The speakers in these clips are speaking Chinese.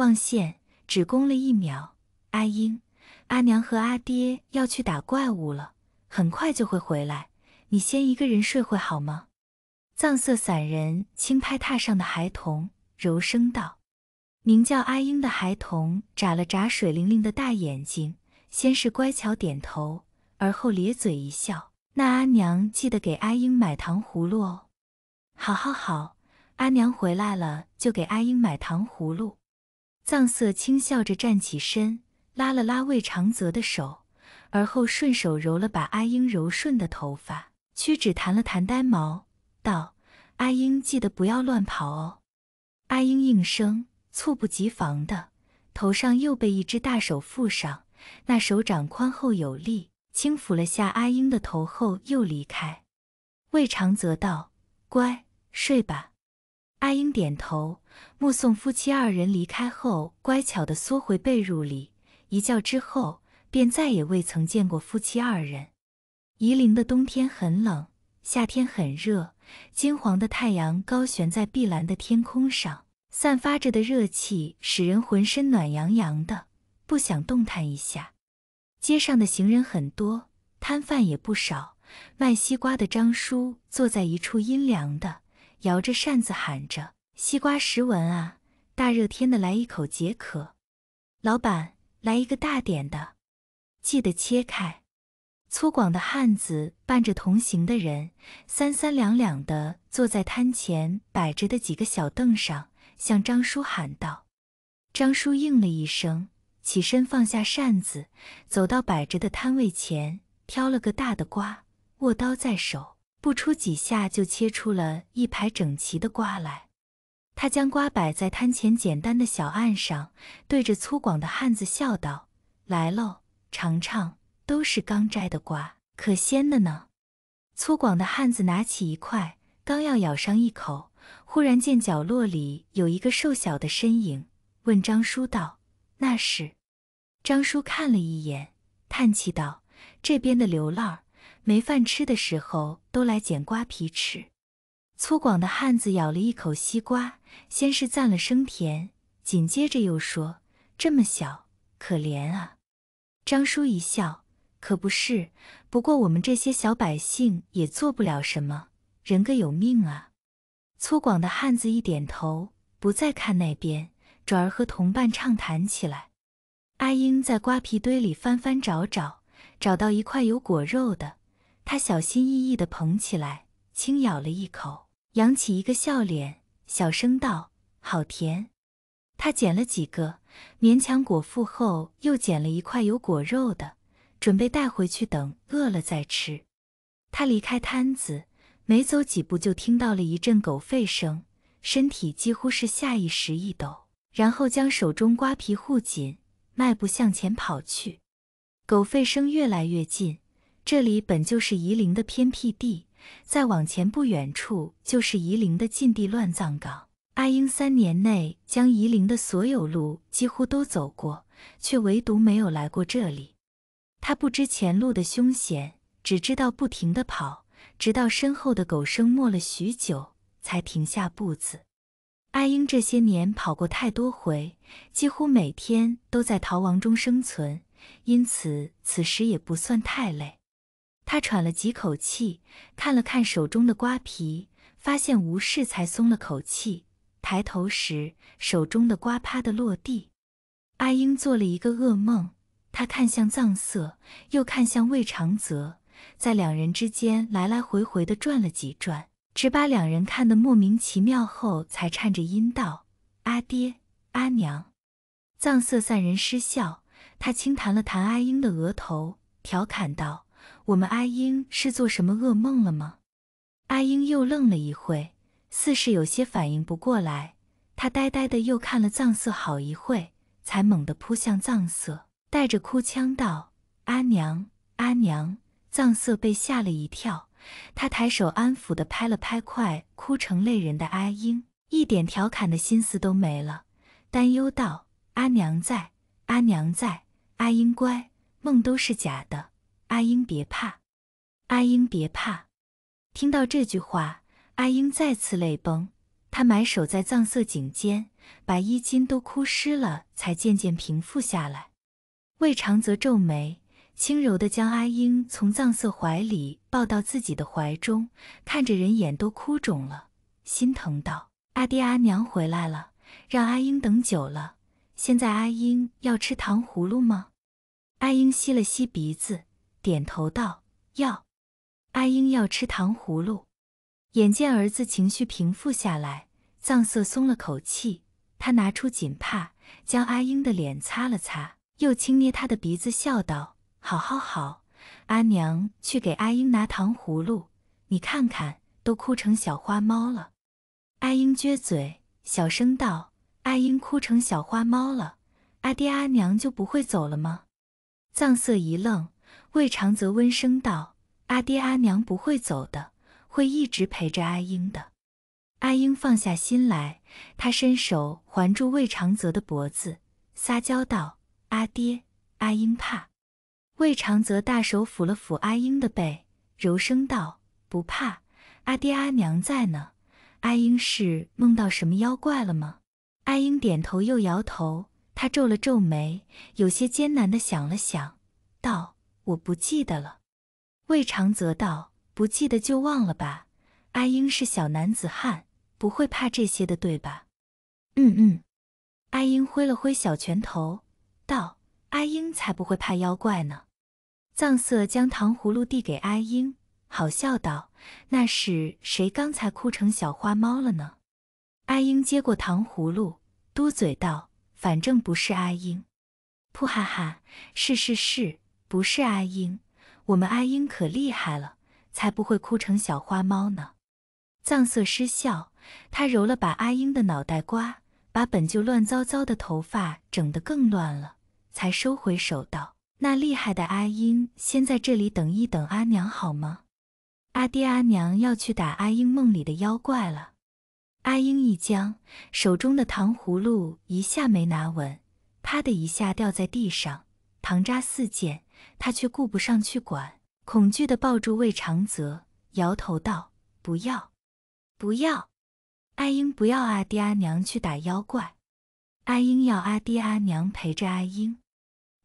望线只攻了一秒，阿英、阿娘和阿爹要去打怪物了，很快就会回来。你先一个人睡会好吗？藏色散人轻拍榻上的孩童，柔声道：“名叫阿英的孩童眨了眨水灵灵的大眼睛，先是乖巧点头，而后咧嘴一笑。那阿娘记得给阿英买糖葫芦哦。”“好好好，阿娘回来了就给阿英买糖葫芦。”藏色轻笑着站起身，拉了拉魏长泽的手，而后顺手揉了把阿英柔顺的头发，屈指弹了弹呆毛，道：“阿英，记得不要乱跑哦。”阿英应声，猝不及防的头上又被一只大手覆上，那手掌宽厚有力，轻抚了下阿英的头后又离开。魏长泽道：“乖，睡吧。”阿英点头。目送夫妻二人离开后，乖巧地缩回被褥里，一觉之后便再也未曾见过夫妻二人。夷陵的冬天很冷，夏天很热。金黄的太阳高悬在碧蓝的天空上，散发着的热气使人浑身暖洋洋的，不想动弹一下。街上的行人很多，摊贩也不少。卖西瓜的张叔坐在一处阴凉的，摇着扇子喊着。西瓜食文啊，大热天的来一口解渴。老板，来一个大点的，记得切开。粗犷的汉子伴着同行的人，三三两两的坐在摊前摆着的几个小凳上，向张叔喊道：“张叔，应了一声，起身放下扇子，走到摆着的摊位前，挑了个大的瓜，握刀在手，不出几下就切出了一排整齐的瓜来。”他将瓜摆在摊前简单的小案上，对着粗犷的汉子笑道：“来喽，尝尝，都是刚摘的瓜，可鲜的呢。”粗犷的汉子拿起一块，刚要咬上一口，忽然见角落里有一个瘦小的身影，问张叔道：“那是？”张叔看了一眼，叹气道：“这边的流浪儿，没饭吃的时候都来捡瓜皮吃。”粗犷的汉子咬了一口西瓜，先是赞了声甜，紧接着又说：“这么小，可怜啊。”张叔一笑：“可不是，不过我们这些小百姓也做不了什么，人各有命啊。”粗犷的汉子一点头，不再看那边，转而和同伴畅谈起来。阿英在瓜皮堆里翻翻找找，找到一块有果肉的，她小心翼翼的捧起来，轻咬了一口。扬起一个笑脸，小声道：“好甜。”他捡了几个，勉强果腹后，又捡了一块有果肉的，准备带回去等饿了再吃。他离开摊子，没走几步就听到了一阵狗吠声，身体几乎是下意识一抖，然后将手中瓜皮护紧，迈步向前跑去。狗吠声越来越近，这里本就是夷陵的偏僻地。再往前不远处就是夷陵的禁地乱葬岗。阿英三年内将夷陵的所有路几乎都走过，却唯独没有来过这里。他不知前路的凶险，只知道不停地跑，直到身后的狗声没了许久，才停下步子。阿英这些年跑过太多回，几乎每天都在逃亡中生存，因此此时也不算太累。他喘了几口气，看了看手中的瓜皮，发现无事，才松了口气。抬头时，手中的瓜啪的落地。阿英做了一个噩梦，他看向藏色，又看向魏长泽，在两人之间来来回回的转了几转，只把两人看得莫名其妙后，才颤着音道：“阿爹，阿娘。”藏色散人失笑，他轻弹了弹阿英的额头，调侃道。我们阿英是做什么噩梦了吗？阿英又愣了一会，似是有些反应不过来。她呆呆的又看了藏色好一会，才猛地扑向藏色，带着哭腔道：“阿娘，阿娘！”藏色被吓了一跳，他抬手安抚的拍了拍快哭成泪人的阿英，一点调侃的心思都没了，担忧道：“阿娘在，阿娘在，阿英乖，梦都是假的。”阿英别怕，阿英别怕。听到这句话，阿英再次泪崩，她埋首在藏色颈间，把衣襟都哭湿了，才渐渐平复下来。魏长泽皱眉，轻柔地将阿英从藏色怀里抱到自己的怀中，看着人眼都哭肿了，心疼道：“阿爹阿娘回来了，让阿英等久了。现在阿英要吃糖葫芦吗？”阿英吸了吸鼻子。点头道：“要，阿英要吃糖葫芦。”眼见儿子情绪平复下来，藏色松了口气。他拿出锦帕，将阿英的脸擦了擦，又轻捏他的鼻子，笑道：“好好好，阿娘去给阿英拿糖葫芦。你看看，都哭成小花猫了。”阿英撅嘴，小声道：“阿英哭成小花猫了，阿爹阿娘就不会走了吗？”藏色一愣。魏长泽温声道：“阿爹阿娘不会走的，会一直陪着阿英的。”阿英放下心来，他伸手环住魏长泽的脖子，撒娇道：“阿爹，阿英怕。”魏长泽大手抚了抚阿英的背，柔声道：“不怕，阿爹阿娘在呢。”阿英是梦到什么妖怪了吗？阿英点头又摇头，他皱了皱眉，有些艰难地想了想，道：我不记得了，魏长则道：“不记得就忘了吧。”阿英是小男子汉，不会怕这些的，对吧？嗯嗯。阿英挥了挥小拳头，道：“阿英才不会怕妖怪呢。”藏色将糖葫芦递给阿英，好笑道：“那是谁刚才哭成小花猫了呢？”阿英接过糖葫芦，嘟嘴道：“反正不是阿英。”噗哈哈，是是是。不是阿英，我们阿英可厉害了，才不会哭成小花猫呢。藏色失笑，他揉了把阿英的脑袋瓜，把本就乱糟糟的头发整得更乱了，才收回手道：“那厉害的阿英，先在这里等一等阿娘好吗？阿爹阿娘要去打阿英梦里的妖怪了。”阿英一僵，手中的糖葫芦一下没拿稳，啪的一下掉在地上，糖渣四溅。他却顾不上去管，恐惧的抱住魏长泽，摇头道：“不要，不要，阿英不要阿爹阿娘去打妖怪。阿英要阿爹阿娘陪着阿英。”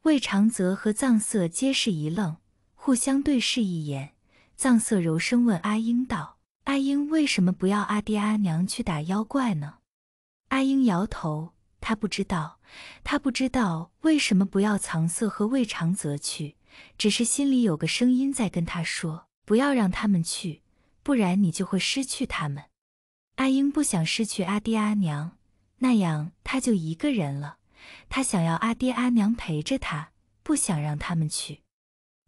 魏长泽和藏色皆是一愣，互相对视一眼。藏色柔声问阿英道：“阿英，为什么不要阿爹阿娘去打妖怪呢？”阿英摇头。他不知道，他不知道为什么不要藏色和魏长泽去，只是心里有个声音在跟他说，不要让他们去，不然你就会失去他们。阿英不想失去阿爹阿娘，那样他就一个人了。他想要阿爹阿娘陪着他，不想让他们去。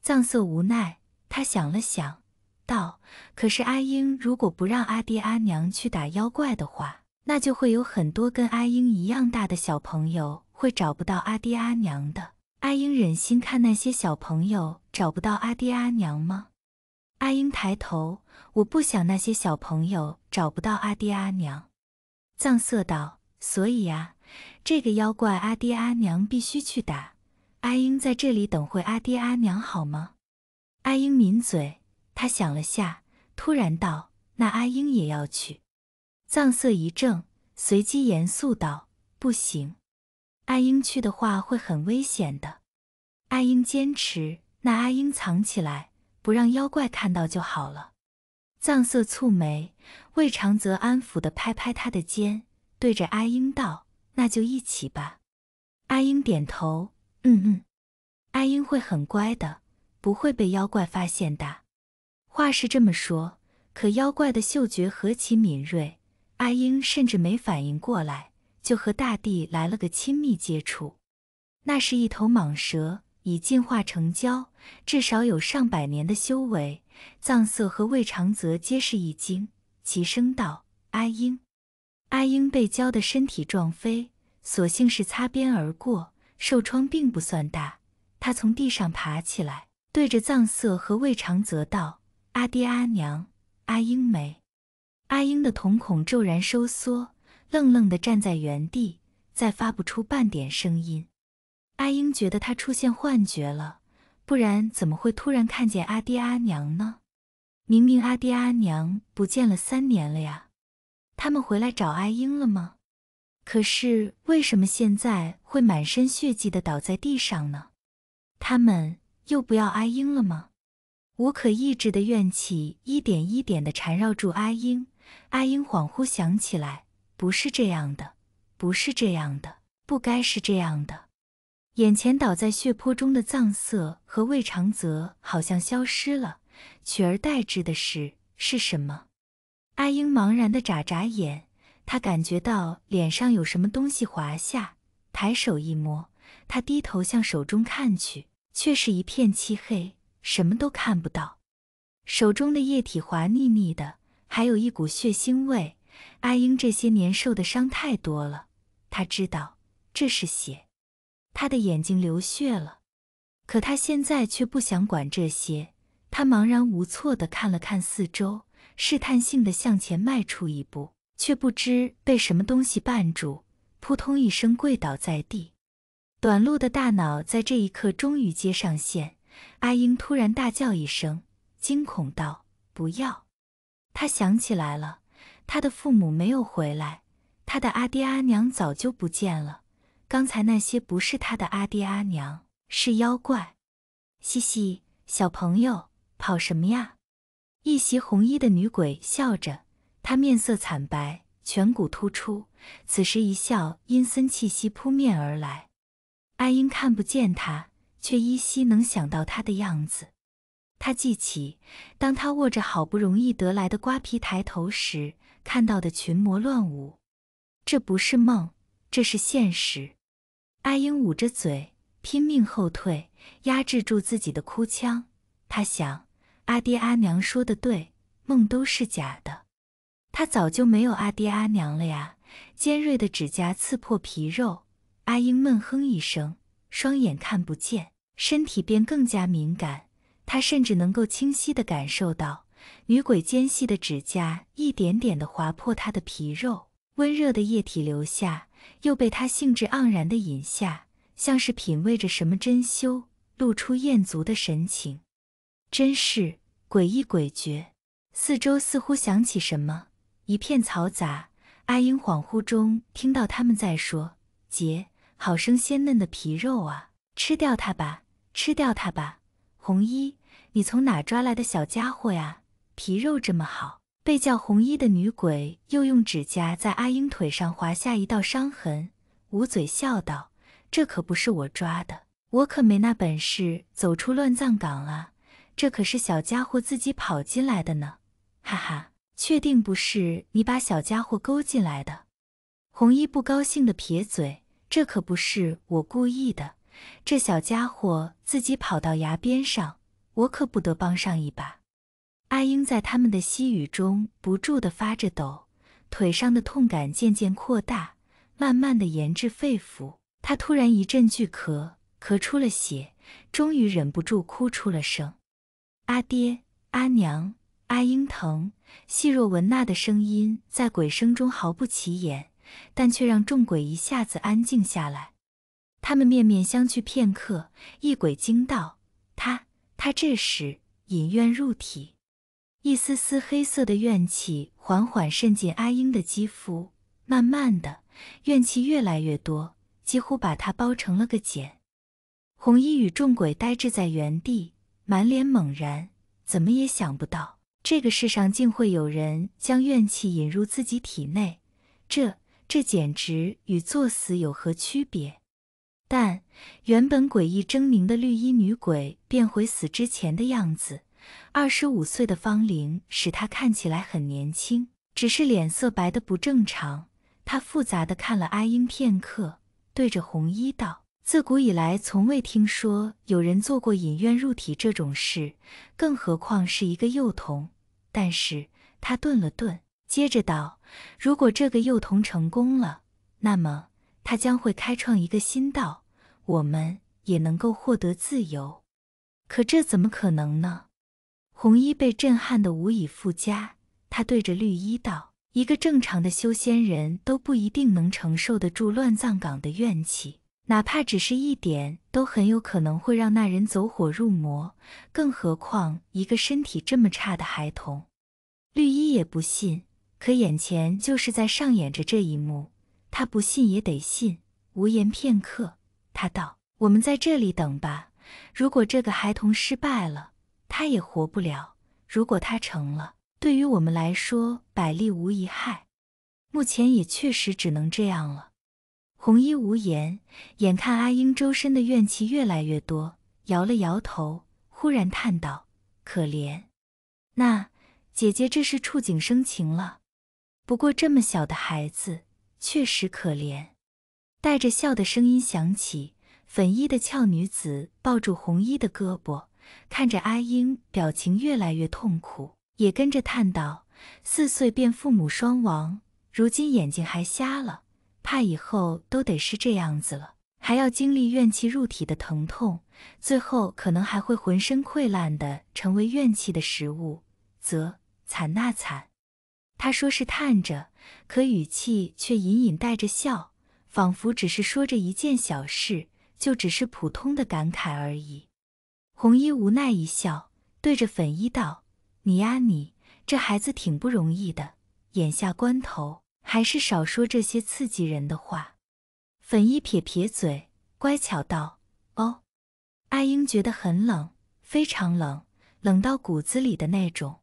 藏色无奈，他想了想，道：“可是阿英，如果不让阿爹阿娘去打妖怪的话。”那就会有很多跟阿英一样大的小朋友会找不到阿爹阿娘的。阿英忍心看那些小朋友找不到阿爹阿娘吗？阿英抬头，我不想那些小朋友找不到阿爹阿娘。藏色道，所以呀，这个妖怪阿爹阿娘必须去打。阿英在这里等会阿爹阿娘好吗？阿英抿嘴，他想了下，突然道：“那阿英也要去。”藏色一怔，随即严肃道：“不行，阿英去的话会很危险的。”阿英坚持：“那阿英藏起来，不让妖怪看到就好了。”藏色蹙眉，魏长泽安抚的拍拍他的肩，对着阿英道：“那就一起吧。”阿英点头：“嗯嗯，阿英会很乖的，不会被妖怪发现的。”话是这么说，可妖怪的嗅觉何其敏锐。阿英甚至没反应过来，就和大地来了个亲密接触。那是一头蟒蛇，已进化成蛟，至少有上百年的修为。藏色和魏长泽皆是一惊，齐声道：“阿英！”阿英被蛟的身体撞飞，所幸是擦边而过，受创并不算大。他从地上爬起来，对着藏色和魏长泽道：“阿爹，阿娘，阿英没。”阿英的瞳孔骤然收缩，愣愣地站在原地，再发不出半点声音。阿英觉得他出现幻觉了，不然怎么会突然看见阿爹阿娘呢？明明阿爹阿娘不见了三年了呀，他们回来找阿英了吗？可是为什么现在会满身血迹的倒在地上呢？他们又不要阿英了吗？无可抑制的怨气一点一点的缠绕住阿英。阿英恍惚想起来，不是这样的，不是这样的，不该是这样的。眼前倒在血泊中的藏色和魏长泽好像消失了，取而代之的是是什么？阿英茫然的眨眨眼，他感觉到脸上有什么东西滑下，抬手一摸，他低头向手中看去，却是一片漆黑，什么都看不到。手中的液体滑腻腻的。还有一股血腥味。阿英这些年受的伤太多了，他知道这是血，他的眼睛流血了。可他现在却不想管这些，他茫然无措地看了看四周，试探性地向前迈出一步，却不知被什么东西绊住，扑通一声跪倒在地。短路的大脑在这一刻终于接上线，阿英突然大叫一声，惊恐道：“不要！”他想起来了，他的父母没有回来，他的阿爹阿娘早就不见了。刚才那些不是他的阿爹阿娘，是妖怪。嘻嘻，小朋友，跑什么呀？一袭红衣的女鬼笑着，她面色惨白，颧骨突出，此时一笑，阴森气息扑面而来。阿英看不见她，却依稀能想到她的样子。他记起，当他握着好不容易得来的瓜皮抬头时，看到的群魔乱舞。这不是梦，这是现实。阿英捂着嘴，拼命后退，压制住自己的哭腔。他想：阿爹阿娘说的对，梦都是假的。他早就没有阿爹阿娘了呀！尖锐的指甲刺破皮肉，阿英闷哼一声，双眼看不见，身体便更加敏感。他甚至能够清晰地感受到，女鬼尖细的指甲一点点地划破他的皮肉，温热的液体流下，又被他兴致盎然地饮下，像是品味着什么珍馐，露出艳足的神情。真是诡异诡谲。四周似乎响起什么，一片嘈杂。阿英恍惚中听到他们在说：“姐，好生鲜嫩的皮肉啊，吃掉它吧，吃掉它吧。”红衣，你从哪抓来的小家伙呀？皮肉这么好。被叫红衣的女鬼又用指甲在阿英腿上划下一道伤痕，捂嘴笑道：“这可不是我抓的，我可没那本事走出乱葬岗啊！这可是小家伙自己跑进来的呢。”哈哈，确定不是你把小家伙勾进来的？红衣不高兴的撇嘴：“这可不是我故意的。”这小家伙自己跑到崖边上，我可不得帮上一把。阿英在他们的细语中不住地发着抖，腿上的痛感渐渐扩大，慢慢地延至肺腑。他突然一阵剧咳，咳出了血，终于忍不住哭出了声：“阿爹，阿娘，阿英疼。”细若闻娜的声音在鬼声中毫不起眼，但却让众鬼一下子安静下来。他们面面相觑片刻，一鬼惊道：“他他这时引怨入体，一丝丝黑色的怨气缓缓渗进阿英的肌肤，慢慢的怨气越来越多，几乎把她包成了个茧。”红衣与众鬼呆滞在原地，满脸猛然，怎么也想不到这个世上竟会有人将怨气引入自己体内，这这简直与作死有何区别？但原本诡异狰狞的绿衣女鬼变回死之前的样子。二十五岁的方龄使她看起来很年轻，只是脸色白的不正常。她复杂的看了阿英片刻，对着红衣道：“自古以来从未听说有人做过引怨入体这种事，更何况是一个幼童。”但是她顿了顿，接着道：“如果这个幼童成功了，那么……”他将会开创一个新道，我们也能够获得自由。可这怎么可能呢？红衣被震撼的无以复加，他对着绿衣道：“一个正常的修仙人都不一定能承受得住乱葬岗的怨气，哪怕只是一点，都很有可能会让那人走火入魔。更何况一个身体这么差的孩童。”绿衣也不信，可眼前就是在上演着这一幕。他不信也得信。无言片刻，他道：“我们在这里等吧。如果这个孩童失败了，他也活不了；如果他成了，对于我们来说百利无一害。目前也确实只能这样了。”红衣无言，眼看阿英周身的怨气越来越多，摇了摇头，忽然叹道：“可怜，那姐姐这是触景生情了。不过这么小的孩子……”确实可怜，带着笑的声音响起。粉衣的俏女子抱住红衣的胳膊，看着阿英，表情越来越痛苦，也跟着叹道：“四岁便父母双亡，如今眼睛还瞎了，怕以后都得是这样子了，还要经历怨气入体的疼痛，最后可能还会浑身溃烂的成为怨气的食物。”啧，惨呐，惨！他说是叹着。可语气却隐隐带着笑，仿佛只是说着一件小事，就只是普通的感慨而已。红衣无奈一笑，对着粉衣道：“你呀，你这孩子挺不容易的，眼下关头还是少说这些刺激人的话。”粉衣撇撇嘴，乖巧道：“哦。”阿英觉得很冷，非常冷，冷到骨子里的那种。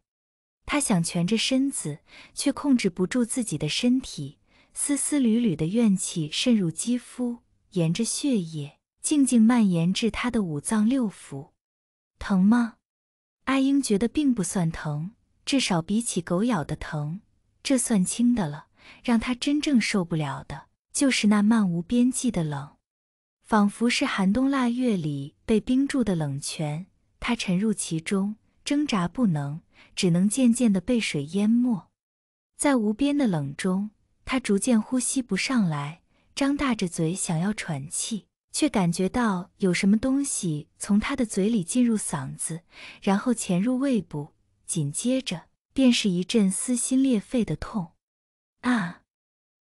他想蜷着身子，却控制不住自己的身体，丝丝缕缕的怨气渗入肌肤，沿着血液静静蔓延至他的五脏六腑。疼吗？阿英觉得并不算疼，至少比起狗咬的疼，这算轻的了。让他真正受不了的就是那漫无边际的冷，仿佛是寒冬腊月里被冰住的冷泉，他沉入其中，挣扎不能。只能渐渐的被水淹没，在无边的冷中，他逐渐呼吸不上来，张大着嘴想要喘气，却感觉到有什么东西从他的嘴里进入嗓子，然后潜入胃部，紧接着便是一阵撕心裂肺的痛。啊！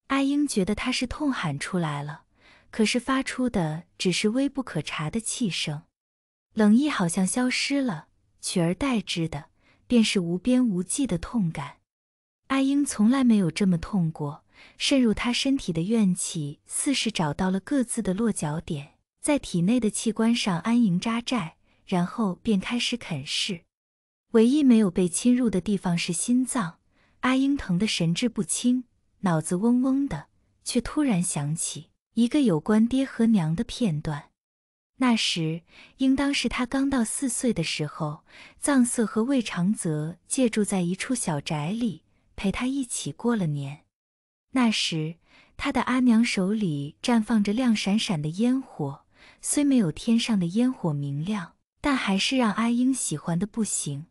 阿英觉得他是痛喊出来了，可是发出的只是微不可察的气声，冷意好像消失了，取而代之的。便是无边无际的痛感。阿英从来没有这么痛过，渗入她身体的怨气似是找到了各自的落脚点，在体内的器官上安营扎寨，然后便开始啃噬。唯一没有被侵入的地方是心脏。阿英疼得神志不清，脑子嗡嗡的，却突然想起一个有关爹和娘的片段。那时应当是他刚到四岁的时候，藏色和魏长泽借住在一处小宅里，陪他一起过了年。那时他的阿娘手里绽放着亮闪闪的烟火，虽没有天上的烟火明亮，但还是让阿英喜欢的不行。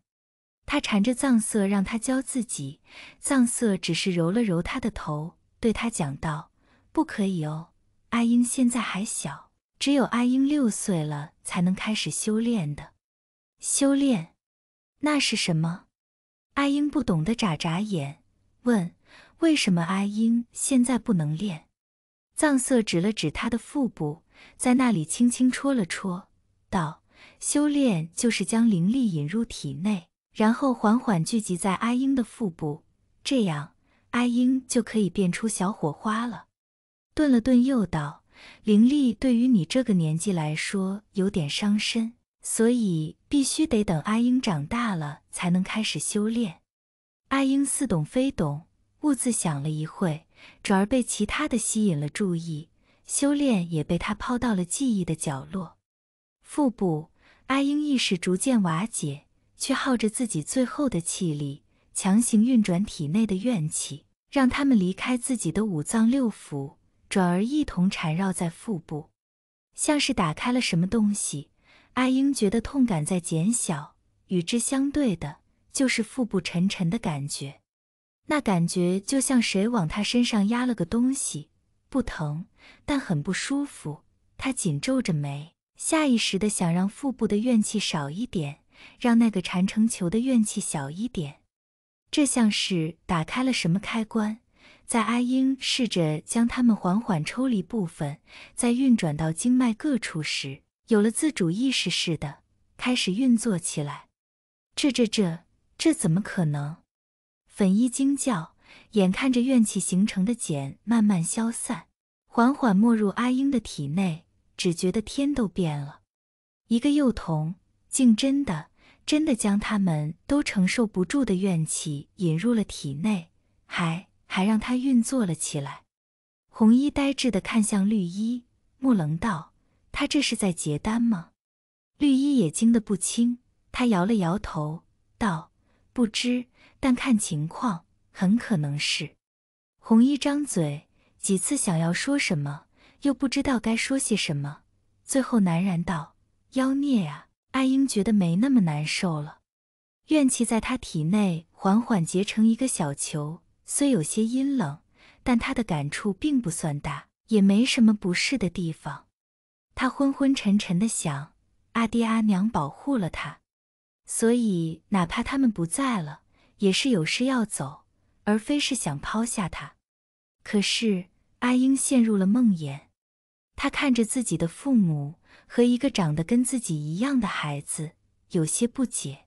他缠着藏色，让他教自己。藏色只是揉了揉他的头，对他讲道：“不可以哦，阿英现在还小。”只有阿英六岁了才能开始修炼的。修炼？那是什么？阿英不懂得眨眨眼，问：“为什么阿英现在不能练？”藏色指了指他的腹部，在那里轻轻戳了戳，道：“修炼就是将灵力引入体内，然后缓缓聚集在阿英的腹部，这样阿英就可以变出小火花了。”顿了顿，又道。灵力对于你这个年纪来说有点伤身，所以必须得等阿英长大了才能开始修炼。阿英似懂非懂，兀自想了一会，转而被其他的吸引了注意，修炼也被他抛到了记忆的角落。腹部，阿英意识逐渐瓦解，却耗着自己最后的气力，强行运转体内的怨气，让他们离开自己的五脏六腑。转而一同缠绕在腹部，像是打开了什么东西。阿英觉得痛感在减小，与之相对的就是腹部沉沉的感觉。那感觉就像谁往他身上压了个东西，不疼，但很不舒服。他紧皱着眉，下意识的想让腹部的怨气少一点，让那个缠成球的怨气小一点。这像是打开了什么开关。在阿英试着将它们缓缓抽离部分，再运转到经脉各处时，有了自主意识似的开始运作起来。这、这、这、这怎么可能？粉衣惊叫，眼看着怨气形成的茧慢慢消散，缓缓没入阿英的体内，只觉得天都变了。一个幼童竟真的、真的将他们都承受不住的怨气引入了体内，还……还让他运作了起来，红衣呆滞的看向绿衣木棱道：“他这是在结丹吗？”绿衣也惊得不轻，他摇了摇头道：“不知，但看情况很可能是。”红衣张嘴几次想要说什么，又不知道该说些什么，最后喃喃道：“妖孽啊！”艾英觉得没那么难受了，怨气在他体内缓缓结成一个小球。虽有些阴冷，但他的感触并不算大，也没什么不适的地方。他昏昏沉沉的想：阿爹阿娘保护了他，所以哪怕他们不在了，也是有事要走，而非是想抛下他。可是阿英陷入了梦魇，他看着自己的父母和一个长得跟自己一样的孩子，有些不解。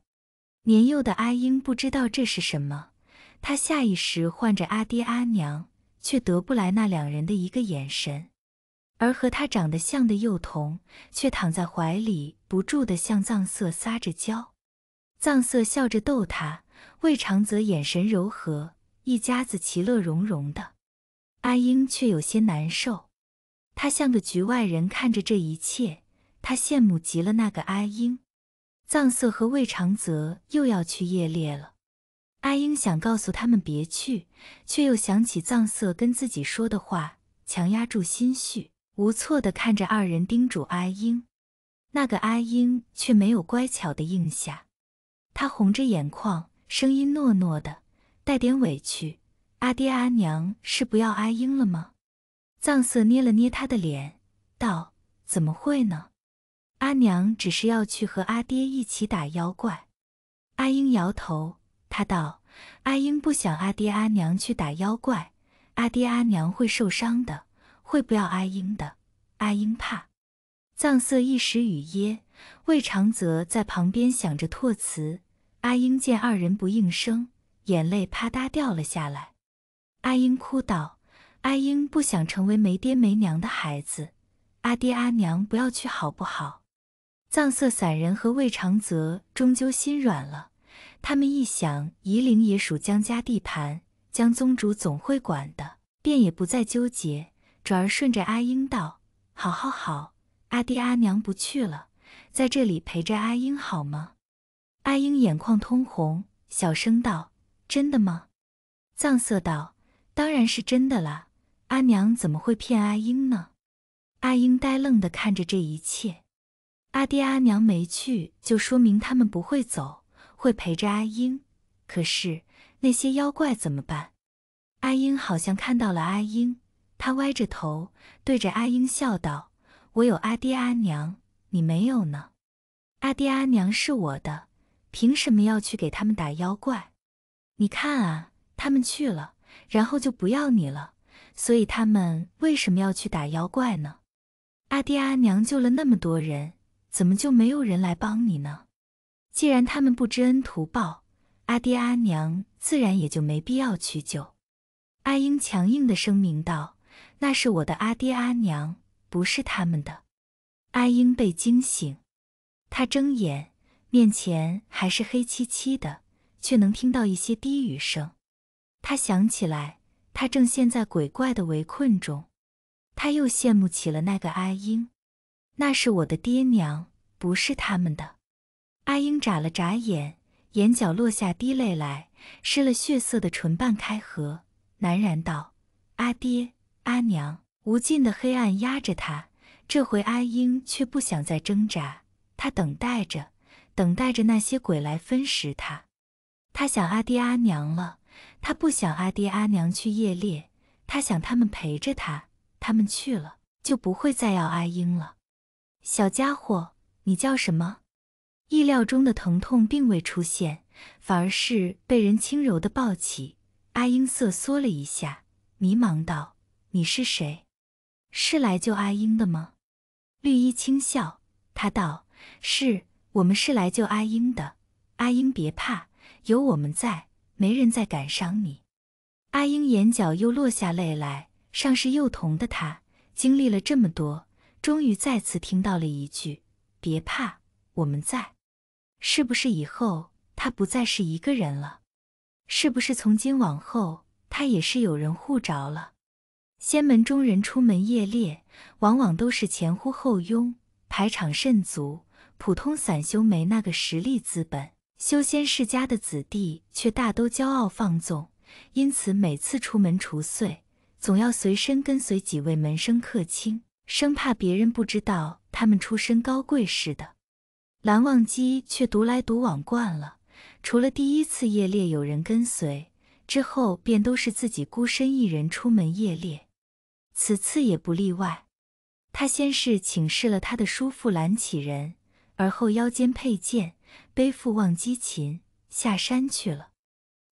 年幼的阿英不知道这是什么。他下意识唤着阿爹阿娘，却得不来那两人的一个眼神，而和他长得像的幼童却躺在怀里，不住的向藏色撒着娇。藏色笑着逗他，魏长则眼神柔和，一家子其乐融融的。阿英却有些难受，他像个局外人看着这一切，他羡慕极了那个阿英。藏色和魏长则又要去夜猎了。阿英想告诉他们别去，却又想起藏色跟自己说的话，强压住心绪，无措的看着二人，叮嘱阿英。那个阿英却没有乖巧的应下，他红着眼眶，声音糯糯的，带点委屈：“阿爹阿娘是不要阿英了吗？”藏色捏了捏他的脸，道：“怎么会呢？阿娘只是要去和阿爹一起打妖怪。”阿英摇头。他道：“阿英不想阿爹阿娘去打妖怪，阿爹阿娘会受伤的，会不要阿英的。阿英怕。”藏色一时语噎，魏长泽在旁边想着措辞。阿英见二人不应声，眼泪啪嗒掉了下来。阿英哭道：“阿英不想成为没爹没娘的孩子，阿爹阿娘不要去好不好？”藏色散人和魏长泽终究心软了。他们一想，夷陵也属江家地盘，江宗主总会管的，便也不再纠结，转而顺着阿英道：“好好好，阿爹阿娘不去了，在这里陪着阿英好吗？”阿英眼眶通红，小声道：“真的吗？”藏色道：“当然是真的啦，阿娘怎么会骗阿英呢？”阿英呆愣地看着这一切，阿爹阿娘没去，就说明他们不会走。会陪着阿英，可是那些妖怪怎么办？阿英好像看到了阿英，他歪着头对着阿英笑道：“我有阿爹阿娘，你没有呢。阿爹阿娘是我的，凭什么要去给他们打妖怪？你看啊，他们去了，然后就不要你了。所以他们为什么要去打妖怪呢？阿爹阿娘救了那么多人，怎么就没有人来帮你呢？”既然他们不知恩图报，阿爹阿娘自然也就没必要去救。阿英强硬地声明道：“那是我的阿爹阿娘，不是他们的。”阿英被惊醒，他睁眼，面前还是黑漆漆的，却能听到一些低语声。他想起来，他正陷在鬼怪的围困中。他又羡慕起了那个阿英：“那是我的爹娘，不是他们的。”阿英眨了眨眼，眼角落下滴泪来，湿了血色的唇瓣，开合喃喃道：“阿爹，阿娘。”无尽的黑暗压着他，这回阿英却不想再挣扎，他等待着，等待着那些鬼来分食他。他想阿爹阿娘了，他不想阿爹阿娘去夜猎，他想他们陪着他，他们去了就不会再要阿英了。小家伙，你叫什么？意料中的疼痛并未出现，反而是被人轻柔的抱起。阿英瑟缩了一下，迷茫道：“你是谁？是来救阿英的吗？”绿衣轻笑，他道：“是我们，是来救阿英的。阿英别怕，有我们在，没人再敢伤你。”阿英眼角又落下泪来。尚是幼童的他，经历了这么多，终于再次听到了一句“别怕，我们在”。是不是以后他不再是一个人了？是不是从今往后他也是有人护着了？仙门中人出门夜猎，往往都是前呼后拥，排场甚足。普通散修没那个实力资本，修仙世家的子弟却大都骄傲放纵，因此每次出门除祟，总要随身跟随几位门生客卿，生怕别人不知道他们出身高贵似的。蓝忘机却独来独往惯了，除了第一次夜猎有人跟随，之后便都是自己孤身一人出门夜猎，此次也不例外。他先是请示了他的叔父蓝启仁，而后腰间佩剑，背负忘机琴下山去了。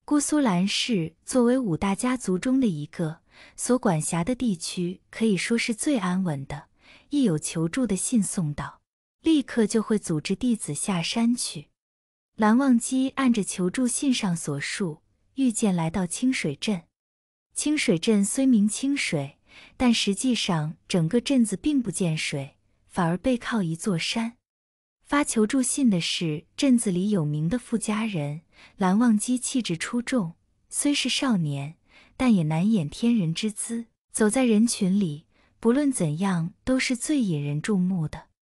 姑苏蓝氏作为五大家族中的一个，所管辖的地区可以说是最安稳的，亦有求助的信送到。立刻就会组织弟子下山去。蓝忘机按着求助信上所述，御剑来到清水镇。清水镇虽名清水，但实际上整个镇子并不见水，反而背靠一座山。发求助信的是镇子里有名的富家人。蓝忘机气质出众，虽是少年，但也难掩天人之姿。走在人群里，不论怎样都是最引人注目的。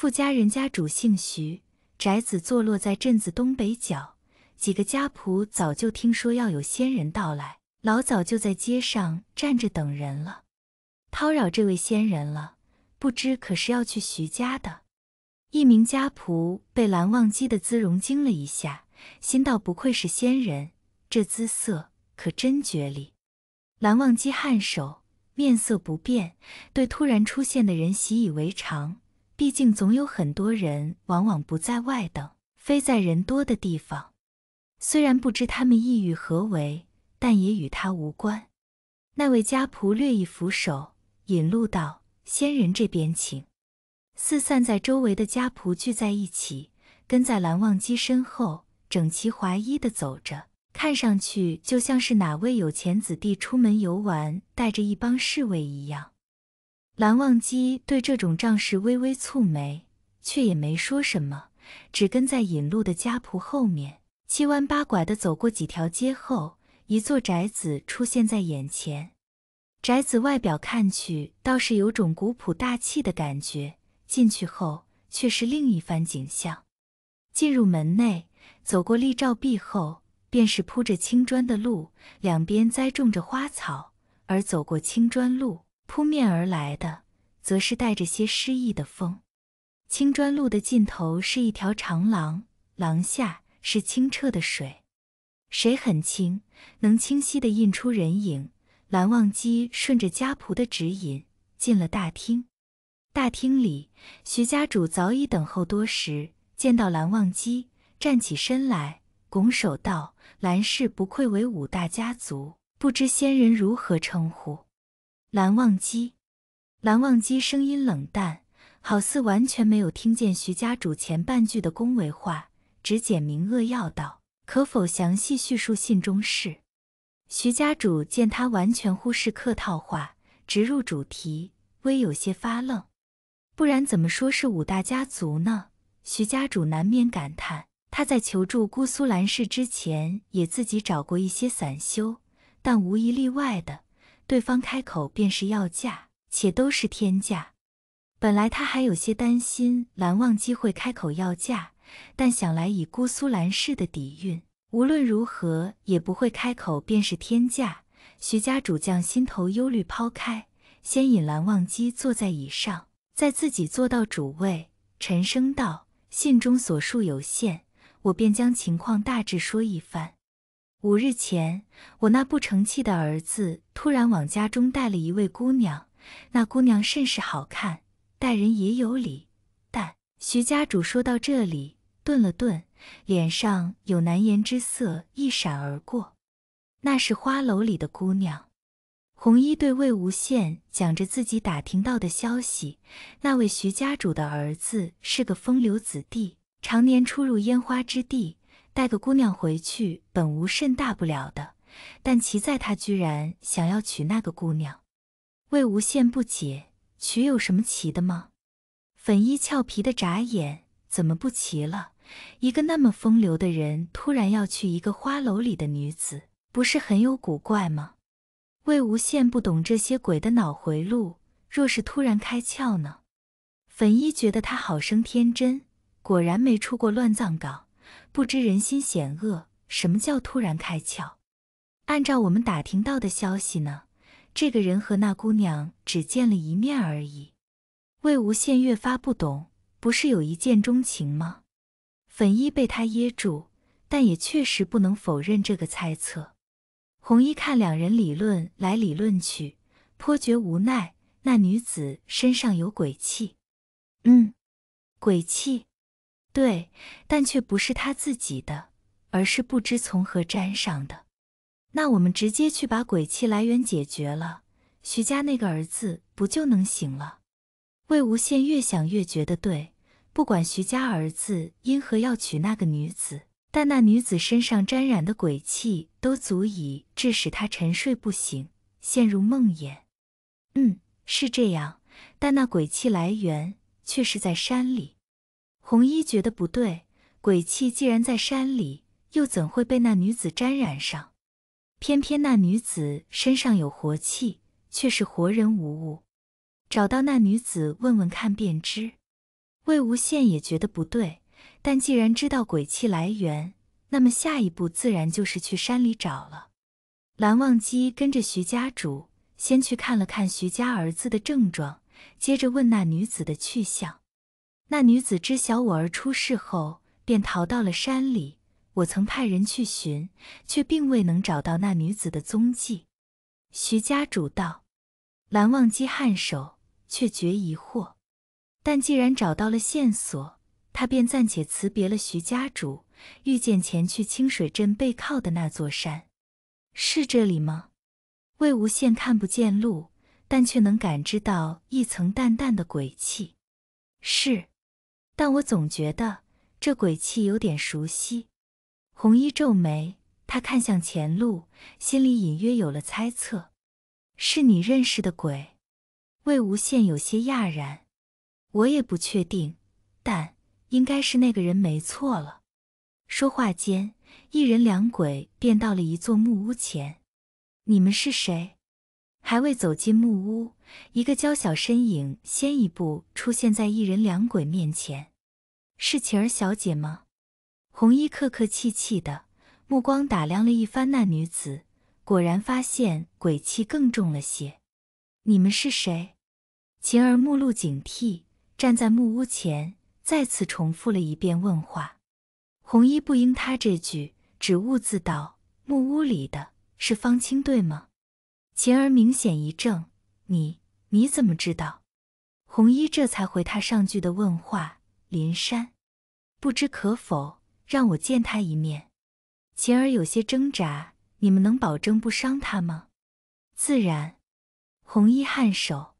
富家人家主姓徐，宅子坐落在镇子东北角。几个家仆早就听说要有仙人到来，老早就在街上站着等人了。叨扰这位仙人了，不知可是要去徐家的？一名家仆被蓝忘机的姿容惊了一下，心道不愧是仙人，这姿色可真绝丽。蓝忘机颔首，面色不变，对突然出现的人习以为常。毕竟总有很多人，往往不在外等，非在人多的地方。虽然不知他们意欲何为，但也与他无关。那位家仆略一扶手，引路道：“仙人这边请。”四散在周围的家仆聚在一起，跟在蓝忘机身后，整齐划一的走着，看上去就像是哪位有钱子弟出门游玩，带着一帮侍卫一样。蓝忘机对这种仗势微微蹙眉，却也没说什么，只跟在引路的家仆后面，七弯八拐地走过几条街后，一座宅子出现在眼前。宅子外表看去倒是有种古朴大气的感觉，进去后却是另一番景象。进入门内，走过立照壁后，便是铺着青砖的路，两边栽种着花草，而走过青砖路。扑面而来的，则是带着些诗意的风。青砖路的尽头是一条长廊，廊下是清澈的水，水很清，能清晰的印出人影。蓝忘机顺着家仆的指引进了大厅。大厅里，徐家主早已等候多时，见到蓝忘机，站起身来，拱手道：“蓝氏不愧为五大家族，不知先人如何称呼？”蓝忘机，蓝忘机声音冷淡，好似完全没有听见徐家主前半句的恭维话，只简明扼要道：“可否详细叙述信中事？”徐家主见他完全忽视客套话，直入主题，微有些发愣。不然怎么说是五大家族呢？徐家主难免感叹。他在求助姑苏蓝氏之前，也自己找过一些散修，但无一例外的。对方开口便是要价，且都是天价。本来他还有些担心蓝忘机会开口要价，但想来以姑苏蓝氏的底蕴，无论如何也不会开口便是天价。徐家主将心头忧虑抛开，先引蓝忘机坐在椅上，再自己坐到主位，沉声道：“信中所述有限，我便将情况大致说一番。”五日前，我那不成器的儿子突然往家中带了一位姑娘，那姑娘甚是好看，待人也有礼。但徐家主说到这里，顿了顿，脸上有难言之色一闪而过。那是花楼里的姑娘。红衣对魏无羡讲着自己打听到的消息：那位徐家主的儿子是个风流子弟，常年出入烟花之地。带个姑娘回去本无甚大不了的，但奇在他居然想要娶那个姑娘。魏无羡不解，娶有什么奇的吗？粉衣俏皮的眨眼，怎么不奇了？一个那么风流的人，突然要去一个花楼里的女子，不是很有古怪吗？魏无羡不懂这些鬼的脑回路，若是突然开窍呢？粉衣觉得他好生天真，果然没出过乱葬岗。不知人心险恶，什么叫突然开窍？按照我们打听到的消息呢，这个人和那姑娘只见了一面而已。魏无羡越发不懂，不是有一见钟情吗？粉衣被他噎住，但也确实不能否认这个猜测。红衣看两人理论来理论去，颇觉无奈。那女子身上有鬼气，嗯，鬼气。对，但却不是他自己的，而是不知从何沾上的。那我们直接去把鬼气来源解决了，徐家那个儿子不就能醒了？魏无羡越想越觉得对，不管徐家儿子因何要娶那个女子，但那女子身上沾染的鬼气都足以致使他沉睡不醒，陷入梦魇。嗯，是这样，但那鬼气来源却是在山里。红衣觉得不对，鬼气既然在山里，又怎会被那女子沾染上？偏偏那女子身上有活气，却是活人无物。找到那女子，问问看便知。魏无羡也觉得不对，但既然知道鬼气来源，那么下一步自然就是去山里找了。蓝忘机跟着徐家主先去看了看徐家儿子的症状，接着问那女子的去向。那女子知晓我儿出事后，便逃到了山里。我曾派人去寻，却并未能找到那女子的踪迹。徐家主道：“蓝忘机颔首，却觉疑惑。但既然找到了线索，他便暂且辞别了徐家主，遇见前去清水镇背靠的那座山。是这里吗？”魏无羡看不见路，但却能感知到一层淡淡的鬼气。是。但我总觉得这鬼气有点熟悉。红衣皱眉，他看向前路，心里隐约有了猜测。是你认识的鬼？魏无羡有些讶然。我也不确定，但应该是那个人没错了。说话间，一人两鬼便到了一座木屋前。你们是谁？还未走进木屋，一个娇小身影先一步出现在一人两鬼面前。是晴儿小姐吗？红衣客客气气的目光打量了一番那女子，果然发现鬼气更重了些。你们是谁？晴儿目露警惕，站在木屋前，再次重复了一遍问话。红衣不应他这句，只兀自道：“木屋里的是方清，对吗？”晴儿明显一怔，你你怎么知道？红衣这才回他上句的问话。林山，不知可否让我见他一面？晴儿有些挣扎，你们能保证不伤他吗？自然。红衣颔首，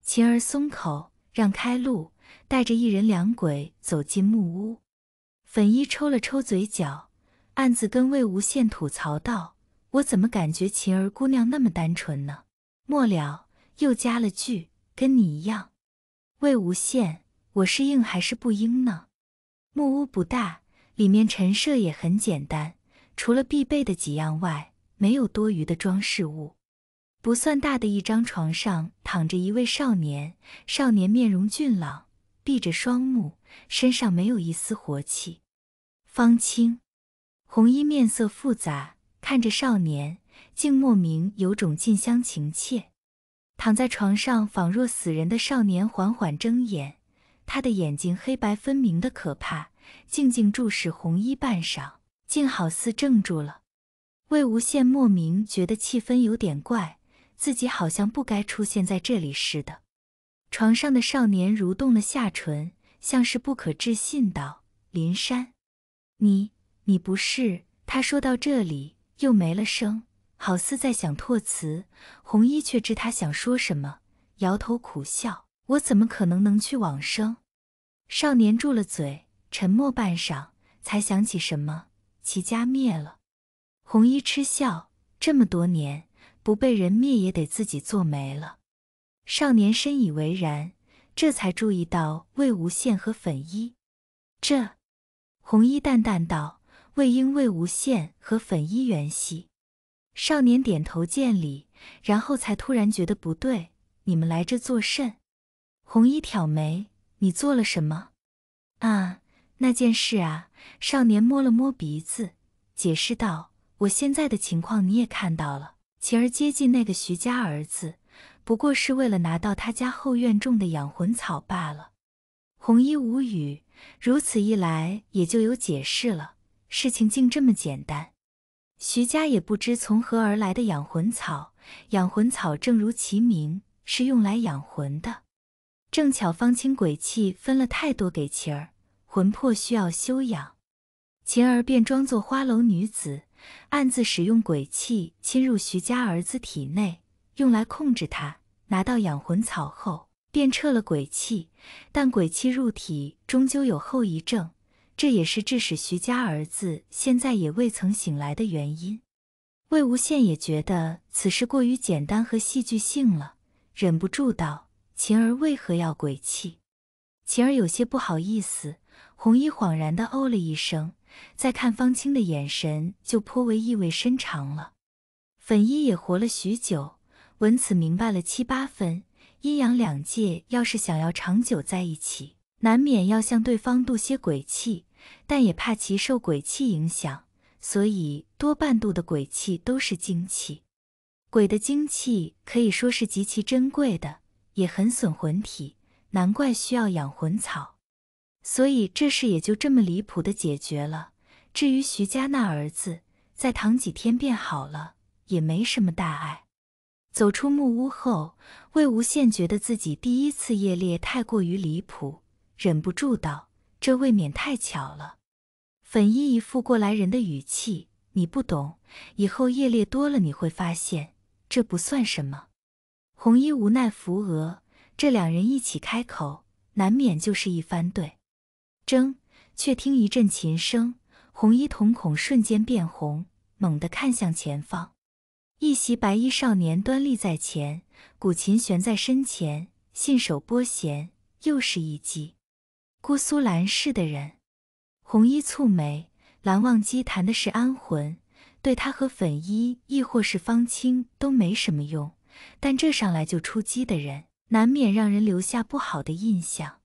晴儿松口，让开路，带着一人两鬼走进木屋。粉衣抽了抽嘴角，暗自跟魏无羡吐槽道。我怎么感觉晴儿姑娘那么单纯呢？末了又加了句：“跟你一样。”魏无羡，我是应还是不应呢？木屋不大，里面陈设也很简单，除了必备的几样外，没有多余的装饰物。不算大的一张床上躺着一位少年，少年面容俊朗，闭着双目，身上没有一丝活气。方清红衣面色复杂。看着少年，竟莫名有种近乡情怯。躺在床上仿若死人的少年缓缓睁眼，他的眼睛黑白分明的可怕，静静注视红衣半晌，竟好似怔住了。魏无羡莫名觉得气氛有点怪，自己好像不该出现在这里似的。床上的少年蠕动了下唇，像是不可置信道：“林山，你……你不是……”他说到这里。又没了声，好似在想托词。红衣却知他想说什么，摇头苦笑：“我怎么可能能去往生？”少年住了嘴，沉默半晌，才想起什么：“齐家灭了。”红衣嗤笑：“这么多年，不被人灭也得自己做没了。”少年深以为然，这才注意到魏无羡和粉衣。这，红衣淡淡道。魏婴、魏无羡和粉衣元熙。少年点头见礼，然后才突然觉得不对，你们来这做甚？红衣挑眉：“你做了什么？”啊，那件事啊。少年摸了摸鼻子，解释道：“我现在的情况你也看到了，晴儿接近那个徐家儿子，不过是为了拿到他家后院种的养魂草罢了。”红衣无语，如此一来也就有解释了。事情竟这么简单，徐家也不知从何而来的养魂草。养魂草正如其名，是用来养魂的。正巧方清鬼气分了太多给晴儿，魂魄需要休养。晴儿便装作花楼女子，暗自使用鬼气侵入徐家儿子体内，用来控制他。拿到养魂草后，便撤了鬼气。但鬼气入体，终究有后遗症。这也是致使徐家儿子现在也未曾醒来的原因。魏无羡也觉得此事过于简单和戏剧性了，忍不住道：“晴儿为何要鬼泣？”晴儿有些不好意思，红衣恍然的哦了一声，再看方清的眼神就颇为意味深长了。粉衣也活了许久，闻此明白了七八分。阴阳两界要是想要长久在一起，难免要向对方渡些鬼气。但也怕其受鬼气影响，所以多半度的鬼气都是精气。鬼的精气可以说是极其珍贵的，也很损魂体，难怪需要养魂草。所以这事也就这么离谱的解决了。至于徐家那儿子，再躺几天便好了，也没什么大碍。走出木屋后，魏无羡觉得自己第一次夜猎太过于离谱，忍不住道。这未免太巧了，粉衣一副过来人的语气，你不懂。以后夜猎多了，你会发现这不算什么。红衣无奈扶额，这两人一起开口，难免就是一番对，争。却听一阵琴声，红衣瞳孔瞬间变红，猛地看向前方，一袭白衣少年端立在前，古琴悬在身前，信手拨弦，又是一击。姑苏蓝氏的人，红衣蹙眉。蓝忘机谈的是安魂，对他和粉衣，亦或是方清，都没什么用。但这上来就出击的人，难免让人留下不好的印象。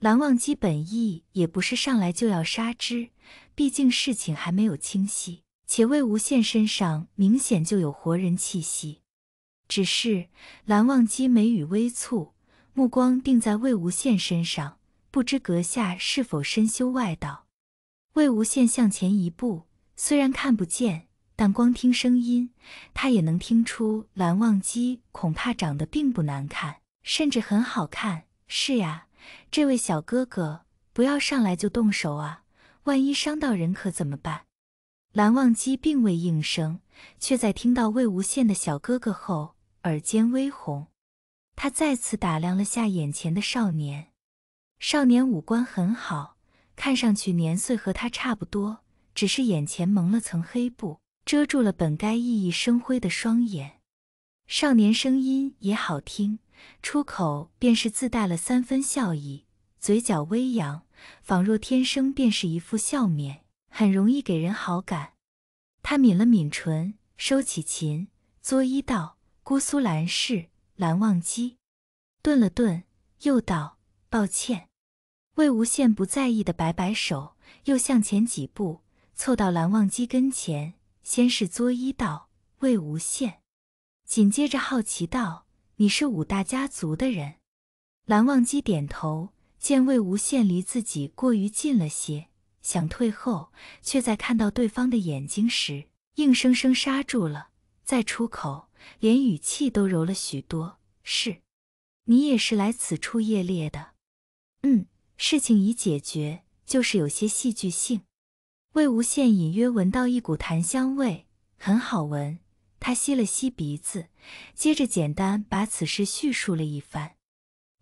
蓝忘机本意也不是上来就要杀之，毕竟事情还没有清晰，且魏无羡身上明显就有活人气息。只是蓝忘机眉宇微蹙，目光定在魏无羡身上。不知阁下是否深修外道？魏无羡向前一步，虽然看不见，但光听声音，他也能听出蓝忘机恐怕长得并不难看，甚至很好看。是呀，这位小哥哥，不要上来就动手啊，万一伤到人可怎么办？蓝忘机并未应声，却在听到魏无羡的小哥哥后，耳尖微红。他再次打量了下眼前的少年。少年五官很好，看上去年岁和他差不多，只是眼前蒙了层黑布，遮住了本该熠熠生辉的双眼。少年声音也好听，出口便是自带了三分笑意，嘴角微扬，仿若天生便是一副笑面，很容易给人好感。他抿了抿唇，收起琴，作揖道：“姑苏蓝氏蓝忘机。”顿了顿，又道：“抱歉。”魏无羡不在意的摆摆手，又向前几步，凑到蓝忘机跟前，先是作揖道：“魏无羡。”紧接着好奇道：“你是五大家族的人？”蓝忘机点头。见魏无羡离自己过于近了些，想退后，却在看到对方的眼睛时，硬生生刹住了。再出口，连语气都柔了许多：“是你也是来此处夜猎的？”“嗯。”事情已解决，就是有些戏剧性。魏无羡隐约闻到一股檀香味，很好闻。他吸了吸鼻子，接着简单把此事叙述了一番。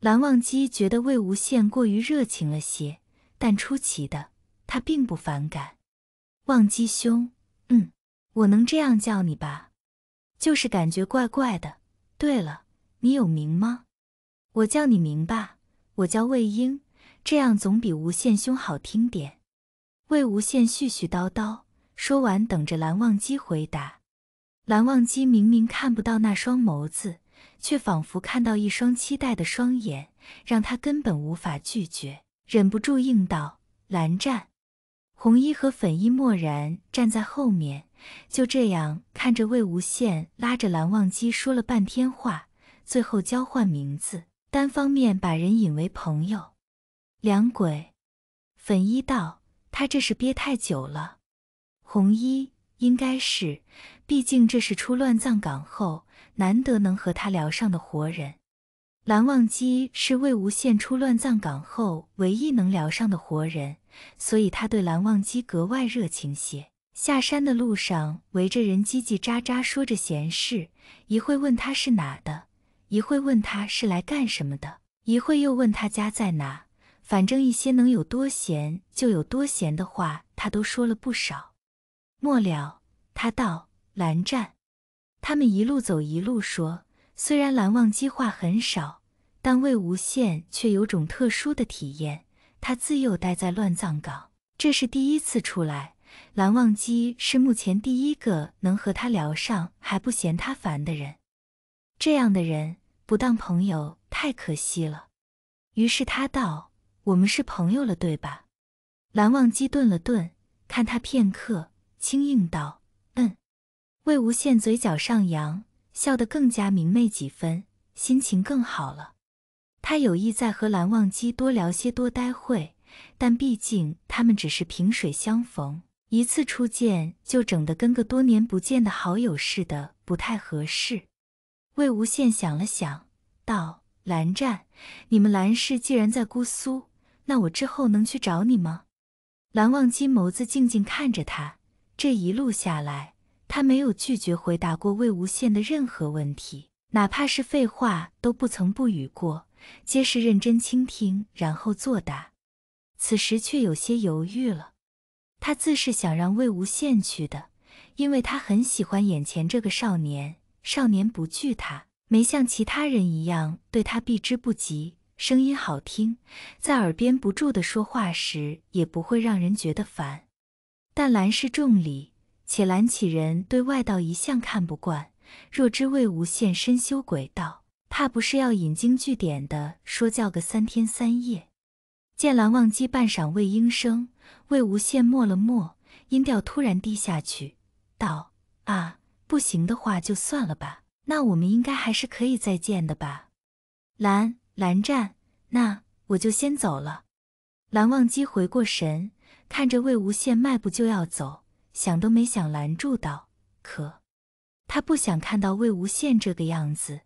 蓝忘机觉得魏无羡过于热情了些，但出奇的他并不反感。忘机兄，嗯，我能这样叫你吧？就是感觉怪怪的。对了，你有名吗？我叫你名吧，我叫魏婴。这样总比无限兄好听点。魏无羡絮絮叨叨说完，等着蓝忘机回答。蓝忘机明明看不到那双眸子，却仿佛看到一双期待的双眼，让他根本无法拒绝，忍不住应道：“蓝湛。”红衣和粉衣默然站在后面，就这样看着魏无羡拉着蓝忘机说了半天话，最后交换名字，单方面把人引为朋友。两鬼，粉衣道：“他这是憋太久了。”红衣应该是，毕竟这是出乱葬岗后难得能和他聊上的活人。蓝忘机是魏无羡出乱葬岗后唯一能聊上的活人，所以他对蓝忘机格外热情些。下山的路上，围着人叽叽喳喳说着闲事，一会问他是哪的，一会问他是来干什么的，一会又问他家在哪。反正一些能有多闲就有多闲的话，他都说了不少。末了，他道：“蓝湛，他们一路走一路说。虽然蓝忘机话很少，但魏无羡却有种特殊的体验。他自幼待在乱葬岗，这是第一次出来。蓝忘机是目前第一个能和他聊上还不嫌他烦的人。这样的人不当朋友太可惜了。”于是他道。我们是朋友了，对吧？蓝忘机顿了顿，看他片刻，轻应道：“嗯。”魏无羡嘴角上扬，笑得更加明媚几分，心情更好了。他有意在和蓝忘机多聊些，多待会，但毕竟他们只是萍水相逢，一次初见就整得跟个多年不见的好友似的，不太合适。魏无羡想了想，道：“蓝湛，你们蓝氏既然在姑苏。”那我之后能去找你吗？蓝忘机眸子静静看着他，这一路下来，他没有拒绝回答过魏无羡的任何问题，哪怕是废话都不曾不语过，皆是认真倾听然后作答。此时却有些犹豫了，他自是想让魏无羡去的，因为他很喜欢眼前这个少年，少年不惧他，没像其他人一样对他避之不及。声音好听，在耳边不住的说话时，也不会让人觉得烦。但兰氏重礼，且兰启人对外道一向看不惯。若知魏无羡深修鬼道，怕不是要引经据典的说教个三天三夜。见蓝忘机半晌未应声，魏无羡默了默，音调突然低下去，道：“啊，不行的话就算了吧。那我们应该还是可以再见的吧，蓝。”蓝湛，那我就先走了。蓝忘机回过神，看着魏无羡迈步就要走，想都没想拦住道：“可，他不想看到魏无羡这个样子，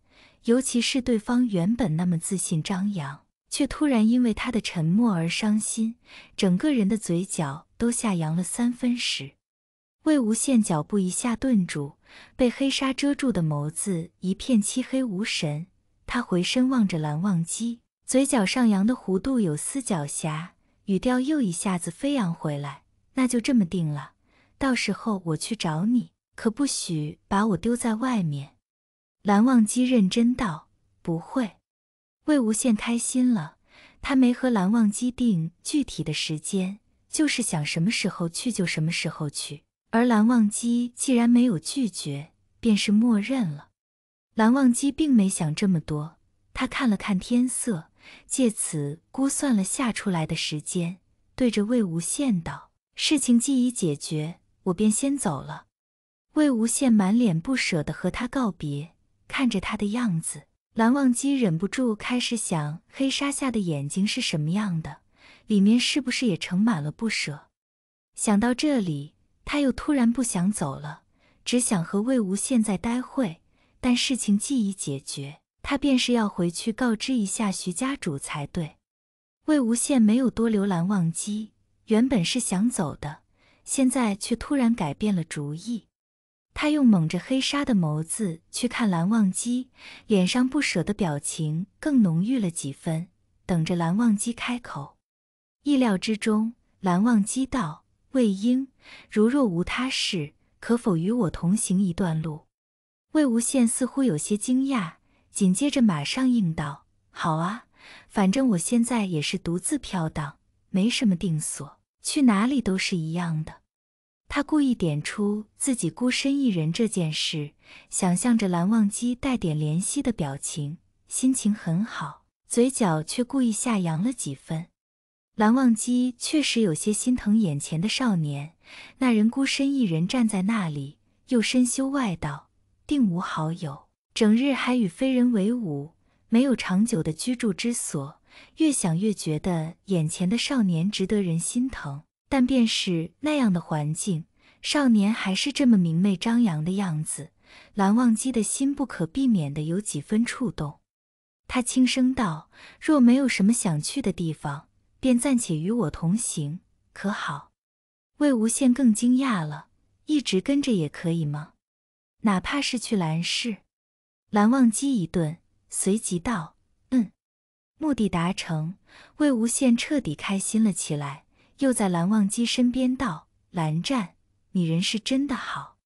尤其是对方原本那么自信张扬，却突然因为他的沉默而伤心，整个人的嘴角都下扬了三分时，魏无羡脚步一下顿住，被黑纱遮住的眸子一片漆黑无神。”他回身望着蓝忘机，嘴角上扬的弧度有丝狡黠，语调又一下子飞扬回来。那就这么定了，到时候我去找你，可不许把我丢在外面。蓝忘机认真道：“不会。”魏无羡开心了，他没和蓝忘机定具体的时间，就是想什么时候去就什么时候去。而蓝忘机既然没有拒绝，便是默认了。蓝忘机并没想这么多，他看了看天色，借此估算了下出来的时间，对着魏无羡道：“事情既已解决，我便先走了。”魏无羡满脸不舍地和他告别，看着他的样子，蓝忘机忍不住开始想黑纱下的眼睛是什么样的，里面是不是也盛满了不舍。想到这里，他又突然不想走了，只想和魏无羡再待会。但事情既已解决，他便是要回去告知一下徐家主才对。魏无羡没有多留蓝忘机，原本是想走的，现在却突然改变了主意。他用蒙着黑纱的眸子去看蓝忘机，脸上不舍的表情更浓郁了几分，等着蓝忘机开口。意料之中，蓝忘机道：“魏婴，如若无他事，可否与我同行一段路？”魏无羡似乎有些惊讶，紧接着马上应道：“好啊，反正我现在也是独自飘荡，没什么定所，去哪里都是一样的。”他故意点出自己孤身一人这件事，想象着蓝忘机带点怜惜的表情，心情很好，嘴角却故意下扬了几分。蓝忘机确实有些心疼眼前的少年，那人孤身一人站在那里，又深修外道。定无好友，整日还与非人为伍，没有长久的居住之所。越想越觉得眼前的少年值得人心疼，但便是那样的环境，少年还是这么明媚张扬的样子。蓝忘机的心不可避免的有几分触动，他轻声道：“若没有什么想去的地方，便暂且与我同行，可好？”魏无羡更惊讶了，一直跟着也可以吗？哪怕是去蓝氏，蓝忘机一顿，随即道：“嗯，目的达成。”魏无羡彻底开心了起来，又在蓝忘机身边道：“蓝湛，你人是真的好。”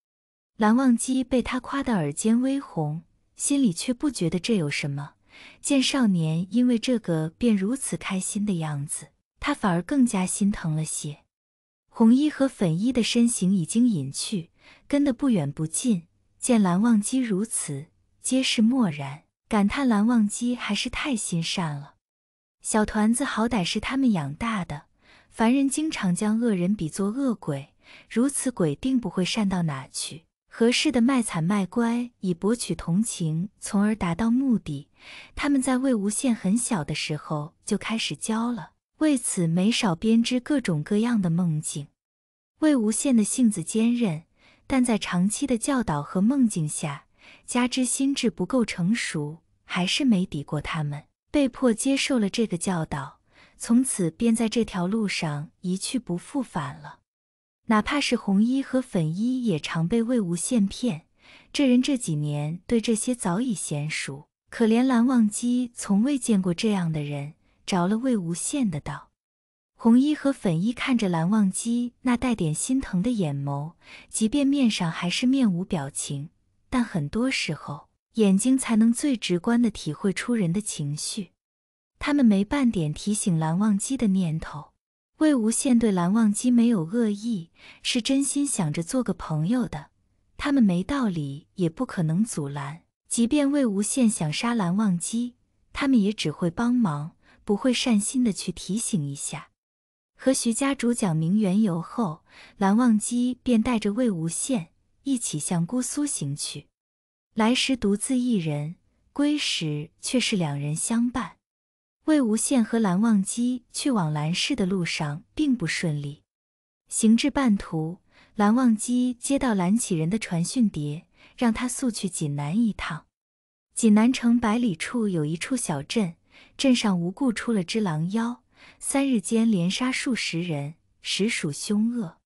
蓝忘机被他夸的耳尖微红，心里却不觉得这有什么。见少年因为这个便如此开心的样子，他反而更加心疼了些。红衣和粉衣的身形已经隐去，跟的不远不近。见蓝忘机如此，皆是默然，感叹蓝忘机还是太心善了。小团子好歹是他们养大的，凡人经常将恶人比作恶鬼，如此鬼定不会善到哪去。合适的卖惨卖乖，以博取同情，从而达到目的。他们在魏无羡很小的时候就开始教了，为此没少编织各种各样的梦境。魏无羡的性子坚韧。但在长期的教导和梦境下，加之心智不够成熟，还是没抵过他们，被迫接受了这个教导，从此便在这条路上一去不复返了。哪怕是红衣和粉衣，也常被魏无羡骗。这人这几年对这些早已娴熟，可怜蓝忘机从未见过这样的人着了魏无羡的道。红衣和粉衣看着蓝忘机那带点心疼的眼眸，即便面上还是面无表情，但很多时候眼睛才能最直观的体会出人的情绪。他们没半点提醒蓝忘机的念头。魏无羡对蓝忘机没有恶意，是真心想着做个朋友的。他们没道理也不可能阻拦，即便魏无羡想杀蓝忘机，他们也只会帮忙，不会善心的去提醒一下。和徐家主讲明缘由后，蓝忘机便带着魏无羡一起向姑苏行去。来时独自一人，归时却是两人相伴。魏无羡和蓝忘机去往蓝氏的路上并不顺利，行至半途，蓝忘机接到蓝启人的传讯牒，让他速去济南一趟。济南城百里处有一处小镇，镇上无故出了只狼妖。三日间连杀数十人，实属凶恶。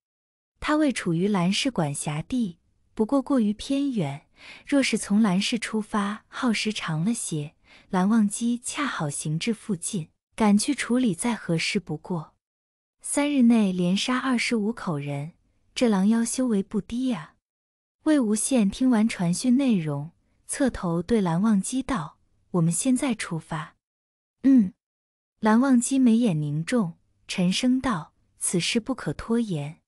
他未处于蓝氏管辖地，不过过于偏远，若是从蓝氏出发，耗时长了些。蓝忘机恰好行至附近，赶去处理再合适不过。三日内连杀二十五口人，这狼妖修为不低啊！魏无羡听完传讯内容，侧头对蓝忘机道：“我们现在出发。”“嗯。”蓝忘机眉眼凝重，沉声道：“此事不可拖延，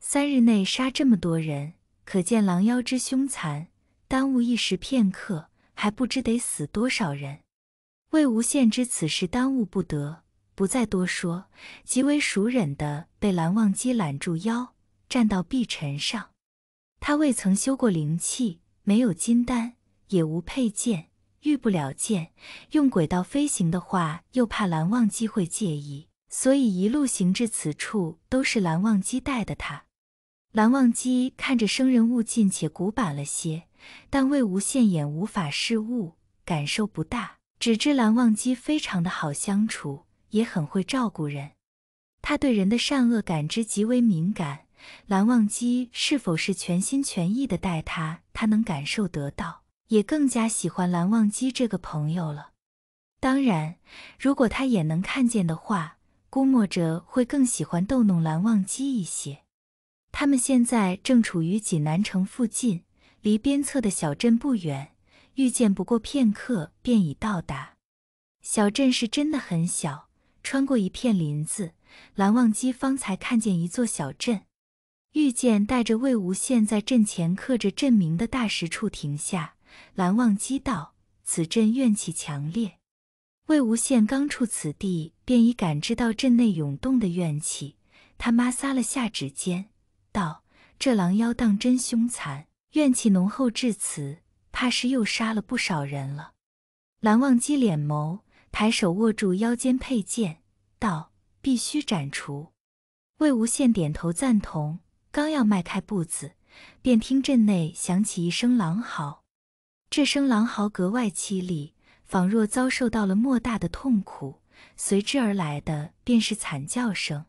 三日内杀这么多人，可见狼妖之凶残。耽误一时片刻，还不知得死多少人。”魏无羡知此事耽误不得，不再多说，极为熟忍的被蓝忘机揽住腰，站到碧尘上。他未曾修过灵气，没有金丹，也无佩剑。遇不了剑，用轨道飞行的话，又怕蓝忘机会介意，所以一路行至此处都是蓝忘机带的他。蓝忘机看着生人勿近，且古板了些，但魏无羡眼无法视物，感受不大，只知蓝忘机非常的好相处，也很会照顾人。他对人的善恶感知极为敏感，蓝忘机是否是全心全意的待他，他能感受得到。也更加喜欢蓝忘机这个朋友了。当然，如果他也能看见的话，估摸着会更喜欢逗弄蓝忘机一些。他们现在正处于济南城附近，离边侧的小镇不远，遇见不过片刻便已到达。小镇是真的很小，穿过一片林子，蓝忘机方才看见一座小镇。遇见带着魏无羡在阵前刻着镇名的大石处停下。蓝忘机道：“此阵怨气强烈。”魏无羡刚触此地，便已感知到阵内涌动的怨气。他妈撒了下指尖，道：“这狼妖当真凶残，怨气浓厚至此，怕是又杀了不少人了。”蓝忘机敛眸，抬手握住腰间佩剑，道：“必须斩除。”魏无羡点头赞同，刚要迈开步子，便听阵内响起一声狼嚎。这声狼嚎格外凄厉，仿若遭受到了莫大的痛苦。随之而来的便是惨叫声。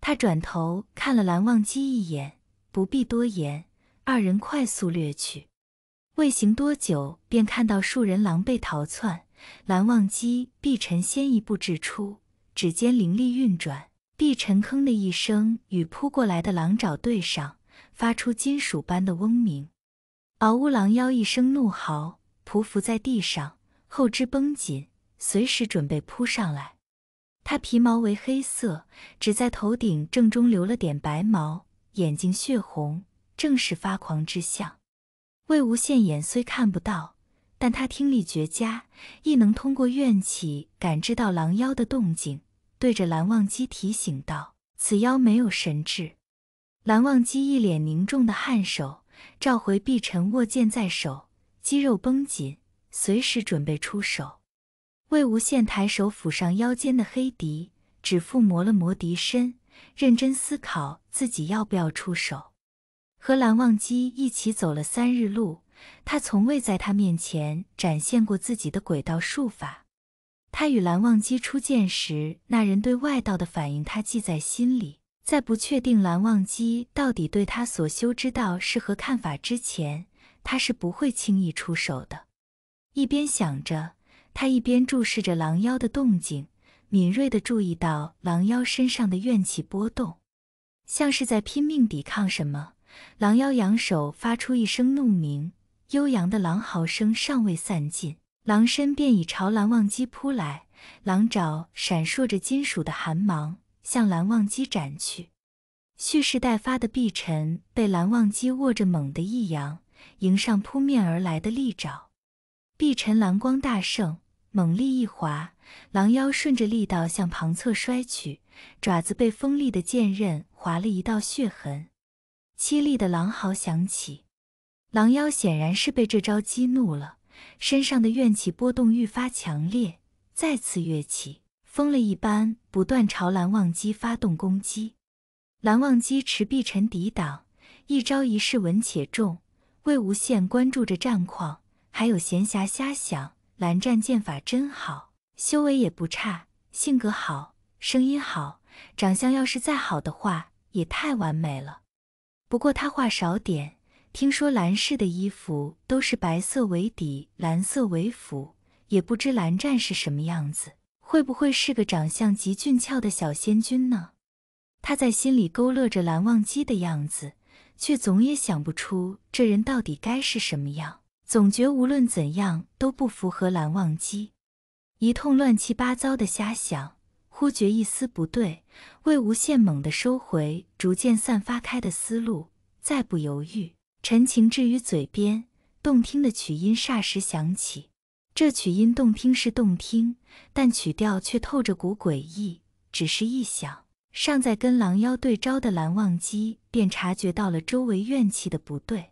他转头看了蓝忘机一眼，不必多言，二人快速掠去。未行多久，便看到数人狼狈逃窜。蓝忘机、碧晨先一步掷出，指尖灵力运转，碧晨“吭”的一声与扑过来的狼爪对上，发出金属般的嗡鸣。嗷呜狼妖一声怒嚎，匍匐在地上，后肢绷紧，随时准备扑上来。它皮毛为黑色，只在头顶正中留了点白毛，眼睛血红，正是发狂之象。魏无羡眼虽看不到，但他听力绝佳，亦能通过怨气感知到狼妖的动静，对着蓝忘机提醒道：“此妖没有神智。”蓝忘机一脸凝重的颔首。召回碧晨，握剑在手，肌肉绷紧，随时准备出手。魏无羡抬手抚上腰间的黑笛，指腹磨了磨笛身，认真思考自己要不要出手。和蓝忘机一起走了三日路，他从未在他面前展现过自己的鬼道术法。他与蓝忘机初见时，那人对外道的反应，他记在心里。在不确定蓝忘机到底对他所修之道是何看法之前，他是不会轻易出手的。一边想着，他一边注视着狼妖的动静，敏锐地注意到狼妖身上的怨气波动，像是在拼命抵抗什么。狼妖扬手，发出一声怒鸣，悠扬的狼嚎声尚未散尽，狼身便已朝蓝忘机扑来，狼爪闪烁着金属的寒芒。向蓝忘机斩去，蓄势待发的碧晨被蓝忘机握着，猛地一扬，迎上扑面而来的利爪。碧晨蓝光大盛，猛力一划，狼妖顺着力道向旁侧摔去，爪子被锋利的剑刃划了一道血痕。凄厉的狼嚎响起，狼妖显然是被这招激怒了，身上的怨气波动愈发强烈，再次跃起。疯了一般，不断朝蓝忘机发动攻击。蓝忘机持碧尘抵挡，一招一式稳且重。魏无羡关注着战况，还有闲暇瞎想：蓝湛剑法真好，修为也不差，性格好，声音好，长相要是再好的话，也太完美了。不过他话少点。听说蓝氏的衣服都是白色为底，蓝色为辅，也不知蓝湛是什么样子。会不会是个长相极俊俏的小仙君呢？他在心里勾勒着蓝忘机的样子，却总也想不出这人到底该是什么样，总觉无论怎样都不符合蓝忘机。一通乱七八糟的瞎想，忽觉一丝不对，魏无羡猛地收回逐渐散发开的思路，再不犹豫，陈情置于嘴边，动听的曲音霎时响起。这曲音动听是动听，但曲调却透着股诡异。只是一想，尚在跟狼妖对招的蓝忘机便察觉到了周围怨气的不对。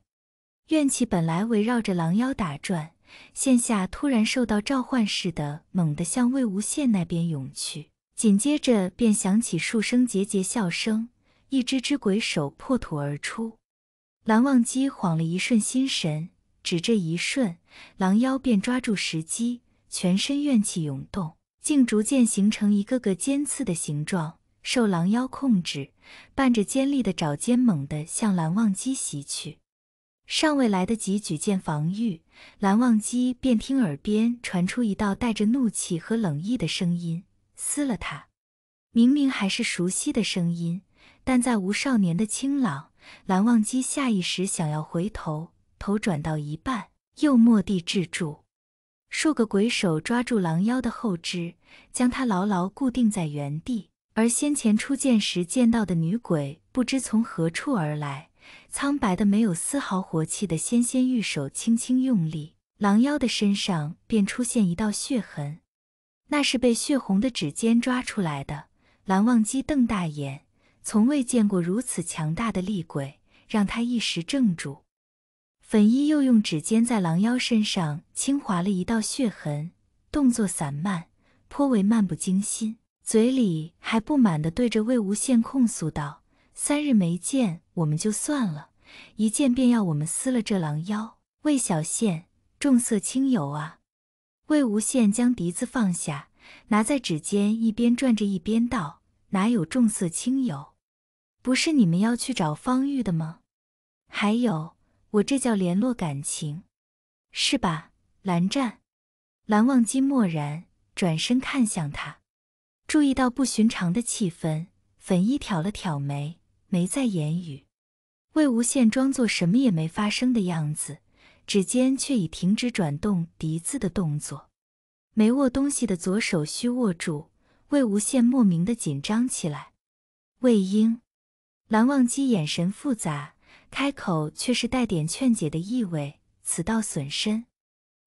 怨气本来围绕着狼妖打转，现下突然受到召唤似的，猛地向魏无羡那边涌去。紧接着便响起数声节节笑声，一只只鬼手破土而出。蓝忘机晃了一瞬心神。只这一瞬，狼妖便抓住时机，全身怨气涌动，竟逐渐形成一个个尖刺的形状，受狼妖控制，伴着尖利的爪尖猛地向蓝忘机袭去。尚未来得及举剑防御，蓝忘机便听耳边传出一道带着怒气和冷意的声音：“撕了他！”明明还是熟悉的声音，但在无少年的清朗。蓝忘机下意识想要回头。头转到一半，又蓦地止住。数个鬼手抓住狼妖的后肢，将它牢牢固定在原地。而先前初见时见到的女鬼，不知从何处而来，苍白的、没有丝毫活气的纤纤玉手轻轻用力，狼妖的身上便出现一道血痕，那是被血红的指尖抓出来的。蓝忘机瞪大眼，从未见过如此强大的厉鬼，让他一时怔住。粉衣又用指尖在狼妖身上轻划了一道血痕，动作散漫，颇为漫不经心，嘴里还不满地对着魏无羡控诉道：“三日没见，我们就算了，一见便要我们撕了这狼妖。”魏小倩重色轻友啊！魏无羡将笛子放下，拿在指尖一边转着一边道：“哪有重色轻友？不是你们要去找方玉的吗？还有。”我这叫联络感情，是吧，蓝湛？蓝忘机默然转身看向他，注意到不寻常的气氛，粉衣挑了挑眉，没再言语。魏无羡装作什么也没发生的样子，指尖却已停止转动笛子的动作，没握东西的左手虚握住，魏无羡莫名的紧张起来。魏婴，蓝忘机眼神复杂。开口却是带点劝解的意味，此道损身。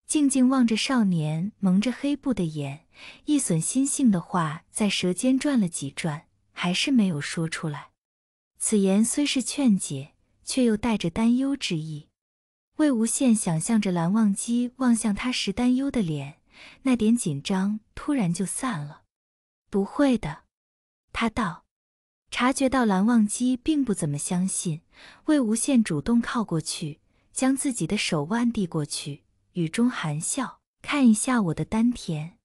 静静望着少年蒙着黑布的眼，一损心性的话在舌尖转了几转，还是没有说出来。此言虽是劝解，却又带着担忧之意。魏无羡想象着蓝忘机望向他时担忧的脸，那点紧张突然就散了。不会的，他道。察觉到蓝忘机并不怎么相信，魏无羡主动靠过去，将自己的手腕递过去，语中含笑：“看一下我的丹田。”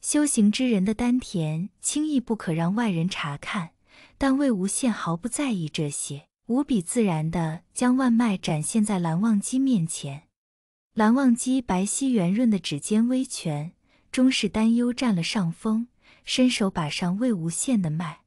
修行之人的丹田轻易不可让外人查看，但魏无羡毫不在意这些，无比自然的将腕脉展现在蓝忘机面前。蓝忘机白皙圆润的指尖微蜷，终是担忧占了上风，伸手把上魏无羡的脉。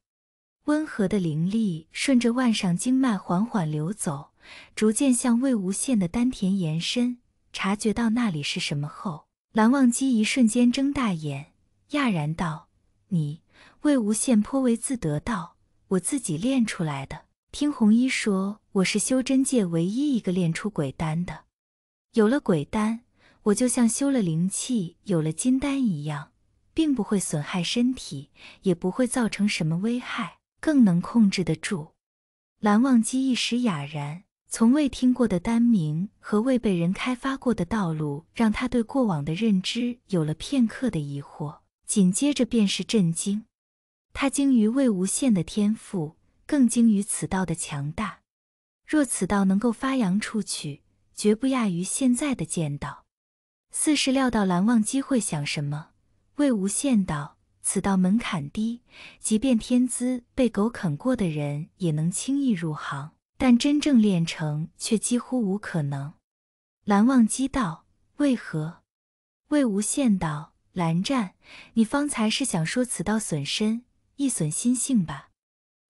温和的灵力顺着腕上经脉缓缓流走，逐渐向魏无羡的丹田延伸。察觉到那里是什么后，蓝忘机一瞬间睁大眼，讶然道：“你？”魏无羡颇为自得道：“我自己练出来的。听红衣说，我是修真界唯一一个练出鬼丹的。有了鬼丹，我就像修了灵气，有了金丹一样，并不会损害身体，也不会造成什么危害。”更能控制得住。蓝忘机一时哑然，从未听过的丹名和未被人开发过的道路，让他对过往的认知有了片刻的疑惑。紧接着便是震惊。他惊于魏无羡的天赋，更惊于此道的强大。若此道能够发扬出去，绝不亚于现在的剑道。似是料到蓝忘机会想什么，魏无羡道。此道门槛低，即便天资被狗啃过的人也能轻易入行，但真正练成却几乎无可能。蓝忘机道：“为何？”魏无羡道：“蓝湛，你方才是想说此道损身、易损心性吧？”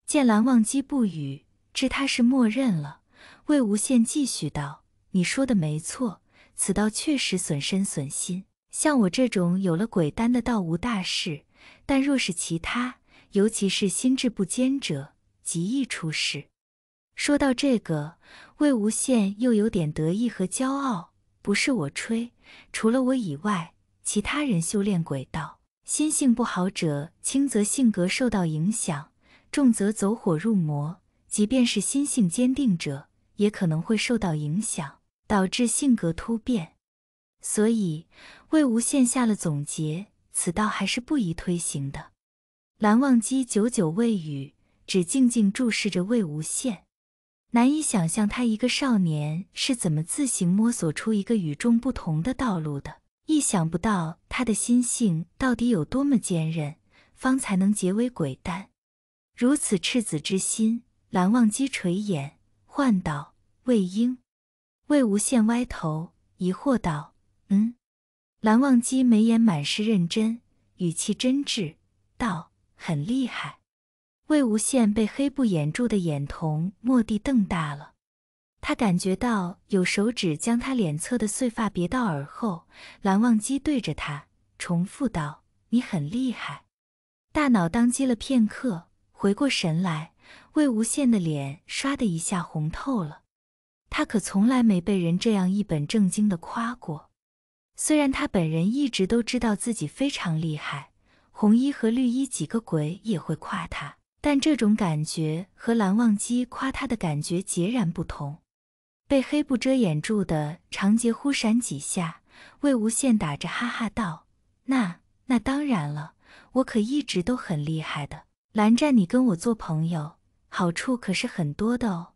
见蓝忘机不语，知他是默认了。魏无羡继续道：“你说的没错，此道确实损身损心。像我这种有了鬼丹的道无大事。”但若是其他，尤其是心智不坚者，极易出事。说到这个，魏无羡又有点得意和骄傲。不是我吹，除了我以外，其他人修炼鬼道，心性不好者，轻则性格受到影响，重则走火入魔；即便是心性坚定者，也可能会受到影响，导致性格突变。所以，魏无羡下了总结。此道还是不宜推行的。蓝忘机久久未语，只静静注视着魏无羡，难以想象他一个少年是怎么自行摸索出一个与众不同的道路的。意想不到，他的心性到底有多么坚韧，方才能结为鬼丹。如此赤子之心，蓝忘机垂眼唤道：“魏婴。”魏无羡歪头疑惑道：“嗯？”蓝忘机眉眼满是认真，语气真挚，道：“很厉害。”魏无羡被黑布掩住的眼瞳蓦地瞪大了，他感觉到有手指将他脸侧的碎发别到耳后。蓝忘机对着他重复道：“你很厉害。”大脑当机了片刻，回过神来，魏无羡的脸唰的一下红透了。他可从来没被人这样一本正经的夸过。虽然他本人一直都知道自己非常厉害，红衣和绿衣几个鬼也会夸他，但这种感觉和蓝忘机夸他的感觉截然不同。被黑布遮掩住的长睫忽闪几下，魏无羡打着哈哈道：“那那当然了，我可一直都很厉害的。蓝湛，你跟我做朋友，好处可是很多的哦。”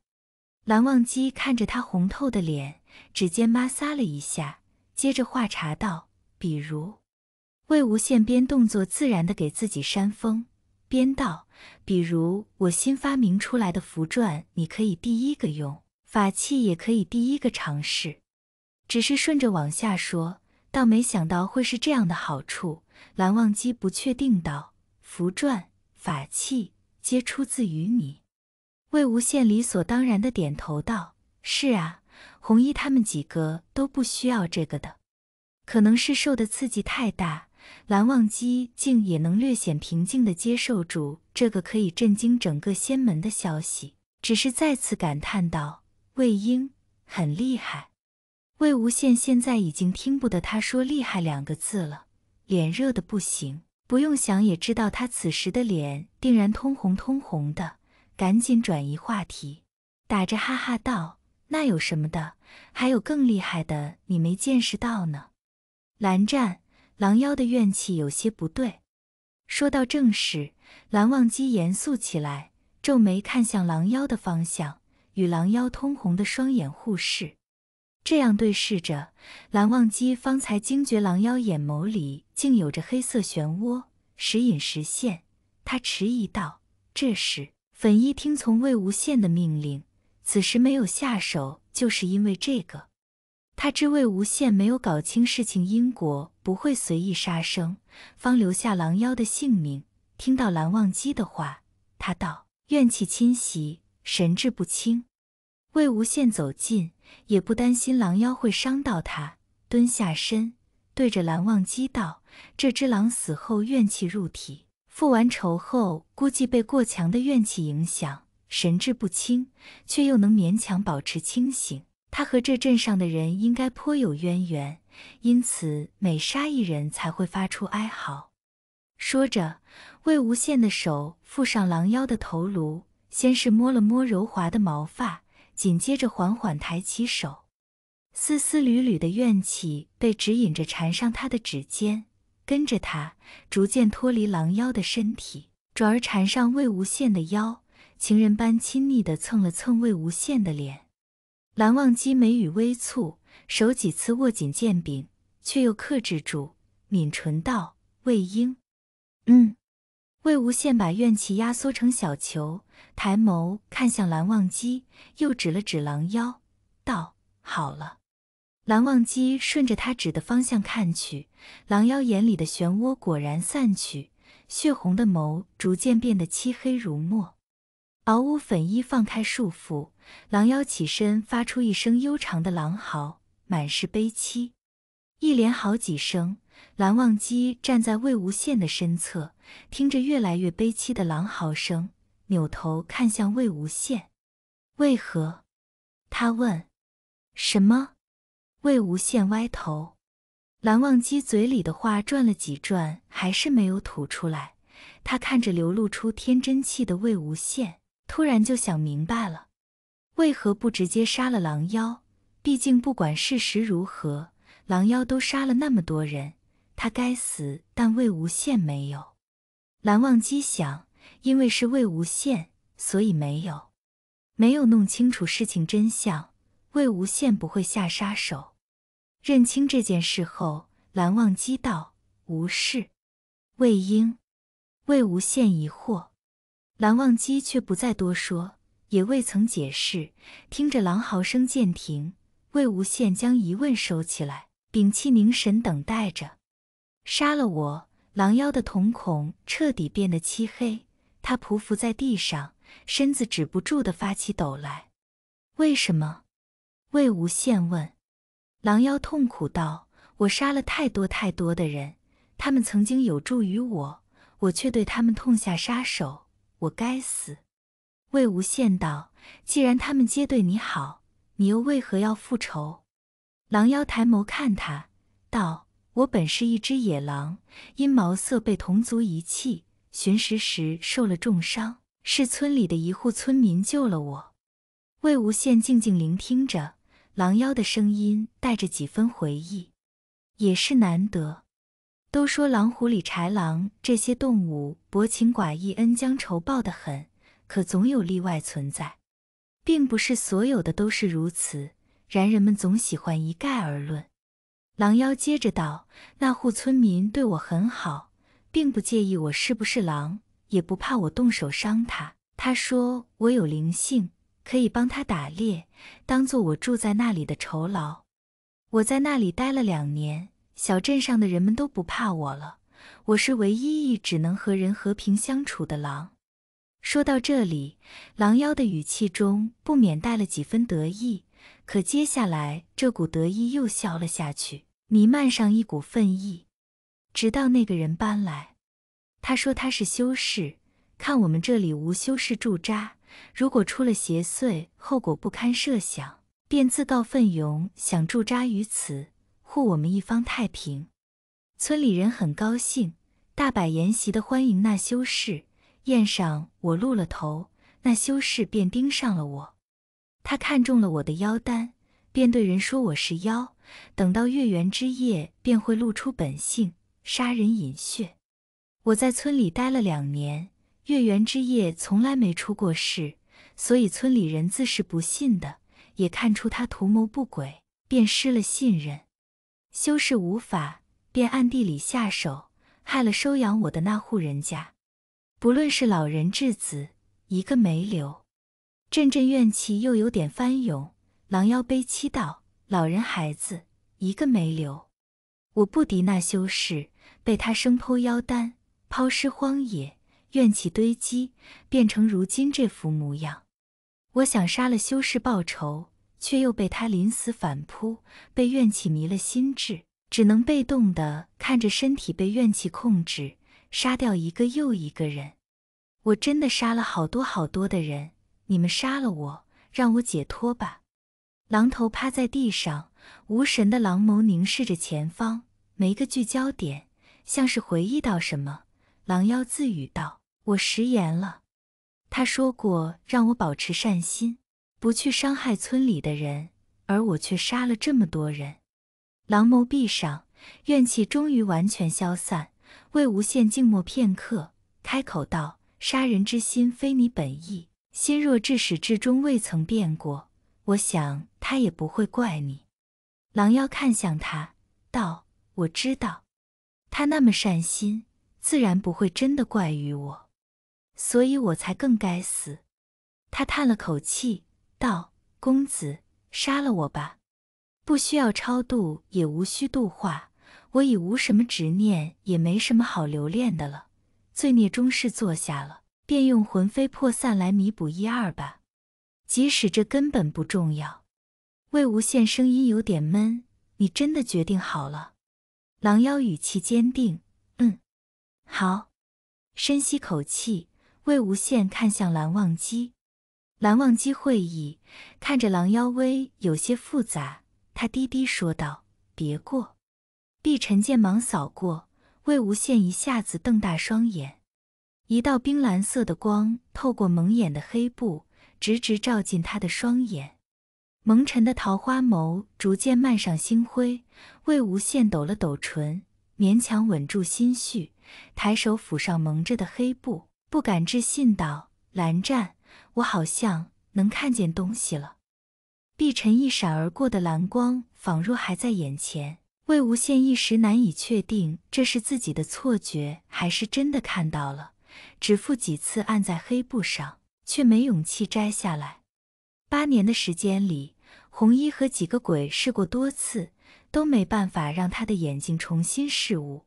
蓝忘机看着他红透的脸，指尖摩挲了一下。接着话茬道，比如，魏无羡边动作自然的给自己扇风，边道，比如我新发明出来的符篆，你可以第一个用；法器也可以第一个尝试。只是顺着往下说，倒没想到会是这样的好处。蓝忘机不确定道，符篆、法器皆出自于你。魏无羡理所当然的点头道，是啊。红衣他们几个都不需要这个的，可能是受的刺激太大，蓝忘机竟也能略显平静的接受住这个可以震惊整个仙门的消息，只是再次感叹道：“魏婴很厉害。”魏无羡现在已经听不得他说“厉害”两个字了，脸热的不行，不用想也知道他此时的脸定然通红通红的，赶紧转移话题，打着哈哈道。那有什么的？还有更厉害的，你没见识到呢。蓝湛，狼妖的怨气有些不对。说到正事，蓝忘机严肃起来，皱眉看向狼妖的方向，与狼妖通红的双眼互视。这样对视着，蓝忘机方才惊觉狼妖眼眸里竟有着黑色漩涡，时隐时现。他迟疑道：“这时，粉衣听从魏无羡的命令。”此时没有下手，就是因为这个。他知魏无羡没有搞清事情因果，不会随意杀生，方留下狼妖的性命。听到蓝忘机的话，他道：“怨气侵袭，神志不清。”魏无羡走近，也不担心狼妖会伤到他，蹲下身，对着蓝忘机道：“这只狼死后怨气入体，复完仇后，估计被过强的怨气影响。”神志不清，却又能勉强保持清醒。他和这镇上的人应该颇有渊源，因此每杀一人才会发出哀嚎。说着，魏无羡的手附上狼妖的头颅，先是摸了摸柔滑的毛发，紧接着缓缓抬起手，丝丝缕缕的怨气被指引着缠上他的指尖，跟着他逐渐脱离狼妖的身体，转而缠上魏无羡的腰。情人般亲昵地蹭了蹭魏无羡的脸，蓝忘机眉宇微蹙，手几次握紧剑柄，却又克制住，抿唇道：“魏婴，嗯。”魏无羡把怨气压缩成小球，抬眸看向蓝忘机，又指了指狼妖，道：“好了。”蓝忘机顺着他指的方向看去，狼妖眼里的漩涡果然散去，血红的眸逐渐变得漆黑如墨。嗷呜！粉衣放开束缚，狼妖起身，发出一声悠长的狼嚎，满是悲戚。一连好几声。蓝忘机站在魏无羡的身侧，听着越来越悲戚的狼嚎声，扭头看向魏无羡：“为何？”他问。“什么？”魏无羡歪头。蓝忘机嘴里的话转了几转，还是没有吐出来。他看着流露出天真气的魏无羡。突然就想明白了，为何不直接杀了狼妖？毕竟不管事实如何，狼妖都杀了那么多人，他该死，但魏无羡没有。蓝忘机想，因为是魏无羡，所以没有。没有弄清楚事情真相，魏无羡不会下杀手。认清这件事后，蓝忘机道：“无事。”魏婴，魏无羡疑惑。蓝忘机却不再多说，也未曾解释。听着狼嚎声渐停，魏无羡将疑问收起来，屏气凝神，等待着。杀了我！狼妖的瞳孔彻底变得漆黑，他匍匐在地上，身子止不住地发起抖来。为什么？魏无羡问。狼妖痛苦道：“我杀了太多太多的人，他们曾经有助于我，我却对他们痛下杀手。”我该死，魏无羡道：“既然他们皆对你好，你又为何要复仇？”狼妖抬眸看他，道：“我本是一只野狼，因毛色被同族遗弃，寻食时受了重伤，是村里的一户村民救了我。”魏无羡静静聆听着，狼妖的声音带着几分回忆，也是难得。都说狼、狐狸、豺狼这些动物薄情寡义、恩将仇报的很，可总有例外存在，并不是所有的都是如此。然人们总喜欢一概而论。狼妖接着道：“那户村民对我很好，并不介意我是不是狼，也不怕我动手伤他。他说我有灵性，可以帮他打猎，当做我住在那里的酬劳。我在那里待了两年。”小镇上的人们都不怕我了，我是唯一一只能和人和平相处的狼。说到这里，狼妖的语气中不免带了几分得意，可接下来这股得意又消了下去，弥漫上一股愤意。直到那个人搬来，他说他是修士，看我们这里无修士驻扎，如果出了邪祟，后果不堪设想，便自告奋勇想驻扎于此。护我们一方太平，村里人很高兴，大摆筵席的欢迎那修士。宴上我露了头，那修士便盯上了我。他看中了我的妖丹，便对人说我是妖。等到月圆之夜，便会露出本性，杀人饮血。我在村里待了两年，月圆之夜从来没出过事，所以村里人自是不信的，也看出他图谋不轨，便失了信任。修士无法，便暗地里下手，害了收养我的那户人家。不论是老人、稚子，一个没留。阵阵怨气又有点翻涌，狼妖悲凄道：“老人、孩子，一个没留。我不敌那修士，被他生剖妖丹，抛尸荒野，怨气堆积，变成如今这副模样。我想杀了修士报仇。”却又被他临死反扑，被怨气迷了心智，只能被动的看着身体被怨气控制，杀掉一个又一个人。我真的杀了好多好多的人，你们杀了我，让我解脱吧。狼头趴在地上，无神的狼眸凝视着前方，没个聚焦点，像是回忆到什么。狼妖自语道：“我食言了，他说过让我保持善心。”不去伤害村里的人，而我却杀了这么多人。狼眸闭上，怨气终于完全消散。魏无羡静默片刻，开口道：“杀人之心非你本意，心若至始至终未曾变过，我想他也不会怪你。”狼妖看向他，道：“我知道，他那么善心，自然不会真的怪于我，所以我才更该死。”他叹了口气。道：“公子，杀了我吧，不需要超度，也无需度化，我已无什么执念，也没什么好留恋的了。罪孽终是坐下了，便用魂飞魄散来弥补一二吧，即使这根本不重要。”魏无羡声音有点闷：“你真的决定好了？”狼妖语气坚定：“嗯，好。”深吸口气，魏无羡看向蓝忘机。蓝忘机会意，看着狼妖威，有些复杂。他低低说道：“别过。”碧晨见忙扫过，魏无羡一下子瞪大双眼。一道冰蓝色的光透过蒙眼的黑布，直直照进他的双眼。蒙尘的桃花眸逐渐漫上星辉。魏无羡抖了抖唇，勉强稳住心绪，抬手抚上蒙着的黑布，不敢置信道：“蓝湛。”我好像能看见东西了。碧晨一闪而过的蓝光，仿若还在眼前。魏无羡一时难以确定，这是自己的错觉，还是真的看到了。指腹几次按在黑布上，却没勇气摘下来。八年的时间里，红衣和几个鬼试过多次，都没办法让他的眼睛重新视物。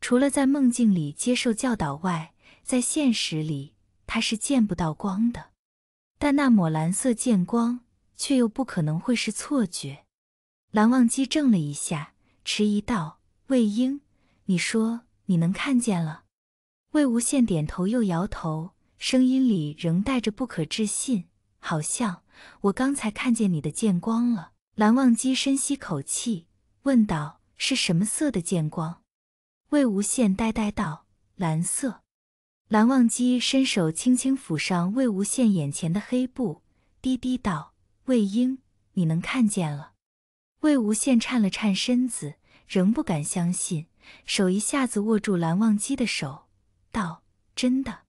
除了在梦境里接受教导外，在现实里。他是见不到光的，但那抹蓝色见光却又不可能会是错觉。蓝忘机怔了一下，迟疑道：“魏婴，你说你能看见了？”魏无羡点头又摇头，声音里仍带着不可置信，好像我刚才看见你的见光了。蓝忘机深吸口气，问道：“是什么色的见光？”魏无羡呆呆道：“蓝色。”蓝忘机伸手轻轻抚上魏无羡眼前的黑布，低低道：“魏婴，你能看见了。”魏无羡颤了颤身子，仍不敢相信，手一下子握住蓝忘机的手，道：“真的，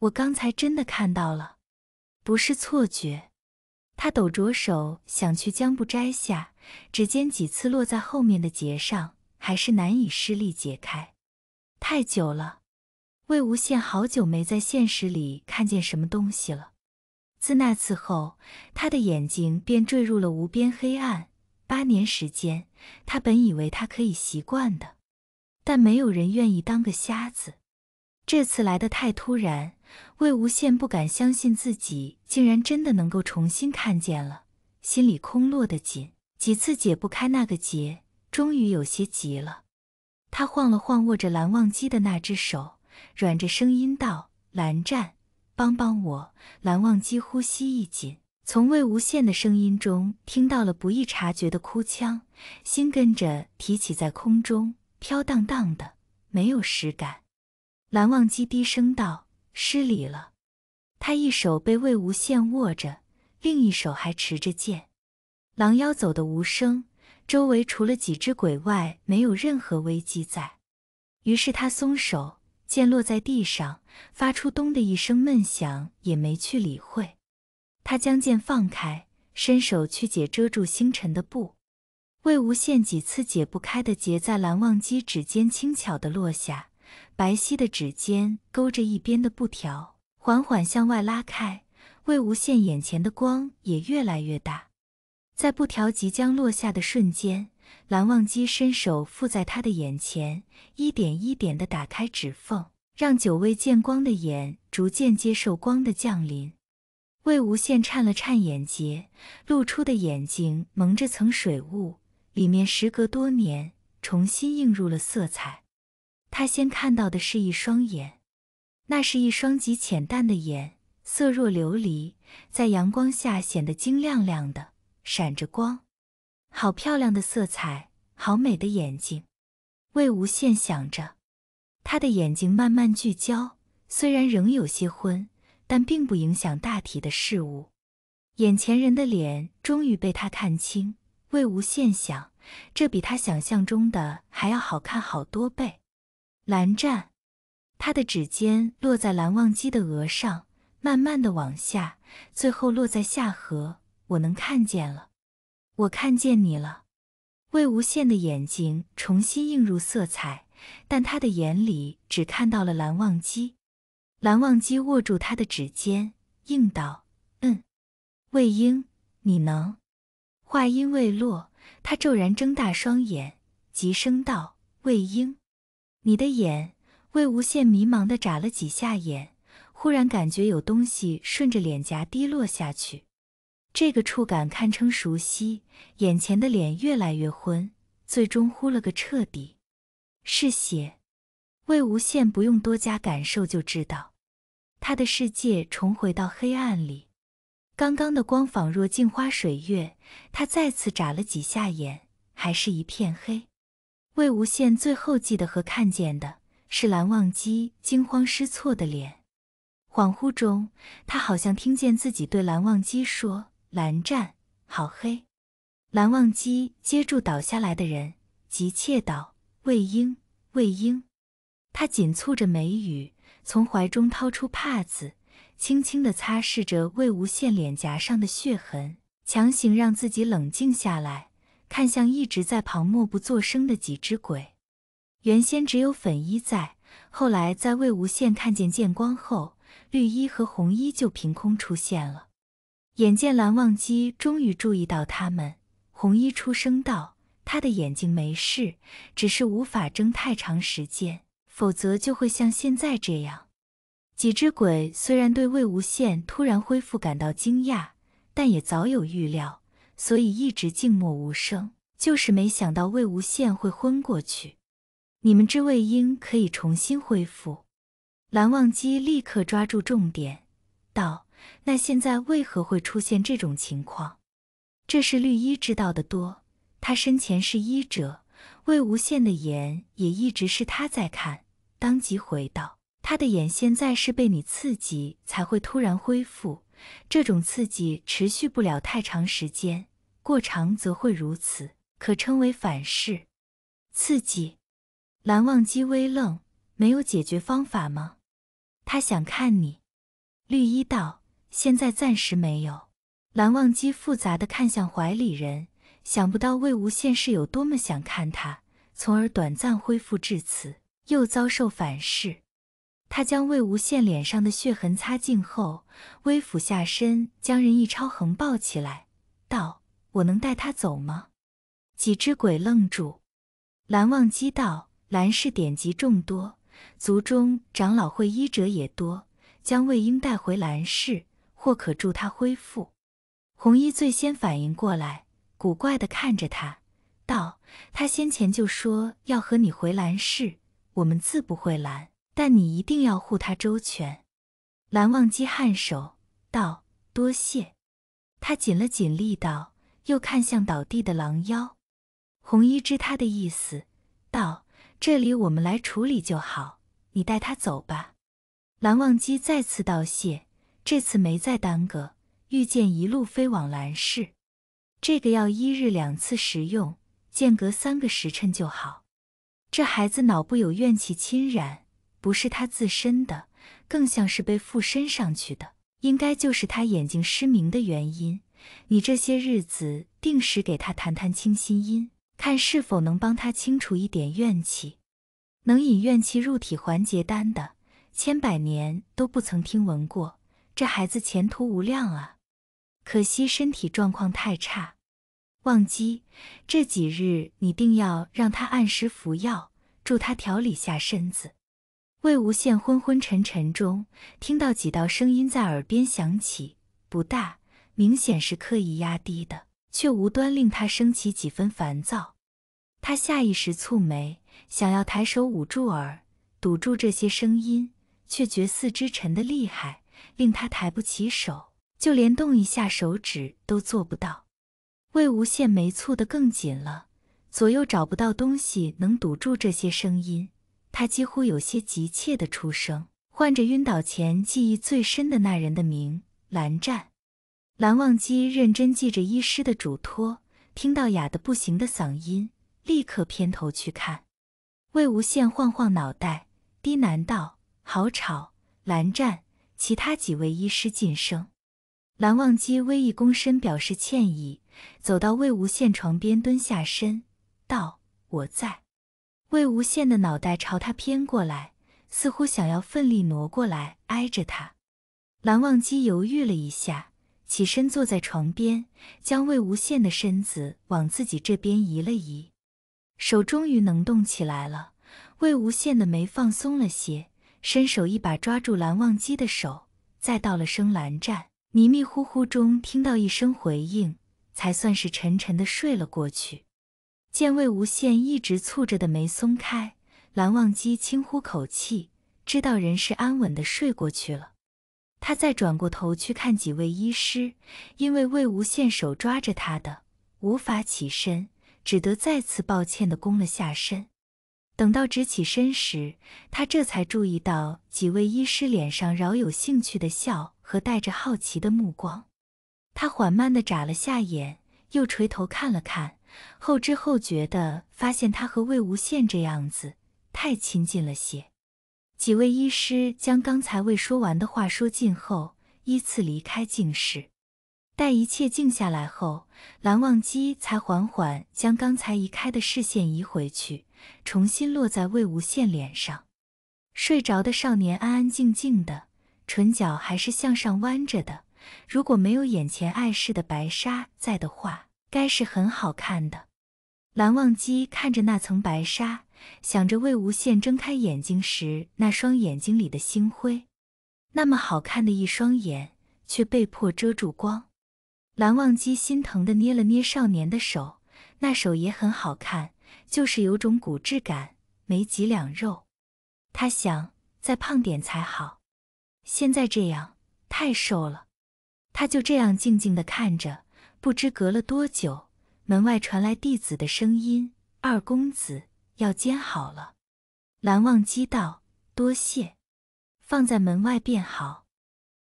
我刚才真的看到了，不是错觉。”他抖着手想去将布摘下，指尖几次落在后面的结上，还是难以施力解开。太久了。魏无羡好久没在现实里看见什么东西了，自那次后，他的眼睛便坠入了无边黑暗。八年时间，他本以为他可以习惯的，但没有人愿意当个瞎子。这次来的太突然，魏无羡不敢相信自己竟然真的能够重新看见了，心里空落的紧，几次解不开那个结，终于有些急了。他晃了晃握着蓝忘机的那只手。软着声音道：“蓝湛，帮帮我！”蓝忘机呼吸一紧，从魏无羡的声音中听到了不易察觉的哭腔，心跟着提起，在空中飘荡荡的，没有实感。蓝忘机低声道：“失礼了。”他一手被魏无羡握着，另一手还持着剑。狼妖走的无声，周围除了几只鬼外，没有任何危机在。于是他松手。剑落在地上，发出咚的一声闷响，也没去理会。他将剑放开，伸手去解遮住星辰的布。魏无羡几次解不开的结，在蓝忘机指尖轻巧的落下，白皙的指尖勾着一边的布条，缓缓向外拉开。魏无羡眼前的光也越来越大，在布条即将落下的瞬间。蓝忘机伸手附在他的眼前，一点一点地打开指缝，让久未见光的眼逐渐接受光的降临。魏无羡颤了颤眼睫，露出的眼睛蒙着层水雾，里面时隔多年重新映入了色彩。他先看到的是一双眼，那是一双极浅淡的眼，色若琉璃，在阳光下显得晶亮亮的，闪着光。好漂亮的色彩，好美的眼睛，魏无羡想着，他的眼睛慢慢聚焦，虽然仍有些昏，但并不影响大体的事物。眼前人的脸终于被他看清。魏无羡想，这比他想象中的还要好看好多倍。蓝湛，他的指尖落在蓝忘机的额上，慢慢的往下，最后落在下颌。我能看见了。我看见你了，魏无羡的眼睛重新映入色彩，但他的眼里只看到了蓝忘机。蓝忘机握住他的指尖，应道：“嗯。”魏婴，你能？话音未落，他骤然睁大双眼，急声道：“魏婴，你的眼！”魏无羡迷茫的眨了几下眼，忽然感觉有东西顺着脸颊滴落下去。这个触感堪称熟悉，眼前的脸越来越昏，最终呼了个彻底。是血。魏无羡不用多加感受就知道，他的世界重回到黑暗里。刚刚的光仿若镜花水月，他再次眨了几下眼，还是一片黑。魏无羡最后记得和看见的是蓝忘机惊慌失措的脸。恍惚中，他好像听见自己对蓝忘机说。蓝湛，好黑！蓝忘机接住倒下来的人，急切道：“魏婴，魏婴！”他紧蹙着眉宇，从怀中掏出帕子，轻轻地擦拭着魏无羡脸颊上的血痕，强行让自己冷静下来，看向一直在旁默不作声的几只鬼。原先只有粉衣在，后来在魏无羡看见剑光后，绿衣和红衣就凭空出现了。眼见蓝忘机终于注意到他们，红衣出声道：“他的眼睛没事，只是无法睁太长时间，否则就会像现在这样。”几只鬼虽然对魏无羡突然恢复感到惊讶，但也早有预料，所以一直静默无声，就是没想到魏无羡会昏过去。你们知魏婴可以重新恢复？蓝忘机立刻抓住重点，道。那现在为何会出现这种情况？这是绿衣知道的多，他生前是医者，魏无羡的眼也一直是他在看。当即回道：“他的眼现在是被你刺激才会突然恢复，这种刺激持续不了太长时间，过长则会如此，可称为反噬刺激。”蓝忘机微愣：“没有解决方法吗？”他想看你，绿衣道。现在暂时没有，蓝忘机复杂的看向怀里人，想不到魏无羡是有多么想看他，从而短暂恢复至此，又遭受反噬。他将魏无羡脸上的血痕擦净后，微俯下身将人一抄横抱起来，道：“我能带他走吗？”几只鬼愣住。蓝忘机道：“蓝氏典籍众多，族中长老会医者也多，将魏婴带回蓝氏。”或可助他恢复。红衣最先反应过来，古怪的看着他，道：“他先前就说要和你回兰氏，我们自不会拦，但你一定要护他周全。”蓝忘机颔首，道：“多谢。”他紧了紧力道，又看向倒地的狼妖。红衣知他的意思，道：“这里我们来处理就好，你带他走吧。”蓝忘机再次道谢。这次没再耽搁，御剑一路飞往兰氏。这个药一日两次食用，间隔三个时辰就好。这孩子脑部有怨气侵染，不是他自身的，更像是被附身上去的，应该就是他眼睛失明的原因。你这些日子定时给他弹弹清心音，看是否能帮他清除一点怨气。能引怨气入体还结丹的，千百年都不曾听闻过。这孩子前途无量啊，可惜身体状况太差。忘机，这几日你定要让他按时服药，助他调理下身子。魏无羡昏昏沉沉中，听到几道声音在耳边响起，不大，明显是刻意压低的，却无端令他升起几分烦躁。他下意识蹙眉，想要抬手捂住耳，堵住这些声音，却觉四肢沉得厉害。令他抬不起手，就连动一下手指都做不到。魏无羡眉蹙得更紧了，左右找不到东西能堵住这些声音，他几乎有些急切地出声，唤着晕倒前记忆最深的那人的名——蓝湛。蓝忘机认真记着医师的嘱托，听到哑得不行的嗓音，立刻偏头去看。魏无羡晃晃脑袋，低喃道：“好吵，蓝湛。”其他几位医师晋升，蓝忘机微一躬身，表示歉意，走到魏无羡床边，蹲下身，道：“我在。”魏无羡的脑袋朝他偏过来，似乎想要奋力挪过来挨着他。蓝忘机犹豫了一下，起身坐在床边，将魏无羡的身子往自己这边移了移，手终于能动起来了。魏无羡的眉放松了些。伸手一把抓住蓝忘机的手，再道了声“蓝湛”，迷迷糊糊中听到一声回应，才算是沉沉的睡了过去。见魏无羡一直蹙着的眉松开，蓝忘机轻呼口气，知道人是安稳的睡过去了。他再转过头去看几位医师，因为魏无羡手抓着他的，无法起身，只得再次抱歉的躬了下身。等到直起身时，他这才注意到几位医师脸上饶有兴趣的笑和带着好奇的目光。他缓慢地眨了下眼，又垂头看了看，后知后觉地发现他和魏无羡这样子太亲近了些。几位医师将刚才未说完的话说尽后，依次离开静室。待一切静下来后，蓝忘机才缓缓将刚才移开的视线移回去。重新落在魏无羡脸上，睡着的少年安安静静的，唇角还是向上弯着的。如果没有眼前碍事的白纱在的话，该是很好看的。蓝忘机看着那层白纱，想着魏无羡睁开眼睛时那双眼睛里的星辉，那么好看的一双眼，却被迫遮住光。蓝忘机心疼的捏了捏少年的手，那手也很好看。就是有种骨质感，没几两肉。他想再胖点才好，现在这样太瘦了。他就这样静静地看着，不知隔了多久，门外传来弟子的声音：“二公子要煎好了。”蓝忘机道：“多谢，放在门外便好。”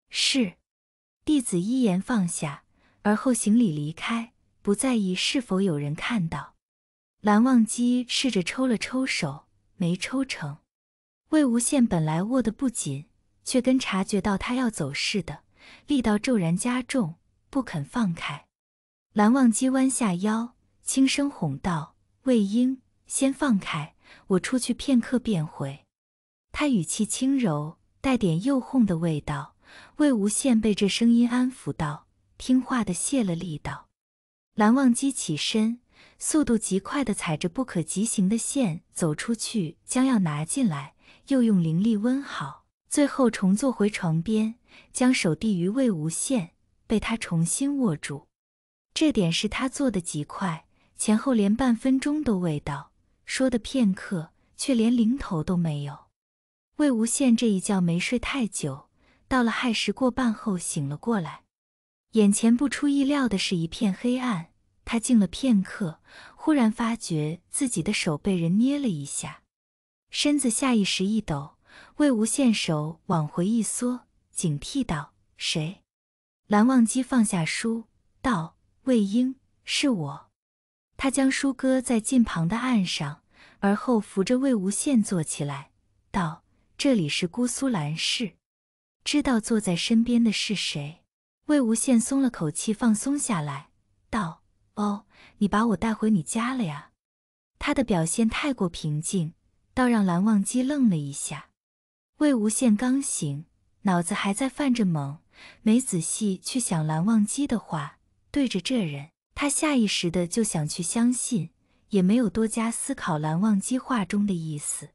是，弟子一言放下，而后行礼离开，不在意是否有人看到。蓝忘机试着抽了抽手，没抽成。魏无羡本来握得不紧，却跟察觉到他要走似的，力道骤然加重，不肯放开。蓝忘机弯下腰，轻声哄道：“魏婴，先放开，我出去片刻便回。”他语气轻柔，带点诱哄的味道。魏无羡被这声音安抚到，听话的卸了力道。蓝忘机起身。速度极快地踩着不可及行的线走出去，将药拿进来，又用灵力温好，最后重坐回床边，将手递于魏无羡，被他重新握住。这点是他做的极快，前后连半分钟都未到，说的片刻却连零头都没有。魏无羡这一觉没睡太久，到了亥时过半后醒了过来，眼前不出意料的是一片黑暗。他静了片刻，忽然发觉自己的手被人捏了一下，身子下意识一抖。魏无羡手往回一缩，警惕道：“谁？”蓝忘机放下书，道：“魏婴，是我。”他将书搁在近旁的案上，而后扶着魏无羡坐起来，道：“这里是姑苏蓝氏。”知道坐在身边的是谁，魏无羡松了口气，放松下来，道。哦，你把我带回你家了呀？他的表现太过平静，倒让蓝忘机愣了一下。魏无羡刚醒，脑子还在犯着懵，没仔细去想蓝忘机的话。对着这人，他下意识的就想去相信，也没有多加思考蓝忘机话中的意思。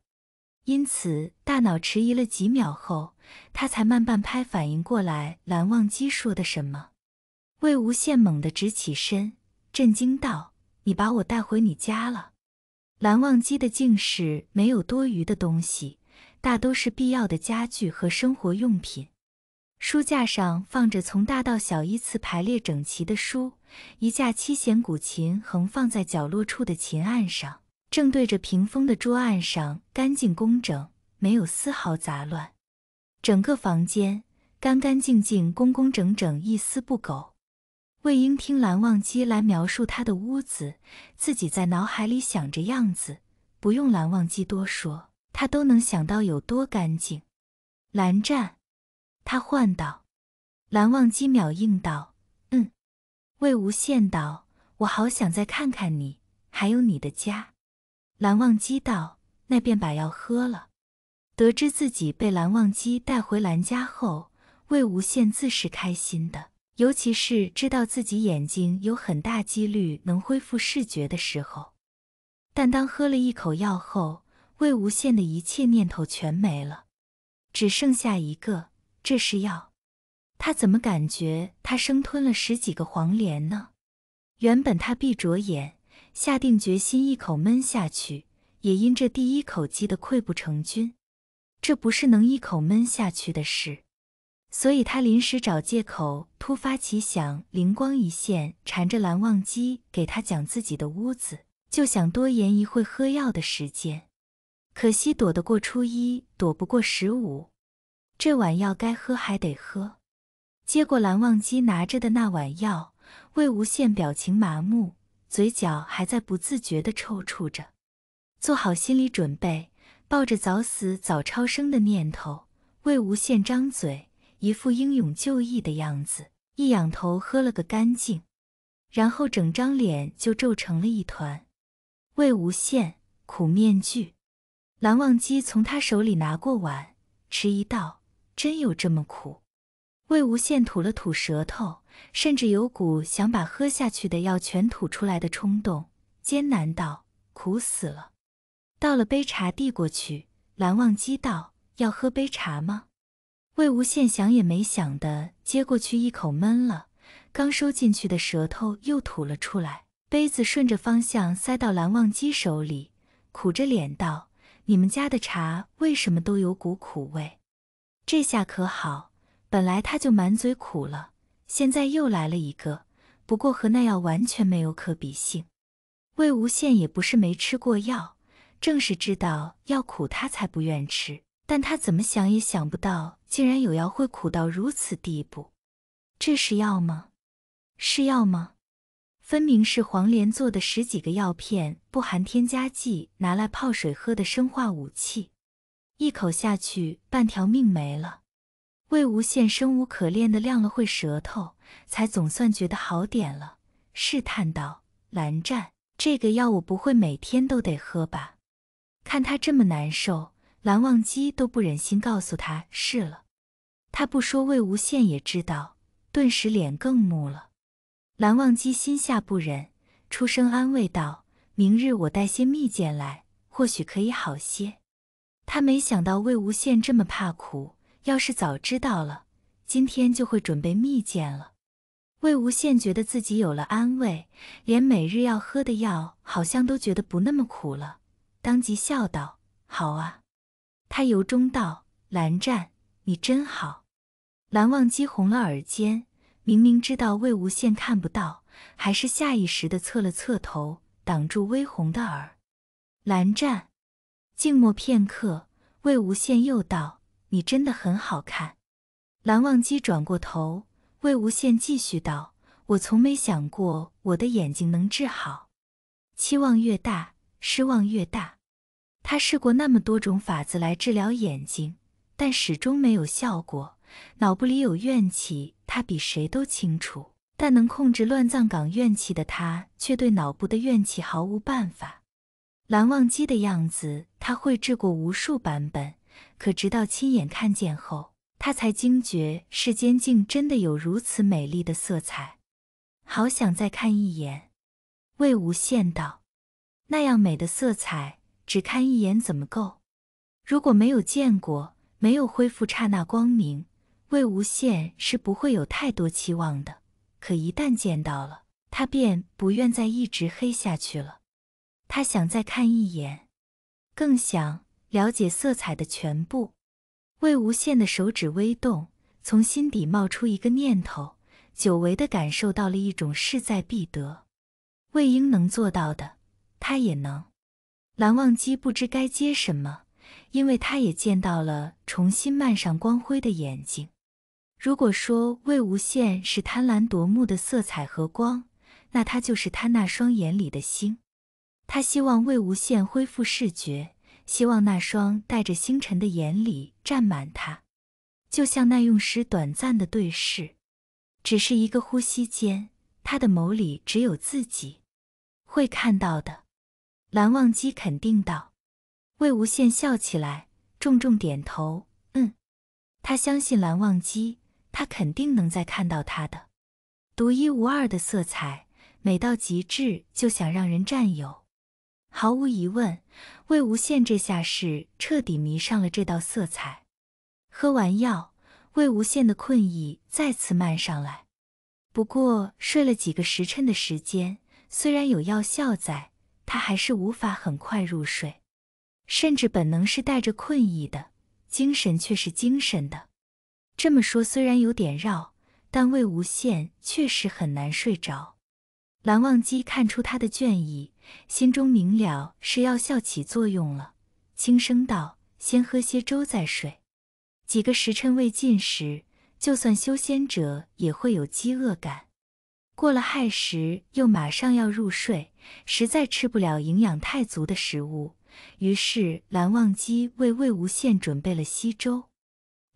因此，大脑迟疑了几秒后，他才慢半拍反应过来蓝忘机说的什么。魏无羡猛地直起身。震惊道：“你把我带回你家了。”蓝忘机的静室没有多余的东西，大都是必要的家具和生活用品。书架上放着从大到小依次排列整齐的书，一架七弦古琴横放在角落处的琴案上，正对着屏风的桌案上干净工整，没有丝毫杂乱。整个房间干干净净、工工整整、一丝不苟。魏婴听蓝忘机来描述他的屋子，自己在脑海里想着样子，不用蓝忘机多说，他都能想到有多干净。蓝湛，他唤道。蓝忘机秒应道：“嗯。”魏无羡道：“我好想再看看你，还有你的家。”蓝忘机道：“那便把药喝了。”得知自己被蓝忘机带回蓝家后，魏无羡自是开心的。尤其是知道自己眼睛有很大几率能恢复视觉的时候，但当喝了一口药后，魏无羡的一切念头全没了，只剩下一个：这是药。他怎么感觉他生吞了十几个黄连呢？原本他闭着眼，下定决心一口闷下去，也因这第一口气得溃不成军。这不是能一口闷下去的事。所以他临时找借口，突发奇想，灵光一现，缠着蓝忘机给他讲自己的屋子，就想多延一会喝药的时间。可惜躲得过初一，躲不过十五，这碗药该喝还得喝。接过蓝忘机拿着的那碗药，魏无羡表情麻木，嘴角还在不自觉的抽搐着。做好心理准备，抱着早死早超生的念头，魏无羡张嘴。一副英勇就义的样子，一仰头喝了个干净，然后整张脸就皱成了一团。魏无羡苦面具，蓝忘机从他手里拿过碗，迟疑道：“真有这么苦？”魏无羡吐了吐舌头，甚至有股想把喝下去的药全吐出来的冲动，艰难道：“苦死了。”倒了杯茶递过去，蓝忘机道：“要喝杯茶吗？”魏无羡想也没想的接过去一口闷了，刚收进去的舌头又吐了出来，杯子顺着方向塞到蓝忘机手里，苦着脸道：“你们家的茶为什么都有股苦味？”这下可好，本来他就满嘴苦了，现在又来了一个，不过和那药完全没有可比性。魏无羡也不是没吃过药，正是知道药苦，他才不愿吃。但他怎么想也想不到。竟然有药会苦到如此地步，这是药吗？是药吗？分明是黄连做的十几个药片，不含添加剂，拿来泡水喝的生化武器。一口下去，半条命没了。魏无羡生无可恋的亮了会舌头，才总算觉得好点了，试探道：“蓝湛，这个药我不会每天都得喝吧？看他这么难受。”蓝忘机都不忍心告诉他，是了。他不说，魏无羡也知道，顿时脸更木了。蓝忘机心下不忍，出声安慰道：“明日我带些蜜饯来，或许可以好些。”他没想到魏无羡这么怕苦，要是早知道了，今天就会准备蜜饯了。魏无羡觉得自己有了安慰，连每日要喝的药好像都觉得不那么苦了，当即笑道：“好啊。”他由衷道：“蓝湛，你真好。”蓝忘机红了耳尖，明明知道魏无羡看不到，还是下意识的侧了侧头，挡住微红的耳。蓝湛静默片刻，魏无羡又道：“你真的很好看。”蓝忘机转过头，魏无羡继续道：“我从没想过我的眼睛能治好，期望越大，失望越大。”他试过那么多种法子来治疗眼睛，但始终没有效果。脑部里有怨气，他比谁都清楚。但能控制乱葬岗怨气的他，却对脑部的怨气毫无办法。蓝忘机的样子，他绘制过无数版本，可直到亲眼看见后，他才惊觉世间竟真的有如此美丽的色彩。好想再看一眼，魏无羡道：“那样美的色彩。”只看一眼怎么够？如果没有见过，没有恢复刹那光明，魏无羡是不会有太多期望的。可一旦见到了，他便不愿再一直黑下去了。他想再看一眼，更想了解色彩的全部。魏无羡的手指微动，从心底冒出一个念头：久违的感受到了一种势在必得。魏婴能做到的，他也能。蓝忘机不知该接什么，因为他也见到了重新漫上光辉的眼睛。如果说魏无羡是贪婪夺目的色彩和光，那他就是他那双眼里的星。他希望魏无羡恢复视觉，希望那双带着星辰的眼里占满他，就像那用时短暂的对视，只是一个呼吸间，他的眸里只有自己，会看到的。蓝忘机肯定道：“魏无羡笑起来，重重点头，嗯，他相信蓝忘机，他肯定能再看到他的独一无二的色彩，美到极致，就想让人占有。毫无疑问，魏无羡这下是彻底迷上了这道色彩。喝完药，魏无羡的困意再次漫上来。不过睡了几个时辰的时间，虽然有药效在。”他还是无法很快入睡，甚至本能是带着困意的，精神却是精神的。这么说虽然有点绕，但魏无羡确实很难睡着。蓝忘机看出他的倦意，心中明了是药效起作用了，轻声道：“先喝些粥再睡。”几个时辰未进食，就算修仙者也会有饥饿感。过了亥时，又马上要入睡，实在吃不了营养太足的食物。于是蓝忘机为魏无羡准备了稀粥，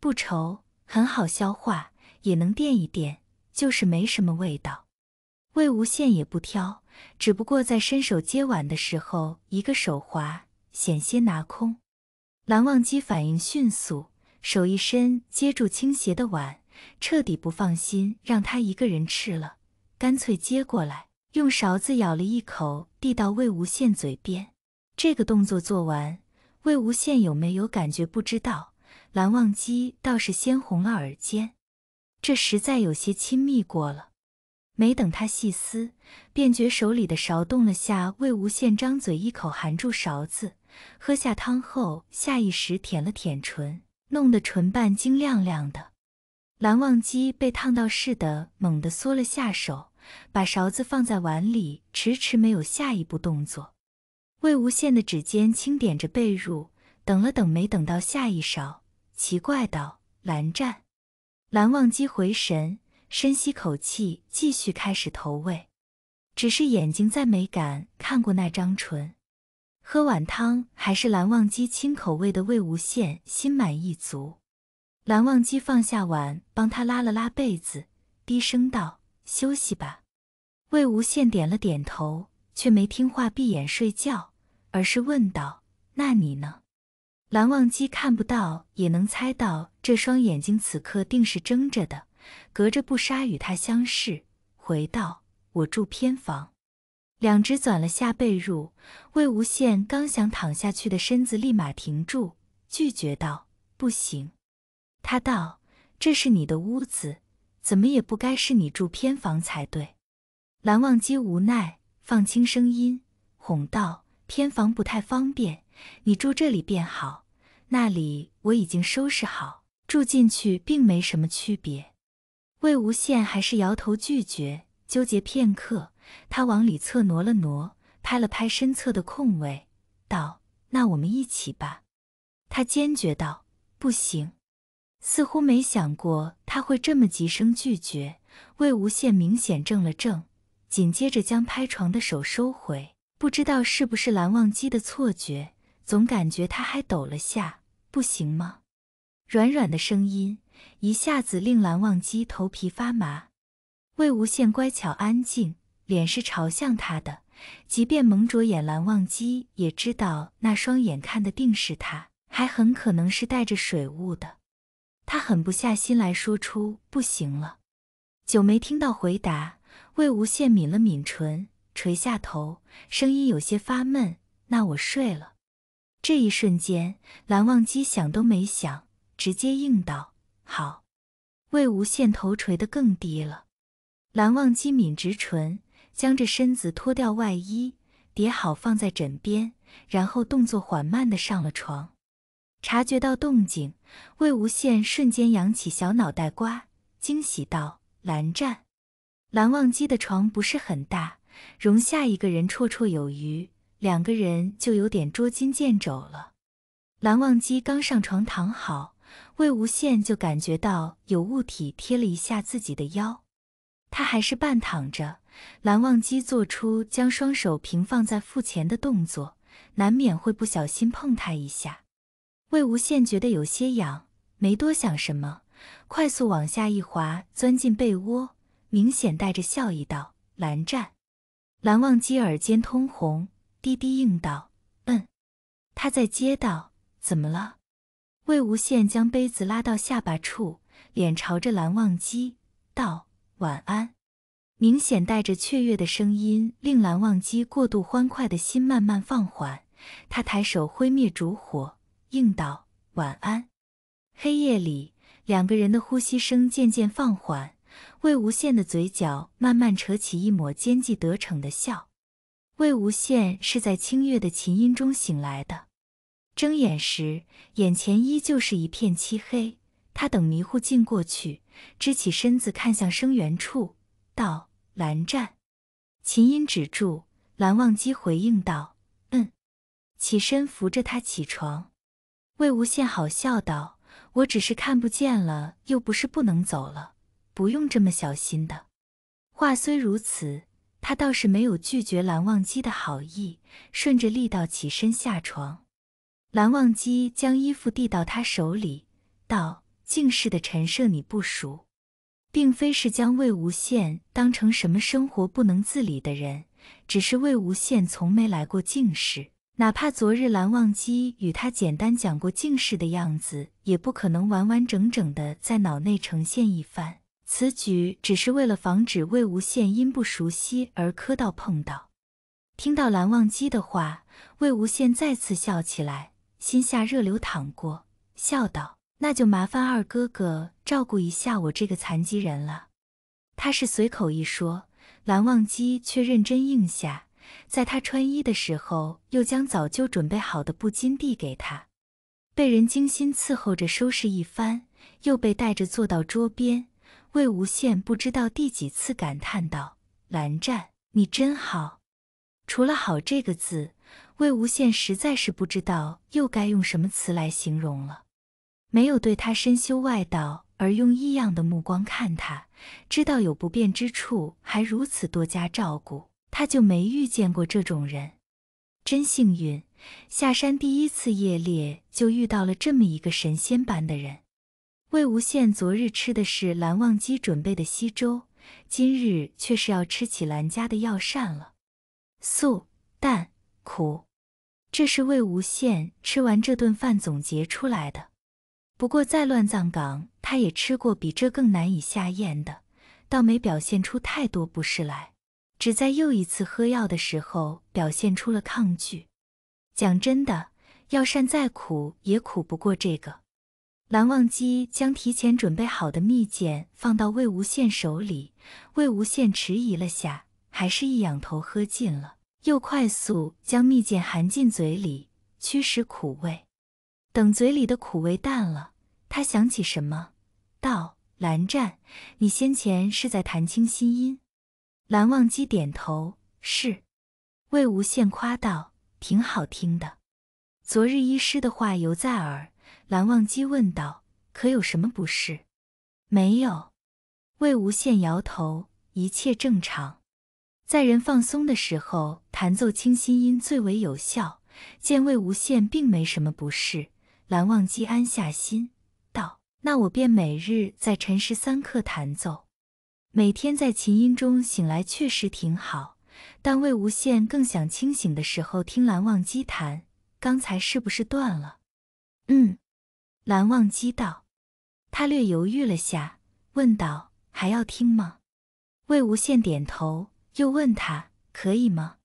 不稠，很好消化，也能垫一垫，就是没什么味道。魏无羡也不挑，只不过在伸手接碗的时候，一个手滑，险些拿空。蓝忘机反应迅速，手一伸接住倾斜的碗，彻底不放心，让他一个人吃了。干脆接过来，用勺子咬了一口，递到魏无羡嘴边。这个动作做完，魏无羡有没有感觉不知道，蓝忘机倒是先红了耳尖。这实在有些亲密过了。没等他细思，便觉手里的勺动了下。魏无羡张嘴一口含住勺子，喝下汤后，下意识舔了舔唇，弄得唇瓣晶亮亮的。蓝忘机被烫到似的，猛地缩了下手。把勺子放在碗里，迟迟没有下一步动作。魏无羡的指尖轻点着被褥，等了等，没等到下一勺，奇怪道：“蓝湛。”蓝忘机回神，深吸口气，继续开始投喂，只是眼睛再没敢看过那张唇。喝碗汤，还是蓝忘机亲口喂的魏无羡心满意足。蓝忘机放下碗，帮他拉了拉被子，低声道。休息吧，魏无羡点了点头，却没听话闭眼睡觉，而是问道：“那你呢？”蓝忘机看不到，也能猜到这双眼睛此刻定是睁着的，隔着布纱与他相视，回道：“我住偏房。”两只钻了下被褥，魏无羡刚想躺下去的身子立马停住，拒绝道：“不行。”他道：“这是你的屋子。”怎么也不该是你住偏房才对，蓝忘机无奈放轻声音哄道：“偏房不太方便，你住这里便好。那里我已经收拾好，住进去并没什么区别。”魏无羡还是摇头拒绝，纠结片刻，他往里侧挪了挪，拍了拍身侧的空位，道：“那我们一起吧。”他坚决道：“不行。”似乎没想过他会这么急声拒绝，魏无羡明显怔了怔，紧接着将拍床的手收回。不知道是不是蓝忘机的错觉，总感觉他还抖了下，不行吗？软软的声音一下子令蓝忘机头皮发麻。魏无羡乖巧安静，脸是朝向他的，即便蒙着眼，蓝忘机也知道那双眼看的定是他，还很可能是带着水雾的。他狠不下心来说出不行了，久没听到回答，魏无羡抿了抿唇，垂下头，声音有些发闷。那我睡了。这一瞬间，蓝忘机想都没想，直接应道：“好。”魏无羡头垂得更低了。蓝忘机抿直唇，将这身子脱掉外衣，叠好放在枕边，然后动作缓慢地上了床。察觉到动静，魏无羡瞬间扬起小脑袋瓜，惊喜道：“蓝湛，蓝忘机的床不是很大，容下一个人绰绰有余，两个人就有点捉襟见肘了。”蓝忘机刚上床躺好，魏无羡就感觉到有物体贴了一下自己的腰。他还是半躺着，蓝忘机做出将双手平放在腹前的动作，难免会不小心碰他一下。魏无羡觉得有些痒，没多想什么，快速往下一滑，钻进被窝，明显带着笑意道：“蓝湛。”蓝忘机耳尖通红，低低应道：“嗯。”他在街道，怎么了？魏无羡将杯子拉到下巴处，脸朝着蓝忘机道：“晚安。”明显带着雀跃的声音，令蓝忘机过度欢快的心慢慢放缓。他抬手挥灭烛火。应道晚安。黑夜里，两个人的呼吸声渐渐放缓。魏无羡的嘴角慢慢扯起一抹奸计得逞的笑。魏无羡是在清月的琴音中醒来的，睁眼时，眼前依旧是一片漆黑。他等迷糊劲过去，支起身子看向声源处，道：“蓝湛。”琴音止住，蓝忘机回应道：“嗯。”起身扶着他起床。魏无羡好笑道：“我只是看不见了，又不是不能走了，不用这么小心的。”话虽如此，他倒是没有拒绝蓝忘机的好意，顺着力道起身下床。蓝忘机将衣服递到他手里，道：“静室的陈设你不熟，并非是将魏无羡当成什么生活不能自理的人，只是魏无羡从没来过静室。”哪怕昨日蓝忘机与他简单讲过净世的样子，也不可能完完整整的在脑内呈现一番。此举只是为了防止魏无羡因不熟悉而磕到碰到。听到蓝忘机的话，魏无羡再次笑起来，心下热流淌过，笑道：“那就麻烦二哥哥照顾一下我这个残疾人了。”他是随口一说，蓝忘机却认真应下。在他穿衣的时候，又将早就准备好的布巾递给他。被人精心伺候着收拾一番，又被带着坐到桌边。魏无羡不知道第几次感叹道：“蓝湛，你真好。”除了“好”这个字，魏无羡实在是不知道又该用什么词来形容了。没有对他深修外道而用异样的目光看他，知道有不便之处还如此多加照顾。他就没遇见过这种人，真幸运！下山第一次夜猎就遇到了这么一个神仙般的人。魏无羡昨日吃的是蓝忘机准备的稀粥，今日却是要吃起蓝家的药膳了。素、淡、苦，这是魏无羡吃完这顿饭总结出来的。不过在乱葬岗，他也吃过比这更难以下咽的，倒没表现出太多不适来。只在又一次喝药的时候表现出了抗拒。讲真的，药膳再苦也苦不过这个。蓝忘机将提前准备好的蜜饯放到魏无羡手里，魏无羡迟疑了下，还是一仰头喝尽了，又快速将蜜饯含进嘴里，驱使苦味。等嘴里的苦味淡了，他想起什么，道：“蓝湛，你先前是在谈清心音。”蓝忘机点头，是。魏无羡夸道：“挺好听的。”昨日医师的话犹在耳。蓝忘机问道：“可有什么不适？”“没有。”魏无羡摇头，“一切正常。”在人放松的时候，弹奏清心音最为有效。见魏无羡并没什么不适，蓝忘机安下心道：“那我便每日在辰时三刻弹奏。”每天在琴音中醒来确实挺好，但魏无羡更想清醒的时候听蓝忘机弹。刚才是不是断了？嗯，蓝忘机道。他略犹豫了下，问道：“还要听吗？”魏无羡点头，又问他：“可以吗？”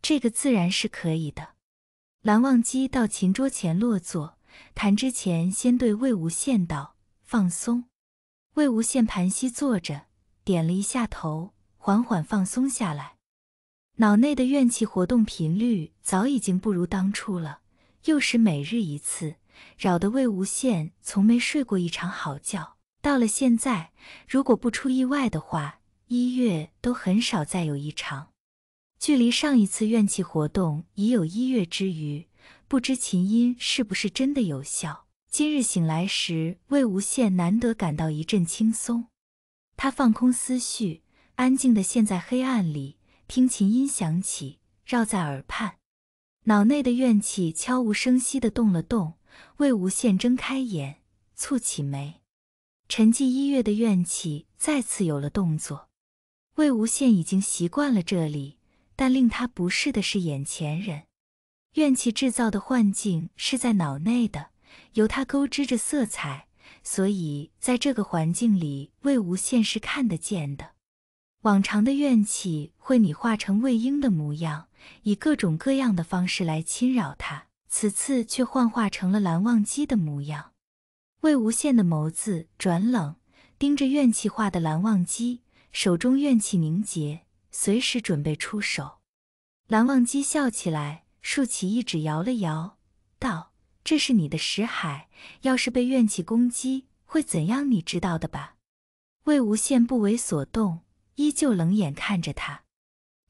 这个自然是可以的。蓝忘机到琴桌前落座，弹之前先对魏无羡道：“放松。”魏无羡盘膝坐着。点了一下头，缓缓放松下来，脑内的怨气活动频率早已经不如当初了。又是每日一次，扰得魏无羡从没睡过一场好觉。到了现在，如果不出意外的话，一月都很少再有一场。距离上一次怨气活动已有一月之余，不知琴音是不是真的有效。今日醒来时，魏无羡难得感到一阵轻松。他放空思绪，安静地陷在黑暗里，听琴音响起，绕在耳畔。脑内的怨气悄无声息地动了动。魏无羡睁开眼，蹙起眉。沉寂一月的怨气再次有了动作。魏无羡已经习惯了这里，但令他不适的是眼前人。怨气制造的幻境是在脑内的，由他勾织着色彩。所以，在这个环境里，魏无羡是看得见的。往常的怨气会拟化成魏婴的模样，以各种各样的方式来侵扰他。此次却幻化成了蓝忘机的模样。魏无羡的眸子转冷，盯着怨气化的蓝忘机，手中怨气凝结，随时准备出手。蓝忘机笑起来，竖起一指摇了摇，道。这是你的石海，要是被怨气攻击会怎样？你知道的吧。魏无羡不为所动，依旧冷眼看着他。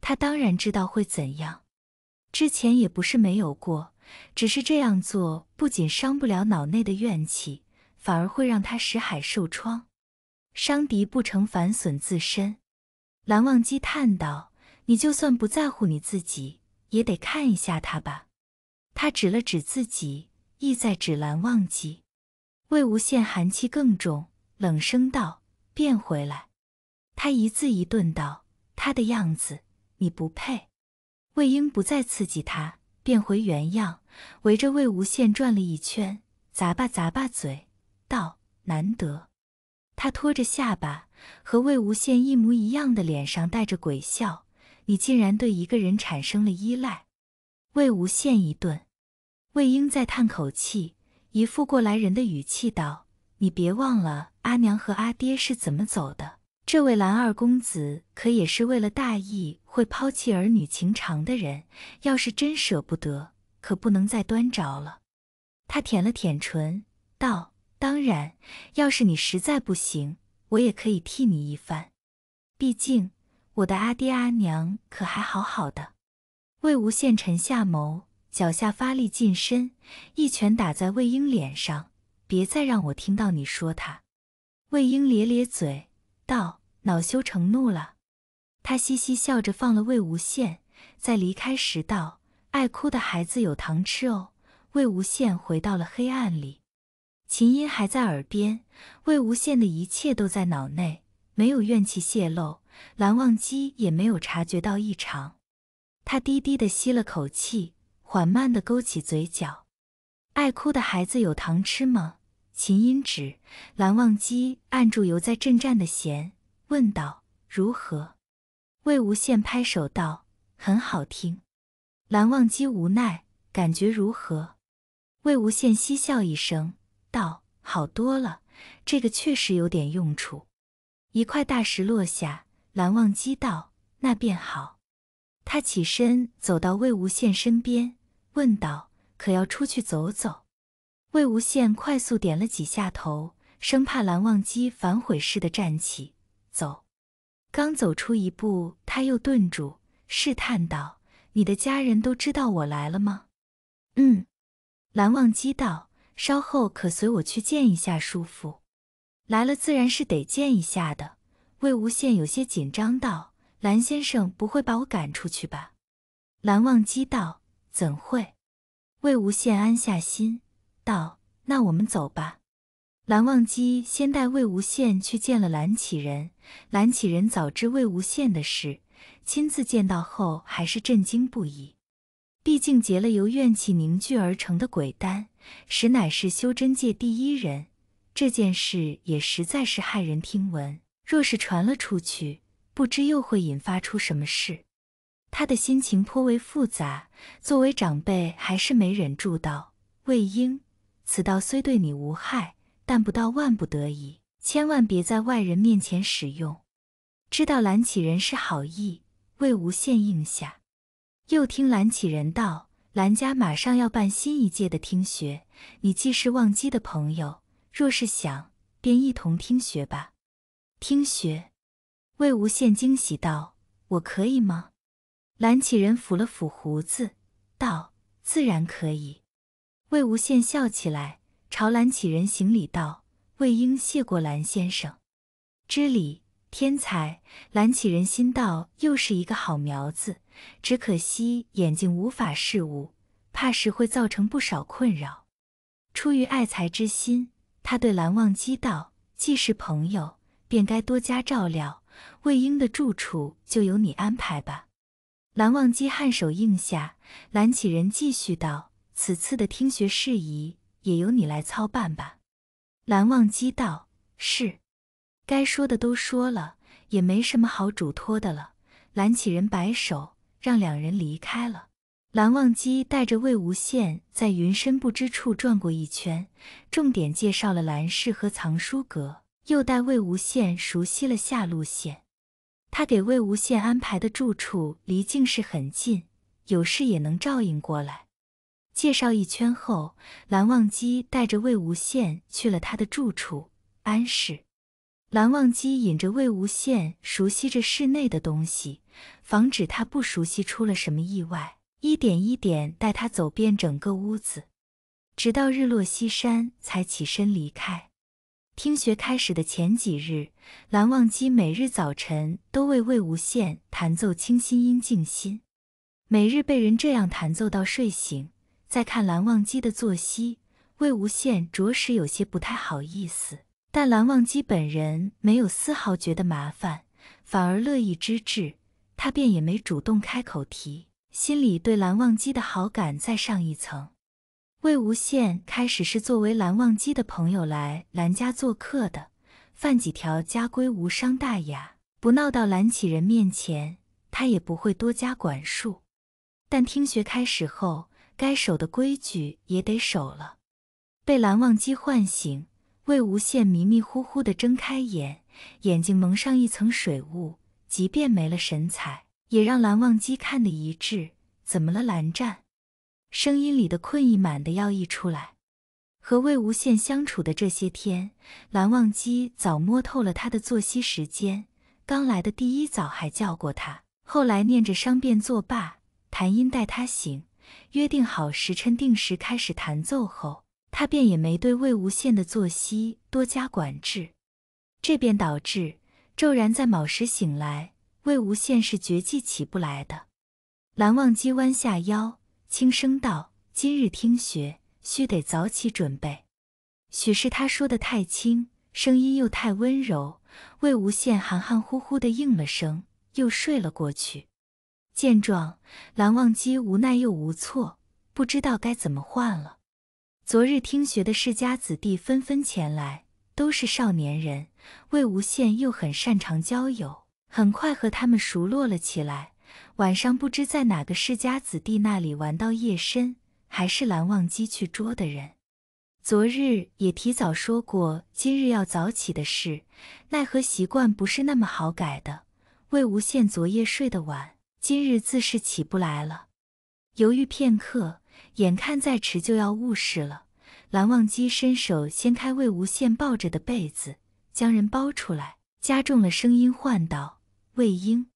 他当然知道会怎样，之前也不是没有过，只是这样做不仅伤不了脑内的怨气，反而会让他石海受创，伤敌不成反损自身。蓝忘机叹道：“你就算不在乎你自己，也得看一下他吧。”他指了指自己。意在指兰忘记，魏无羡寒气更重，冷声道：“变回来。”他一字一顿道：“他的样子，你不配。”魏婴不再刺激他，变回原样，围着魏无羡转了一圈，砸吧砸吧嘴道：“难得。”他拖着下巴，和魏无羡一模一样的脸上带着鬼笑：“你竟然对一个人产生了依赖。”魏无羡一顿。魏婴再叹口气，一副过来人的语气道：“你别忘了阿娘和阿爹是怎么走的。这位蓝二公子可也是为了大义会抛弃儿女情长的人，要是真舍不得，可不能再端着了。”他舔了舔唇，道：“当然，要是你实在不行，我也可以替你一番。毕竟我的阿爹阿娘可还好好的。”魏无羡沉下眸。脚下发力近身，一拳打在魏婴脸上。别再让我听到你说他。魏婴咧咧嘴道：“恼羞成怒了。”他嘻嘻笑着放了魏无羡，在离开时道：“爱哭的孩子有糖吃哦。”魏无羡回到了黑暗里，琴音还在耳边。魏无羡的一切都在脑内，没有怨气泄露。蓝忘机也没有察觉到异常。他低低的吸了口气。缓慢地勾起嘴角，爱哭的孩子有糖吃吗？琴音指蓝忘机按住犹在震颤的弦，问道：“如何？”魏无羡拍手道：“很好听。”蓝忘机无奈：“感觉如何？”魏无羡嬉笑一声道：“好多了，这个确实有点用处。”一块大石落下，蓝忘机道：“那便好。”他起身走到魏无羡身边。问道：“可要出去走走？”魏无羡快速点了几下头，生怕蓝忘机反悔似的站起走。刚走出一步，他又顿住，试探道：“你的家人都知道我来了吗？”“嗯。”蓝忘机道，“稍后可随我去见一下叔父。”“来了自然是得见一下的。”魏无羡有些紧张道：“蓝先生不会把我赶出去吧？”蓝忘机道。怎会？魏无羡安下心道：“那我们走吧。”蓝忘机先带魏无羡去见了蓝启人。蓝启人早知魏无羡的事，亲自见到后还是震惊不已。毕竟结了由怨气凝聚而成的鬼丹，实乃是修真界第一人。这件事也实在是骇人听闻，若是传了出去，不知又会引发出什么事。他的心情颇为复杂，作为长辈，还是没忍住道：“魏婴，此道虽对你无害，但不到万不得已，千万别在外人面前使用。”知道蓝启人是好意，魏无羡应下。又听蓝启人道：“蓝家马上要办新一届的听学，你既是忘机的朋友，若是想，便一同听学吧。”听学，魏无羡惊喜道：“我可以吗？”蓝启仁抚了抚胡子，道：“自然可以。”魏无羡笑起来，朝蓝启仁行礼道：“魏婴谢过蓝先生，知礼天才。”蓝启仁心道：“又是一个好苗子，只可惜眼睛无法视物，怕是会造成不少困扰。”出于爱才之心，他对蓝忘机道：“既是朋友，便该多加照料。魏婴的住处就由你安排吧。”蓝忘机颔首应下，蓝启人继续道：“此次的听学事宜也由你来操办吧。”蓝忘机道：“是，该说的都说了，也没什么好嘱托的了。”蓝启人摆手，让两人离开了。蓝忘机带着魏无羡在云深不知处转过一圈，重点介绍了蓝氏和藏书阁，又带魏无羡熟悉了下路线。他给魏无羡安排的住处离净室很近，有事也能照应过来。介绍一圈后，蓝忘机带着魏无羡去了他的住处安室。蓝忘机引着魏无羡熟悉着室内的东西，防止他不熟悉出了什么意外，一点一点带他走遍整个屋子，直到日落西山才起身离开。听学开始的前几日，蓝忘机每日早晨都为魏无羡弹奏清心音静心。每日被人这样弹奏到睡醒，再看蓝忘机的作息，魏无羡着实有些不太好意思。但蓝忘机本人没有丝毫觉得麻烦，反而乐意之至，他便也没主动开口提，心里对蓝忘机的好感再上一层。魏无羡开始是作为蓝忘机的朋友来蓝家做客的，犯几条家规无伤大雅，不闹到蓝启人面前，他也不会多加管束。但听学开始后，该守的规矩也得守了。被蓝忘机唤醒，魏无羡迷迷糊糊地睁开眼，眼睛蒙上一层水雾，即便没了神采，也让蓝忘机看得一致。怎么了，蓝湛？声音里的困意满的要溢出来。和魏无羡相处的这些天，蓝忘机早摸透了他的作息时间。刚来的第一早还叫过他，后来念着商便作罢。弹音待他醒，约定好时辰，定时开始弹奏后，他便也没对魏无羡的作息多加管制。这便导致骤然在卯时醒来，魏无羡是绝迹起不来的。蓝忘机弯下腰。轻声道：“今日听学，须得早起准备。”许是他说的太轻，声音又太温柔，魏无羡含含糊糊地应了声，又睡了过去。见状，蓝忘机无奈又无措，不知道该怎么换了。昨日听学的世家子弟纷纷前来，都是少年人。魏无羡又很擅长交友，很快和他们熟络了起来。晚上不知在哪个世家子弟那里玩到夜深，还是蓝忘机去捉的人。昨日也提早说过今日要早起的事，奈何习惯不是那么好改的。魏无羡昨夜睡得晚，今日自是起不来了。犹豫片刻，眼看再迟就要误事了，蓝忘机伸手掀开魏无羡抱着的被子，将人包出来，加重了声音唤道：“魏婴。”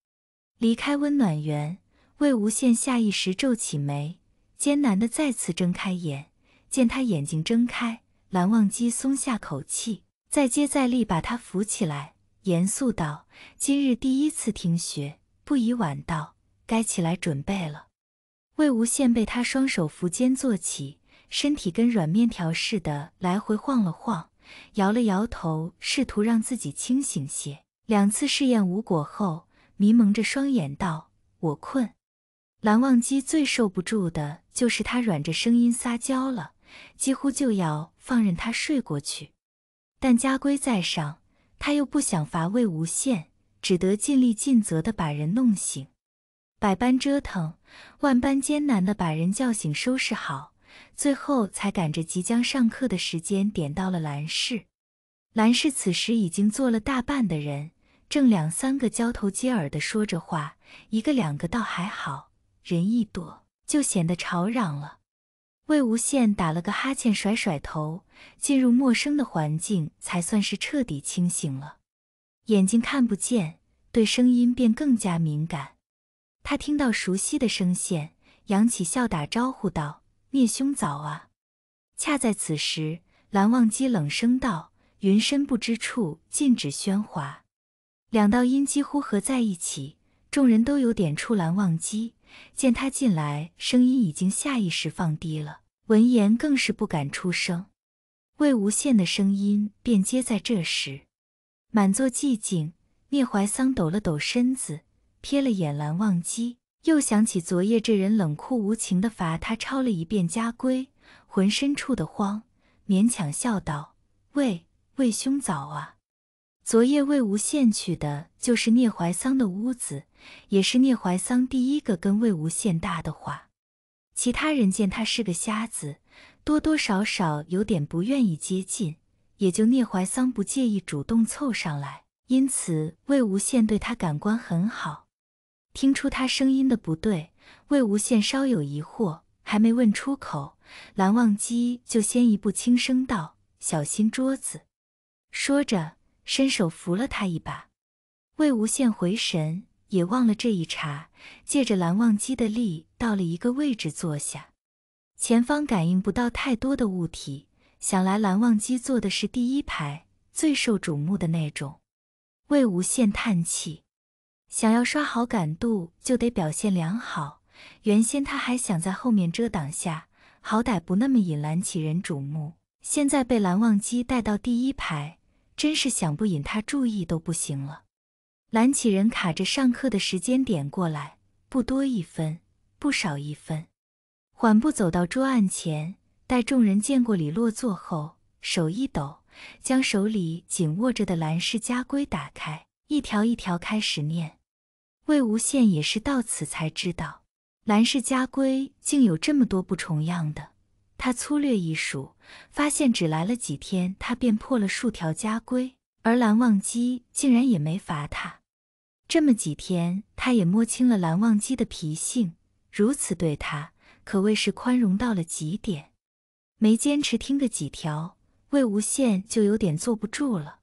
离开温暖园，魏无羡下意识皱起眉，艰难的再次睁开眼。见他眼睛睁开，蓝忘机松下口气，再接再厉把他扶起来，严肃道：“今日第一次听学，不宜晚到，该起来准备了。”魏无羡被他双手扶肩坐起，身体跟软面条似的来回晃了晃，摇了摇头，试图让自己清醒些。两次试验无果后。迷蒙着双眼道：“我困。”蓝忘机最受不住的就是他软着声音撒娇了，几乎就要放任他睡过去。但家规在上，他又不想罚魏无羡，只得尽力尽责的把人弄醒，百般折腾，万般艰难的把人叫醒，收拾好，最后才赶着即将上课的时间点到了蓝氏。蓝氏此时已经坐了大半的人。正两三个交头接耳的说着话，一个两个倒还好，人一多就显得吵嚷了。魏无羡打了个哈欠，甩甩头，进入陌生的环境才算是彻底清醒了。眼睛看不见，对声音便更加敏感。他听到熟悉的声线，扬起笑打招呼道：“聂兄早啊！”恰在此时，蓝忘机冷声道：“云深不知处，禁止喧哗。”两道音几乎合在一起，众人都有点触栏忘机。见他进来，声音已经下意识放低了，闻言更是不敢出声。魏无羡的声音便接在这时，满座寂静。聂怀桑抖了抖身子，瞥了眼蓝忘机，又想起昨夜这人冷酷无情的罚他抄了一遍家规，浑身触得慌，勉强笑道：“魏魏兄早啊。”昨夜魏无羡去的就是聂怀桑的屋子，也是聂怀桑第一个跟魏无羡搭的话。其他人见他是个瞎子，多多少少有点不愿意接近，也就聂怀桑不介意主动凑上来。因此，魏无羡对他感官很好，听出他声音的不对，魏无羡稍有疑惑，还没问出口，蓝忘机就先一步轻声道：“小心桌子。”说着。伸手扶了他一把，魏无羡回神，也忘了这一茬，借着蓝忘机的力到了一个位置坐下。前方感应不到太多的物体，想来蓝忘机坐的是第一排最受瞩目的那种。魏无羡叹气，想要刷好感度就得表现良好。原先他还想在后面遮挡下，好歹不那么引蓝起人瞩目，现在被蓝忘机带到第一排。真是想不引他注意都不行了。蓝启仁卡着上课的时间点过来，不多一分，不少一分，缓步走到桌案前，待众人见过礼落座后，手一抖，将手里紧握着的蓝氏家规打开，一条一条开始念。魏无羡也是到此才知道，蓝氏家规竟有这么多不重样的。他粗略一数，发现只来了几天，他便破了数条家规，而蓝忘机竟然也没罚他。这么几天，他也摸清了蓝忘机的脾性，如此对他，可谓是宽容到了极点。没坚持听个几条，魏无羡就有点坐不住了。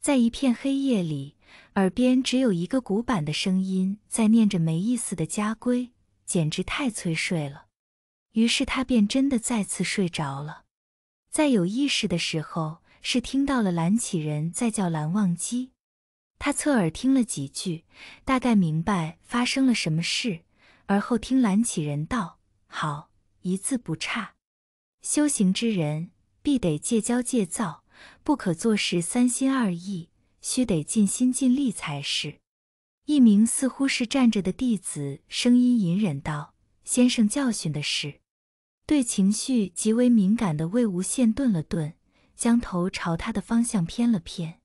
在一片黑夜里，耳边只有一个古板的声音在念着没意思的家规，简直太催睡了。于是他便真的再次睡着了，在有意识的时候，是听到了蓝启仁在叫蓝忘机。他侧耳听了几句，大概明白发生了什么事，而后听蓝启仁道：“好，一字不差。修行之人，必得戒骄戒躁，不可做事三心二意，须得尽心尽力才是。”一名似乎是站着的弟子，声音隐忍道：“先生教训的是。”对情绪极为敏感的魏无羡顿了顿，将头朝他的方向偏了偏，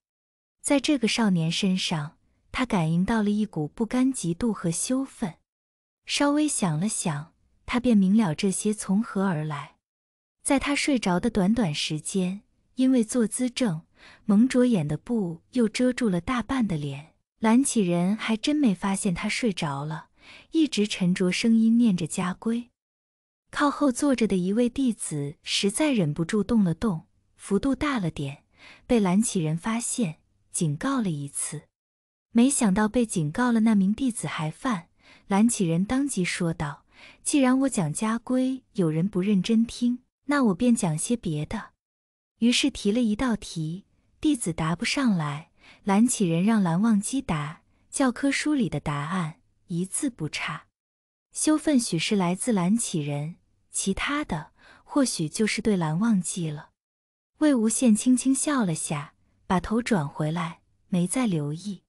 在这个少年身上，他感应到了一股不甘、嫉妒和羞愤。稍微想了想，他便明了这些从何而来。在他睡着的短短时间，因为坐姿正，蒙着眼的布又遮住了大半的脸，蓝启人还真没发现他睡着了，一直沉着声音念着家规。靠后坐着的一位弟子实在忍不住动了动，幅度大了点，被蓝启仁发现，警告了一次。没想到被警告了，那名弟子还犯。蓝启仁当即说道：“既然我讲家规，有人不认真听，那我便讲些别的。”于是提了一道题，弟子答不上来，蓝启仁让蓝忘机答，教科书里的答案一字不差。羞愤许是来自蓝启仁。其他的或许就是对蓝忘机了。魏无羡轻轻笑了下，把头转回来，没再留意。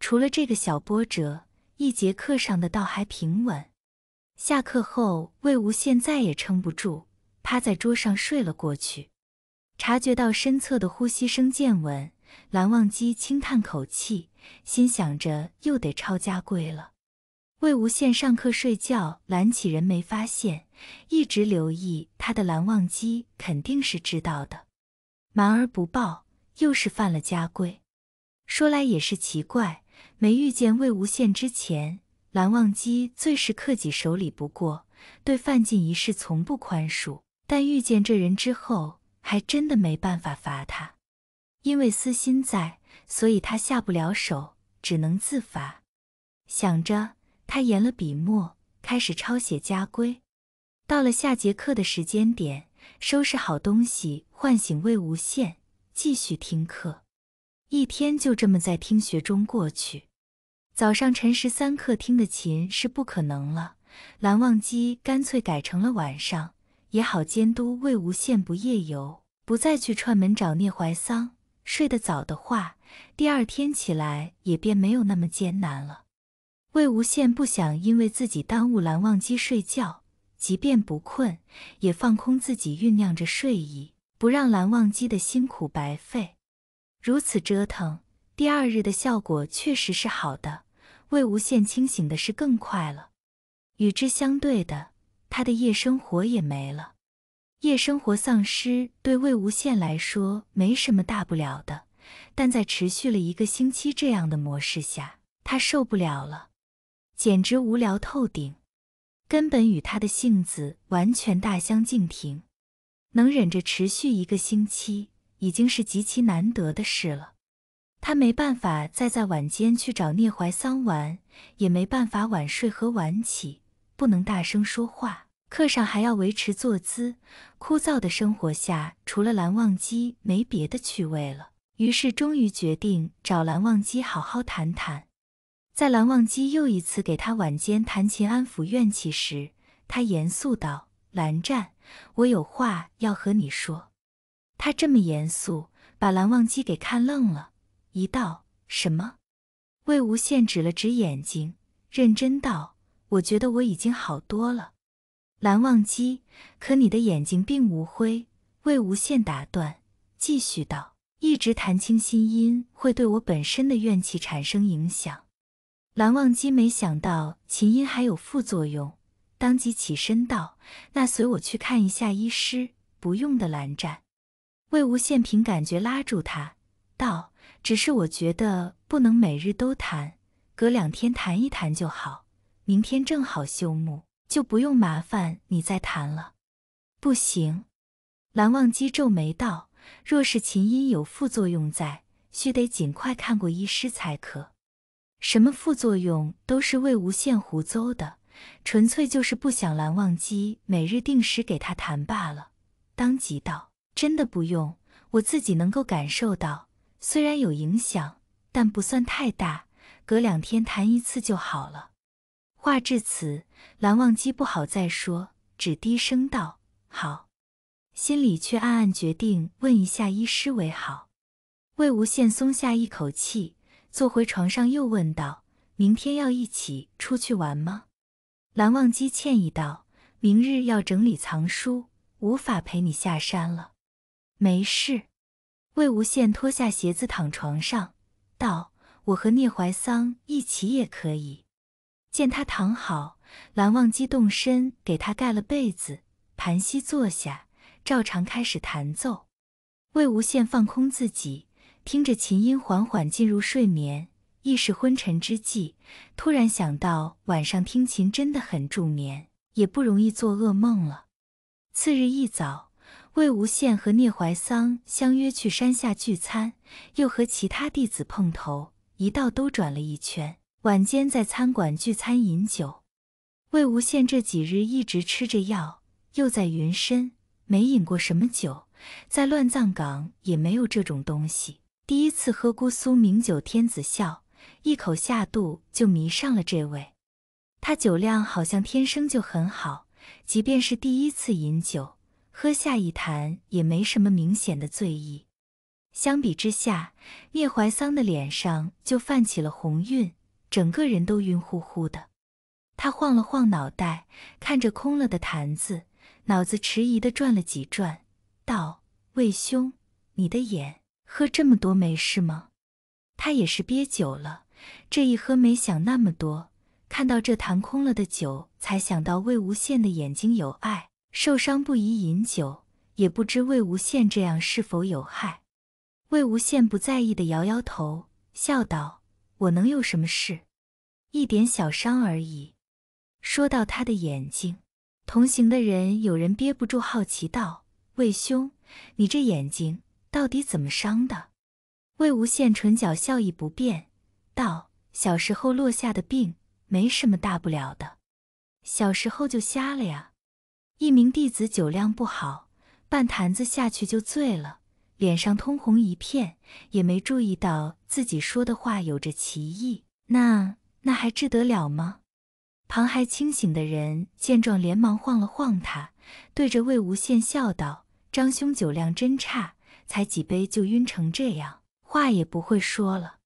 除了这个小波折，一节课上的倒还平稳。下课后，魏无羡再也撑不住，趴在桌上睡了过去。察觉到身侧的呼吸声渐稳，蓝忘机轻叹口气，心想着又得抄家规了。魏无羡上课睡觉，蓝启人没发现，一直留意他的蓝忘机肯定是知道的，瞒而不报，又是犯了家规。说来也是奇怪，没遇见魏无羡之前，蓝忘机最是克己守礼，不过对范进一事从不宽恕。但遇见这人之后，还真的没办法罚他，因为私心在，所以他下不了手，只能自罚。想着。他研了笔墨，开始抄写家规。到了下节课的时间点，收拾好东西，唤醒魏无羡，继续听课。一天就这么在听学中过去。早上辰时三刻听的琴是不可能了，蓝忘机干脆改成了晚上，也好监督魏无羡不夜游，不再去串门找聂怀桑。睡得早的话，第二天起来也便没有那么艰难了。魏无羡不想因为自己耽误蓝忘机睡觉，即便不困，也放空自己，酝酿着睡意，不让蓝忘机的辛苦白费。如此折腾，第二日的效果确实是好的。魏无羡清醒的是更快了，与之相对的，他的夜生活也没了。夜生活丧失对魏无羡来说没什么大不了的，但在持续了一个星期这样的模式下，他受不了了。简直无聊透顶，根本与他的性子完全大相径庭。能忍着持续一个星期，已经是极其难得的事了。他没办法再在晚间去找聂怀桑玩，也没办法晚睡和晚起，不能大声说话，课上还要维持坐姿。枯燥的生活下，除了蓝忘机，没别的趣味了。于是，终于决定找蓝忘机好好谈谈。在蓝忘机又一次给他晚间弹琴安抚怨气时，他严肃道：“蓝湛，我有话要和你说。”他这么严肃，把蓝忘机给看愣了。一道：“什么？魏无羡指了指眼睛，认真道：“我觉得我已经好多了。”蓝忘机，可你的眼睛并无灰。魏无羡打断，继续道：“一直弹清心音会对我本身的怨气产生影响。”蓝忘机没想到琴音还有副作用，当即起身道：“那随我去看一下医师。”不用的，蓝湛，魏无羡凭感觉拉住他道：“只是我觉得不能每日都弹，隔两天弹一弹就好。明天正好休沐，就不用麻烦你再弹了。”不行，蓝忘机皱眉道：“若是琴音有副作用在，须得尽快看过医师才可。”什么副作用都是魏无羡胡诌的，纯粹就是不想蓝忘机每日定时给他弹罢了。当即道：“真的不用，我自己能够感受到，虽然有影响，但不算太大，隔两天弹一次就好了。”话至此，蓝忘机不好再说，只低声道：“好。”心里却暗暗决定问一下医师为好。魏无羡松下一口气。坐回床上，又问道：“明天要一起出去玩吗？”蓝忘机歉意道：“明日要整理藏书，无法陪你下山了。”“没事。”魏无羡脱下鞋子躺床上，道：“我和聂怀桑一起也可以。”见他躺好，蓝忘机动身给他盖了被子，盘膝坐下，照常开始弹奏。魏无羡放空自己。听着琴音，缓缓进入睡眠，意识昏沉之际，突然想到晚上听琴真的很助眠，也不容易做噩梦了。次日一早，魏无羡和聂怀桑相约去山下聚餐，又和其他弟子碰头，一道兜转了一圈。晚间在餐馆聚餐饮酒，魏无羡这几日一直吃着药，又在云深没饮过什么酒，在乱葬岗也没有这种东西。第一次喝姑苏名酒天子笑，一口下肚就迷上了这位。他酒量好像天生就很好，即便是第一次饮酒，喝下一坛也没什么明显的醉意。相比之下，聂怀桑的脸上就泛起了红晕，整个人都晕乎乎的。他晃了晃脑袋，看着空了的坛子，脑子迟疑地转了几转，道：“魏兄，你的眼。”喝这么多没事吗？他也是憋久了，这一喝没想那么多，看到这坛空了的酒，才想到魏无羡的眼睛有碍，受伤不宜饮酒，也不知魏无羡这样是否有害。魏无羡不在意的摇摇头，笑道：“我能有什么事？一点小伤而已。”说到他的眼睛，同行的人有人憋不住好奇道：“魏兄，你这眼睛……”到底怎么伤的？魏无羡唇角笑意不变，道：“小时候落下的病，没什么大不了的。小时候就瞎了呀。”一名弟子酒量不好，半坛子下去就醉了，脸上通红一片，也没注意到自己说的话有着歧义。那那还治得了吗？旁还清醒的人见状，连忙晃了晃他，对着魏无羡笑道：“张兄酒量真差。”才几杯就晕成这样，话也不会说了。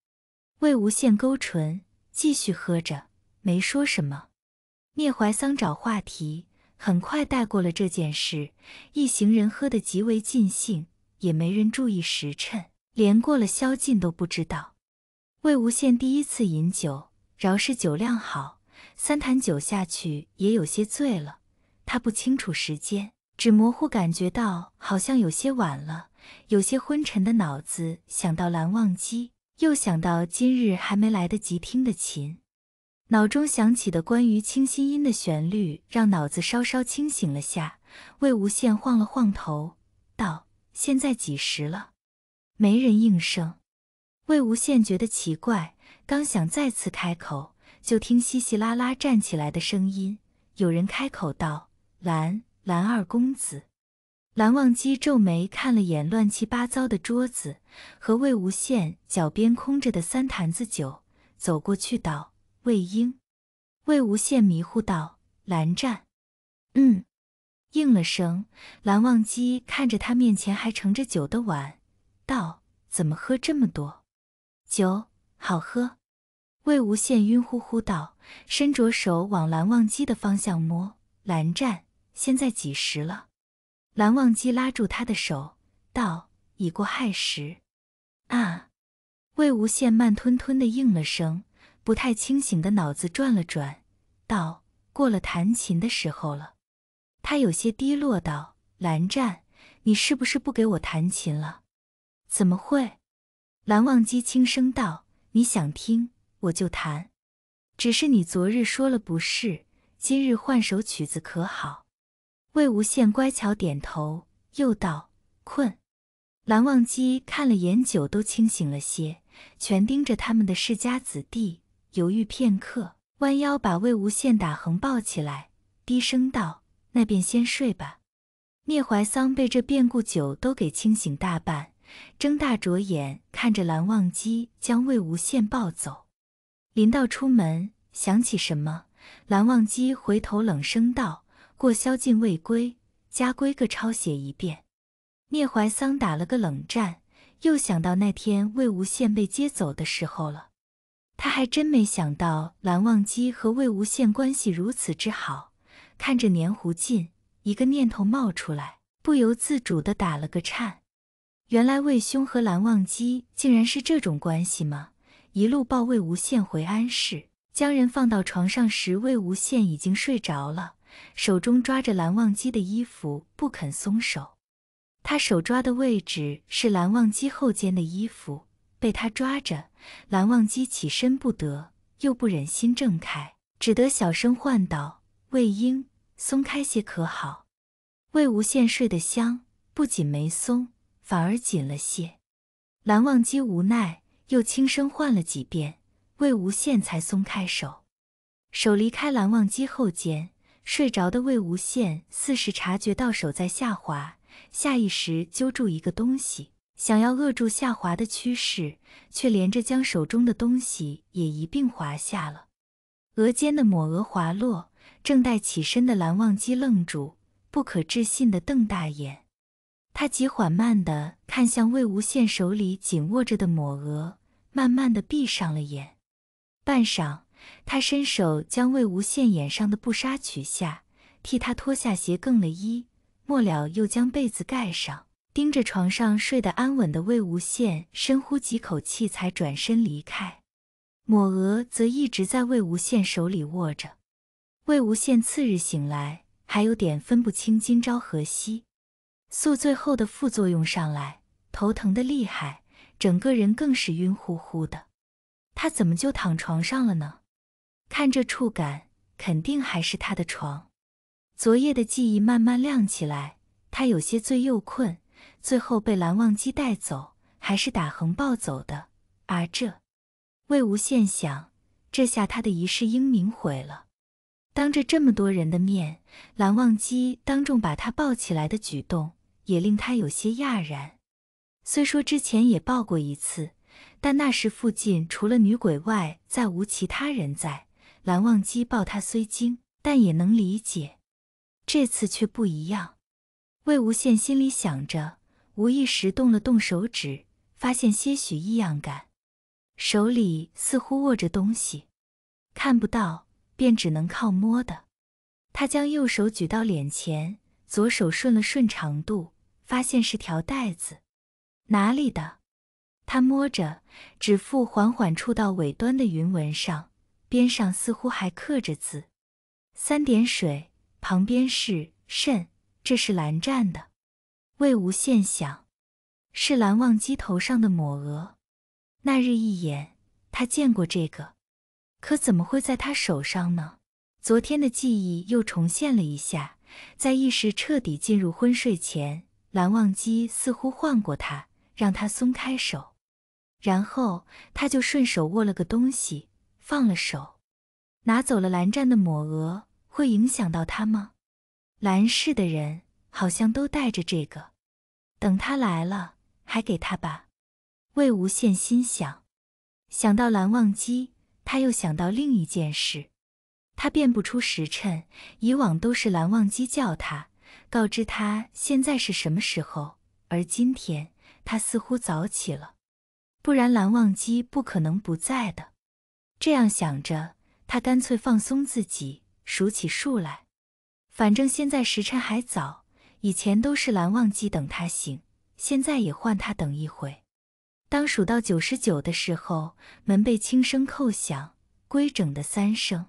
魏无羡勾唇，继续喝着，没说什么。聂怀桑找话题，很快带过了这件事。一行人喝得极为尽兴，也没人注意时辰，连过了宵禁都不知道。魏无羡第一次饮酒，饶是酒量好，三坛酒下去也有些醉了。他不清楚时间，只模糊感觉到好像有些晚了。有些昏沉的脑子想到蓝忘机，又想到今日还没来得及听的琴，脑中响起的关于清新音的旋律让脑子稍稍清醒了下。魏无羡晃了晃头，道：“现在几时了？”没人应声。魏无羡觉得奇怪，刚想再次开口，就听稀稀拉拉站起来的声音，有人开口道：“蓝蓝二公子。”蓝忘机皱眉看了眼乱七八糟的桌子和魏无羡脚边空着的三坛子酒，走过去道：“魏婴。”魏无羡迷糊道：“蓝湛。”“嗯。”应了声，蓝忘机看着他面前还盛着酒的碗，道：“怎么喝这么多？酒好喝？”魏无羡晕乎乎道，伸着手往蓝忘机的方向摸：“蓝湛，现在几时了？”蓝忘机拉住他的手，道：“已过亥时。”啊，魏无羡慢吞吞地应了声，不太清醒的脑子转了转，道：“过了弹琴的时候了。”他有些低落，道：“蓝湛，你是不是不给我弹琴了？”“怎么会？”蓝忘机轻声道：“你想听，我就弹。只是你昨日说了不是，今日换首曲子可好？”魏无羡乖巧点头，又道：“困。”蓝忘机看了眼酒都清醒了些，全盯着他们的世家子弟，犹豫片刻，弯腰把魏无羡打横抱起来，低声道：“那便先睡吧。”聂怀桑被这变故酒都给清醒大半，睁大着眼看着蓝忘机将魏无羡抱走，临到出门，想起什么，蓝忘机回头冷声道。过宵禁未归，家规各抄写一遍。聂怀桑打了个冷战，又想到那天魏无羡被接走的时候了。他还真没想到蓝忘机和魏无羡关系如此之好。看着年胡进，一个念头冒出来，不由自主的打了个颤。原来魏兄和蓝忘机竟然是这种关系吗？一路抱魏无羡回安室，将人放到床上时，魏无羡已经睡着了。手中抓着蓝忘机的衣服不肯松手，他手抓的位置是蓝忘机后肩的衣服，被他抓着，蓝忘机起身不得，又不忍心挣开，只得小声唤道：“魏婴，松开些可好？”魏无羡睡得香，不仅没松，反而紧了些。蓝忘机无奈，又轻声唤了几遍，魏无羡才松开手，手离开蓝忘机后肩。睡着的魏无羡似是察觉到手在下滑，下意识揪住一个东西，想要扼住下滑的趋势，却连着将手中的东西也一并滑下了。额间的抹额滑落，正待起身的蓝忘机愣住，不可置信的瞪大眼。他极缓慢地看向魏无羡手里紧握着的抹额，慢慢地闭上了眼。半晌。他伸手将魏无羡眼上的布纱取下，替他脱下鞋，更了衣，末了又将被子盖上，盯着床上睡得安稳的魏无羡，深呼几口气，才转身离开。抹额则一直在魏无羡手里握着。魏无羡次日醒来，还有点分不清今朝何夕，宿醉后的副作用上来，头疼的厉害，整个人更是晕乎乎的。他怎么就躺床上了呢？看这触感，肯定还是他的床。昨夜的记忆慢慢亮起来，他有些醉又困，最后被蓝忘机带走，还是打横抱走的。而这！魏无羡想，这下他的一世英名毁了。当着这么多人的面，蓝忘机当众把他抱起来的举动，也令他有些讶然。虽说之前也抱过一次，但那时附近除了女鬼外，再无其他人在。蓝忘机抱他虽惊，但也能理解。这次却不一样。魏无羡心里想着，无意识动了动手指，发现些许异样感，手里似乎握着东西，看不到，便只能靠摸的。他将右手举到脸前，左手顺了顺长度，发现是条带子。哪里的？他摸着，指腹缓缓触到尾端的云纹上。边上似乎还刻着字，三点水旁边是肾，这是蓝湛的。魏无羡想，是蓝忘机头上的抹额。那日一眼，他见过这个，可怎么会在他手上呢？昨天的记忆又重现了一下，在意识彻底进入昏睡前，蓝忘机似乎唤过他，让他松开手，然后他就顺手握了个东西。放了手，拿走了蓝湛的抹额，会影响到他吗？蓝氏的人好像都带着这个，等他来了，还给他吧。魏无羡心想，想到蓝忘机，他又想到另一件事，他辨不出时辰，以往都是蓝忘机叫他，告知他现在是什么时候，而今天他似乎早起了，不然蓝忘机不可能不在的。这样想着，他干脆放松自己，数起数来。反正现在时辰还早，以前都是蓝忘机等他醒，现在也换他等一回。当数到九十九的时候，门被轻声叩响，规整的三声。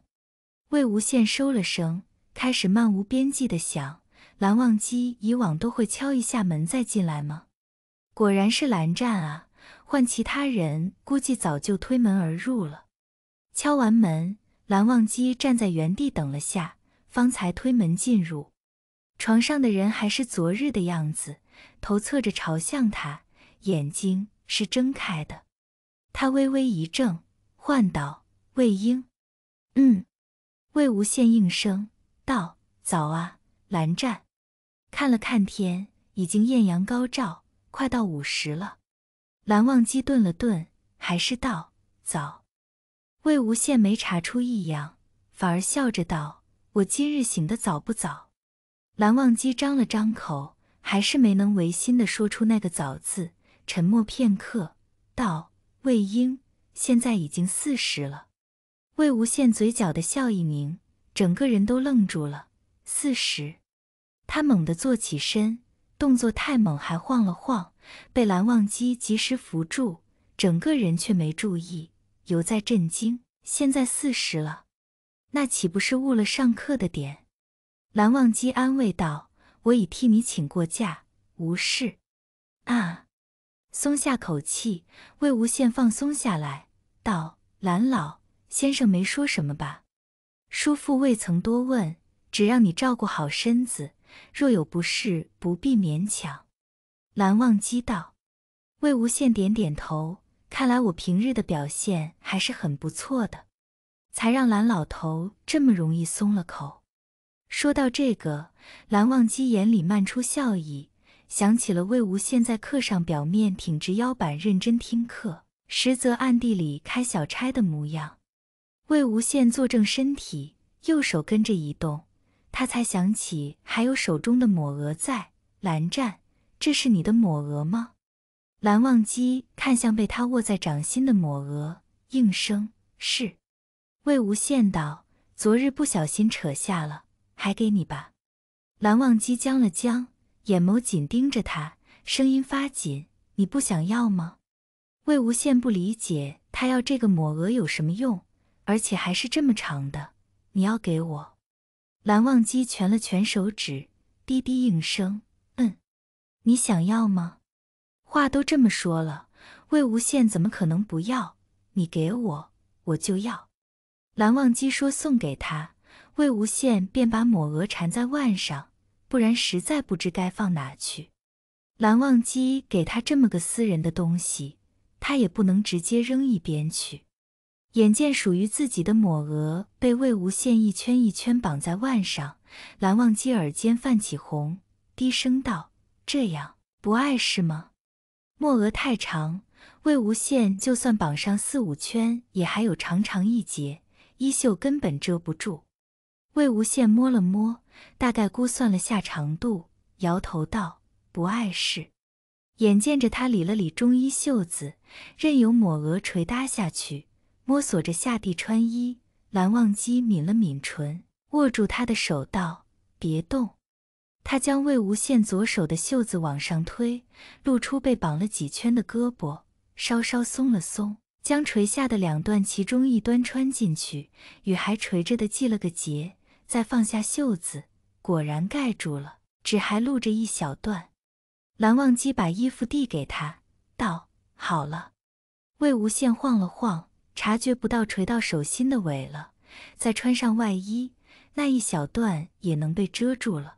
魏无羡收了声，开始漫无边际的想：蓝忘机以往都会敲一下门再进来吗？果然是蓝湛啊，换其他人估计早就推门而入了。敲完门，蓝忘机站在原地等了下，方才推门进入。床上的人还是昨日的样子，头侧着朝向他，眼睛是睁开的。他微微一怔，唤道：“魏婴。”“嗯。”魏无羡应声道：“早啊，蓝湛。”看了看天，已经艳阳高照，快到午时了。蓝忘机顿了顿，还是道：“早。”魏无羡没查出异样，反而笑着道：“我今日醒得早不早？”蓝忘机张了张口，还是没能违心的说出那个“早”字，沉默片刻，道：“魏婴现在已经四十了。”魏无羡嘴角的笑意凝，整个人都愣住了。四十？他猛地坐起身，动作太猛，还晃了晃，被蓝忘机及时扶住，整个人却没注意。犹在震惊，现在四十了，那岂不是误了上课的点？蓝忘机安慰道：“我已替你请过假，无事。”啊，松下口气，魏无羡放松下来，道：“蓝老先生没说什么吧？”叔父未曾多问，只让你照顾好身子，若有不适，不必勉强。蓝忘机道，魏无羡点点头。看来我平日的表现还是很不错的，才让蓝老头这么容易松了口。说到这个，蓝忘机眼里漫出笑意，想起了魏无羡在课上表面挺直腰板认真听课，实则暗地里开小差的模样。魏无羡坐正身体，右手跟着移动，他才想起还有手中的抹额在。蓝湛，这是你的抹额吗？蓝忘机看向被他握在掌心的抹额，应声是。魏无羡道：“昨日不小心扯下了，还给你吧。”蓝忘机僵了僵，眼眸紧盯着他，声音发紧：“你不想要吗？”魏无羡不理解他要这个抹额有什么用，而且还是这么长的。你要给我？蓝忘机蜷了蜷手指，低低应声：“嗯。”你想要吗？话都这么说了，魏无羡怎么可能不要？你给我，我就要。蓝忘机说送给他，魏无羡便把抹额缠在腕上，不然实在不知该放哪去。蓝忘机给他这么个私人的东西，他也不能直接扔一边去。眼见属于自己的抹额被魏无羡一圈一圈绑在腕上，蓝忘机耳尖泛起红，低声道：“这样不碍事吗？”墨额太长，魏无羡就算绑上四五圈，也还有长长一截，衣袖根本遮不住。魏无羡摸了摸，大概估算了下长度，摇头道：“不碍事。”眼见着他理了理中衣袖子，任由抹额垂搭下去，摸索着下地穿衣。蓝忘机抿了抿唇，握住他的手道：“别动。”他将魏无羡左手的袖子往上推，露出被绑了几圈的胳膊，稍稍松了松，将垂下的两段其中一端穿进去，与还垂着的系了个结，再放下袖子，果然盖住了，只还露着一小段。蓝忘机把衣服递给他，道：“好了。”魏无羡晃了晃，察觉不到垂到手心的尾了，再穿上外衣，那一小段也能被遮住了。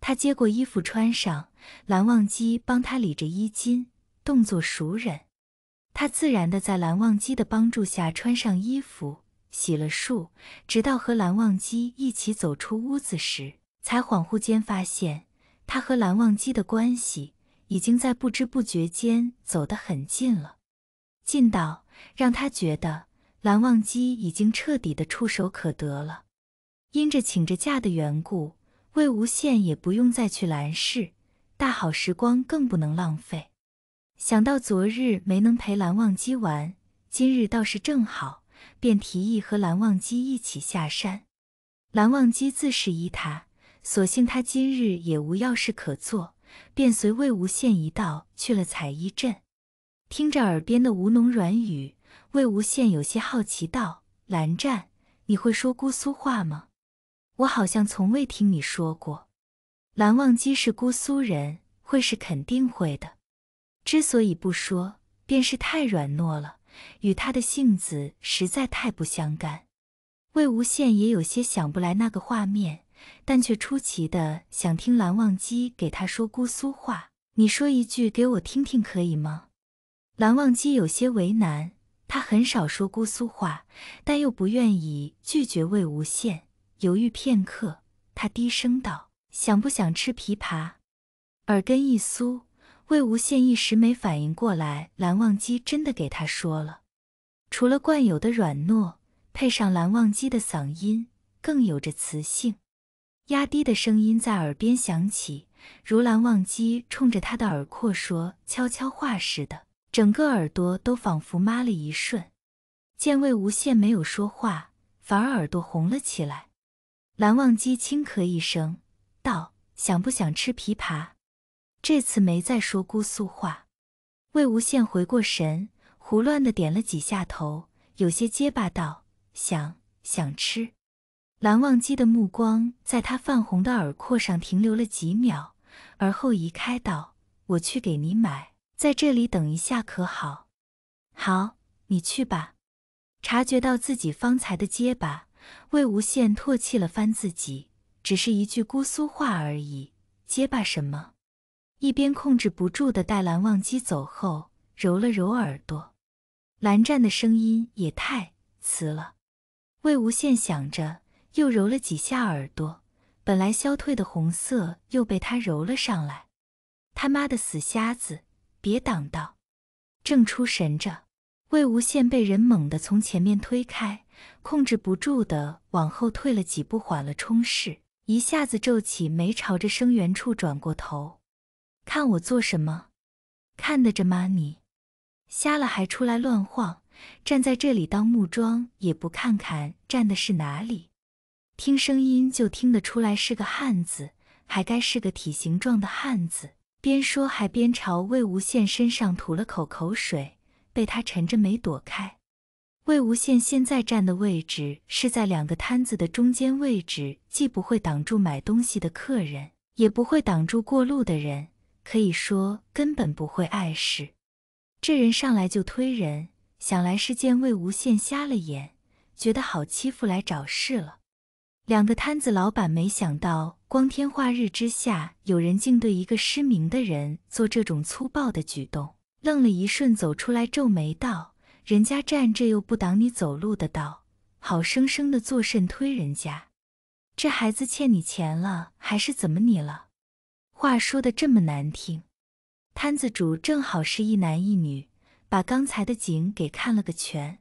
他接过衣服穿上，蓝忘机帮他理着衣襟，动作熟稔。他自然的在蓝忘机的帮助下穿上衣服，洗了漱，直到和蓝忘机一起走出屋子时，才恍惚间发现，他和蓝忘机的关系已经在不知不觉间走得很近了，近到让他觉得蓝忘机已经彻底的触手可得了。因着请着假的缘故。魏无羡也不用再去蓝氏，大好时光更不能浪费。想到昨日没能陪蓝忘机玩，今日倒是正好，便提议和蓝忘机一起下山。蓝忘机自是依他，所幸他今日也无要事可做，便随魏无羡一道去了采衣镇。听着耳边的吴侬软语，魏无羡有些好奇道：“蓝湛，你会说姑苏话吗？”我好像从未听你说过，蓝忘机是姑苏人，会是肯定会的。之所以不说，便是太软糯了，与他的性子实在太不相干。魏无羡也有些想不来那个画面，但却出奇的想听蓝忘机给他说姑苏话。你说一句给我听听，可以吗？蓝忘机有些为难，他很少说姑苏话，但又不愿意拒绝魏无羡。犹豫片刻，他低声道：“想不想吃枇杷？”耳根一酥，魏无羡一时没反应过来，蓝忘机真的给他说了。除了惯有的软糯，配上蓝忘机的嗓音，更有着磁性。压低的声音在耳边响起，如蓝忘机冲着他的耳廓说悄悄话似的，整个耳朵都仿佛麻了一瞬。见魏无羡没有说话，反而耳朵红了起来。蓝忘机轻咳一声，道：“想不想吃枇杷？”这次没再说姑苏话。魏无羡回过神，胡乱的点了几下头，有些结巴道：“想，想吃。”蓝忘机的目光在他泛红的耳廓上停留了几秒，而后移开，道：“我去给你买，在这里等一下，可好？”“好，你去吧。”察觉到自己方才的结巴。魏无羡唾弃了番自己，只是一句姑苏话而已，结巴什么？一边控制不住的带蓝忘机走后，揉了揉耳朵，蓝湛的声音也太瓷了。魏无羡想着，又揉了几下耳朵，本来消退的红色又被他揉了上来。他妈的死瞎子，别挡道！正出神着，魏无羡被人猛地从前面推开。控制不住的往后退了几步，缓了冲势，一下子皱起眉，朝着声源处转过头，看我做什么？看得着吗？你瞎了还出来乱晃，站在这里当木桩也不看看站的是哪里？听声音就听得出来是个汉子，还该是个体型壮的汉子。边说还边朝魏无羡身上吐了口口水，被他沉着眉躲开。魏无羡现在站的位置是在两个摊子的中间位置，既不会挡住买东西的客人，也不会挡住过路的人，可以说根本不会碍事。这人上来就推人，想来是见魏无羡瞎了眼，觉得好欺负来找事了。两个摊子老板没想到光天化日之下有人竟对一个失明的人做这种粗暴的举动，愣了一瞬，走出来皱眉道。人家站着又不挡你走路的道，好生生的做甚推人家？这孩子欠你钱了还是怎么你了？话说的这么难听。摊子主正好是一男一女，把刚才的景给看了个全。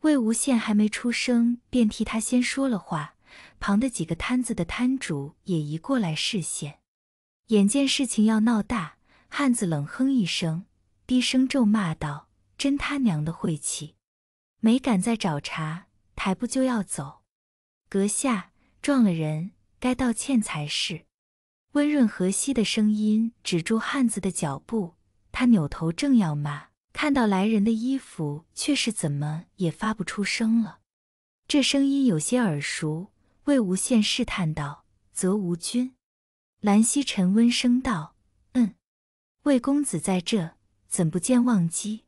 魏无羡还没出声，便替他先说了话。旁的几个摊子的摊主也移过来视线，眼见事情要闹大，汉子冷哼一声，低声咒骂道。真他娘的晦气，没敢再找茬，抬步就要走。阁下撞了人，该道歉才是。温润和煦的声音止住汉子的脚步，他扭头正要骂，看到来人的衣服，却是怎么也发不出声了。这声音有些耳熟。魏无羡试探道：“则无君。”蓝曦臣温声道：“嗯。”魏公子在这，怎不见忘机？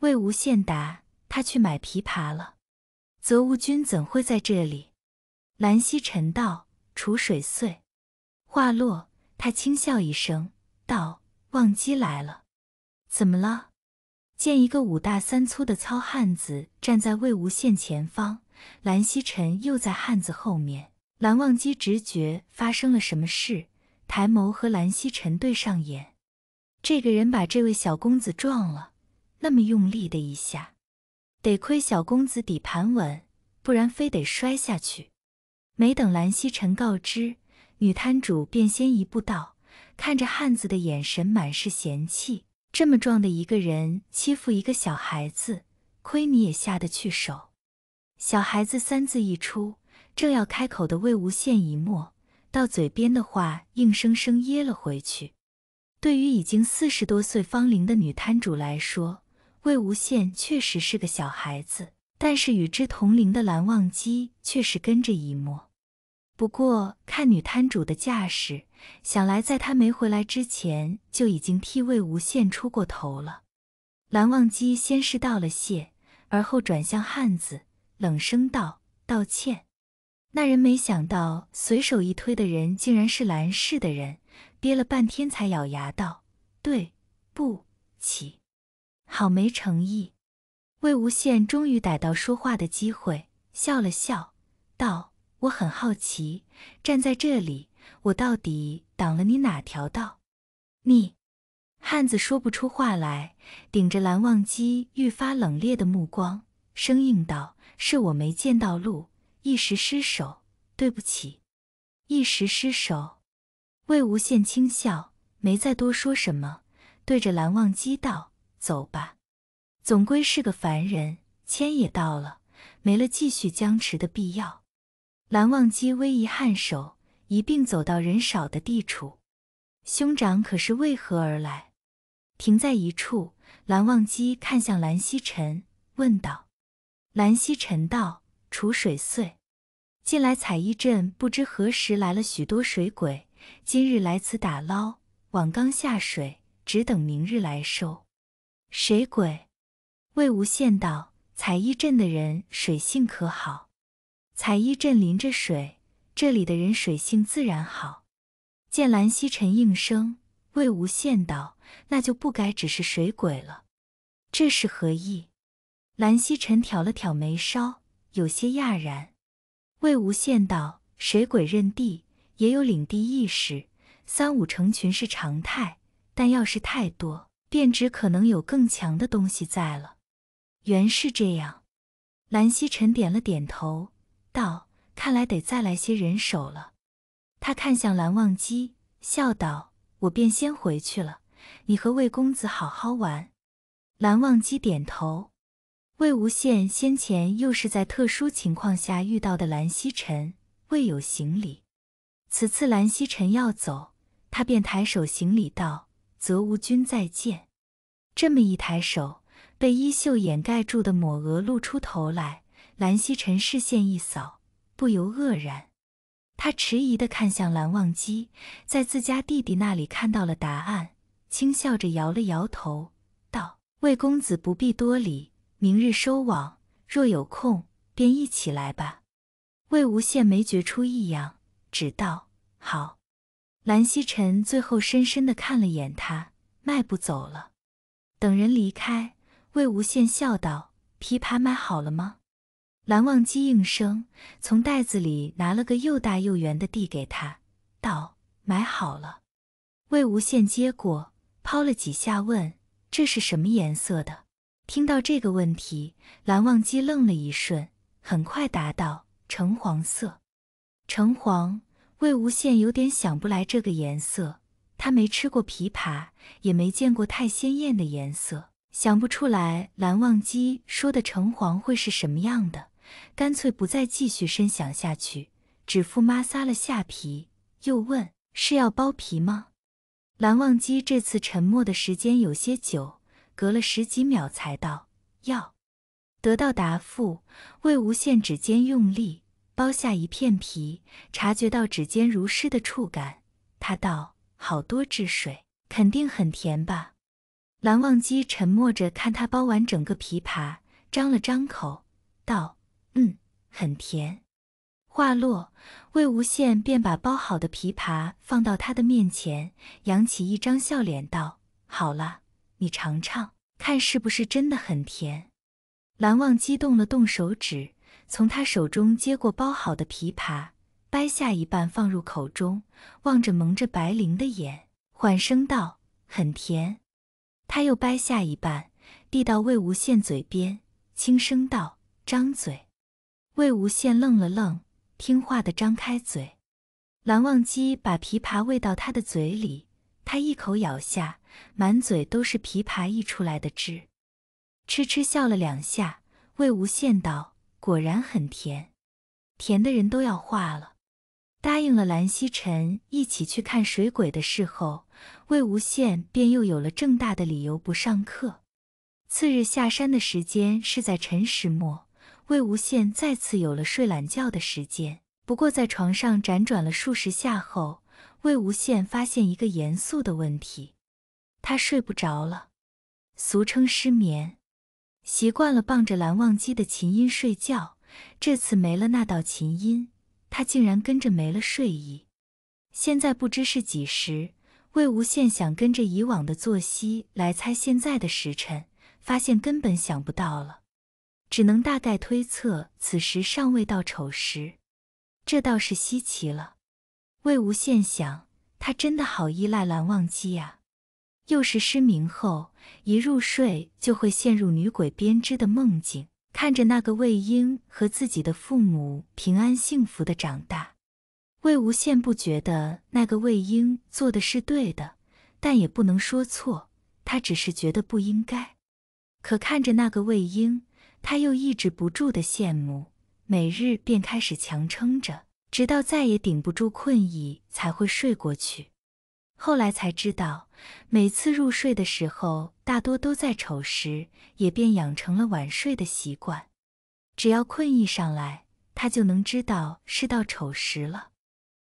魏无羡答：“他去买琵琶了。”则吾君怎会在这里？蓝曦臣道：“楚水碎。”话落，他轻笑一声道：“忘机来了。”怎么了？见一个五大三粗的糙汉子站在魏无羡前方，蓝曦臣又在汉子后面。蓝忘机直觉发生了什么事，抬眸和蓝曦臣对上眼。这个人把这位小公子撞了。那么用力的一下，得亏小公子底盘稳，不然非得摔下去。没等蓝曦臣告知，女摊主便先一步道：“看着汉子的眼神，满是嫌弃。这么壮的一个人欺负一个小孩子，亏你也下得去手。”“小孩子”三字一出，正要开口的魏无羡一默，到嘴边的话硬生生噎了回去。对于已经四十多岁芳龄的女摊主来说，魏无羡确实是个小孩子，但是与之同龄的蓝忘机却是跟着一莫。不过看女摊主的架势，想来在他没回来之前就已经替魏无羡出过头了。蓝忘机先是道了谢，而后转向汉子，冷声道：“道歉。”那人没想到随手一推的人竟然是蓝氏的人，憋了半天才咬牙道：“对不起。”好没诚意！魏无羡终于逮到说话的机会，笑了笑，道：“我很好奇，站在这里，我到底挡了你哪条道？”你汉子说不出话来，顶着蓝忘机愈发冷冽的目光，生硬道：“是我没见到路，一时失手，对不起，一时失手。”魏无羡轻笑，没再多说什么，对着蓝忘机道。走吧，总归是个凡人。签也到了，没了继续僵持的必要。蓝忘机微一颔首，一并走到人少的地处。兄长可是为何而来？停在一处，蓝忘机看向蓝曦臣，问道。蓝曦臣道：“楚水碎，近来采衣镇不知何时来了许多水鬼，今日来此打捞，网刚下水，只等明日来收。”水鬼，魏无羡道：“采衣镇的人水性可好？”采衣镇临着水，这里的人水性自然好。见蓝曦臣应声，魏无羡道：“那就不该只是水鬼了，这是何意？”蓝曦臣挑了挑眉梢，有些讶然。魏无羡道：“水鬼认地，也有领地意识，三五成群是常态，但要是太多。”便只可能有更强的东西在了，原是这样。蓝曦臣点了点头，道：“看来得再来些人手了。”他看向蓝忘机，笑道：“我便先回去了，你和魏公子好好玩。”蓝忘机点头。魏无羡先前又是在特殊情况下遇到的蓝曦臣，未有行礼。此次蓝曦臣要走，他便抬手行礼道。则无君再见。这么一抬手，被衣袖掩盖住的抹额露出头来。蓝曦臣视线一扫，不由愕然。他迟疑的看向蓝忘机，在自家弟弟那里看到了答案，轻笑着摇了摇头，道：“魏公子不必多礼，明日收网，若有空便一起来吧。”魏无羡没觉出异样，只道：“好。”蓝曦臣最后深深地看了眼他，迈步走了。等人离开，魏无羡笑道：“琵琶买好了吗？”蓝忘机应声，从袋子里拿了个又大又圆的递给他，道：“买好了。”魏无羡接过，抛了几下，问：“这是什么颜色的？”听到这个问题，蓝忘机愣了一瞬，很快答道：“橙黄色。”橙黄。魏无羡有点想不来这个颜色，他没吃过枇杷，也没见过太鲜艳的颜色，想不出来蓝忘机说的橙黄会是什么样的，干脆不再继续深想下去，指腹摩挲了下皮，又问：“是要剥皮吗？”蓝忘机这次沉默的时间有些久，隔了十几秒才道：“要。”得到答复，魏无羡指尖用力。剥下一片皮，察觉到指尖如丝的触感，他道：“好多汁水，肯定很甜吧？”蓝忘机沉默着看他剥完整个枇杷，张了张口，道：“嗯，很甜。”话落，魏无羡便把剥好的枇杷放到他的面前，扬起一张笑脸道：“好了，你尝尝，看是不是真的很甜。”蓝忘机动了动手指。从他手中接过包好的枇杷，掰下一半放入口中，望着蒙着白绫的眼，缓声道：“很甜。”他又掰下一半递到魏无羡嘴边，轻声道：“张嘴。”魏无羡愣了愣，听话的张开嘴。蓝忘机把枇杷喂到他的嘴里，他一口咬下，满嘴都是枇杷溢出来的汁，痴痴笑了两下。魏无羡道。果然很甜，甜的人都要化了。答应了蓝曦臣一起去看水鬼的事后，魏无羡便又有了正大的理由不上课。次日下山的时间是在辰时末，魏无羡再次有了睡懒觉的时间。不过在床上辗转了数十下后，魏无羡发现一个严肃的问题：他睡不着了，俗称失眠。习惯了傍着蓝忘机的琴音睡觉，这次没了那道琴音，他竟然跟着没了睡意。现在不知是几时，魏无羡想跟着以往的作息来猜现在的时辰，发现根本想不到了，只能大概推测此时尚未到丑时。这倒是稀奇了，魏无羡想，他真的好依赖蓝忘机呀。又是失明后，一入睡就会陷入女鬼编织的梦境，看着那个魏婴和自己的父母平安幸福的长大。魏无羡不觉得那个魏婴做的是对的，但也不能说错，他只是觉得不应该。可看着那个魏婴，他又抑制不住的羡慕，每日便开始强撑着，直到再也顶不住困意才会睡过去。后来才知道，每次入睡的时候大多都在丑时，也便养成了晚睡的习惯。只要困意上来，他就能知道是到丑时了。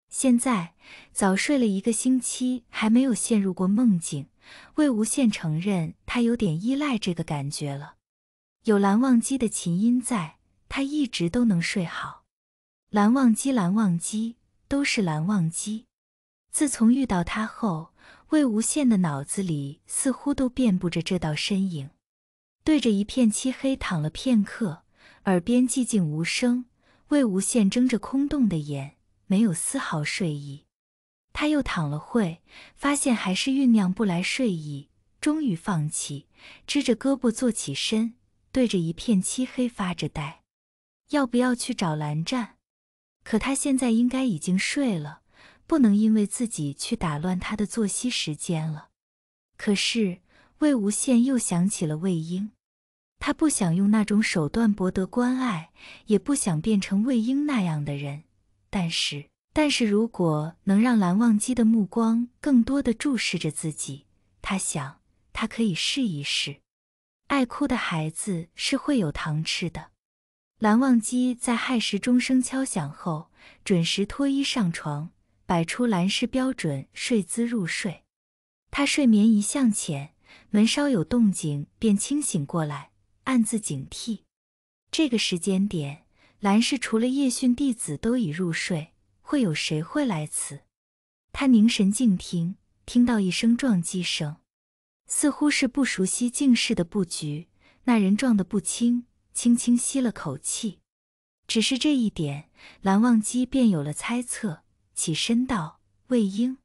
现在早睡了一个星期，还没有陷入过梦境。魏无羡承认，他有点依赖这个感觉了。有蓝忘机的琴音在，他一直都能睡好。蓝忘机，蓝忘机，都是蓝忘机。自从遇到他后，魏无羡的脑子里似乎都遍布着这道身影。对着一片漆黑躺了片刻，耳边寂静无声，魏无羡睁着空洞的眼，没有丝毫睡意。他又躺了会，发现还是酝酿不来睡意，终于放弃，支着胳膊坐起身，对着一片漆黑发着呆。要不要去找蓝湛？可他现在应该已经睡了。不能因为自己去打乱他的作息时间了。可是魏无羡又想起了魏婴，他不想用那种手段博得关爱，也不想变成魏婴那样的人。但是，但是如果能让蓝忘机的目光更多的注视着自己，他想，他可以试一试。爱哭的孩子是会有糖吃的。蓝忘机在亥时钟声敲响后，准时脱衣上床。摆出蓝氏标准睡姿入睡，他睡眠一向浅，门稍有动静便清醒过来，暗自警惕。这个时间点，蓝氏除了夜训弟子都已入睡，会有谁会来此？他凝神静听，听到一声撞击声，似乎是不熟悉静室的布局，那人撞得不轻。轻轻吸了口气，只是这一点，蓝忘机便有了猜测。起身道：“魏婴，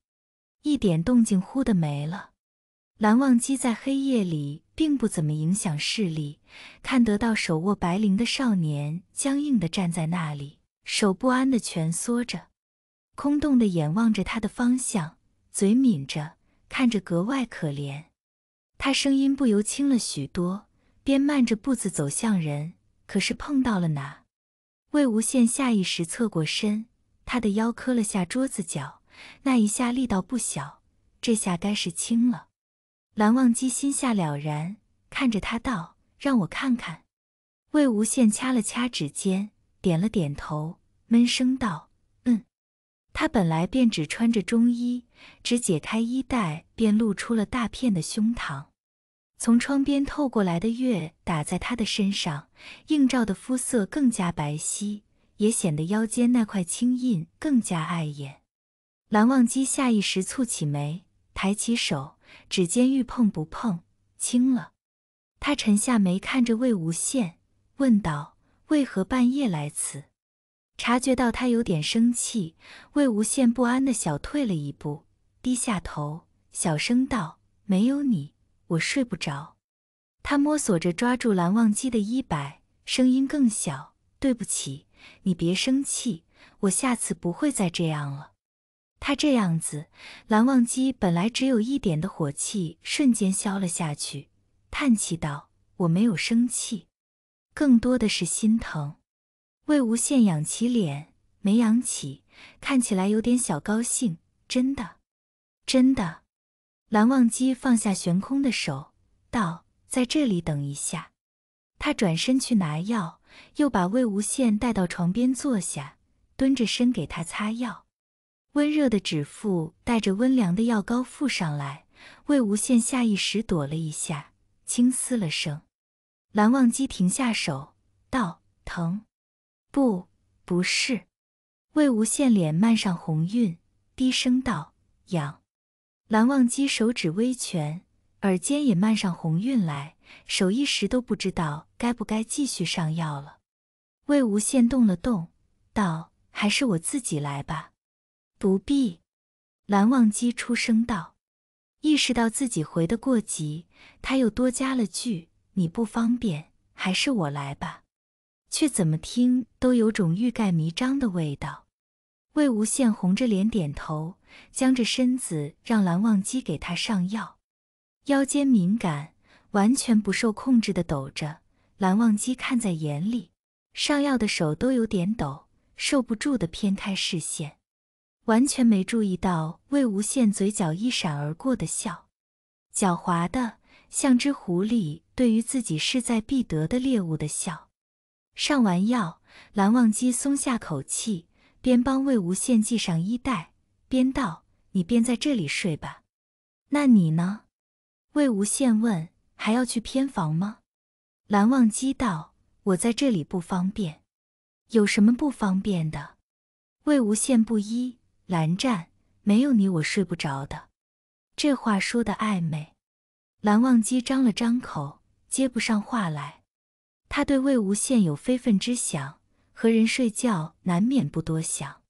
一点动静忽的没了。”蓝忘机在黑夜里并不怎么影响视力，看得到手握白绫的少年僵硬的站在那里，手不安的蜷缩着，空洞的眼望着他的方向，嘴抿着，看着格外可怜。他声音不由轻了许多，边慢着步子走向人，可是碰到了哪？魏无羡下意识侧过身。他的腰磕了下桌子角，那一下力道不小，这下该是轻了。蓝忘机心下了然，看着他道：“让我看看。”魏无羡掐了掐指尖，点了点头，闷声道：“嗯。”他本来便只穿着中衣，只解开衣带，便露出了大片的胸膛。从窗边透过来的月打在他的身上，映照的肤色更加白皙。也显得腰间那块青印更加碍眼。蓝忘机下意识蹙起眉，抬起手，指尖欲碰不碰，轻了。他沉下眉看着魏无羡，问道：“为何半夜来此？”察觉到他有点生气，魏无羡不安的小退了一步，低下头，小声道：“没有你，我睡不着。”他摸索着抓住蓝忘机的衣摆，声音更小：“对不起。”你别生气，我下次不会再这样了。他这样子，蓝忘机本来只有一点的火气，瞬间消了下去，叹气道：“我没有生气，更多的是心疼。”魏无羡仰起脸，没扬起，看起来有点小高兴，真的，真的。蓝忘机放下悬空的手，道：“在这里等一下。”他转身去拿药。又把魏无羡带到床边坐下，蹲着身给他擦药，温热的指腹带着温凉的药膏覆上来。魏无羡下意识躲了一下，轻嘶了声。蓝忘机停下手，道：“疼？不，不是。”魏无羡脸漫上红晕，低声道：“痒。”蓝忘机手指微蜷，耳尖也漫上红晕来。手一时都不知道该不该继续上药了。魏无羡动了动，道：“还是我自己来吧。”“不必。”蓝忘机出声道。意识到自己回得过急，他又多加了句：“你不方便，还是我来吧。”却怎么听都有种欲盖弥彰的味道。魏无羡红着脸点头，僵着身子让蓝忘机给他上药。腰间敏感。完全不受控制的抖着，蓝忘机看在眼里，上药的手都有点抖，受不住的偏开视线，完全没注意到魏无羡嘴角一闪而过的笑，狡猾的像只狐狸，对于自己势在必得的猎物的笑。上完药，蓝忘机松下口气，边帮魏无羡系上衣带，边道：“你便在这里睡吧，那你呢？”魏无羡问。还要去偏房吗？蓝忘机道：“我在这里不方便。”有什么不方便的？魏无羡不依。蓝湛，没有你我睡不着的。这话说的暧昧。蓝忘机张了张口，接不上话来。他对魏无羡有非分之想，和人睡觉难免不多想。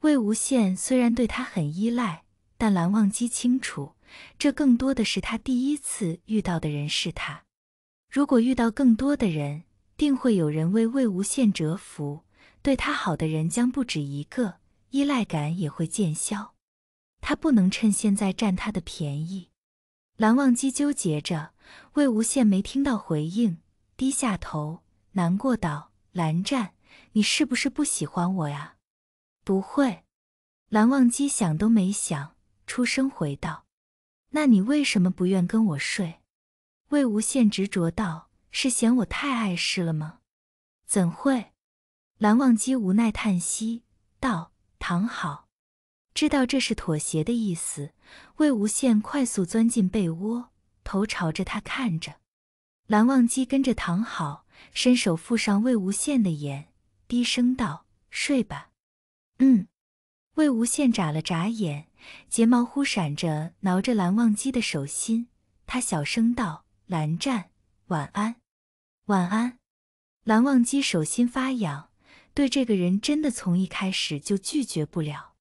魏无羡虽然对他很依赖，但蓝忘机清楚。这更多的是他第一次遇到的人是他。如果遇到更多的人，定会有人为魏无羡折服，对他好的人将不止一个，依赖感也会渐消。他不能趁现在占他的便宜。蓝忘机纠结着，魏无羡没听到回应，低下头，难过道：“蓝湛，你是不是不喜欢我呀？”“不会。”蓝忘机想都没想，出声回道。那你为什么不愿跟我睡？魏无羡执着道：“是嫌我太碍事了吗？”怎会？蓝忘机无奈叹息道：“躺好。”知道这是妥协的意思，魏无羡快速钻进被窝，头朝着他看着。蓝忘机跟着躺好，伸手覆上魏无羡的眼，低声道：“睡吧。”嗯。魏无羡眨了眨眼，睫毛忽闪着，挠着蓝忘机的手心。他小声道：“蓝湛，晚安，晚安。”蓝忘机手心发痒，对这个人真的从一开始就拒绝不了。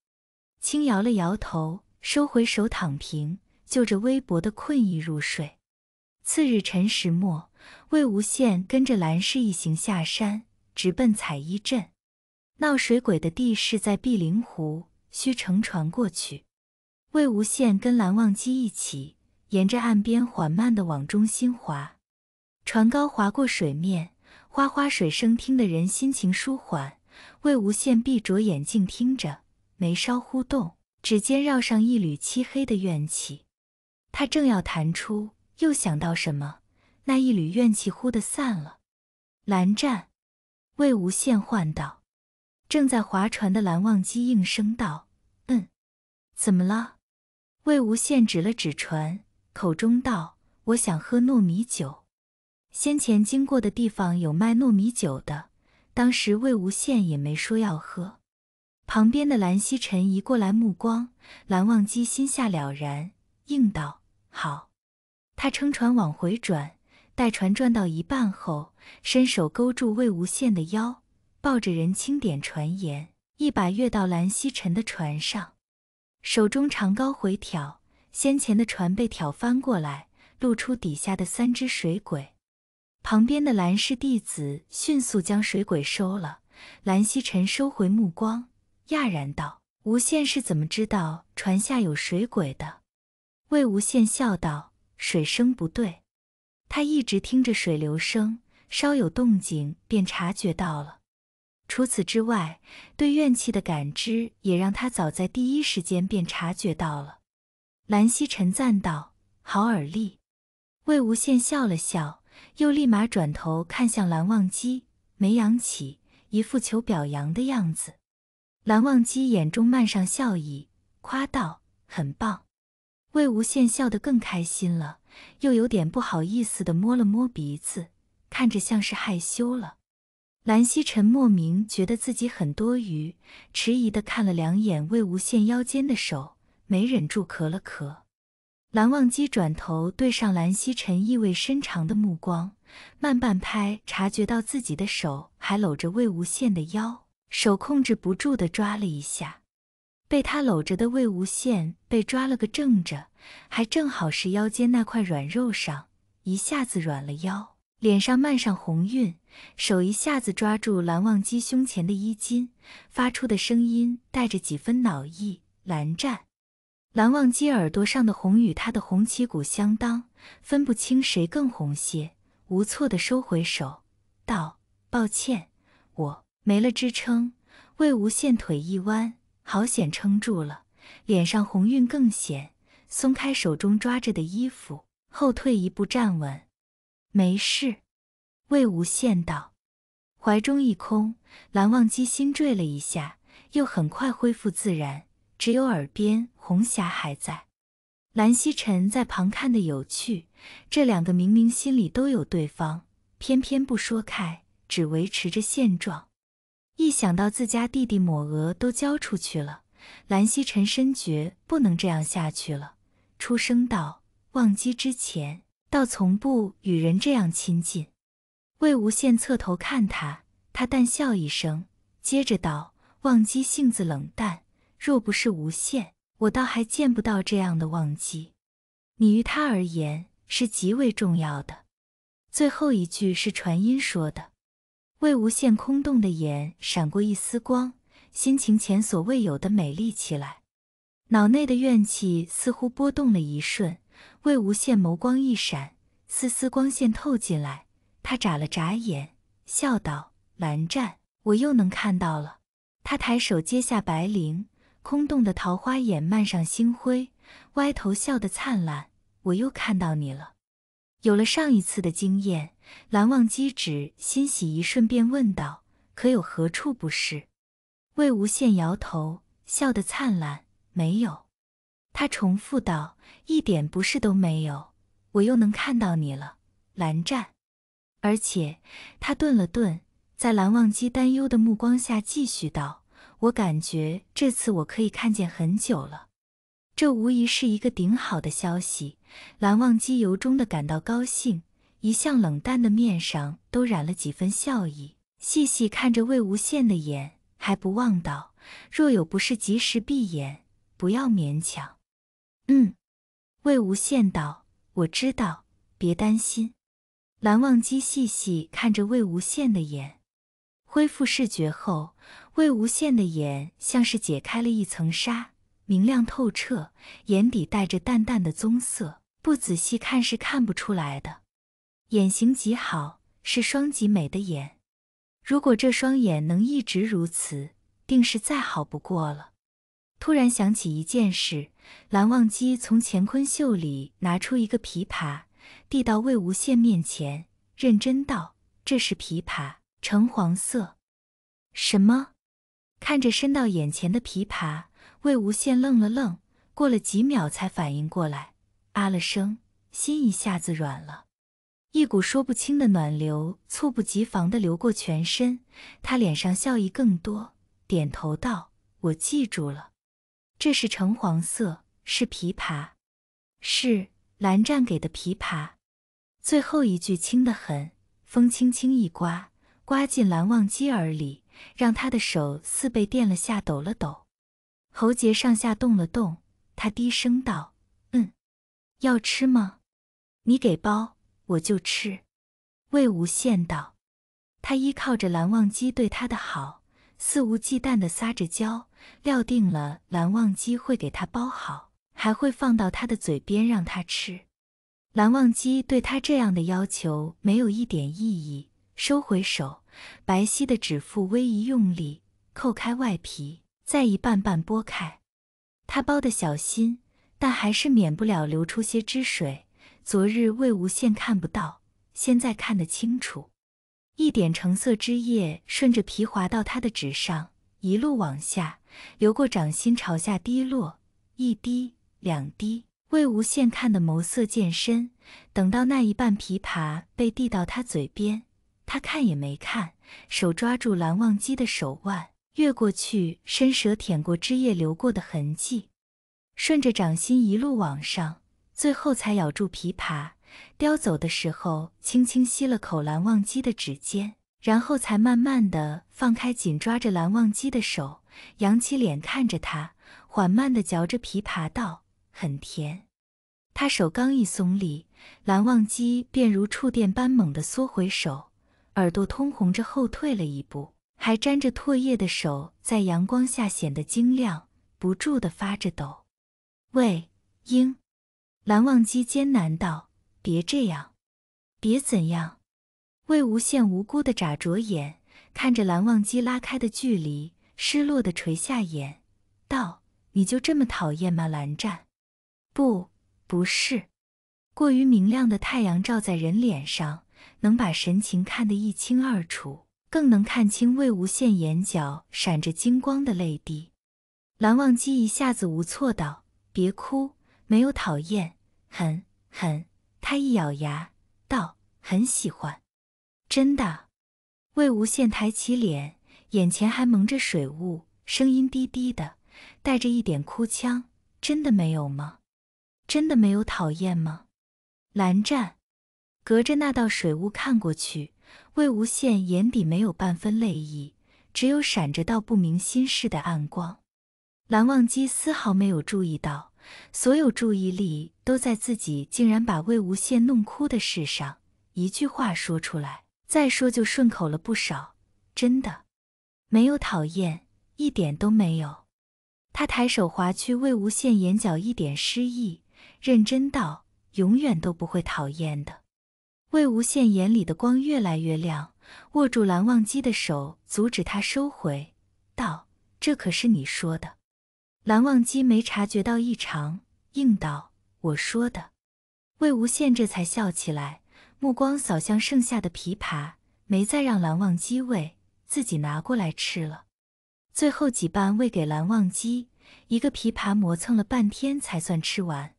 轻摇了摇头，收回手，躺平，就着微薄的困意入睡。次日辰时末，魏无羡跟着蓝氏一行下山，直奔彩衣镇。闹水鬼的地势在碧灵湖，需乘船过去。魏无羡跟蓝忘机一起沿着岸边缓慢地往中心划，船高划过水面，哗哗水声听得人心情舒缓。魏无羡闭着眼睛听着，眉梢忽动，指尖绕上一缕漆黑的怨气。他正要弹出，又想到什么，那一缕怨气忽的散了。蓝湛，魏无羡唤道。正在划船的蓝忘机应声道：“嗯，怎么了？”魏无羡指了指船，口中道：“我想喝糯米酒。先前经过的地方有卖糯米酒的，当时魏无羡也没说要喝。”旁边的蓝曦臣移过来目光，蓝忘机心下了然，应道：“好。”他撑船往回转，待船转到一半后，伸手勾住魏无羡的腰。抱着人轻点船沿，一把跃到蓝曦臣的船上，手中长篙回挑，先前的船被挑翻过来，露出底下的三只水鬼。旁边的蓝氏弟子迅速将水鬼收了。蓝曦臣收回目光，讶然道：“无羡是怎么知道船下有水鬼的？”魏无羡笑道：“水声不对，他一直听着水流声，稍有动静便察觉到了。”除此之外，对怨气的感知也让他早在第一时间便察觉到了。蓝曦臣赞道：“好耳力。”魏无羡笑了笑，又立马转头看向蓝忘机，眉扬起，一副求表扬的样子。蓝忘机眼中漫上笑意，夸道：“很棒。”魏无羡笑得更开心了，又有点不好意思地摸了摸鼻子，看着像是害羞了。蓝曦臣莫名觉得自己很多余，迟疑的看了两眼魏无羡腰间的手，没忍住咳了咳。蓝忘机转头对上蓝曦臣意味深长的目光，慢半拍察觉到自己的手还搂着魏无羡的腰，手控制不住的抓了一下。被他搂着的魏无羡被抓了个正着，还正好是腰间那块软肉上，一下子软了腰，脸上漫上红晕。手一下子抓住蓝忘机胸前的衣襟，发出的声音带着几分恼意。蓝湛，蓝忘机耳朵上的红与他的红旗鼓相当，分不清谁更红些。无措地收回手，道：“抱歉，我没了支撑。”魏无羡腿一弯，好险撑住了，脸上红晕更显，松开手中抓着的衣服，后退一步站稳，没事。魏无羡道：“怀中一空。”蓝忘机心坠了一下，又很快恢复自然。只有耳边红霞还在。蓝曦臣在旁看的有趣，这两个明明心里都有对方，偏偏不说开，只维持着现状。一想到自家弟弟抹额都交出去了，蓝曦臣深觉不能这样下去了，出声道：“忘机之前，倒从不与人这样亲近。”魏无羡侧头看他，他淡笑一声，接着道：“忘机性子冷淡，若不是无羡，我倒还见不到这样的忘机。你于他而言是极为重要的。”最后一句是传音说的。魏无羡空洞的眼闪过一丝光，心情前所未有的美丽起来，脑内的怨气似乎波动了一瞬。魏无羡眸光一闪，丝丝光线透进来。他眨了眨眼，笑道：“蓝湛，我又能看到了。”他抬手接下白绫，空洞的桃花眼漫上星辉，歪头笑得灿烂：“我又看到你了。”有了上一次的经验，蓝忘机只欣喜一瞬，便问道：“可有何处不适？”魏无羡摇头，笑得灿烂：“没有。”他重复道：“一点不适都没有，我又能看到你了，蓝湛。”而且，他顿了顿，在蓝忘机担忧的目光下，继续道：“我感觉这次我可以看见很久了。”这无疑是一个顶好的消息。蓝忘机由衷的感到高兴，一向冷淡的面上都染了几分笑意，细细看着魏无羡的眼，还不忘道：“若有不是，及时闭眼，不要勉强。”“嗯。”魏无羡道：“我知道，别担心。”蓝忘机细细看着魏无羡的眼，恢复视觉后，魏无羡的眼像是解开了一层纱，明亮透彻，眼底带着淡淡的棕色，不仔细看是看不出来的。眼型极好，是双极美的眼。如果这双眼能一直如此，定是再好不过了。突然想起一件事，蓝忘机从乾坤袖里拿出一个琵琶。递到魏无羡面前，认真道：“这是琵琶，橙黄色。”什么？看着伸到眼前的琵琶，魏无羡愣了愣，过了几秒才反应过来，啊了声，心一下子软了，一股说不清的暖流猝不及防地流过全身，他脸上笑意更多，点头道：“我记住了，这是橙黄色，是琵琶，是。”蓝湛给的琵琶，最后一句轻得很，风轻轻一刮，刮进蓝忘机耳里，让他的手似被电了下，抖了抖，喉结上下动了动，他低声道：“嗯，要吃吗？你给包，我就吃。”魏无羡道：“他依靠着蓝忘机对他的好，肆无忌惮的撒着娇，料定了蓝忘机会给他包好。”还会放到他的嘴边让他吃。蓝忘机对他这样的要求没有一点意义，收回手，白皙的指腹微一用力扣开外皮，再一瓣瓣剥开。他剥得小心，但还是免不了流出些汁水。昨日魏无羡看不到，现在看得清楚，一点橙色汁液顺着皮滑到他的指上，一路往下流过掌心，朝下滴落，一滴。两滴，魏无羡看的眸色渐深。等到那一半枇杷被递到他嘴边，他看也没看，手抓住蓝忘机的手腕，越过去，伸舌舔过汁液流过的痕迹，顺着掌心一路往上，最后才咬住枇杷。叼走的时候，轻轻吸了口蓝忘机的指尖，然后才慢慢的放开紧抓着蓝忘机的手，扬起脸看着他，缓慢的嚼着枇杷道。很甜，他手刚一松力，蓝忘机便如触电般猛地缩回手，耳朵通红着后退了一步，还沾着唾液的手在阳光下显得晶亮，不住地发着抖。喂，英，蓝忘机艰难道别这样，别怎样。魏无羡无辜地眨着眼，看着蓝忘机拉开的距离，失落地垂下眼，道：你就这么讨厌吗，蓝湛？不，不是。过于明亮的太阳照在人脸上，能把神情看得一清二楚，更能看清魏无羡眼角闪着金光的泪滴。蓝忘机一下子无措道：“别哭，没有讨厌，很，很。”他一咬牙道：“很喜欢，真的。”魏无羡抬起脸，眼前还蒙着水雾，声音低低的，带着一点哭腔：“真的没有吗？”真的没有讨厌吗，蓝湛？隔着那道水雾看过去，魏无羡眼底没有半分泪意，只有闪着道不明心事的暗光。蓝忘机丝毫没有注意到，所有注意力都在自己竟然把魏无羡弄哭的事上。一句话说出来，再说就顺口了不少。真的，没有讨厌，一点都没有。他抬手划去魏无羡眼角一点诗意。认真道：“永远都不会讨厌的。”魏无羡眼里的光越来越亮，握住蓝忘机的手，阻止他收回，道：“这可是你说的。”蓝忘机没察觉到异常，应道：“我说的。”魏无羡这才笑起来，目光扫向剩下的枇杷，没再让蓝忘机喂，自己拿过来吃了。最后几瓣喂给蓝忘机，一个枇杷磨蹭了半天才算吃完。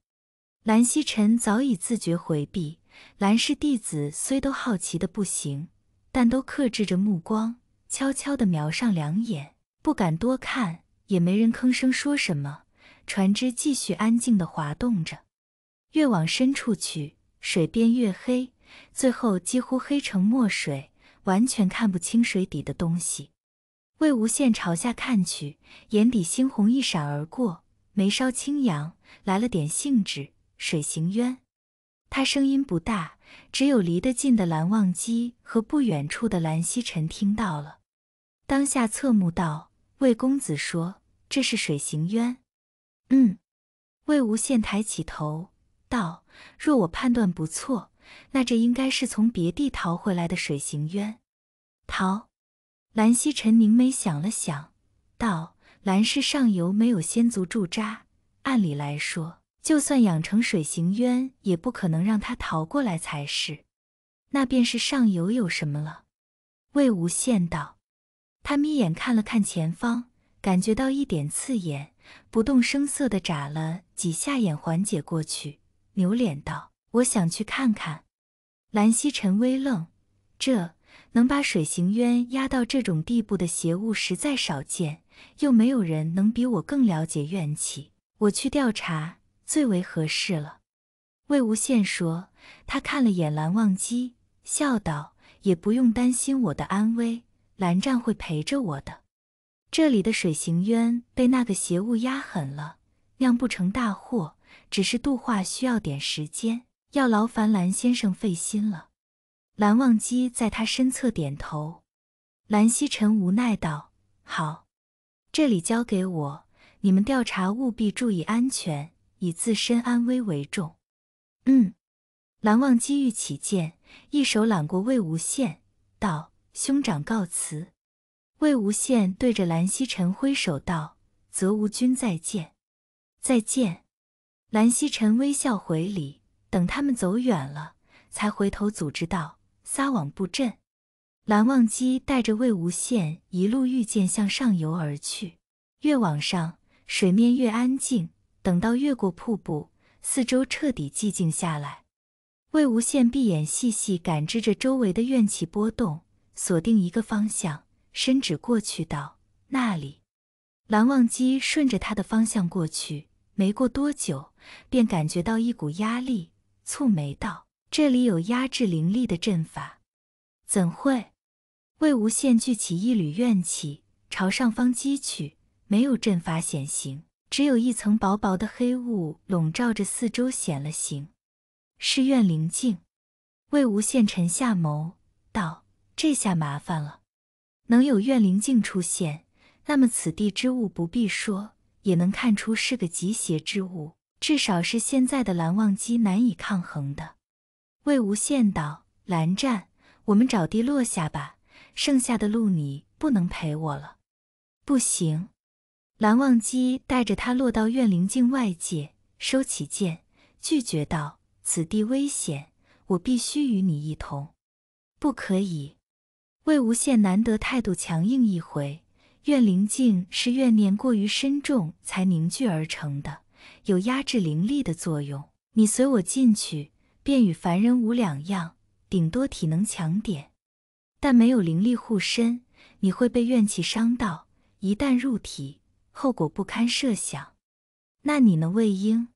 蓝曦臣早已自觉回避，蓝氏弟子虽都好奇的不行，但都克制着目光，悄悄地瞄上两眼，不敢多看，也没人吭声说什么。船只继续安静地滑动着，越往深处去，水变越黑，最后几乎黑成墨水，完全看不清水底的东西。魏无羡朝下看去，眼底猩红一闪而过，眉梢轻扬，来了点兴致。水行渊。他声音不大，只有离得近的蓝忘机和不远处的蓝曦臣听到了。当下侧目道：“魏公子说这是水行渊。”嗯。”魏无羡抬起头道：“若我判断不错，那这应该是从别地逃回来的水行渊。”逃？”蓝曦臣凝眉想了想，道：“蓝氏上游没有先族驻扎，按理来说。”就算养成水行渊，也不可能让他逃过来才是。那便是上游有什么了？魏无羡道。他眯眼看了看前方，感觉到一点刺眼，不动声色地眨了几下眼，缓解过去，扭脸道：“我想去看看。”蓝曦臣微愣。这能把水行渊压到这种地步的邪物，实在少见。又没有人能比我更了解怨气。我去调查。最为合适了，魏无羡说：“他看了眼蓝忘机，笑道：也不用担心我的安危，蓝湛会陪着我的。这里的水行渊被那个邪物压狠了，酿不成大祸，只是度化需要点时间，要劳烦蓝先生费心了。”蓝忘机在他身侧点头。蓝曦臣无奈道：“好，这里交给我，你们调查务必注意安全。”以自身安危为重，嗯，蓝忘机欲起剑，一手揽过魏无羡，道：“兄长告辞。”魏无羡对着蓝曦臣挥手道：“则无君再见。”再见。蓝曦臣微笑回礼，等他们走远了，才回头组织道：“撒网布阵。”蓝忘机带着魏无羡一路御剑向上游而去，越往上，水面越安静。等到越过瀑布，四周彻底寂静下来。魏无羡闭眼，细细感知着周围的怨气波动，锁定一个方向，伸指过去道：“那里。”蓝忘机顺着他的方向过去，没过多久，便感觉到一股压力，蹙眉道：“这里有压制灵力的阵法，怎会？”魏无羡聚起一缕怨气，朝上方击去，没有阵法显形。只有一层薄薄的黑雾笼罩着四周，显了形，是怨灵境，魏无羡沉下眸，道：“这下麻烦了。能有怨灵境出现，那么此地之物不必说，也能看出是个极邪之物，至少是现在的蓝忘机难以抗衡的。”魏无羡道：“蓝湛，我们找地落下吧，剩下的路你不能陪我了。”“不行。”蓝忘机带着他落到怨灵境外界，收起剑，拒绝道：“此地危险，我必须与你一同。”“不可以。”魏无羡难得态度强硬一回。怨灵境是怨念过于深重才凝聚而成的，有压制灵力的作用。你随我进去，便与凡人无两样，顶多体能强点，但没有灵力护身，你会被怨气伤到。一旦入体，后果不堪设想。那你呢，魏婴？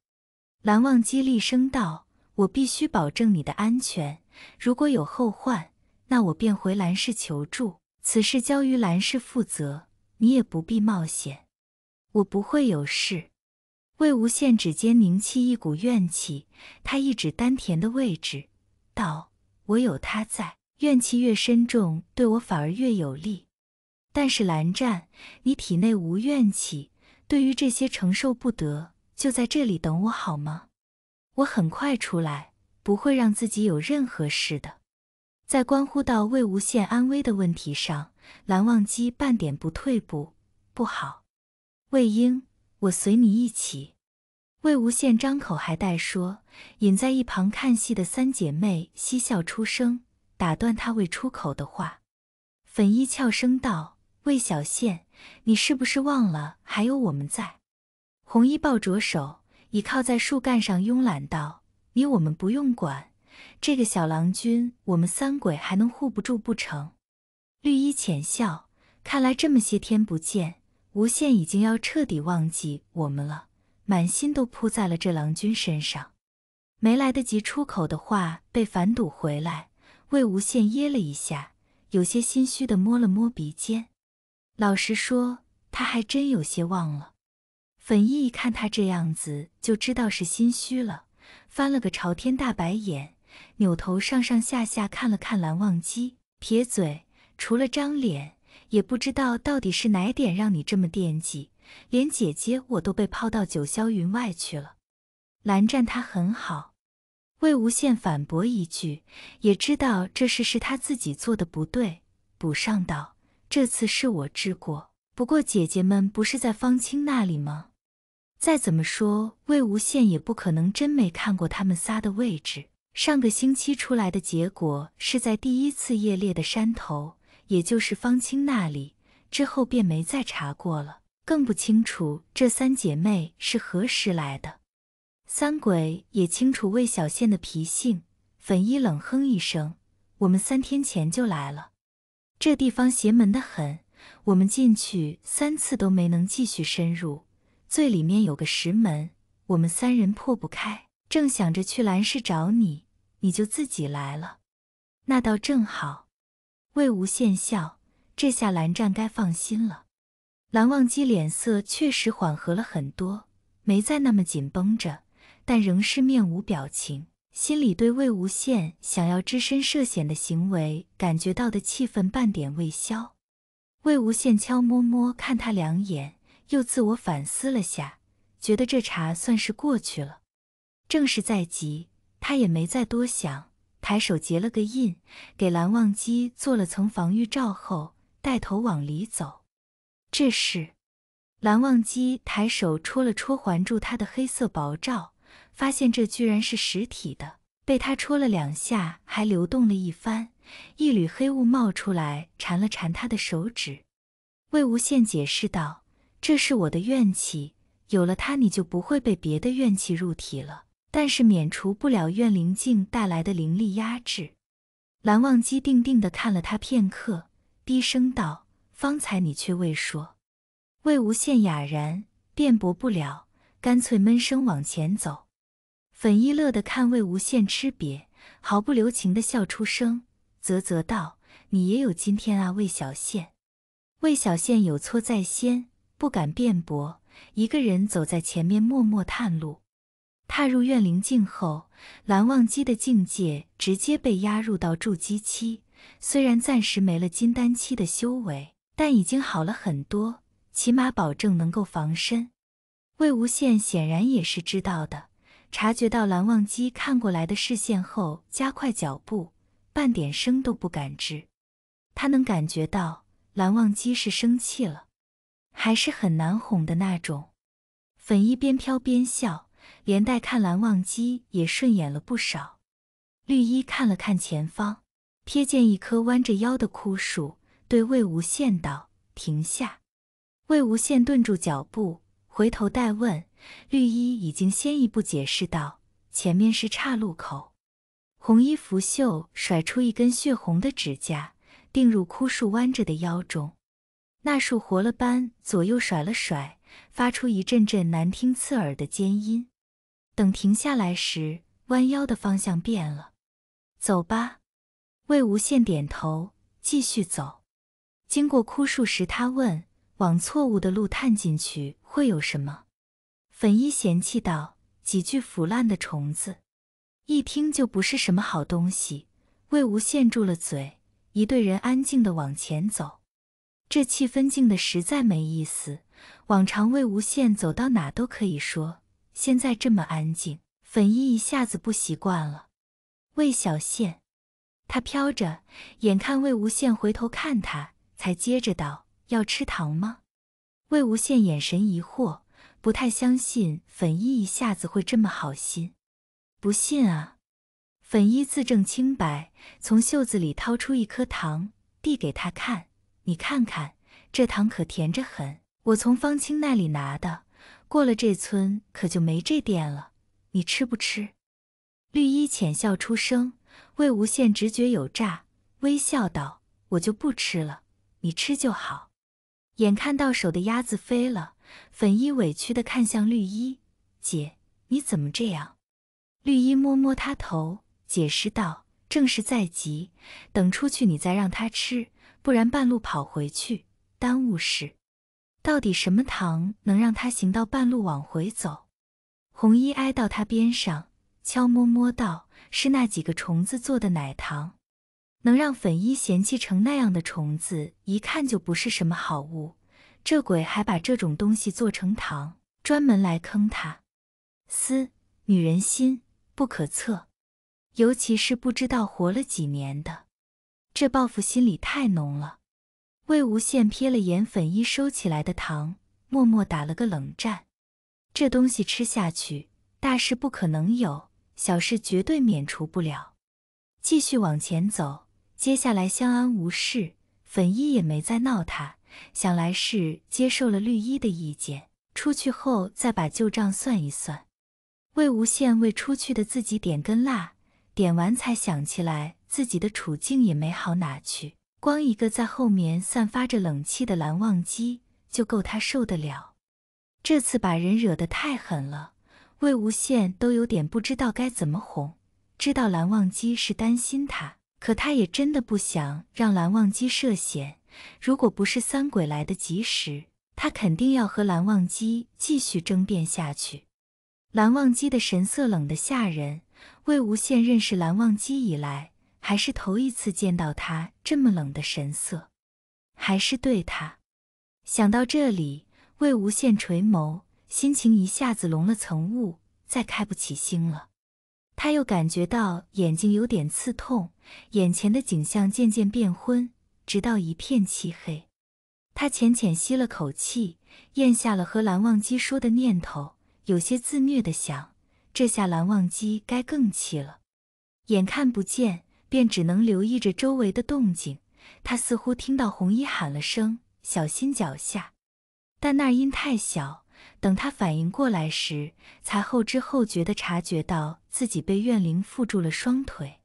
蓝忘机厉声道：“我必须保证你的安全。如果有后患，那我便回蓝氏求助，此事交于蓝氏负责。你也不必冒险，我不会有事。”魏无羡指尖凝起一股怨气，他一指丹田的位置，道：“我有他在，怨气越深重，对我反而越有利。”但是蓝湛，你体内无怨气，对于这些承受不得，就在这里等我好吗？我很快出来，不会让自己有任何事的。在关乎到魏无羡安危的问题上，蓝忘机半点不退步，不好。魏婴，我随你一起。魏无羡张口还带说，引在一旁看戏的三姐妹嬉笑出声，打断他未出口的话。粉衣俏声道。魏小倩，你是不是忘了还有我们在？红衣抱着手倚靠在树干上，慵懒道：“你我们不用管，这个小郎君，我们三鬼还能护不住不成？”绿衣浅笑，看来这么些天不见，无羡已经要彻底忘记我们了，满心都扑在了这郎君身上。没来得及出口的话被反堵回来，魏无羡噎了一下，有些心虚的摸了摸鼻尖。老实说，他还真有些忘了。粉衣一看他这样子，就知道是心虚了，翻了个朝天大白眼，扭头上上下下看了看蓝忘机，撇嘴：“除了张脸，也不知道到底是哪点让你这么惦记。连姐姐我都被抛到九霄云外去了。”蓝湛他很好。魏无羡反驳一句，也知道这事是他自己做的不对，补上道。这次是我治过，不过姐姐们不是在方清那里吗？再怎么说，魏无羡也不可能真没看过他们仨的位置。上个星期出来的结果是在第一次夜猎的山头，也就是方清那里，之后便没再查过了，更不清楚这三姐妹是何时来的。三鬼也清楚魏小倩的脾性，粉衣冷哼一声：“我们三天前就来了。”这地方邪门的很，我们进去三次都没能继续深入。最里面有个石门，我们三人破不开，正想着去蓝氏找你，你就自己来了，那倒正好。魏无羡笑，这下蓝湛该放心了。蓝忘机脸色确实缓和了很多，没再那么紧绷着，但仍是面无表情。心里对魏无羡想要只身涉险的行为感觉到的气愤半点未消，魏无羡悄摸摸看他两眼，又自我反思了下，觉得这茬算是过去了。正事在即，他也没再多想，抬手结了个印，给蓝忘机做了层防御罩后，带头往里走。这是，蓝忘机抬手戳了戳环住他的黑色薄罩。发现这居然是实体的，被他戳了两下，还流动了一番，一缕黑雾冒出来，缠了缠他的手指。魏无羡解释道：“这是我的怨气，有了它，你就不会被别的怨气入体了，但是免除不了怨灵境带来的灵力压制。”蓝忘机定定地看了他片刻，低声道：“方才你却未说。”魏无羡哑然，辩驳不了，干脆闷声往前走。粉衣乐的看魏无羡吃瘪，毫不留情的笑出声，啧啧道：“你也有今天啊，魏小羡。”魏小羡有错在先，不敢辩驳，一个人走在前面默默探路。踏入怨灵境后，蓝忘机的境界直接被压入到筑基期，虽然暂时没了金丹期的修为，但已经好了很多，起码保证能够防身。魏无羡显然也是知道的。察觉到蓝忘机看过来的视线后，加快脚步，半点声都不敢吱。他能感觉到蓝忘机是生气了，还是很难哄的那种。粉衣边飘边笑，连带看蓝忘机也顺眼了不少。绿衣看了看前方，瞥见一棵弯着腰的枯树，对魏无羡道：“停下。”魏无羡顿住脚步，回头待问。绿衣已经先一步解释道：“前面是岔路口。”红衣拂袖甩出一根血红的指甲，钉入枯树弯着的腰中。那树活了般，左右甩了甩，发出一阵阵难听刺耳的尖音。等停下来时，弯腰的方向变了。走吧。魏无羡点头，继续走。经过枯树时，他问：“往错误的路探进去会有什么？”粉衣嫌弃道：“几句腐烂的虫子，一听就不是什么好东西。”魏无羡住了嘴，一队人安静地往前走。这气氛静的实在没意思。往常魏无羡走到哪都可以说，现在这么安静，粉衣一下子不习惯了。魏小羡，她飘着眼看魏无羡回头看他，才接着道：“要吃糖吗？”魏无羡眼神疑惑。不太相信粉衣一下子会这么好心，不信啊！粉衣自证清白，从袖子里掏出一颗糖，递给他看：“你看看，这糖可甜着很。我从方清那里拿的，过了这村可就没这店了。你吃不吃？”绿衣浅笑出声，魏无羡直觉有诈，微笑道：“我就不吃了，你吃就好。”眼看到手的鸭子飞了。粉衣委屈的看向绿衣姐：“你怎么这样？”绿衣摸摸她头，解释道：“正事在急，等出去你再让他吃，不然半路跑回去耽误事。到底什么糖能让他行到半路往回走？”红衣挨到她边上，悄摸摸道：“是那几个虫子做的奶糖，能让粉衣嫌弃成那样的虫子，一看就不是什么好物。”这鬼还把这种东西做成糖，专门来坑他。嘶，女人心不可测，尤其是不知道活了几年的，这报复心理太浓了。魏无羡瞥了眼粉衣收起来的糖，默默打了个冷战。这东西吃下去，大事不可能有，小事绝对免除不了。继续往前走，接下来相安无事，粉衣也没再闹他。想来是接受了绿衣的意见，出去后再把旧账算一算。魏无羡为出去的自己点根蜡，点完才想起来自己的处境也没好哪去，光一个在后面散发着冷气的蓝忘机就够他受得了。这次把人惹得太狠了，魏无羡都有点不知道该怎么哄。知道蓝忘机是担心他，可他也真的不想让蓝忘机涉险。如果不是三鬼来得及时，他肯定要和蓝忘机继续争辩下去。蓝忘机的神色冷得吓人。魏无羡认识蓝忘机以来，还是头一次见到他这么冷的神色，还是对他。想到这里，魏无羡垂眸，心情一下子笼了层雾，再开不起心了。他又感觉到眼睛有点刺痛，眼前的景象渐渐变昏。直到一片漆黑，他浅浅吸了口气，咽下了和蓝忘机说的念头，有些自虐的想：这下蓝忘机该更气了。眼看不见，便只能留意着周围的动静。他似乎听到红衣喊了声“小心脚下”，但那音太小。等他反应过来时，才后知后觉地察觉到自己被怨灵缚住了双腿。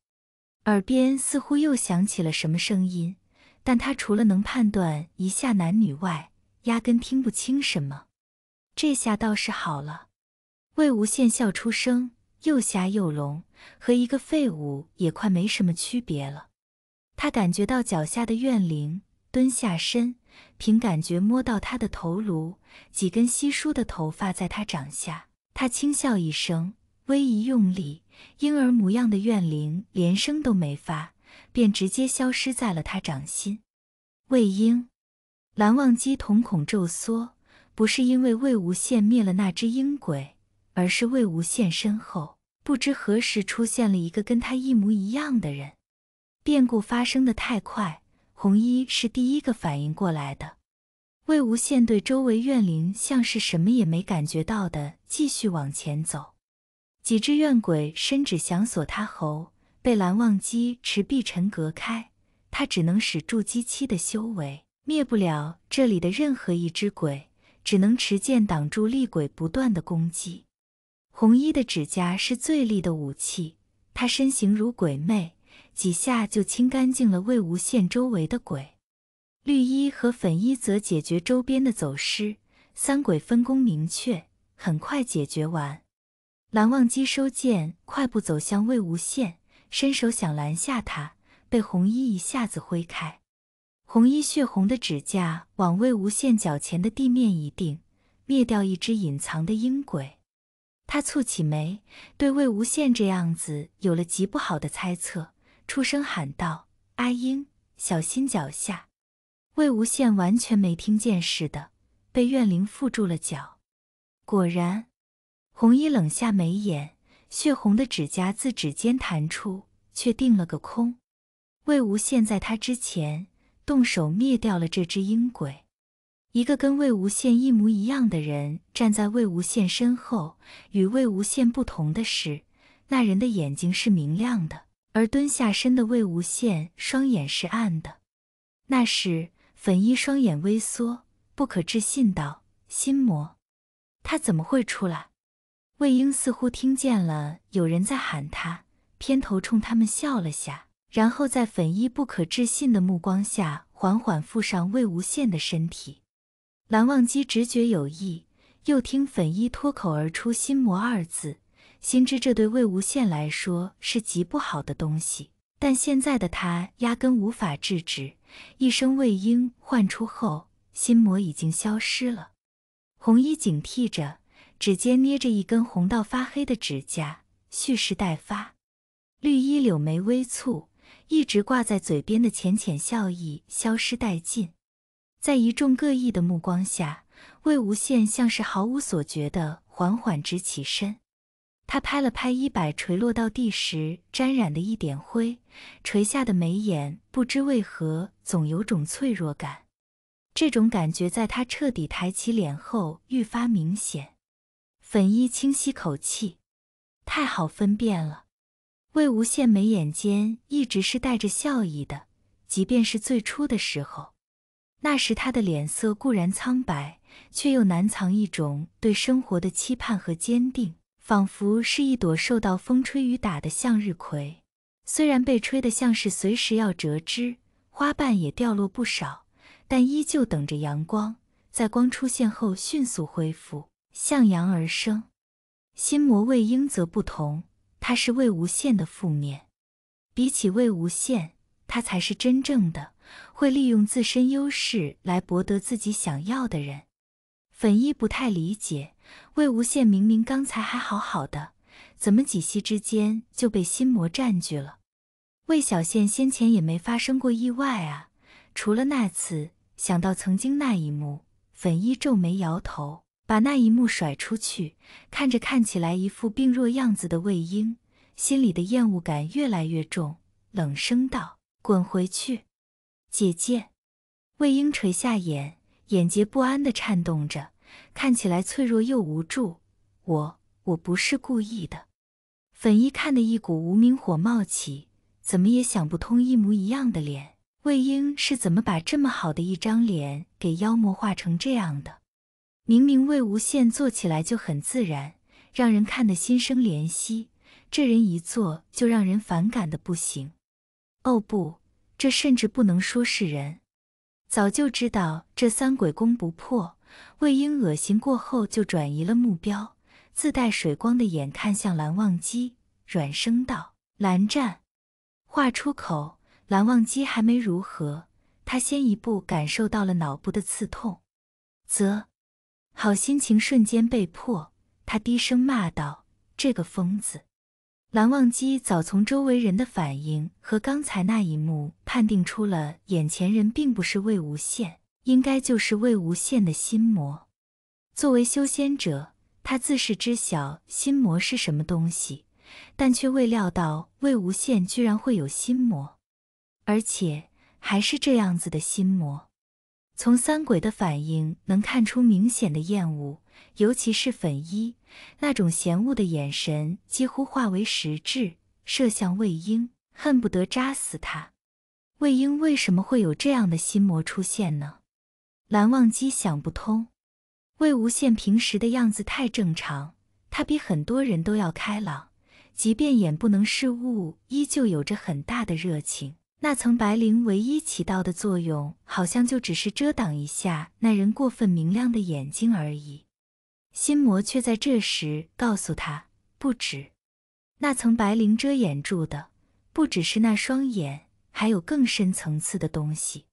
耳边似乎又响起了什么声音。但他除了能判断一下男女外，压根听不清什么。这下倒是好了。魏无羡笑出声，又瞎又聋，和一个废物也快没什么区别了。他感觉到脚下的怨灵，蹲下身，凭感觉摸到他的头颅，几根稀疏的头发在他掌下。他轻笑一声，微一用力，婴儿模样的怨灵连声都没发。便直接消失在了他掌心。魏婴、蓝忘机瞳孔骤缩，不是因为魏无羡灭了那只鹰鬼，而是魏无羡身后不知何时出现了一个跟他一模一样的人。变故发生的太快，红衣是第一个反应过来的。魏无羡对周围怨灵像是什么也没感觉到的，继续往前走。几只怨鬼伸指想锁他喉。被蓝忘机持碧尘隔开，他只能使筑基期的修为，灭不了这里的任何一只鬼，只能持剑挡住厉鬼不断的攻击。红衣的指甲是最厉的武器，他身形如鬼魅，几下就清干净了魏无羡周围的鬼。绿衣和粉衣则解决周边的走尸，三鬼分工明确，很快解决完。蓝忘机收剑，快步走向魏无羡。伸手想拦下他，被红衣一下子挥开。红衣血红的指甲往魏无羡脚前的地面一钉，灭掉一只隐藏的阴鬼。他蹙起眉，对魏无羡这样子有了极不好的猜测，出声喊道：“阿英，小心脚下。”魏无羡完全没听见似的，被怨灵缚住了脚。果然，红衣冷下眉眼。血红的指甲自指尖弹出，却定了个空。魏无羡在他之前动手灭掉了这只阴鬼。一个跟魏无羡一模一样的人站在魏无羡身后，与魏无羡不同的是，那人的眼睛是明亮的，而蹲下身的魏无羡双眼是暗的。那时，粉衣双眼微缩，不可置信道：“心魔，他怎么会出来？”魏婴似乎听见了有人在喊他，偏头冲他们笑了下，然后在粉衣不可置信的目光下，缓缓附上魏无羡的身体。蓝忘机直觉有异，又听粉衣脱口而出“心魔”二字，心知这对魏无羡来说是极不好的东西，但现在的他压根无法制止。一声魏婴唤出后，心魔已经消失了。红衣警惕着。指尖捏着一根红到发黑的指甲，蓄势待发。绿衣柳眉微蹙，一直挂在嘴边的浅浅笑意消失殆尽。在一众各异的目光下，魏无羡像是毫无所觉的缓缓直起身。他拍了拍衣摆垂落到地时沾染的一点灰，垂下的眉眼不知为何总有种脆弱感。这种感觉在他彻底抬起脸后愈发明显。粉衣轻吸口气，太好分辨了。魏无羡眉眼间一直是带着笑意的，即便是最初的时候，那时他的脸色固然苍白，却又难藏一种对生活的期盼和坚定，仿佛是一朵受到风吹雨打的向日葵，虽然被吹得像是随时要折枝，花瓣也掉落不少，但依旧等着阳光，在光出现后迅速恢复。向阳而生，心魔魏婴则不同，他是魏无羡的负面。比起魏无羡，他才是真正的会利用自身优势来博得自己想要的人。粉衣不太理解，魏无羡明明刚才还好好的，怎么几息之间就被心魔占据了？魏小倩先前也没发生过意外啊，除了那次。想到曾经那一幕，粉衣皱眉摇头。把那一幕甩出去，看着看起来一副病弱样子的魏婴，心里的厌恶感越来越重，冷声道：“滚回去！”姐姐，魏婴垂下眼，眼睫不安地颤动着，看起来脆弱又无助。我我不是故意的。粉衣看得一股无名火冒起，怎么也想不通一模一样的脸，魏婴是怎么把这么好的一张脸给妖魔化成这样的？明明魏无羡坐起来就很自然，让人看得心生怜惜；这人一坐就让人反感的不行。哦不，这甚至不能说是人。早就知道这三鬼攻不破，魏婴恶心过后就转移了目标，自带水光的眼看向蓝忘机，软声道：“蓝湛。”话出口，蓝忘机还没如何，他先一步感受到了脑部的刺痛，啧。好心情瞬间被破，他低声骂道：“这个疯子！”蓝忘机早从周围人的反应和刚才那一幕判定出了眼前人并不是魏无羡，应该就是魏无羡的心魔。作为修仙者，他自是知晓心魔是什么东西，但却未料到魏无羡居然会有心魔，而且还是这样子的心魔。从三鬼的反应能看出明显的厌恶，尤其是粉衣，那种嫌恶的眼神几乎化为实质，射向魏婴，恨不得扎死他。魏婴为什么会有这样的心魔出现呢？蓝忘机想不通。魏无羡平时的样子太正常，他比很多人都要开朗，即便眼不能视物，依旧有着很大的热情。那层白绫唯一起到的作用，好像就只是遮挡一下那人过分明亮的眼睛而已。心魔却在这时告诉他，不止那层白绫遮掩住的，不只是那双眼，还有更深层次的东西。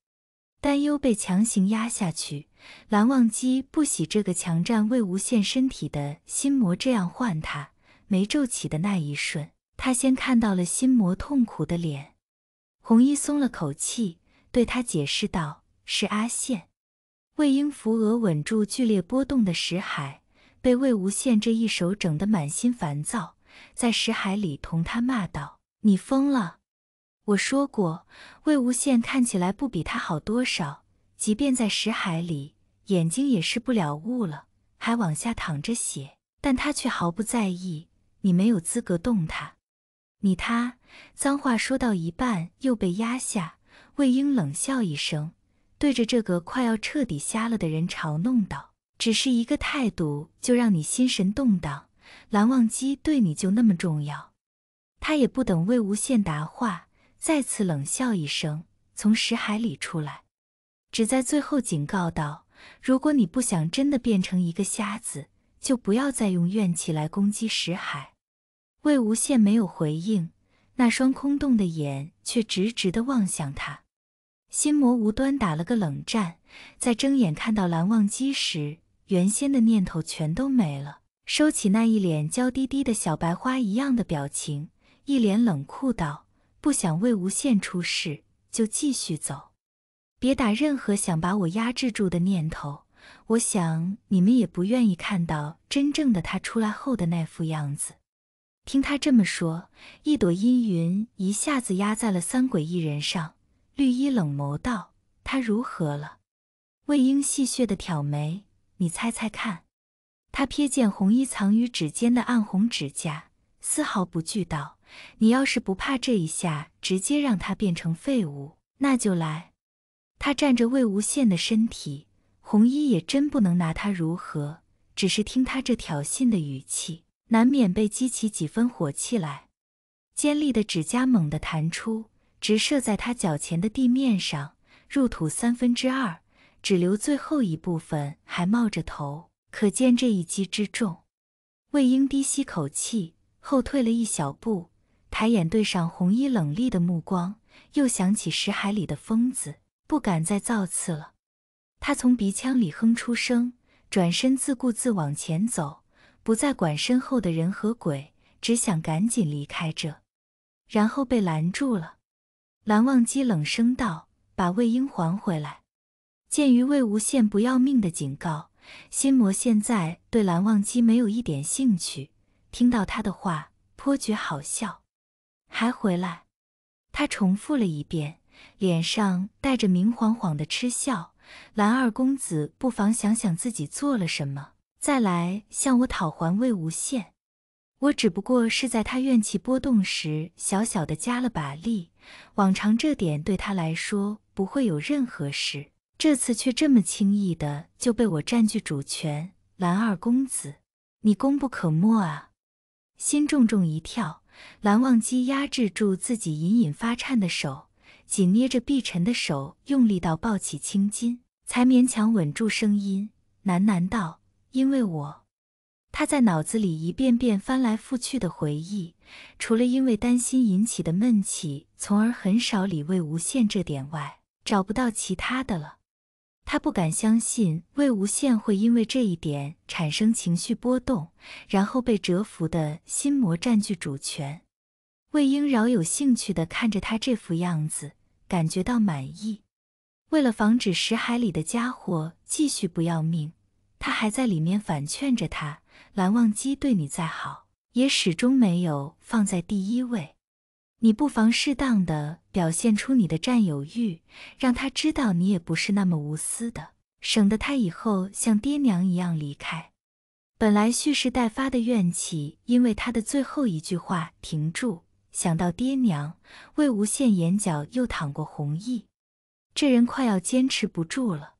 担忧被强行压下去，蓝忘机不喜这个强占魏无羡身体的心魔这样唤他，眉皱起的那一瞬，他先看到了心魔痛苦的脸。红衣松了口气，对他解释道：“是阿羡。”魏婴扶额，稳住剧烈波动的石海，被魏无羡这一手整得满心烦躁，在石海里同他骂道：“你疯了！我说过，魏无羡看起来不比他好多少，即便在石海里，眼睛也是不了物了，还往下淌着血，但他却毫不在意。你没有资格动他。”你他，脏话说到一半又被压下。魏婴冷笑一声，对着这个快要彻底瞎了的人嘲弄道：“只是一个态度就让你心神动荡，蓝忘机对你就那么重要？”他也不等魏无羡答话，再次冷笑一声，从识海里出来，只在最后警告道：“如果你不想真的变成一个瞎子，就不要再用怨气来攻击识海。”魏无羡没有回应，那双空洞的眼却直直地望向他。心魔无端打了个冷战，在睁眼看到蓝忘机时，原先的念头全都没了，收起那一脸娇滴滴的小白花一样的表情，一脸冷酷道：“不想魏无羡出事，就继续走，别打任何想把我压制住的念头。我想你们也不愿意看到真正的他出来后的那副样子。”听他这么说，一朵阴云一下子压在了三鬼一人上。绿衣冷眸道：“他如何了？”魏婴戏谑地挑眉：“你猜猜看。”他瞥见红衣藏于指尖的暗红指甲，丝毫不惧道：“你要是不怕这一下直接让他变成废物，那就来。”他占着魏无羡的身体，红衣也真不能拿他如何，只是听他这挑衅的语气。难免被激起几分火气来，尖利的指甲猛地弹出，直射在他脚前的地面上，入土三分之二，只留最后一部分还冒着头，可见这一击之重。魏婴低吸口气，后退了一小步，抬眼对上红衣冷厉的目光，又想起石海里的疯子，不敢再造次了。他从鼻腔里哼出声，转身自顾自往前走。不再管身后的人和鬼，只想赶紧离开这，然后被拦住了。蓝忘机冷声道：“把魏婴还回来。”鉴于魏无羡不要命的警告，心魔现在对蓝忘机没有一点兴趣，听到他的话颇觉好笑。还回来？他重复了一遍，脸上带着明晃晃的嗤笑。蓝二公子不妨想想自己做了什么。再来向我讨还魏无羡，我只不过是在他怨气波动时小小的加了把力，往常这点对他来说不会有任何事，这次却这么轻易的就被我占据主权。蓝二公子，你功不可没啊！心重重一跳，蓝忘机压制住自己隐隐发颤的手，紧捏着碧晨的手，用力到抱起青筋，才勉强稳住声音，喃喃道。因为我，他在脑子里一遍遍翻来覆去的回忆，除了因为担心引起的闷气，从而很少理魏无羡这点外，找不到其他的了。他不敢相信魏无羡会因为这一点产生情绪波动，然后被蛰伏的心魔占据主权。魏婴饶有兴趣地看着他这副样子，感觉到满意。为了防止石海里的家伙继续不要命。他还在里面反劝着他，蓝忘机对你再好，也始终没有放在第一位。你不妨适当的表现出你的占有欲，让他知道你也不是那么无私的，省得他以后像爹娘一样离开。本来蓄势待发的怨气，因为他的最后一句话停住，想到爹娘，魏无羡眼角又淌过红意，这人快要坚持不住了。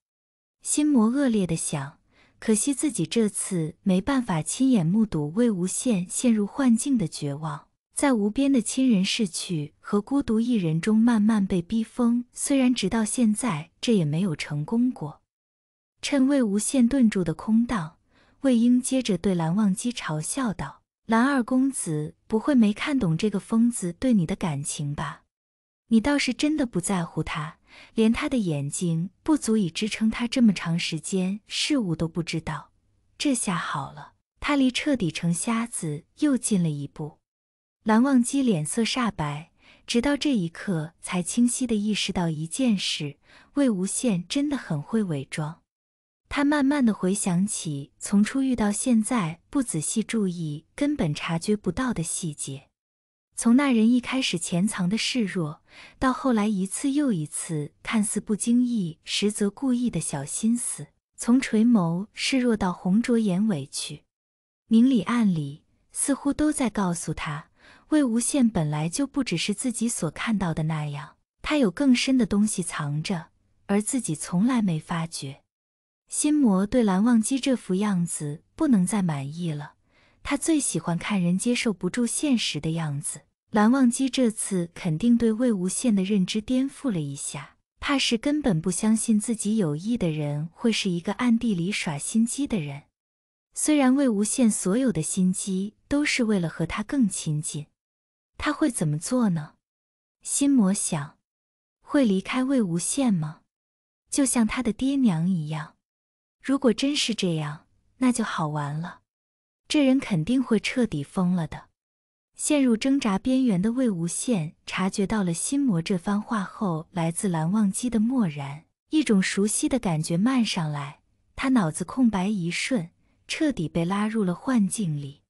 心魔恶劣的想。可惜自己这次没办法亲眼目睹魏无羡陷入幻境的绝望，在无边的亲人逝去和孤独一人中慢慢被逼疯。虽然直到现在这也没有成功过。趁魏无羡顿住的空档，魏婴接着对蓝忘机嘲笑道：“蓝二公子不会没看懂这个疯子对你的感情吧？你倒是真的不在乎他。”连他的眼睛不足以支撑他这么长时间事物都不知道，这下好了，他离彻底成瞎子又近了一步。蓝忘机脸色煞白，直到这一刻才清晰的意识到一件事：魏无羡真的很会伪装。他慢慢的回想起从初遇到现在不仔细注意根本察觉不到的细节。从那人一开始潜藏的示弱，到后来一次又一次看似不经意，实则故意的小心思，从垂眸示弱到红着眼委屈，明里暗里似乎都在告诉他，魏无羡本来就不只是自己所看到的那样，他有更深的东西藏着，而自己从来没发觉。心魔对蓝忘机这副样子不能再满意了，他最喜欢看人接受不住现实的样子。蓝忘机这次肯定对魏无羡的认知颠覆了一下，怕是根本不相信自己有意的人会是一个暗地里耍心机的人。虽然魏无羡所有的心机都是为了和他更亲近，他会怎么做呢？心魔想，会离开魏无羡吗？就像他的爹娘一样。如果真是这样，那就好玩了。这人肯定会彻底疯了的。陷入挣扎边缘的魏无羡察觉到了心魔这番话后，来自蓝忘机的漠然，一种熟悉的感觉漫上来，他脑子空白一瞬，彻底被拉入了幻境里。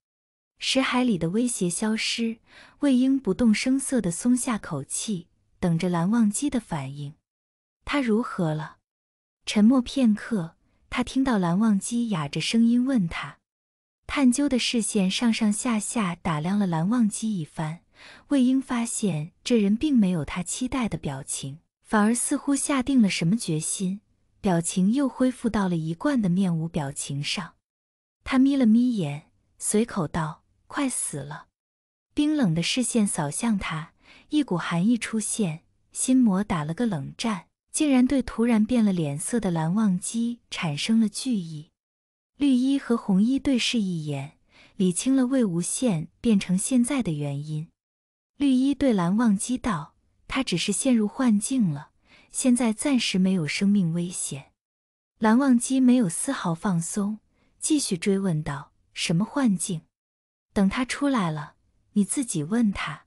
石海里的威胁消失，魏婴不动声色的松下口气，等着蓝忘机的反应。他如何了？沉默片刻，他听到蓝忘机哑着声音问他。探究的视线上上下下打量了蓝忘机一番，魏婴发现这人并没有他期待的表情，反而似乎下定了什么决心，表情又恢复到了一贯的面无表情上。他眯了眯眼，随口道：“快死了。”冰冷的视线扫向他，一股寒意出现，心魔打了个冷战，竟然对突然变了脸色的蓝忘机产生了惧意。绿衣和红衣对视一眼，理清了魏无羡变成现在的原因。绿衣对蓝忘机道：“他只是陷入幻境了，现在暂时没有生命危险。”蓝忘机没有丝毫放松，继续追问道：“什么幻境？等他出来了，你自己问他。”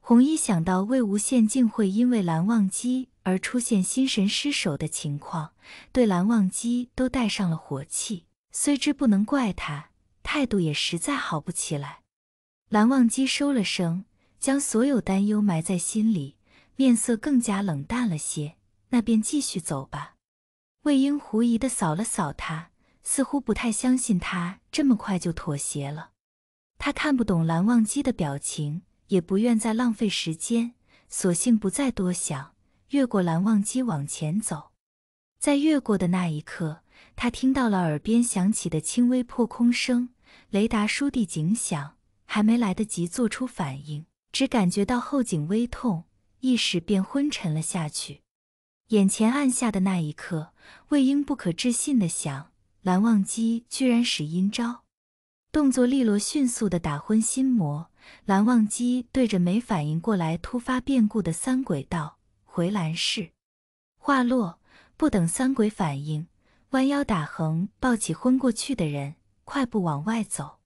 红衣想到魏无羡竟会因为蓝忘机而出现心神失守的情况，对蓝忘机都带上了火气。虽知不能怪他，态度也实在好不起来。蓝忘机收了声，将所有担忧埋在心里，面色更加冷淡了些。那便继续走吧。魏婴狐疑的扫了扫他，似乎不太相信他这么快就妥协了。他看不懂蓝忘机的表情，也不愿再浪费时间，索性不再多想，越过蓝忘机往前走。在越过的那一刻。他听到了耳边响起的轻微破空声，雷达倏地警响，还没来得及做出反应，只感觉到后颈微痛，意识便昏沉了下去。眼前暗下的那一刻，魏婴不可置信地想：蓝忘机居然使阴招，动作利落迅速地打昏心魔。蓝忘机对着没反应过来突发变故的三鬼道：“回蓝氏。”话落，不等三鬼反应。弯腰打横，抱起昏过去的人，快步往外走。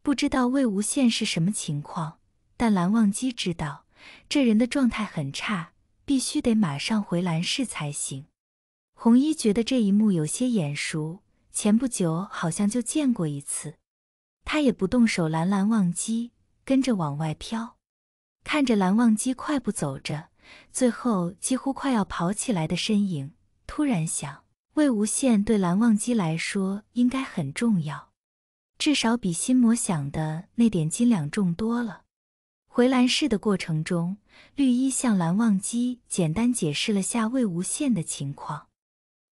不知道魏无羡是什么情况，但蓝忘机知道这人的状态很差，必须得马上回蓝氏才行。红衣觉得这一幕有些眼熟，前不久好像就见过一次。他也不动手拦蓝忘机，跟着往外飘，看着蓝忘机快步走着，最后几乎快要跑起来的身影，突然想。魏无羡对蓝忘机来说应该很重要，至少比心魔想的那点斤两重多了。回蓝氏的过程中，绿衣向蓝忘机简单解释了下魏无羡的情况。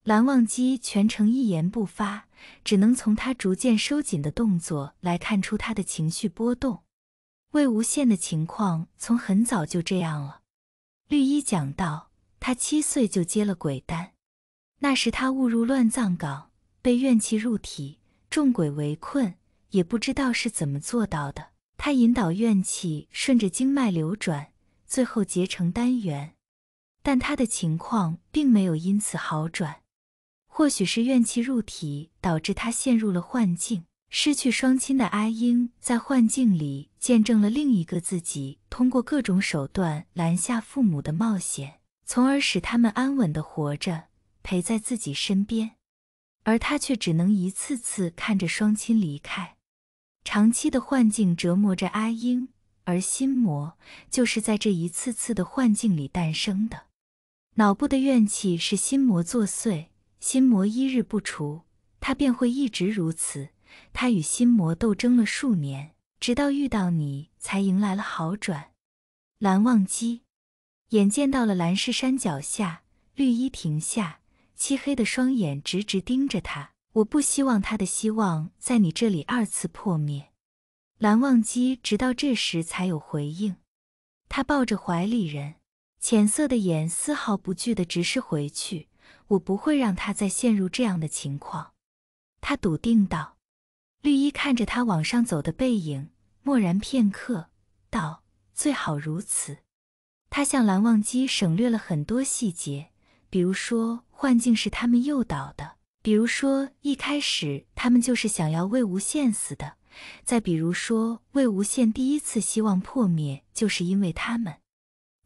蓝忘机全程一言不发，只能从他逐渐收紧的动作来看出他的情绪波动。魏无羡的情况从很早就这样了，绿衣讲到，他七岁就接了鬼丹。那时他误入乱葬岗，被怨气入体，众鬼围困，也不知道是怎么做到的。他引导怨气顺着经脉流转，最后结成丹元。但他的情况并没有因此好转。或许是怨气入体导致他陷入了幻境，失去双亲的阿英在幻境里见证了另一个自己通过各种手段拦下父母的冒险，从而使他们安稳的活着。陪在自己身边，而他却只能一次次看着双亲离开。长期的幻境折磨着阿英，而心魔就是在这一次次的幻境里诞生的。脑部的怨气是心魔作祟，心魔一日不除，他便会一直如此。他与心魔斗争了数年，直到遇到你，才迎来了好转。蓝忘机，眼见到了蓝氏山脚下，绿衣停下。漆黑的双眼直直盯着他，我不希望他的希望在你这里二次破灭。蓝忘机直到这时才有回应，他抱着怀里人，浅色的眼丝毫不惧的直视回去。我不会让他再陷入这样的情况，他笃定道。绿衣看着他往上走的背影，默然片刻，道：“最好如此。”他向蓝忘机省略了很多细节。比如说，幻境是他们诱导的；比如说，一开始他们就是想要魏无羡死的；再比如说，魏无羡第一次希望破灭，就是因为他们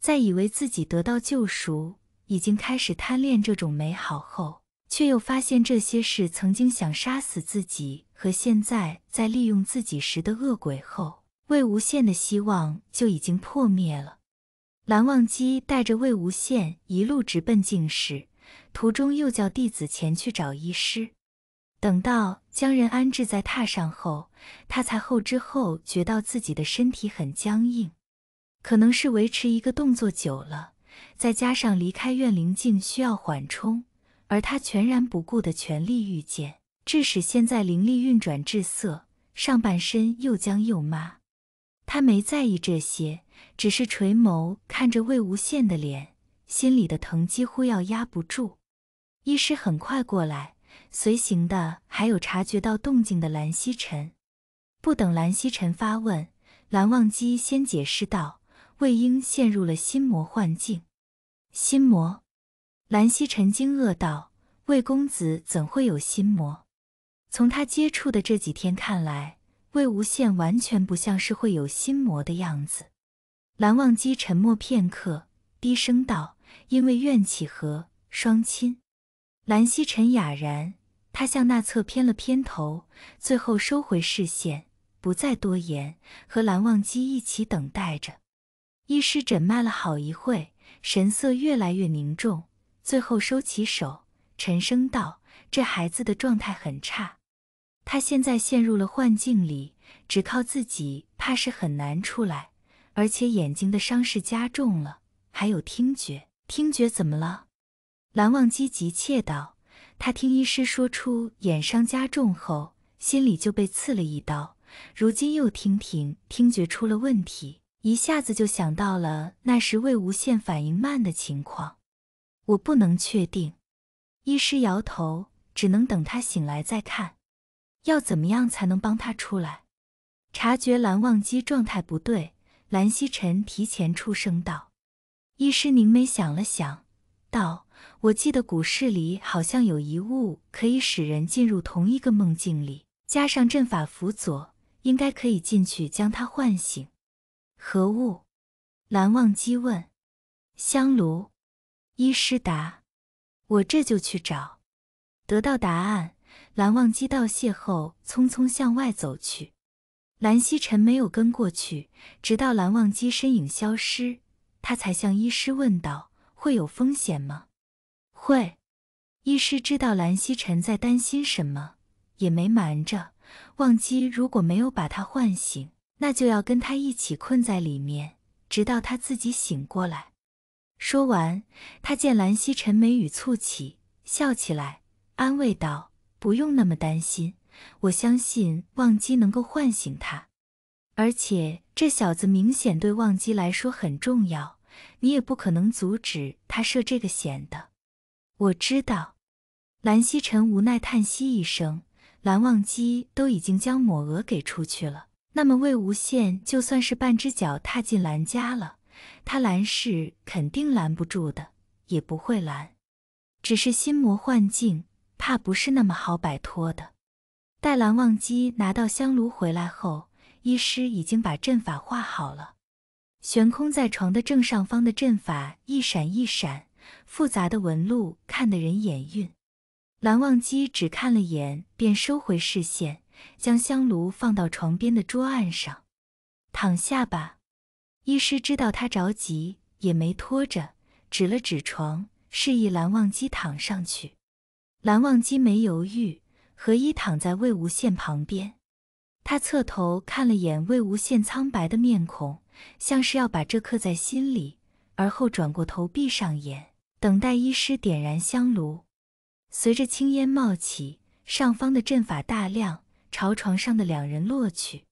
在以为自己得到救赎，已经开始贪恋这种美好后，却又发现这些是曾经想杀死自己和现在在利用自己时的恶鬼后，魏无羡的希望就已经破灭了。蓝忘机带着魏无羡一路直奔净室，途中又叫弟子前去找医师。等到将人安置在榻上后，他才后知后觉到自己的身体很僵硬，可能是维持一个动作久了，再加上离开怨灵境需要缓冲，而他全然不顾的全力御剑，致使现在灵力运转滞涩，上半身又僵又麻。他没在意这些。只是垂眸看着魏无羡的脸，心里的疼几乎要压不住。医师很快过来，随行的还有察觉到动静的蓝曦臣。不等蓝曦臣发问，蓝忘机先解释道：“魏婴陷入了心魔幻境。”心魔？蓝曦臣惊愕道：“魏公子怎会有心魔？从他接触的这几天看来，魏无羡完全不像是会有心魔的样子。”蓝忘机沉默片刻，低声道：“因为怨气和双亲。”蓝曦臣哑然，他向那侧偏了偏头，最后收回视线，不再多言，和蓝忘机一起等待着。医师诊脉了好一会，神色越来越凝重，最后收起手，沉声道：“这孩子的状态很差，他现在陷入了幻境里，只靠自己，怕是很难出来。”而且眼睛的伤势加重了，还有听觉，听觉怎么了？蓝忘机急切道。他听医师说出眼伤加重后，心里就被刺了一刀，如今又听听听觉出了问题，一下子就想到了那时魏无羡反应慢的情况。我不能确定，医师摇头，只能等他醒来再看。要怎么样才能帮他出来？察觉蓝忘机状态不对。蓝曦臣提前出声道：“医师凝眉想了想，道：‘我记得古事里好像有一物可以使人进入同一个梦境里，加上阵法辅佐，应该可以进去将他唤醒。’何物？”蓝忘机问。香炉。医师答：“我这就去找。”得到答案，蓝忘机道谢后，匆匆向外走去。蓝曦臣没有跟过去，直到蓝忘机身影消失，他才向医师问道：“会有风险吗？”“会。”医师知道蓝曦臣在担心什么，也没瞒着。忘机如果没有把他唤醒，那就要跟他一起困在里面，直到他自己醒过来。说完，他见蓝曦臣眉宇蹙起，笑起来，安慰道：“不用那么担心。”我相信忘机能够唤醒他，而且这小子明显对忘机来说很重要，你也不可能阻止他设这个险的。我知道，蓝曦臣无奈叹息一声，蓝忘机都已经将抹额给出去了，那么魏无羡就算是半只脚踏进蓝家了，他蓝氏肯定拦不住的，也不会拦，只是心魔幻境怕不是那么好摆脱的。待蓝忘机拿到香炉回来后，医师已经把阵法画好了。悬空在床的正上方的阵法一闪一闪，复杂的纹路看得人眼晕。蓝忘机只看了眼，便收回视线，将香炉放到床边的桌案上。躺下吧。医师知道他着急，也没拖着，指了指床，示意蓝忘机躺上去。蓝忘机没犹豫。何一躺在魏无羡旁边，他侧头看了眼魏无羡苍白的面孔，像是要把这刻在心里，而后转过头闭上眼，等待医师点燃香炉。随着青烟冒起，上方的阵法大亮，朝床上的两人落去。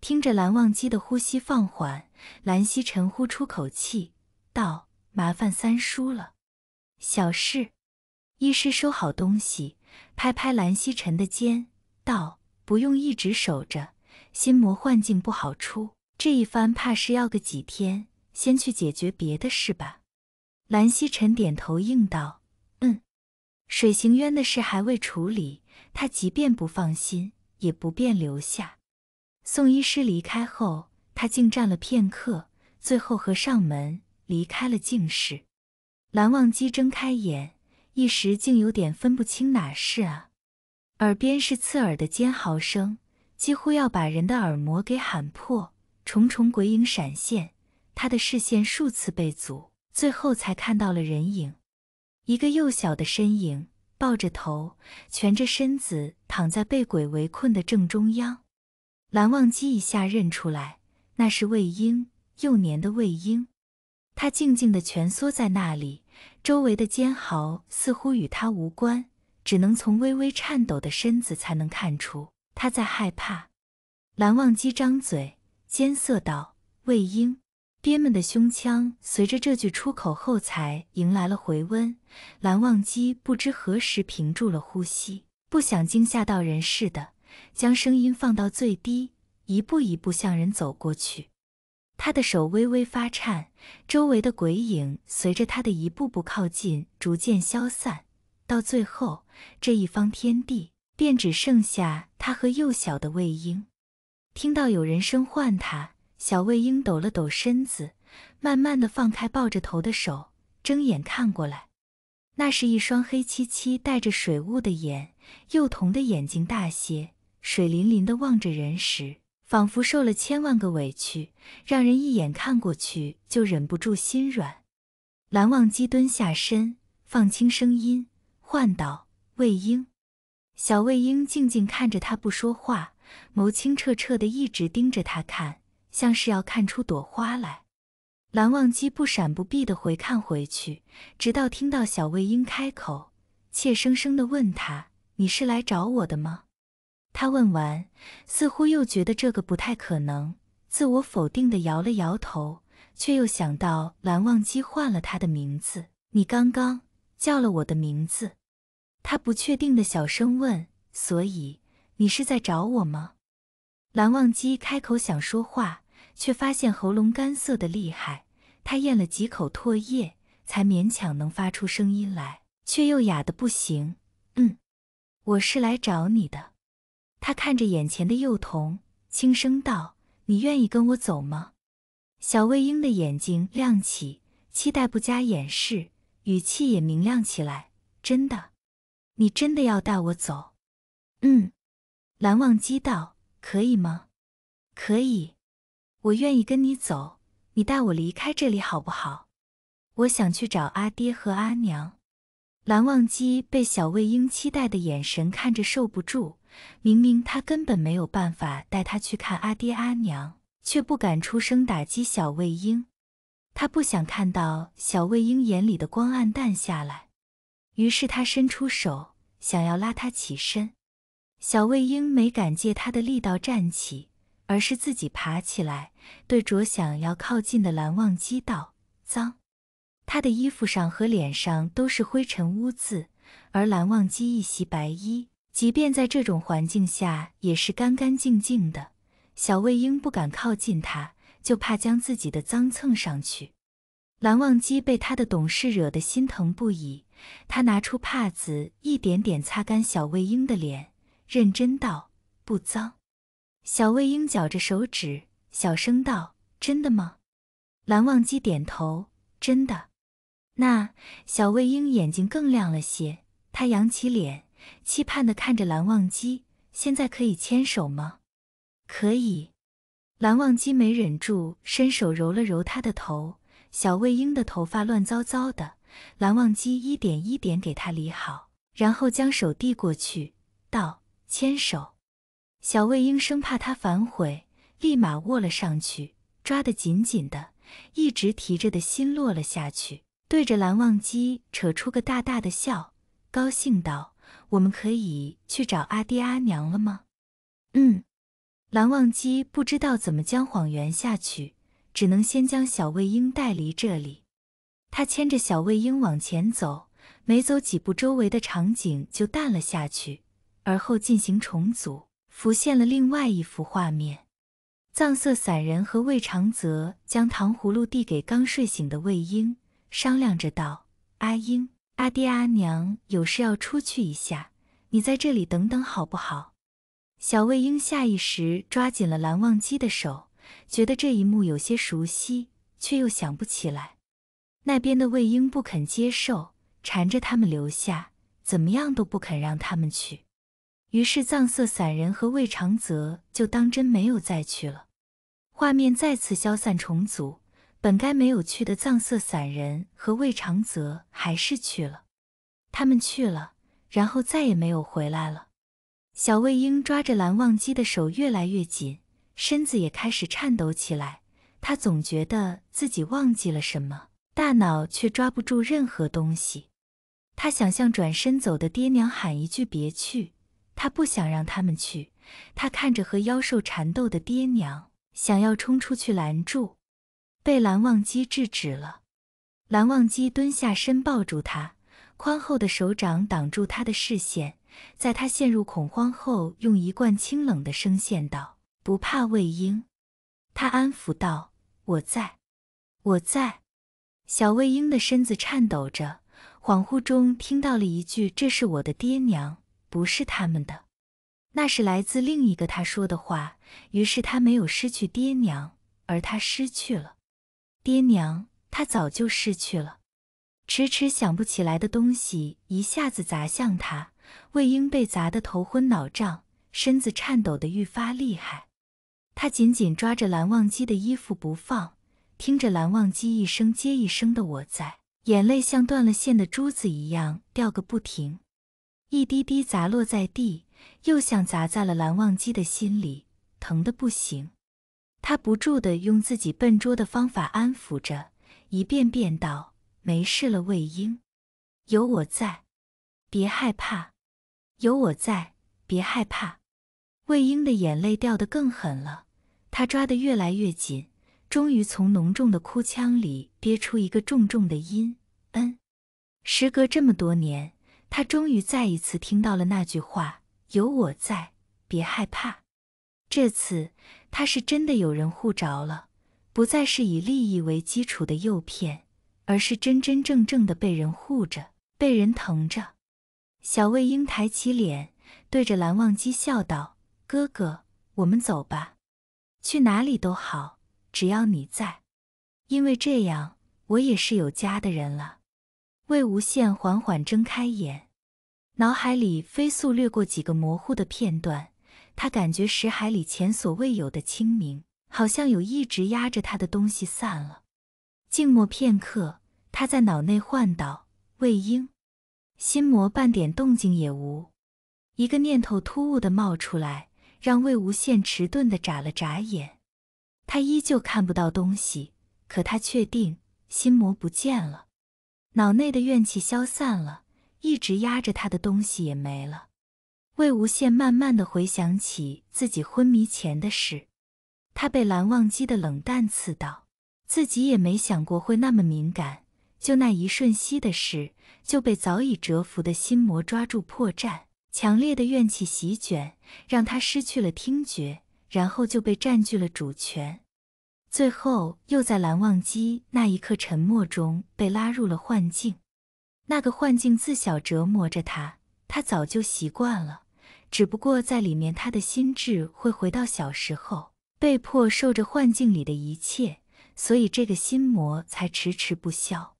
听着蓝忘机的呼吸放缓，蓝曦臣呼出口气道：“麻烦三叔了，小事。”医师收好东西。拍拍蓝曦臣的肩，道：“不用一直守着，心魔幻境不好出，这一番怕是要个几天。先去解决别的事吧。”蓝曦臣点头应道：“嗯。”水行渊的事还未处理，他即便不放心，也不便留下。宋医师离开后，他静站了片刻，最后合上门，离开了静室。蓝忘机睁开眼。一时竟有点分不清哪是啊，耳边是刺耳的尖嚎声，几乎要把人的耳膜给喊破。重重鬼影闪现，他的视线数次被阻，最后才看到了人影，一个幼小的身影抱着头，蜷着身子躺在被鬼围困的正中央。蓝忘机一下认出来，那是魏婴，幼年的魏婴，他静静的蜷缩在那里。周围的尖嚎似乎与他无关，只能从微微颤抖的身子才能看出他在害怕。蓝忘机张嘴，艰涩道：“魏婴。”憋闷的胸腔随着这句出口后，才迎来了回温。蓝忘机不知何时屏住了呼吸，不想惊吓到人似的，将声音放到最低，一步一步向人走过去。他的手微微发颤，周围的鬼影随着他的一步步靠近，逐渐消散，到最后，这一方天地便只剩下他和幼小的魏婴。听到有人声唤他，小魏婴抖了抖身子，慢慢的放开抱着头的手，睁眼看过来，那是一双黑漆漆、带着水雾的眼，幼童的眼睛大些，水灵灵的望着人时。仿佛受了千万个委屈，让人一眼看过去就忍不住心软。蓝忘机蹲下身，放轻声音唤道：“魏婴。”小魏婴静静看着他不说话，眸清澈澈的一直盯着他看，像是要看出朵花来。蓝忘机不闪不避的回看回去，直到听到小魏婴开口，怯生生的问他：“你是来找我的吗？”他问完，似乎又觉得这个不太可能，自我否定地摇了摇头，却又想到蓝忘机换了他的名字。你刚刚叫了我的名字，他不确定地小声问：“所以你是在找我吗？”蓝忘机开口想说话，却发现喉咙干涩的厉害，他咽了几口唾液，才勉强能发出声音来，却又哑的不行。嗯，我是来找你的。他看着眼前的幼童，轻声道：“你愿意跟我走吗？”小魏婴的眼睛亮起，期待不加掩饰，语气也明亮起来：“真的？你真的要带我走？”“嗯。”蓝忘机道：“可以吗？”“可以，我愿意跟你走。你带我离开这里好不好？我想去找阿爹和阿娘。”蓝忘机被小魏婴期待的眼神看着，受不住。明明他根本没有办法带他去看阿爹阿娘，却不敢出声打击小魏婴。他不想看到小魏婴眼里的光暗淡下来，于是他伸出手，想要拉他起身。小魏婴没敢借他的力道站起，而是自己爬起来，对着想要靠近的蓝忘机道：“脏。”他的衣服上和脸上都是灰尘污渍，而蓝忘机一袭白衣。即便在这种环境下，也是干干净净的。小魏婴不敢靠近他，就怕将自己的脏蹭上去。蓝忘机被他的懂事惹得心疼不已，他拿出帕子，一点点擦干小魏婴的脸，认真道：“不脏。”小魏婴绞着手指，小声道：“真的吗？”蓝忘机点头：“真的。”那小魏婴眼睛更亮了些，他扬起脸。期盼地看着蓝忘机，现在可以牵手吗？可以。蓝忘机没忍住，伸手揉了揉他的头。小魏婴的头发乱糟糟的，蓝忘机一点一点给他理好，然后将手递过去，道：“牵手。”小魏婴生怕他反悔，立马握了上去，抓得紧紧的，一直提着的心落了下去，对着蓝忘机扯出个大大的笑，高兴道。我们可以去找阿爹阿娘了吗？嗯，蓝忘机不知道怎么将谎圆下去，只能先将小魏婴带离这里。他牵着小魏婴往前走，没走几步，周围的场景就淡了下去，而后进行重组，浮现了另外一幅画面：藏色散人和魏长泽将糖葫芦递给刚睡醒的魏婴，商量着道：“阿婴。”阿爹阿娘有事要出去一下，你在这里等等好不好？小魏婴下意识抓紧了蓝忘机的手，觉得这一幕有些熟悉，却又想不起来。那边的魏婴不肯接受，缠着他们留下，怎么样都不肯让他们去。于是藏色散人和魏长泽就当真没有再去了。画面再次消散重组。本该没有去的藏色散人和魏长泽还是去了，他们去了，然后再也没有回来了。小魏婴抓着蓝忘机的手越来越紧，身子也开始颤抖起来。他总觉得自己忘记了什么，大脑却抓不住任何东西。他想向转身走的爹娘喊一句“别去”，他不想让他们去。他看着和妖兽缠斗的爹娘，想要冲出去拦住。被蓝忘机制止了，蓝忘机蹲下身抱住他，宽厚的手掌挡住他的视线，在他陷入恐慌后，用一贯清冷的声线道：“不怕魏婴。”他安抚道：“我在，我在。”小魏婴的身子颤抖着，恍惚中听到了一句：“这是我的爹娘，不是他们的。”那是来自另一个他说的话。于是他没有失去爹娘，而他失去了。爹娘，他早就失去了。迟迟想不起来的东西一下子砸向他，魏婴被砸得头昏脑胀，身子颤抖得愈发厉害。他紧紧抓着蓝忘机的衣服不放，听着蓝忘机一声接一声的“我在”，眼泪像断了线的珠子一样掉个不停，一滴滴砸落在地，又像砸在了蓝忘机的心里，疼得不行。他不住的用自己笨拙的方法安抚着，一遍遍道：“没事了，魏婴，有我在，别害怕，有我在，别害怕。”魏婴的眼泪掉得更狠了，他抓得越来越紧，终于从浓重的哭腔里憋出一个重重的音：“嗯。”时隔这么多年，他终于再一次听到了那句话：“有我在，别害怕。”这次。他是真的有人护着了，不再是以利益为基础的诱骗，而是真真正正的被人护着，被人疼着。小魏婴抬起脸，对着蓝忘机笑道：“哥哥，我们走吧，去哪里都好，只要你在，因为这样，我也是有家的人了。”魏无羡缓缓睁开眼，脑海里飞速掠过几个模糊的片段。他感觉石海里前所未有的清明，好像有一直压着他的东西散了。静默片刻，他在脑内唤道：“魏婴。”心魔半点动静也无。一个念头突兀的冒出来，让魏无羡迟钝的眨了眨眼。他依旧看不到东西，可他确定心魔不见了，脑内的怨气消散了，一直压着他的东西也没了。魏无羡慢慢的回想起自己昏迷前的事，他被蓝忘机的冷淡刺到，自己也没想过会那么敏感，就那一瞬息的事，就被早已蛰伏的心魔抓住破绽，强烈的怨气席卷，让他失去了听觉，然后就被占据了主权，最后又在蓝忘机那一刻沉默中被拉入了幻境，那个幻境自小折磨着他，他早就习惯了。只不过在里面，他的心智会回到小时候，被迫受着幻境里的一切，所以这个心魔才迟迟不消。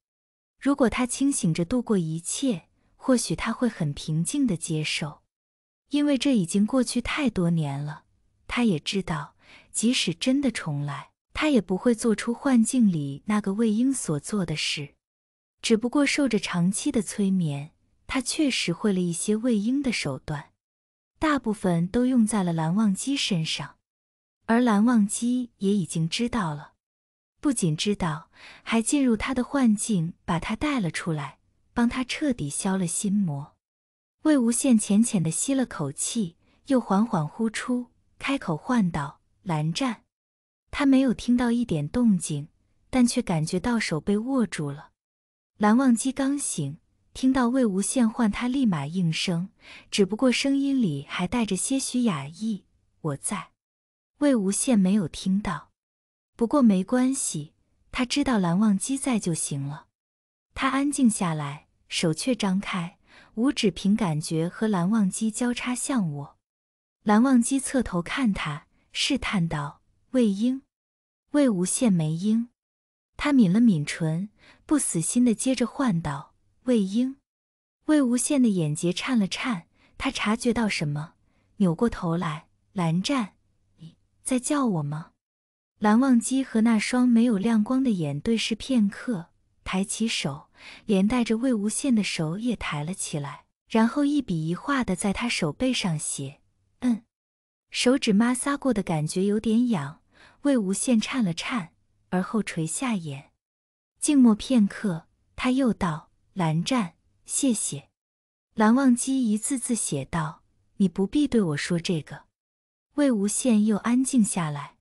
如果他清醒着度过一切，或许他会很平静地接受，因为这已经过去太多年了。他也知道，即使真的重来，他也不会做出幻境里那个魏婴所做的事。只不过受着长期的催眠，他确实会了一些魏婴的手段。大部分都用在了蓝忘机身上，而蓝忘机也已经知道了，不仅知道，还进入他的幻境，把他带了出来，帮他彻底消了心魔。魏无羡浅浅的吸了口气，又缓缓呼出，开口唤道：“蓝湛。”他没有听到一点动静，但却感觉到手被握住了。蓝忘机刚醒。听到魏无羡唤他，立马应声，只不过声音里还带着些许雅意。我在，魏无羡没有听到，不过没关系，他知道蓝忘机在就行了。他安静下来，手却张开，五指凭感觉和蓝忘机交叉向我。蓝忘机侧头看他，试探道：“魏婴。”魏无羡没应，他抿了抿唇，不死心的接着唤道。魏婴，魏无羡的眼睫颤了颤，他察觉到什么，扭过头来。蓝湛，你在叫我吗？蓝忘机和那双没有亮光的眼对视片刻，抬起手，连带着魏无羡的手也抬了起来，然后一笔一画的在他手背上写。嗯，手指摩挲过的感觉有点痒。魏无羡颤了颤，而后垂下眼，静默片刻，他又道。蓝湛，谢谢。蓝忘机一字字写道：“你不必对我说这个。”魏无羡又安静下来，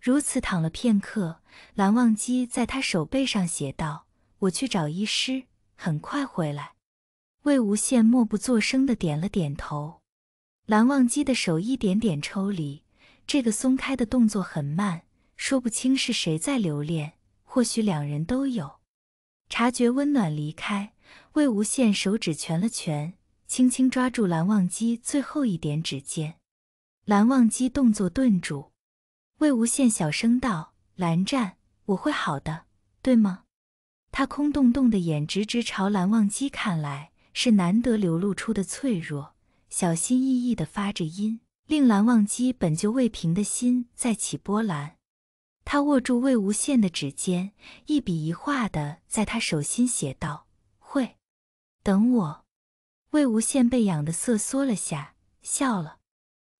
如此躺了片刻。蓝忘机在他手背上写道：“我去找医师，很快回来。”魏无羡默不作声的点了点头。蓝忘机的手一点点抽离，这个松开的动作很慢，说不清是谁在留恋，或许两人都有。察觉温暖离开，魏无羡手指蜷了蜷，轻轻抓住蓝忘机最后一点指尖。蓝忘机动作顿住，魏无羡小声道：“蓝湛，我会好的，对吗？”他空洞洞的眼直直朝蓝忘机看来，是难得流露出的脆弱，小心翼翼地发着音，令蓝忘机本就未平的心再起波澜。他握住魏无羡的指尖，一笔一画的在他手心写道：“会，等我。”魏无羡被痒得瑟缩了下，笑了，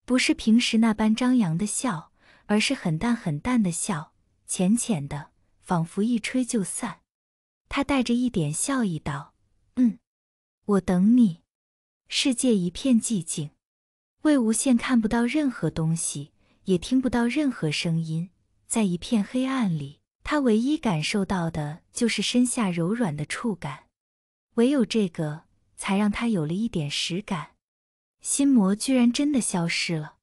不是平时那般张扬的笑，而是很淡很淡的笑，浅浅的，仿佛一吹就散。他带着一点笑意道：“嗯，我等你。”世界一片寂静，魏无羡看不到任何东西，也听不到任何声音。在一片黑暗里，他唯一感受到的就是身下柔软的触感，唯有这个才让他有了一点实感。心魔居然真的消失了。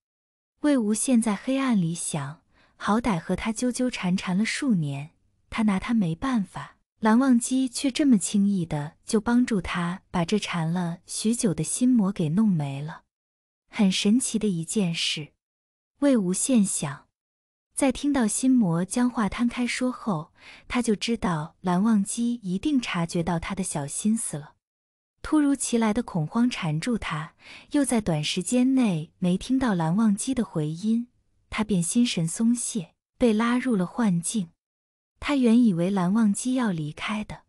魏无羡在黑暗里想：好歹和他纠纠缠缠了数年，他拿他没办法。蓝忘机却这么轻易的就帮助他把这缠了许久的心魔给弄没了，很神奇的一件事。魏无羡想。在听到心魔将话摊开说后，他就知道蓝忘机一定察觉到他的小心思了。突如其来的恐慌缠住他，又在短时间内没听到蓝忘机的回音，他便心神松懈，被拉入了幻境。他原以为蓝忘机要离开的，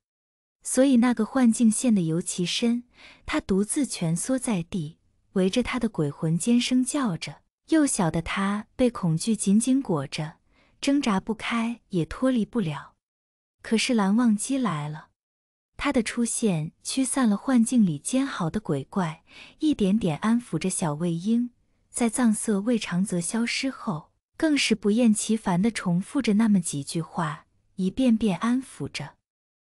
所以那个幻境陷得尤其深。他独自蜷缩在地，围着他的鬼魂尖声叫着。幼小的他被恐惧紧紧裹着，挣扎不开，也脱离不了。可是蓝忘机来了，他的出现驱散了幻境里煎熬的鬼怪，一点点安抚着小魏婴。在藏色未长则消失后，更是不厌其烦地重复着那么几句话，一遍遍安抚着，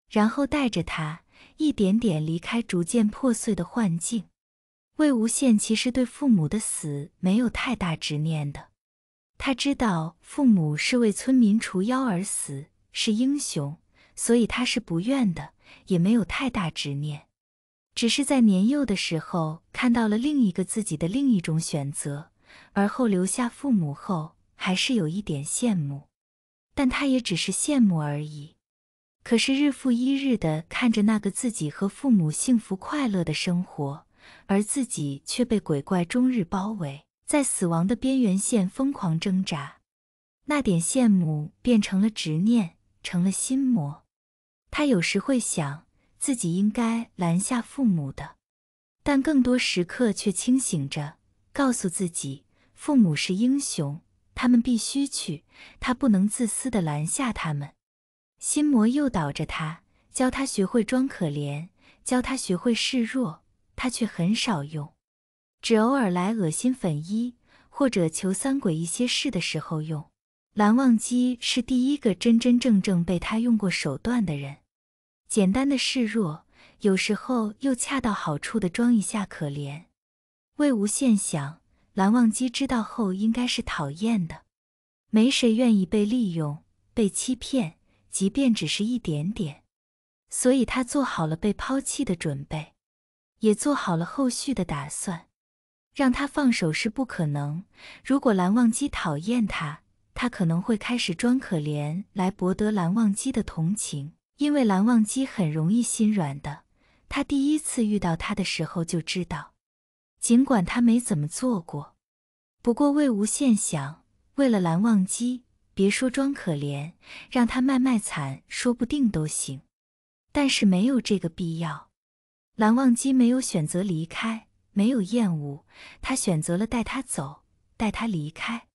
然后带着他一点点离开逐渐破碎的幻境。魏无羡其实对父母的死没有太大执念的，他知道父母是为村民除妖而死，是英雄，所以他是不怨的，也没有太大执念。只是在年幼的时候看到了另一个自己的另一种选择，而后留下父母后，还是有一点羡慕，但他也只是羡慕而已。可是日复一日的看着那个自己和父母幸福快乐的生活。而自己却被鬼怪终日包围，在死亡的边缘线疯狂挣扎。那点羡慕变成了执念，成了心魔。他有时会想，自己应该拦下父母的，但更多时刻却清醒着，告诉自己，父母是英雄，他们必须去，他不能自私地拦下他们。心魔诱导着他，教他学会装可怜，教他学会示弱。他却很少用，只偶尔来恶心粉衣或者求三鬼一些事的时候用。蓝忘机是第一个真真正正被他用过手段的人。简单的示弱，有时候又恰到好处的装一下可怜。魏无羡想，蓝忘机知道后应该是讨厌的。没谁愿意被利用、被欺骗，即便只是一点点。所以他做好了被抛弃的准备。也做好了后续的打算，让他放手是不可能。如果蓝忘机讨厌他，他可能会开始装可怜来博得蓝忘机的同情，因为蓝忘机很容易心软的。他第一次遇到他的时候就知道，尽管他没怎么做过。不过魏无羡想，为了蓝忘机，别说装可怜，让他卖卖惨说不定都行。但是没有这个必要。蓝忘机没有选择离开，没有厌恶，他选择了带他走，带他离开，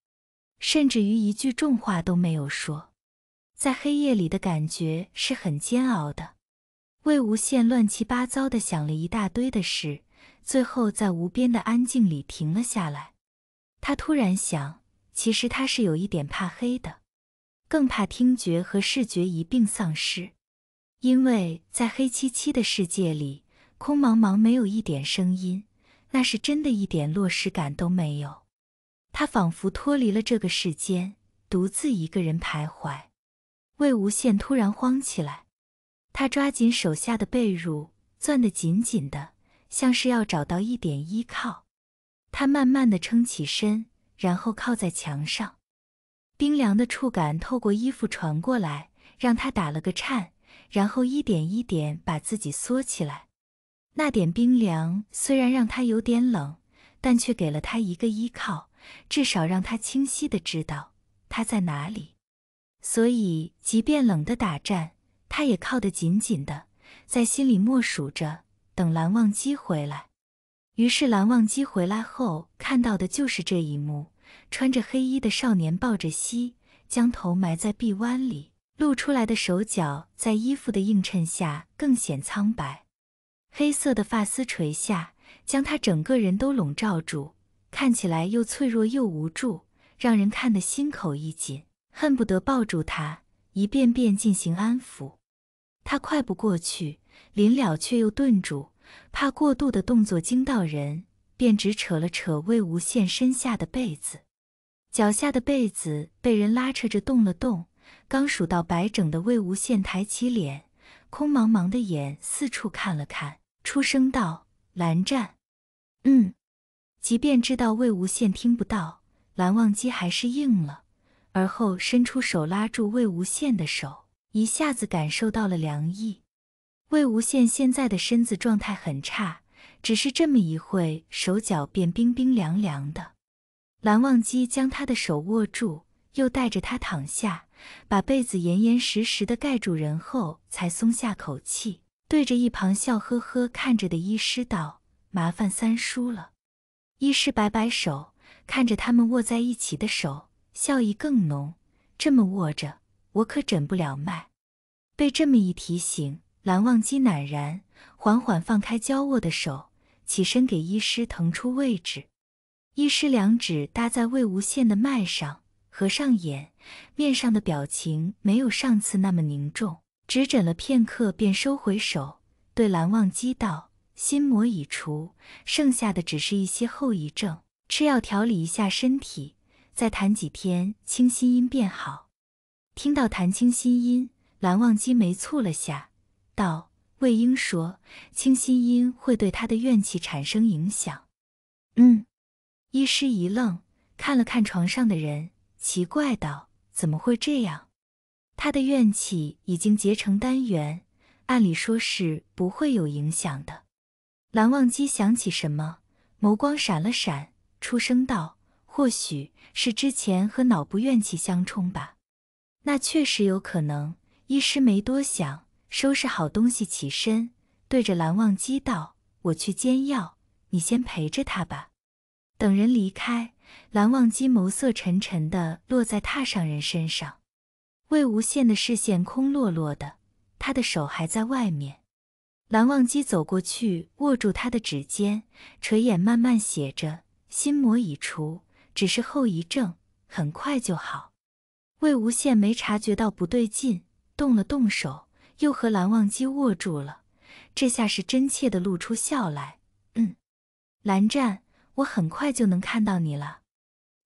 甚至于一句重话都没有说。在黑夜里的感觉是很煎熬的。魏无羡乱七八糟的想了一大堆的事，最后在无边的安静里停了下来。他突然想，其实他是有一点怕黑的，更怕听觉和视觉一并丧失，因为在黑漆漆的世界里。空茫茫，没有一点声音，那是真的，一点落实感都没有。他仿佛脱离了这个世间，独自一个人徘徊。魏无羡突然慌起来，他抓紧手下的被褥，攥得紧紧的，像是要找到一点依靠。他慢慢的撑起身，然后靠在墙上，冰凉的触感透过衣服传过来，让他打了个颤，然后一点一点把自己缩起来。那点冰凉虽然让他有点冷，但却给了他一个依靠，至少让他清晰的知道他在哪里。所以，即便冷的打颤，他也靠得紧紧的，在心里默数着等蓝忘机回来。于是，蓝忘机回来后看到的就是这一幕：穿着黑衣的少年抱着希，将头埋在臂弯里，露出来的手脚在衣服的映衬下更显苍白。黑色的发丝垂下，将他整个人都笼罩住，看起来又脆弱又无助，让人看得心口一紧，恨不得抱住他，一遍遍进行安抚。他快步过去，临了却又顿住，怕过度的动作惊到人，便只扯了扯魏无羡身下的被子。脚下的被子被人拉扯着动了动，刚数到百整的魏无羡抬起脸。空茫茫的眼四处看了看，出声道：“蓝湛，嗯。”即便知道魏无羡听不到，蓝忘机还是应了，而后伸出手拉住魏无羡的手，一下子感受到了凉意。魏无羡现在的身子状态很差，只是这么一会，手脚便冰冰凉凉的。蓝忘机将他的手握住，又带着他躺下。把被子严严实实的盖住人后，才松下口气，对着一旁笑呵呵看着的医师道：“麻烦三叔了。”医师摆摆手，看着他们握在一起的手，笑意更浓。这么握着，我可诊不了脉。被这么一提醒，蓝忘机赧然，缓缓放开交握的手，起身给医师腾出位置。医师两指搭在魏无羡的脉上。合上眼，面上的表情没有上次那么凝重，只诊了片刻便收回手，对蓝忘机道：“心魔已除，剩下的只是一些后遗症，吃药调理一下身体，再弹几天清心音便好。”听到弹清心音，蓝忘机眉蹙了下，道：“魏婴说清心音会对他的怨气产生影响。”“嗯。”医师一愣，看了看床上的人。奇怪道：“怎么会这样？他的怨气已经结成单元，按理说是不会有影响的。”蓝忘机想起什么，眸光闪了闪，出声道：“或许是之前和脑部怨气相冲吧。”那确实有可能。医师没多想，收拾好东西起身，对着蓝忘机道：“我去煎药，你先陪着他吧。”等人离开。蓝忘机眸色沉沉的落在榻上人身上，魏无羡的视线空落落的，他的手还在外面。蓝忘机走过去，握住他的指尖，垂眼慢慢写着：“心魔已除，只是后遗症，很快就好。”魏无羡没察觉到不对劲，动了动手，又和蓝忘机握住了，这下是真切的露出笑来：“嗯，蓝湛。”我很快就能看到你了，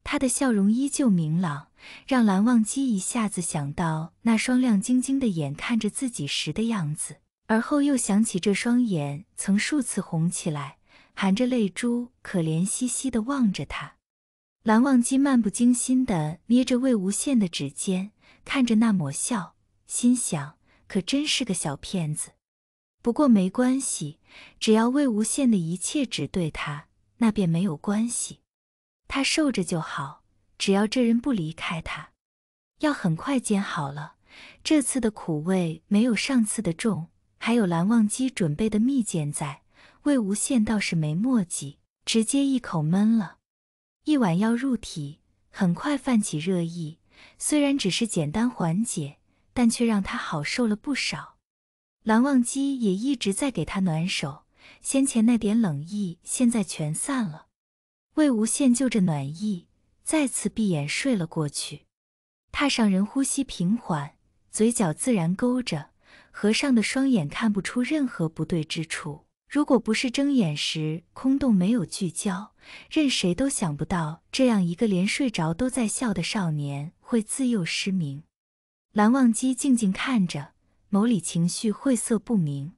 他的笑容依旧明朗，让蓝忘机一下子想到那双亮晶晶的眼看着自己时的样子，而后又想起这双眼曾数次红起来，含着泪珠可怜兮兮的望着他。蓝忘机漫不经心的捏着魏无羡的指尖，看着那抹笑，心想：可真是个小骗子。不过没关系，只要魏无羡的一切只对他。那便没有关系，他受着就好，只要这人不离开他，药很快煎好了。这次的苦味没有上次的重，还有蓝忘机准备的蜜饯在，魏无羡倒是没墨迹，直接一口闷了。一碗药入体，很快泛起热意，虽然只是简单缓解，但却让他好受了不少。蓝忘机也一直在给他暖手。先前那点冷意，现在全散了。魏无羡就着暖意，再次闭眼睡了过去。榻上人呼吸平缓，嘴角自然勾着，合上的双眼看不出任何不对之处。如果不是睁眼时空洞没有聚焦，任谁都想不到这样一个连睡着都在笑的少年会自幼失明。蓝忘机静静看着，眸里情绪晦涩不明。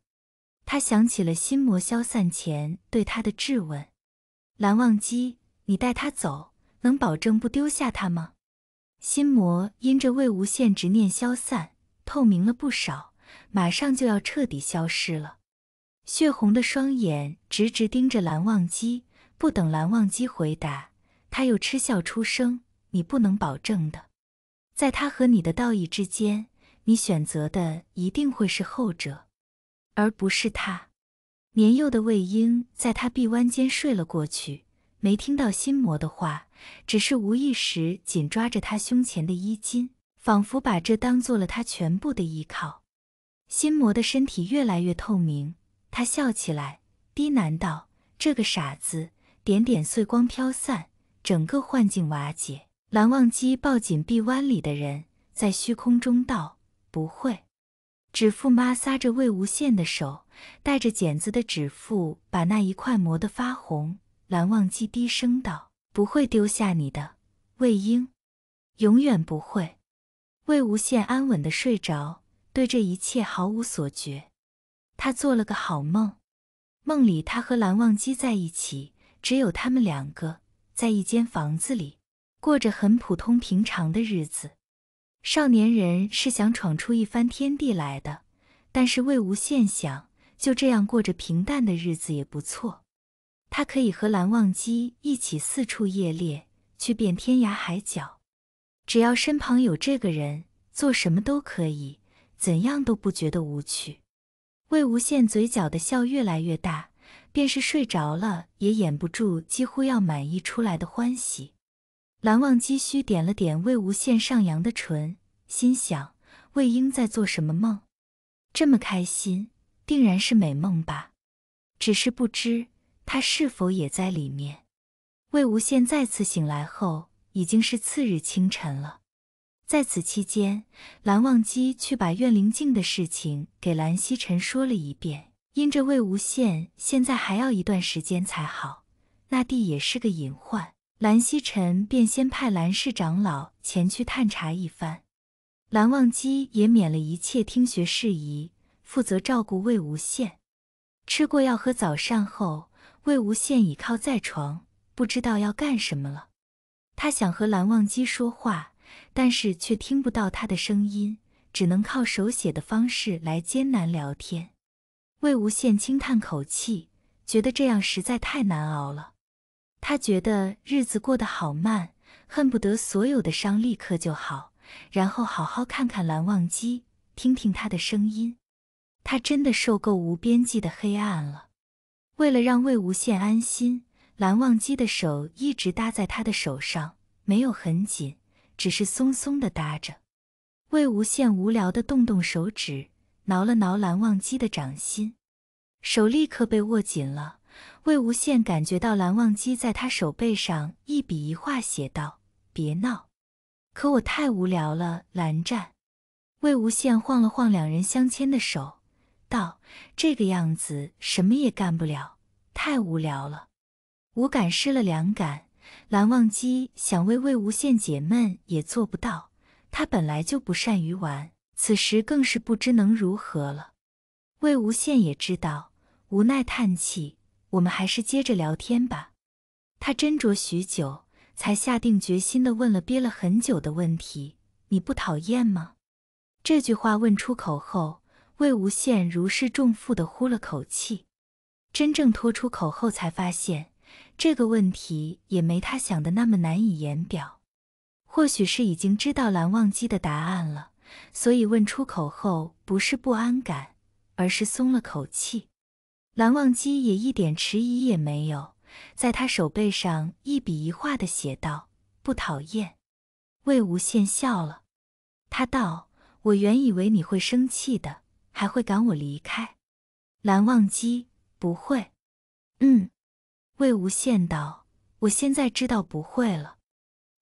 他想起了心魔消散前对他的质问：“蓝忘机，你带他走，能保证不丢下他吗？”心魔因着魏无羡执念消散，透明了不少，马上就要彻底消失了。血红的双眼直直盯着蓝忘机，不等蓝忘机回答，他又嗤笑出声：“你不能保证的，在他和你的道义之间，你选择的一定会是后者。”而不是他，年幼的魏婴在他臂弯间睡了过去，没听到心魔的话，只是无意识紧抓着他胸前的衣襟，仿佛把这当做了他全部的依靠。心魔的身体越来越透明，他笑起来，低喃道：“这个傻子。”点点碎光飘散，整个幻境瓦解。蓝忘机抱紧臂弯里的人，在虚空中道：“不会。”指腹妈撒着魏无羡的手，带着茧子的指腹把那一块磨得发红。蓝忘机低声道：“不会丢下你的，魏婴，永远不会。”魏无羡安稳的睡着，对这一切毫无所觉。他做了个好梦，梦里他和蓝忘机在一起，只有他们两个在一间房子里，过着很普通平常的日子。少年人是想闯出一番天地来的，但是魏无羡想就这样过着平淡的日子也不错。他可以和蓝忘机一起四处夜猎，去遍天涯海角。只要身旁有这个人，做什么都可以，怎样都不觉得无趣。魏无羡嘴角的笑越来越大，便是睡着了也掩不住几乎要满溢出来的欢喜。蓝忘机虚点了点魏无羡上扬的唇，心想：魏婴在做什么梦？这么开心，定然是美梦吧。只是不知他是否也在里面。魏无羡再次醒来后，已经是次日清晨了。在此期间，蓝忘机去把怨灵镜的事情给蓝曦臣说了一遍。因着魏无羡现在还要一段时间才好，那地也是个隐患。蓝曦臣便先派蓝氏长老前去探查一番，蓝忘机也免了一切听学事宜，负责照顾魏无羡。吃过药和早膳后，魏无羡倚靠在床，不知道要干什么了。他想和蓝忘机说话，但是却听不到他的声音，只能靠手写的方式来艰难聊天。魏无羡轻叹口气，觉得这样实在太难熬了。他觉得日子过得好慢，恨不得所有的伤立刻就好，然后好好看看蓝忘机，听听他的声音。他真的受够无边际的黑暗了。为了让魏无羡安心，蓝忘机的手一直搭在他的手上，没有很紧，只是松松的搭着。魏无羡无聊的动动手指，挠了挠蓝忘机的掌心，手立刻被握紧了。魏无羡感觉到蓝忘机在他手背上一笔一画写道：“别闹，可我太无聊了。”蓝湛，魏无羡晃了晃两人相牵的手，道：“这个样子什么也干不了，太无聊了。”五感失了两感，蓝忘机想为魏无羡解闷也做不到，他本来就不善于玩，此时更是不知能如何了。魏无羡也知道，无奈叹气。我们还是接着聊天吧。他斟酌许久，才下定决心的问了憋了很久的问题：“你不讨厌吗？”这句话问出口后，魏无羡如释重负的呼了口气。真正脱出口后，才发现这个问题也没他想的那么难以言表。或许是已经知道蓝忘机的答案了，所以问出口后不是不安感，而是松了口气。蓝忘机也一点迟疑也没有，在他手背上一笔一画的写道：“不讨厌。”魏无羡笑了，他道：“我原以为你会生气的，还会赶我离开。”蓝忘机不会。嗯，魏无羡道：“我现在知道不会了，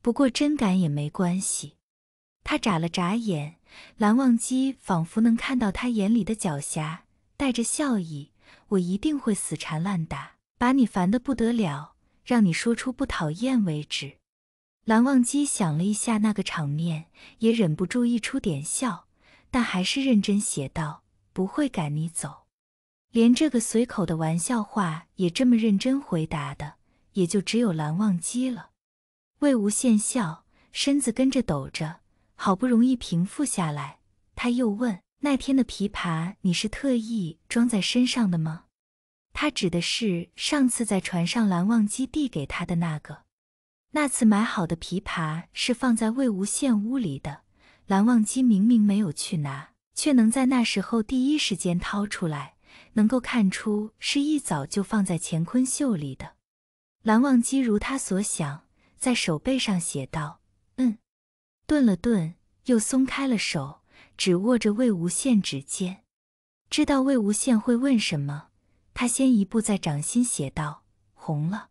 不过真赶也没关系。”他眨了眨眼，蓝忘机仿佛能看到他眼里的狡黠，带着笑意。我一定会死缠烂打，把你烦得不得了，让你说出不讨厌为止。蓝忘机想了一下那个场面，也忍不住溢出点笑，但还是认真写道：“不会赶你走。”连这个随口的玩笑话也这么认真回答的，也就只有蓝忘机了。魏无羡笑，身子跟着抖着，好不容易平复下来，他又问。那天的琵琶，你是特意装在身上的吗？他指的是上次在船上蓝忘机递给他的那个。那次买好的琵琶是放在魏无羡屋里的，蓝忘机明明没有去拿，却能在那时候第一时间掏出来，能够看出是一早就放在乾坤袖里的。蓝忘机如他所想，在手背上写道：“嗯。”顿了顿，又松开了手。只握着魏无羡指尖，知道魏无羡会问什么，他先一步在掌心写道：“红了。”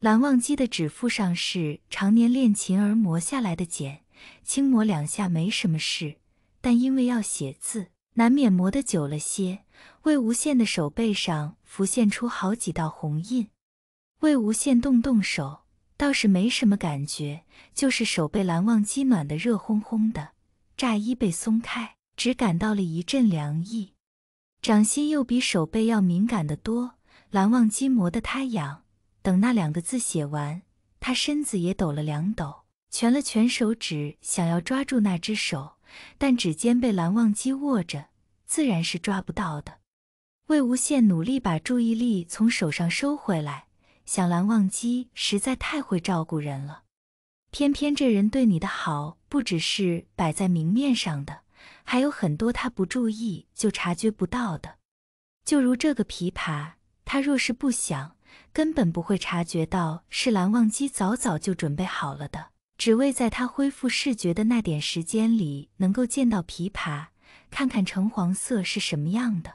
蓝忘机的指腹上是常年练琴而磨下来的茧，轻磨两下没什么事，但因为要写字，难免磨得久了些。魏无羡的手背上浮现出好几道红印。魏无羡动动手，倒是没什么感觉，就是手被蓝忘机暖得热烘烘的。乍一被松开，只感到了一阵凉意。掌心又比手背要敏感得多，蓝忘机磨得他痒。等那两个字写完，他身子也抖了两抖，蜷了蜷手指，想要抓住那只手，但指尖被蓝忘机握着，自然是抓不到的。魏无羡努力把注意力从手上收回来，想蓝忘机实在太会照顾人了。偏偏这人对你的好，不只是摆在明面上的，还有很多他不注意就察觉不到的。就如这个琵琶，他若是不想，根本不会察觉到是蓝忘机早早就准备好了的，只为在他恢复视觉的那点时间里，能够见到琵琶，看看橙黄色是什么样的。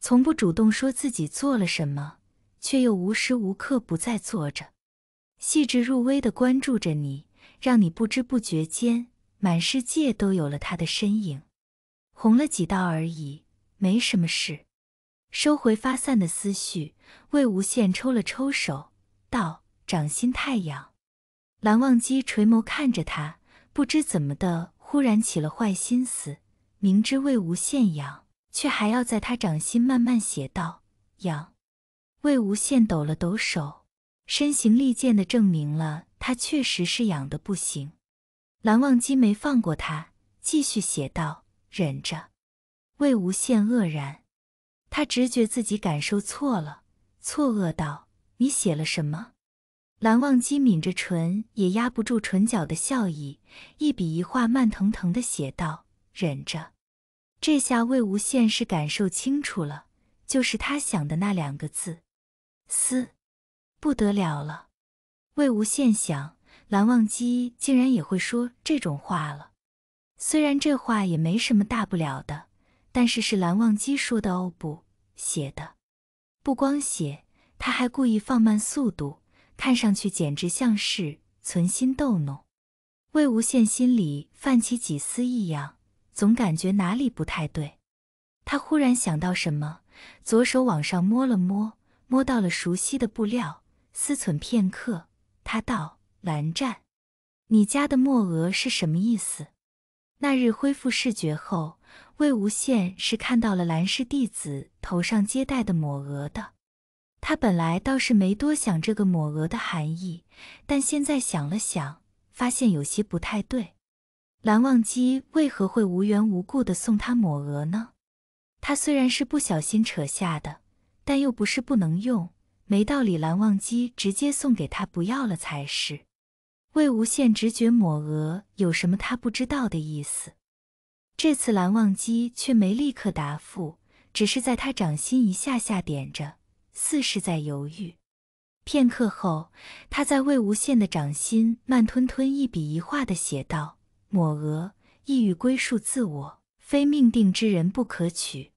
从不主动说自己做了什么，却又无时无刻不在做着。细致入微的关注着你，让你不知不觉间，满世界都有了他的身影。红了几道而已，没什么事。收回发散的思绪，魏无羡抽了抽手，道：“掌心太痒。”蓝忘机垂眸看着他，不知怎么的，忽然起了坏心思。明知魏无羡痒，却还要在他掌心慢慢写道：“痒。”魏无羡抖了抖手。身形利剑的证明了他确实是痒的不行，蓝忘机没放过他，继续写道：“忍着。”魏无羡愕然，他直觉自己感受错了，错愕道：“你写了什么？”蓝忘机抿着唇，也压不住唇角的笑意，一笔一画慢腾腾的写道：“忍着。”这下魏无羡是感受清楚了，就是他想的那两个字。嘶。不得了了，魏无羡想，蓝忘机竟然也会说这种话了。虽然这话也没什么大不了的，但是是蓝忘机说的哦不，写的，不光写，他还故意放慢速度，看上去简直像是存心逗弄。魏无羡心里泛起几丝异样，总感觉哪里不太对。他忽然想到什么，左手往上摸了摸，摸到了熟悉的布料。思忖片刻，他道：“蓝湛，你家的墨额是什么意思？”那日恢复视觉后，魏无羡是看到了蓝氏弟子头上接待的抹额的。他本来倒是没多想这个抹额的含义，但现在想了想，发现有些不太对。蓝忘机为何会无缘无故的送他抹额呢？他虽然是不小心扯下的，但又不是不能用。没道理，蓝忘机直接送给他不要了才是。魏无羡直觉抹额有什么他不知道的意思，这次蓝忘机却没立刻答复，只是在他掌心一下下点着，似是在犹豫。片刻后，他在魏无羡的掌心慢吞吞一笔一画的写道：“抹额意欲归属自我，非命定之人不可取。”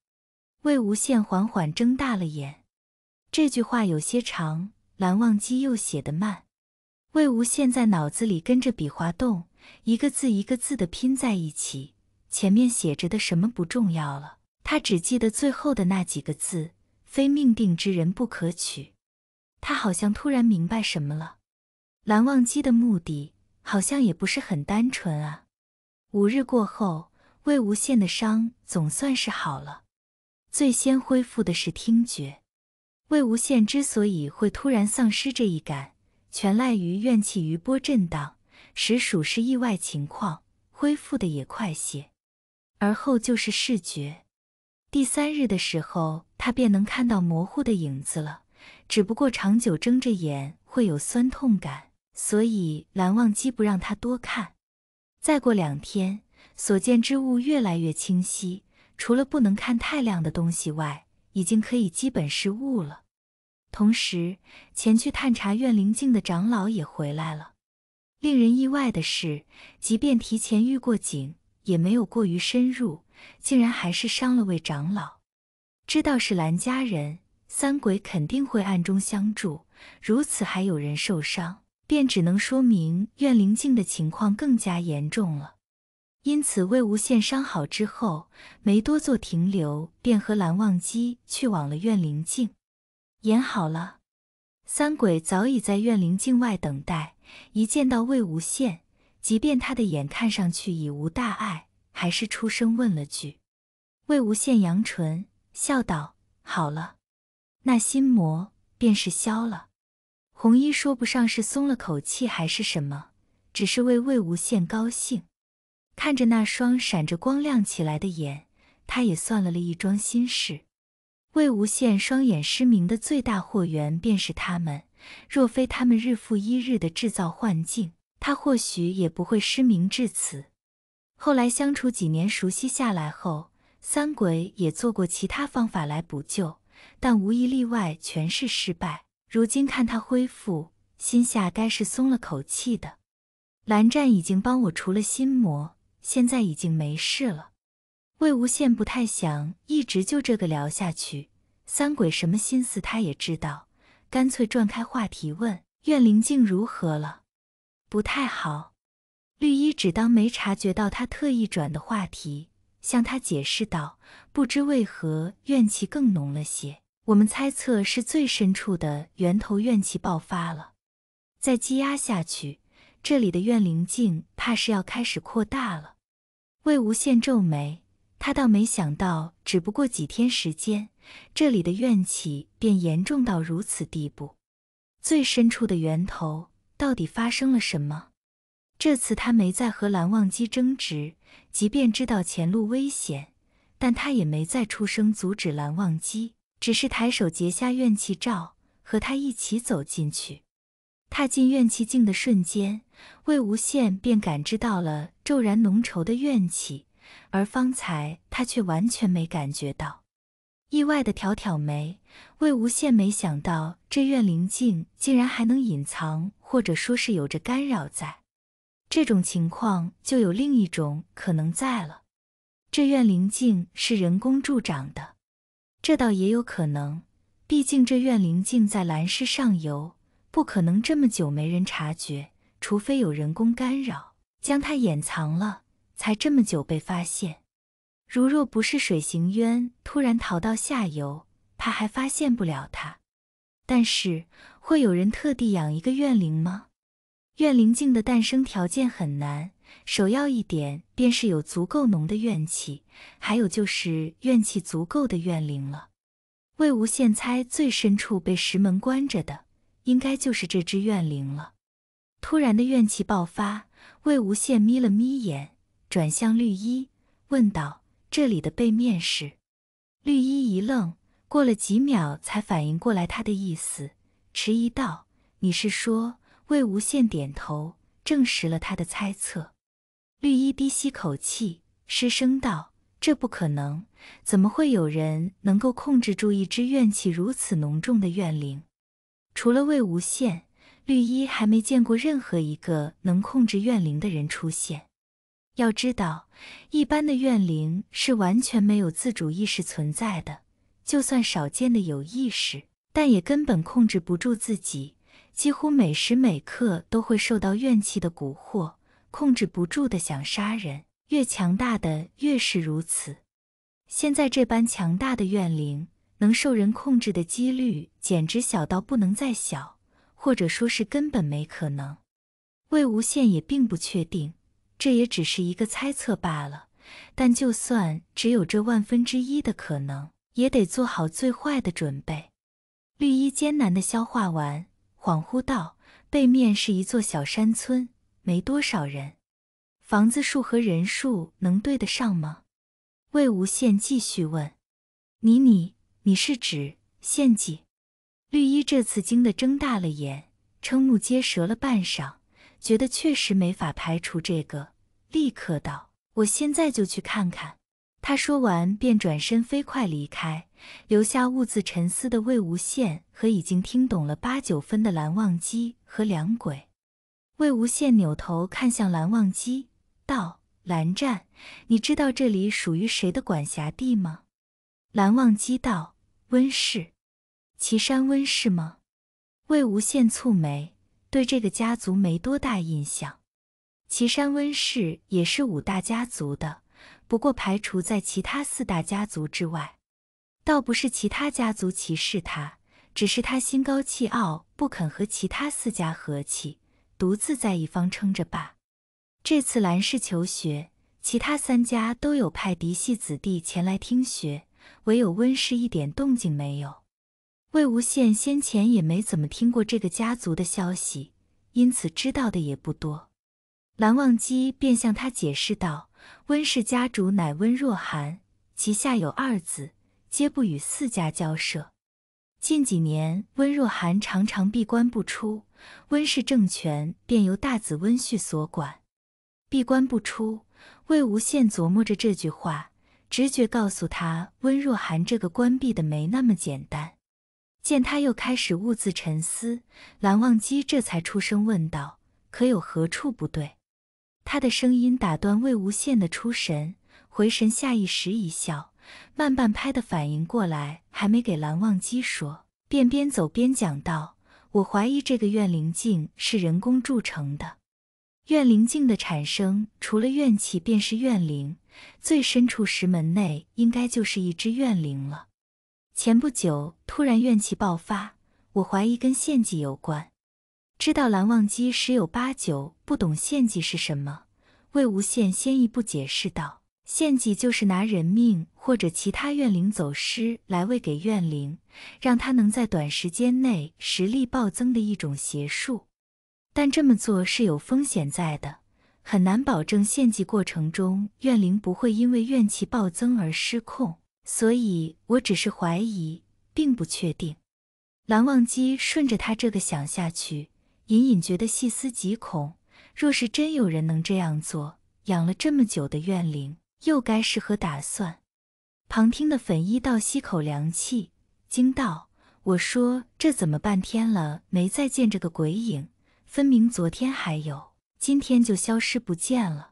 魏无羡缓缓睁大了眼。这句话有些长，蓝忘机又写得慢，魏无羡在脑子里跟着笔画动，一个字一个字的拼在一起。前面写着的什么不重要了，他只记得最后的那几个字：非命定之人不可取。”他好像突然明白什么了，蓝忘机的目的好像也不是很单纯啊。五日过后，魏无羡的伤总算是好了，最先恢复的是听觉。魏无羡之所以会突然丧失这一感，全赖于怨气余波震荡，实属是意外情况，恢复的也快些。而后就是视觉，第三日的时候，他便能看到模糊的影子了，只不过长久睁着眼会有酸痛感，所以蓝忘机不让他多看。再过两天，所见之物越来越清晰，除了不能看太亮的东西外，已经可以基本是物了。同时，前去探查怨灵境的长老也回来了。令人意外的是，即便提前预过警，也没有过于深入，竟然还是伤了位长老。知道是蓝家人，三鬼肯定会暗中相助。如此还有人受伤，便只能说明怨灵境的情况更加严重了。因此，魏无羡伤好之后，没多做停留，便和蓝忘机去往了怨灵境。眼好了，三鬼早已在怨灵境外等待。一见到魏无羡，即便他的眼看上去已无大碍，还是出声问了句。魏无羡扬唇笑道：“好了，那心魔便是消了。”红衣说不上是松了口气还是什么，只是为魏无羡高兴。看着那双闪着光亮起来的眼，他也算了了一桩心事。魏无羡双眼失明的最大祸源便是他们，若非他们日复一日的制造幻境，他或许也不会失明至此。后来相处几年，熟悉下来后，三鬼也做过其他方法来补救，但无一例外全是失败。如今看他恢复，心下该是松了口气的。蓝湛已经帮我除了心魔，现在已经没事了。魏无羡不太想一直就这个聊下去，三鬼什么心思他也知道，干脆转开话题问：“怨灵境如何了？”“不太好。”绿衣只当没察觉到他特意转的话题，向他解释道：“不知为何怨气更浓了些，我们猜测是最深处的源头怨气爆发了，再积压下去，这里的怨灵境怕是要开始扩大了。”魏无羡皱眉。他倒没想到，只不过几天时间，这里的怨气便严重到如此地步。最深处的源头到底发生了什么？这次他没再和蓝忘机争执，即便知道前路危险，但他也没再出声阻止蓝忘机，只是抬手结下怨气罩，和他一起走进去。踏进怨气境的瞬间，魏无羡便感知到了骤然浓稠的怨气。而方才他却完全没感觉到，意外的挑挑眉。魏无羡没想到，这怨灵镜竟然还能隐藏，或者说，是有着干扰在。这种情况就有另一种可能在了：这怨灵镜是人工助长的。这倒也有可能，毕竟这怨灵镜在蓝氏上游，不可能这么久没人察觉，除非有人工干扰将它掩藏了。才这么久被发现，如若不是水行渊突然逃到下游，怕还发现不了他。但是会有人特地养一个怨灵吗？怨灵境的诞生条件很难，首要一点便是有足够浓的怨气，还有就是怨气足够的怨灵了。魏无羡猜最深处被石门关着的，应该就是这只怨灵了。突然的怨气爆发，魏无羡眯了眯眼。转向绿衣，问道：“这里的背面是？”绿衣一愣，过了几秒才反应过来他的意思，迟疑道：“你是说？”魏无羡点头，证实了他的猜测。绿衣低吸口气，失声道：“这不可能！怎么会有人能够控制住一只怨气如此浓重的怨灵？除了魏无羡，绿衣还没见过任何一个能控制怨灵的人出现。”要知道，一般的怨灵是完全没有自主意识存在的。就算少见的有意识，但也根本控制不住自己，几乎每时每刻都会受到怨气的蛊惑，控制不住的想杀人。越强大的越是如此。现在这般强大的怨灵，能受人控制的几率简直小到不能再小，或者说是根本没可能。魏无羡也并不确定。这也只是一个猜测罢了，但就算只有这万分之一的可能，也得做好最坏的准备。绿衣艰难地消化完，恍惚道：“背面是一座小山村，没多少人，房子数和人数能对得上吗？”魏无羡继续问：“你你你是指献祭？”绿衣这次惊得睁大了眼，瞠目结舌了半晌。觉得确实没法排除这个，立刻道：“我现在就去看看。”他说完便转身飞快离开，留下兀自沉思的魏无羡和已经听懂了八九分的蓝忘机和两鬼。魏无羡扭头看向蓝忘机，道：“蓝湛，你知道这里属于谁的管辖地吗？”蓝忘机道：“温氏，岐山温氏吗？”魏无羡蹙眉。对这个家族没多大印象，岐山温氏也是五大家族的，不过排除在其他四大家族之外，倒不是其他家族歧视他，只是他心高气傲，不肯和其他四家和气，独自在一方撑着罢。这次兰氏求学，其他三家都有派嫡系子弟前来听学，唯有温氏一点动静没有。魏无羡先前也没怎么听过这个家族的消息，因此知道的也不多。蓝忘机便向他解释道：“温氏家主乃温若寒，旗下有二子，皆不与四家交涉。近几年，温若寒常常闭关不出，温氏政权便由大子温煦所管。闭关不出。”魏无羡琢磨着这句话，直觉告诉他，温若寒这个关闭的没那么简单。见他又开始兀自沉思，蓝忘机这才出声问道：“可有何处不对？”他的声音打断魏无羡的出神，回神下意识一笑，慢半拍的反应过来，还没给蓝忘机说，便边走边讲道：“我怀疑这个怨灵镜是人工铸成的。怨灵镜的产生，除了怨气，便是怨灵。最深处石门内，应该就是一只怨灵了。”前不久突然怨气爆发，我怀疑跟献祭有关。知道蓝忘机十有八九不懂献祭是什么，魏无羡先一步解释道：“献祭就是拿人命或者其他怨灵走尸来喂给怨灵，让他能在短时间内实力暴增的一种邪术。但这么做是有风险在的，很难保证献祭过程中怨灵不会因为怨气暴增而失控。”所以，我只是怀疑，并不确定。蓝忘机顺着他这个想下去，隐隐觉得细思极恐。若是真有人能这样做，养了这么久的怨灵，又该是何打算？旁听的粉衣倒吸口凉气，惊道：“我说这怎么半天了没再见这个鬼影？分明昨天还有，今天就消失不见了。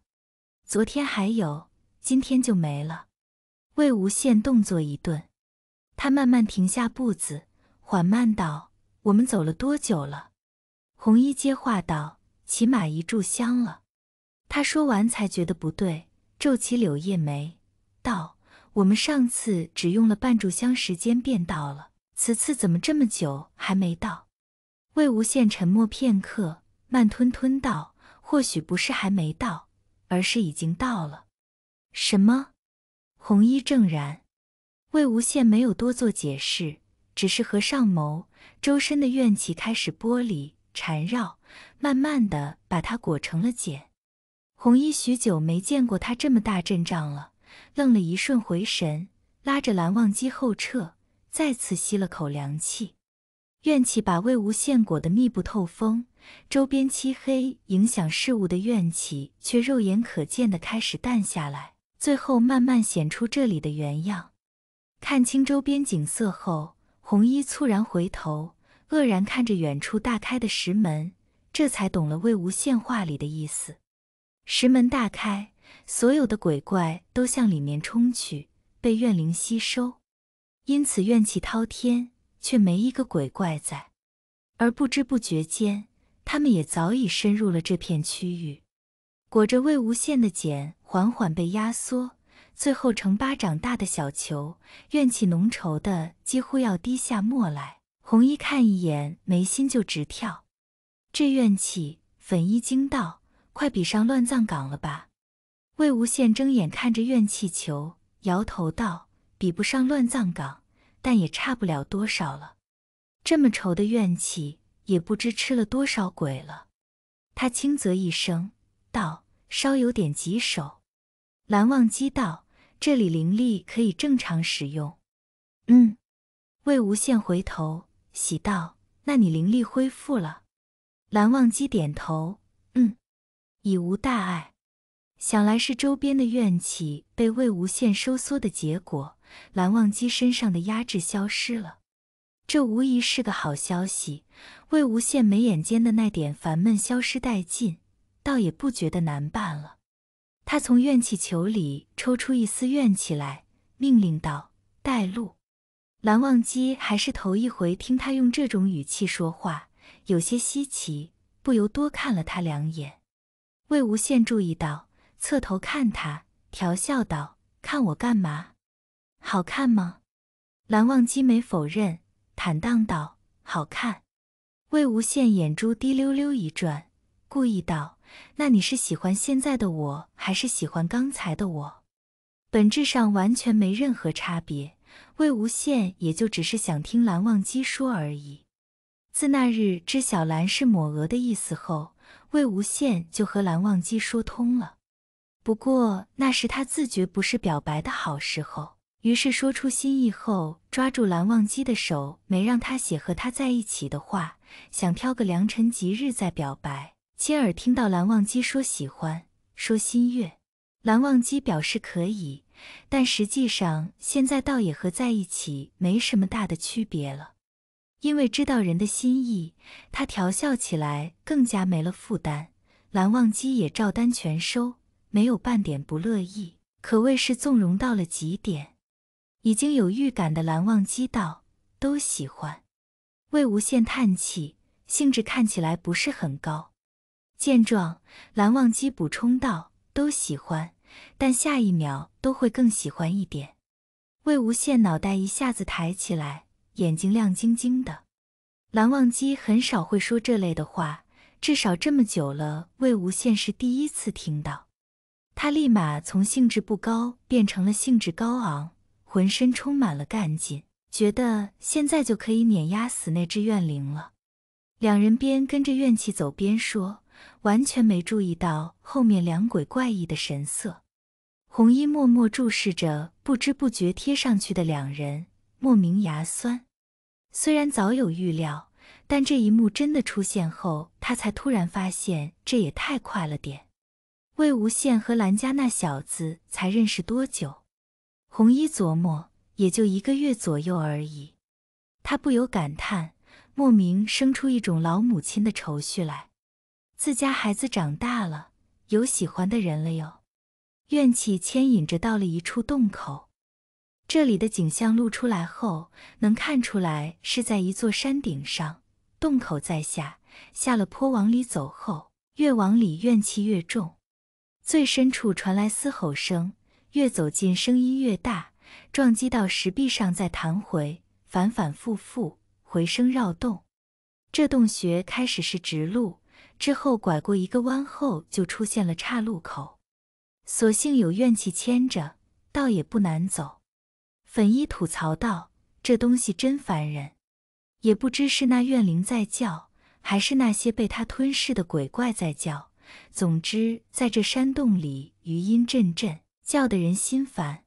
昨天还有，今天就没了。”魏无羡动作一顿，他慢慢停下步子，缓慢道：“我们走了多久了？”红衣接话道：“起码一炷香了。”他说完才觉得不对，皱起柳叶眉，道：“我们上次只用了半炷香时间便到了，此次怎么这么久还没到？”魏无羡沉默片刻，慢吞吞道：“或许不是还没到，而是已经到了。”什么？红衣正然，魏无羡没有多做解释，只是合上眸，周身的怨气开始剥离缠绕，慢慢的把他裹成了茧。红衣许久没见过他这么大阵仗了，愣了一瞬回神，拉着蓝忘机后撤，再次吸了口凉气。怨气把魏无羡裹得密不透风，周边漆黑，影响事物的怨气却肉眼可见的开始淡下来。最后慢慢显出这里的原样，看清周边景色后，红衣猝然回头，愕然看着远处大开的石门，这才懂了魏无羡话里的意思。石门大开，所有的鬼怪都向里面冲去，被怨灵吸收，因此怨气滔天，却没一个鬼怪在。而不知不觉间，他们也早已深入了这片区域。裹着魏无羡的茧缓缓被压缩，最后成巴掌大的小球，怨气浓稠的几乎要滴下墨来。红衣看一眼，眉心就直跳。这怨气，粉衣惊道：“快比上乱葬岗了吧？”魏无羡睁眼看着怨气球，摇头道：“比不上乱葬岗，但也差不了多少了。这么稠的怨气，也不知吃了多少鬼了。”他轻啧一声。道稍有点棘手，蓝忘机道：“这里灵力可以正常使用。”嗯，魏无羡回头喜道：“那你灵力恢复了？”蓝忘机点头：“嗯，已无大碍。想来是周边的怨气被魏无羡收缩的结果，蓝忘机身上的压制消失了。这无疑是个好消息。魏无羡眉眼间的那点烦闷消失殆尽。”倒也不觉得难办了，他从怨气球里抽出一丝怨气来，命令道：“带路。”蓝忘机还是头一回听他用这种语气说话，有些稀奇，不由多看了他两眼。魏无羡注意到，侧头看他，调笑道：“看我干嘛？好看吗？”蓝忘机没否认，坦荡道：“好看。”魏无羡眼珠滴溜溜一转，故意道。那你是喜欢现在的我，还是喜欢刚才的我？本质上完全没任何差别。魏无羡也就只是想听蓝忘机说而已。自那日知晓蓝是抹额的意思后，魏无羡就和蓝忘机说通了。不过那时他自觉不是表白的好时候，于是说出心意后，抓住蓝忘机的手，没让他写和他在一起的话，想挑个良辰吉日再表白。亲耳听到蓝忘机说喜欢，说心悦，蓝忘机表示可以，但实际上现在倒也和在一起没什么大的区别了，因为知道人的心意，他调笑起来更加没了负担。蓝忘机也照单全收，没有半点不乐意，可谓是纵容到了极点。已经有预感的蓝忘机道：“都喜欢。”魏无羡叹气，兴致看起来不是很高。见状，蓝忘机补充道：“都喜欢，但下一秒都会更喜欢一点。”魏无羡脑袋一下子抬起来，眼睛亮晶晶的。蓝忘机很少会说这类的话，至少这么久了，魏无羡是第一次听到。他立马从兴致不高变成了兴致高昂，浑身充满了干劲，觉得现在就可以碾压死那只怨灵了。两人边跟着怨气走边说。完全没注意到后面两鬼怪异的神色，红衣默默注视着不知不觉贴上去的两人，莫名牙酸。虽然早有预料，但这一幕真的出现后，他才突然发现这也太快了点。魏无羡和蓝家那小子才认识多久？红衣琢磨，也就一个月左右而已。他不由感叹，莫名生出一种老母亲的愁绪来。自家孩子长大了，有喜欢的人了哟。怨气牵引着到了一处洞口，这里的景象露出来后，能看出来是在一座山顶上，洞口在下。下了坡往里走后，越往里怨气越重。最深处传来嘶吼声，越走近声音越大，撞击到石壁上再弹回，反反复复，回声绕洞。这洞穴开始是直路。之后拐过一个弯后，就出现了岔路口。所幸有怨气牵着，倒也不难走。粉衣吐槽道：“这东西真烦人，也不知是那怨灵在叫，还是那些被他吞噬的鬼怪在叫。总之，在这山洞里，余音阵阵，叫得人心烦。”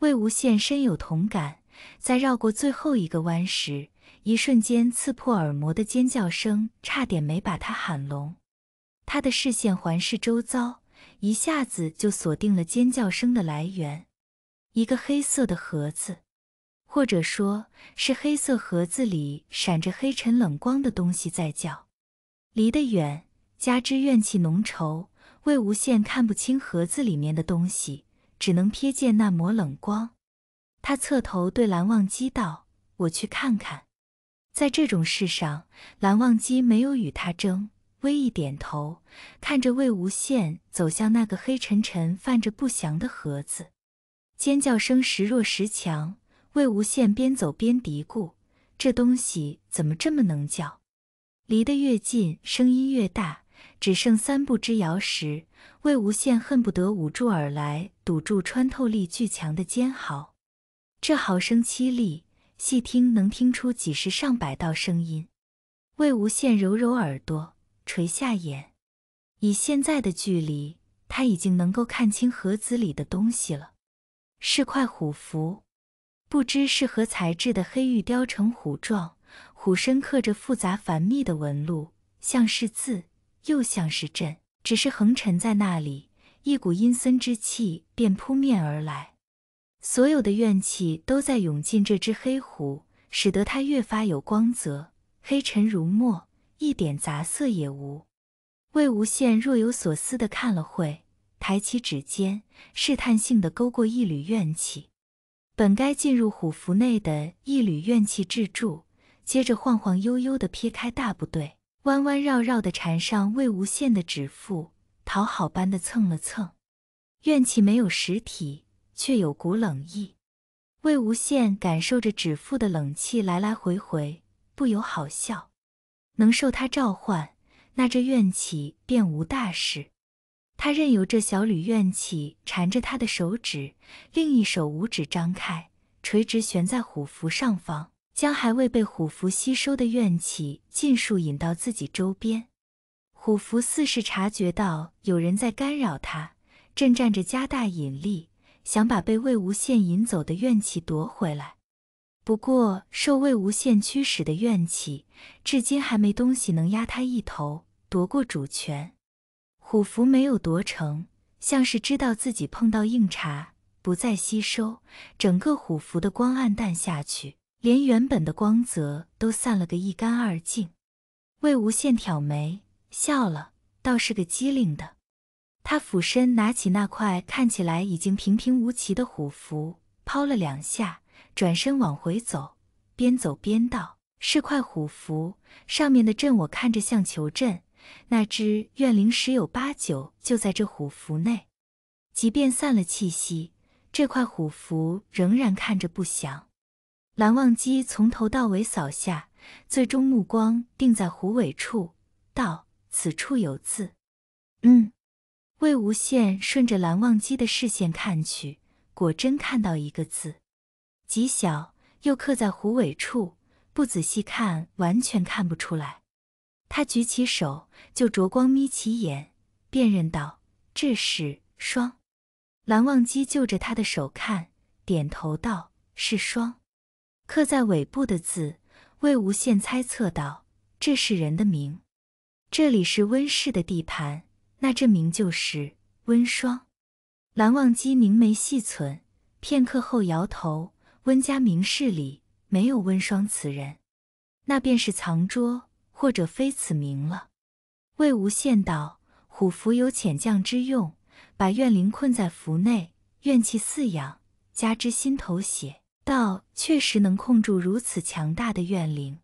魏无羡深有同感，在绕过最后一个弯时。一瞬间刺破耳膜的尖叫声差点没把他喊聋，他的视线环视周遭，一下子就锁定了尖叫声的来源——一个黑色的盒子，或者说是黑色盒子里闪着黑沉冷光的东西在叫。离得远，加之怨气浓稠，魏无羡看不清盒子里面的东西，只能瞥见那抹冷光。他侧头对蓝忘机道：“我去看看。”在这种事上，蓝忘机没有与他争，微一点头，看着魏无羡走向那个黑沉沉、泛着不祥的盒子。尖叫声时弱时强，魏无羡边走边嘀咕：“这东西怎么这么能叫？离得越近，声音越大。只剩三步之遥时，魏无羡恨不得捂住耳来堵住穿透力巨强的尖嚎。这嚎声凄厉。”细听，能听出几十上百道声音。魏无羡揉揉耳朵，垂下眼。以现在的距离，他已经能够看清盒子里的东西了。是块虎符，不知是何材质的黑玉雕成虎状，虎身刻着复杂繁密的纹路，像是字，又像是阵。只是横陈在那里，一股阴森之气便扑面而来。所有的怨气都在涌进这只黑虎，使得它越发有光泽，黑沉如墨，一点杂色也无。魏无羡若有所思地看了会，抬起指尖，试探性地勾过一缕怨气，本该进入虎符内的一缕怨气滞住，接着晃晃悠悠地撇开，大部队，弯弯绕绕地缠上魏无羡的指腹，讨好般的蹭了蹭。怨气没有实体。却有股冷意，魏无羡感受着指腹的冷气来来回回，不由好笑。能受他召唤，那这怨气便无大事。他任由这小缕怨气缠着他的手指，另一手五指张开，垂直悬在虎符上方，将还未被虎符吸收的怨气尽数引到自己周边。虎符似是察觉到有人在干扰他，正站着加大引力。想把被魏无羡引走的怨气夺回来，不过受魏无羡驱使的怨气，至今还没东西能压他一头，夺过主权。虎符没有夺成，像是知道自己碰到硬茬，不再吸收，整个虎符的光暗淡下去，连原本的光泽都散了个一干二净。魏无羡挑眉笑了，倒是个机灵的。他俯身拿起那块看起来已经平平无奇的虎符，抛了两下，转身往回走，边走边道：“是块虎符，上面的阵我看着像囚阵，那只怨灵十有八九就在这虎符内。即便散了气息，这块虎符仍然看着不祥。”蓝忘机从头到尾扫下，最终目光定在虎尾处，道：“此处有字。”“嗯。”魏无羡顺着蓝忘机的视线看去，果真看到一个字，极小，又刻在虎尾处，不仔细看完全看不出来。他举起手，就灼光眯起眼辨认道：“这是‘霜。”蓝忘机就着他的手看，点头道：“是‘霜。”刻在尾部的字。”魏无羡猜测道：“这是人的名。”这里是温室的地盘。那这名就是温霜，蓝忘机凝眉细忖片刻后摇头：温家名士里没有温霜此人，那便是藏拙，或者非此名了。魏无羡道：“虎符有遣将之用，把怨灵困在符内，怨气饲养，加之心头血，道确实能控住如此强大的怨灵。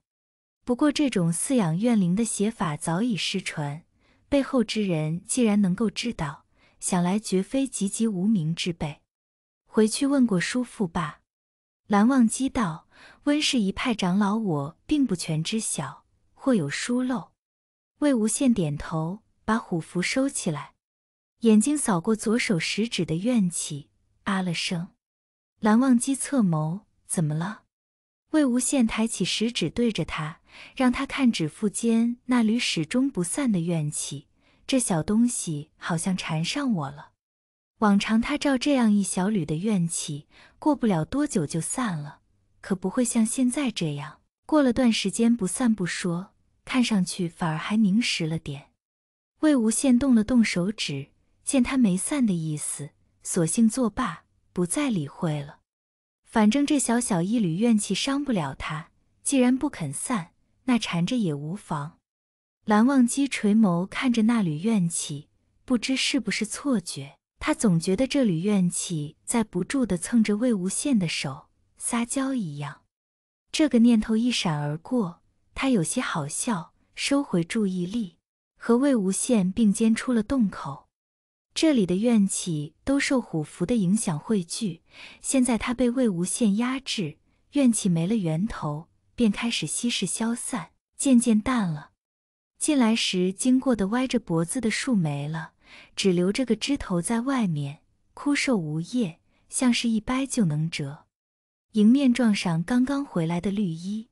不过，这种饲养怨灵的写法早已失传。”背后之人既然能够知道，想来绝非籍籍无名之辈。回去问过叔父吧。蓝忘机道：“温氏一派长老，我并不全知晓，或有疏漏。”魏无羡点头，把虎符收起来，眼睛扫过左手食指的怨气，啊了声。蓝忘机侧眸：“怎么了？”魏无羡抬起食指对着他，让他看指腹间那缕始终不散的怨气。这小东西好像缠上我了。往常他照这样一小缕的怨气，过不了多久就散了，可不会像现在这样，过了段时间不散不说，看上去反而还凝实了点。魏无羡动了动手指，见他没散的意思，索性作罢，不再理会了。反正这小小一缕怨气伤不了他，既然不肯散，那缠着也无妨。蓝忘机垂眸看着那缕怨气，不知是不是错觉，他总觉得这缕怨气在不住地蹭着魏无羡的手，撒娇一样。这个念头一闪而过，他有些好笑，收回注意力，和魏无羡并肩出了洞口。这里的怨气都受虎符的影响汇聚，现在他被魏无羡压制，怨气没了源头，便开始稀释消散，渐渐淡了。进来时经过的歪着脖子的树没了，只留着个枝头在外面，枯瘦无叶，像是一掰就能折。迎面撞上刚刚回来的绿衣，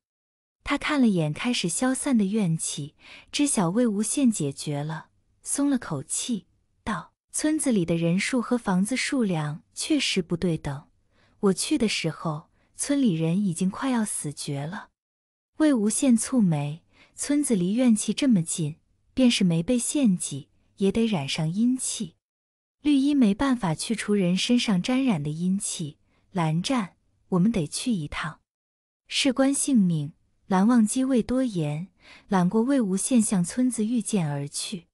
他看了眼开始消散的怨气，知晓魏无羡解决了，松了口气，道。村子里的人数和房子数量确实不对等。我去的时候，村里人已经快要死绝了。魏无羡蹙眉，村子离怨气这么近，便是没被献祭，也得染上阴气。绿衣没办法去除人身上沾染的阴气。蓝湛，我们得去一趟，事关性命。蓝忘机未多言，揽过魏无羡向村子御剑而去。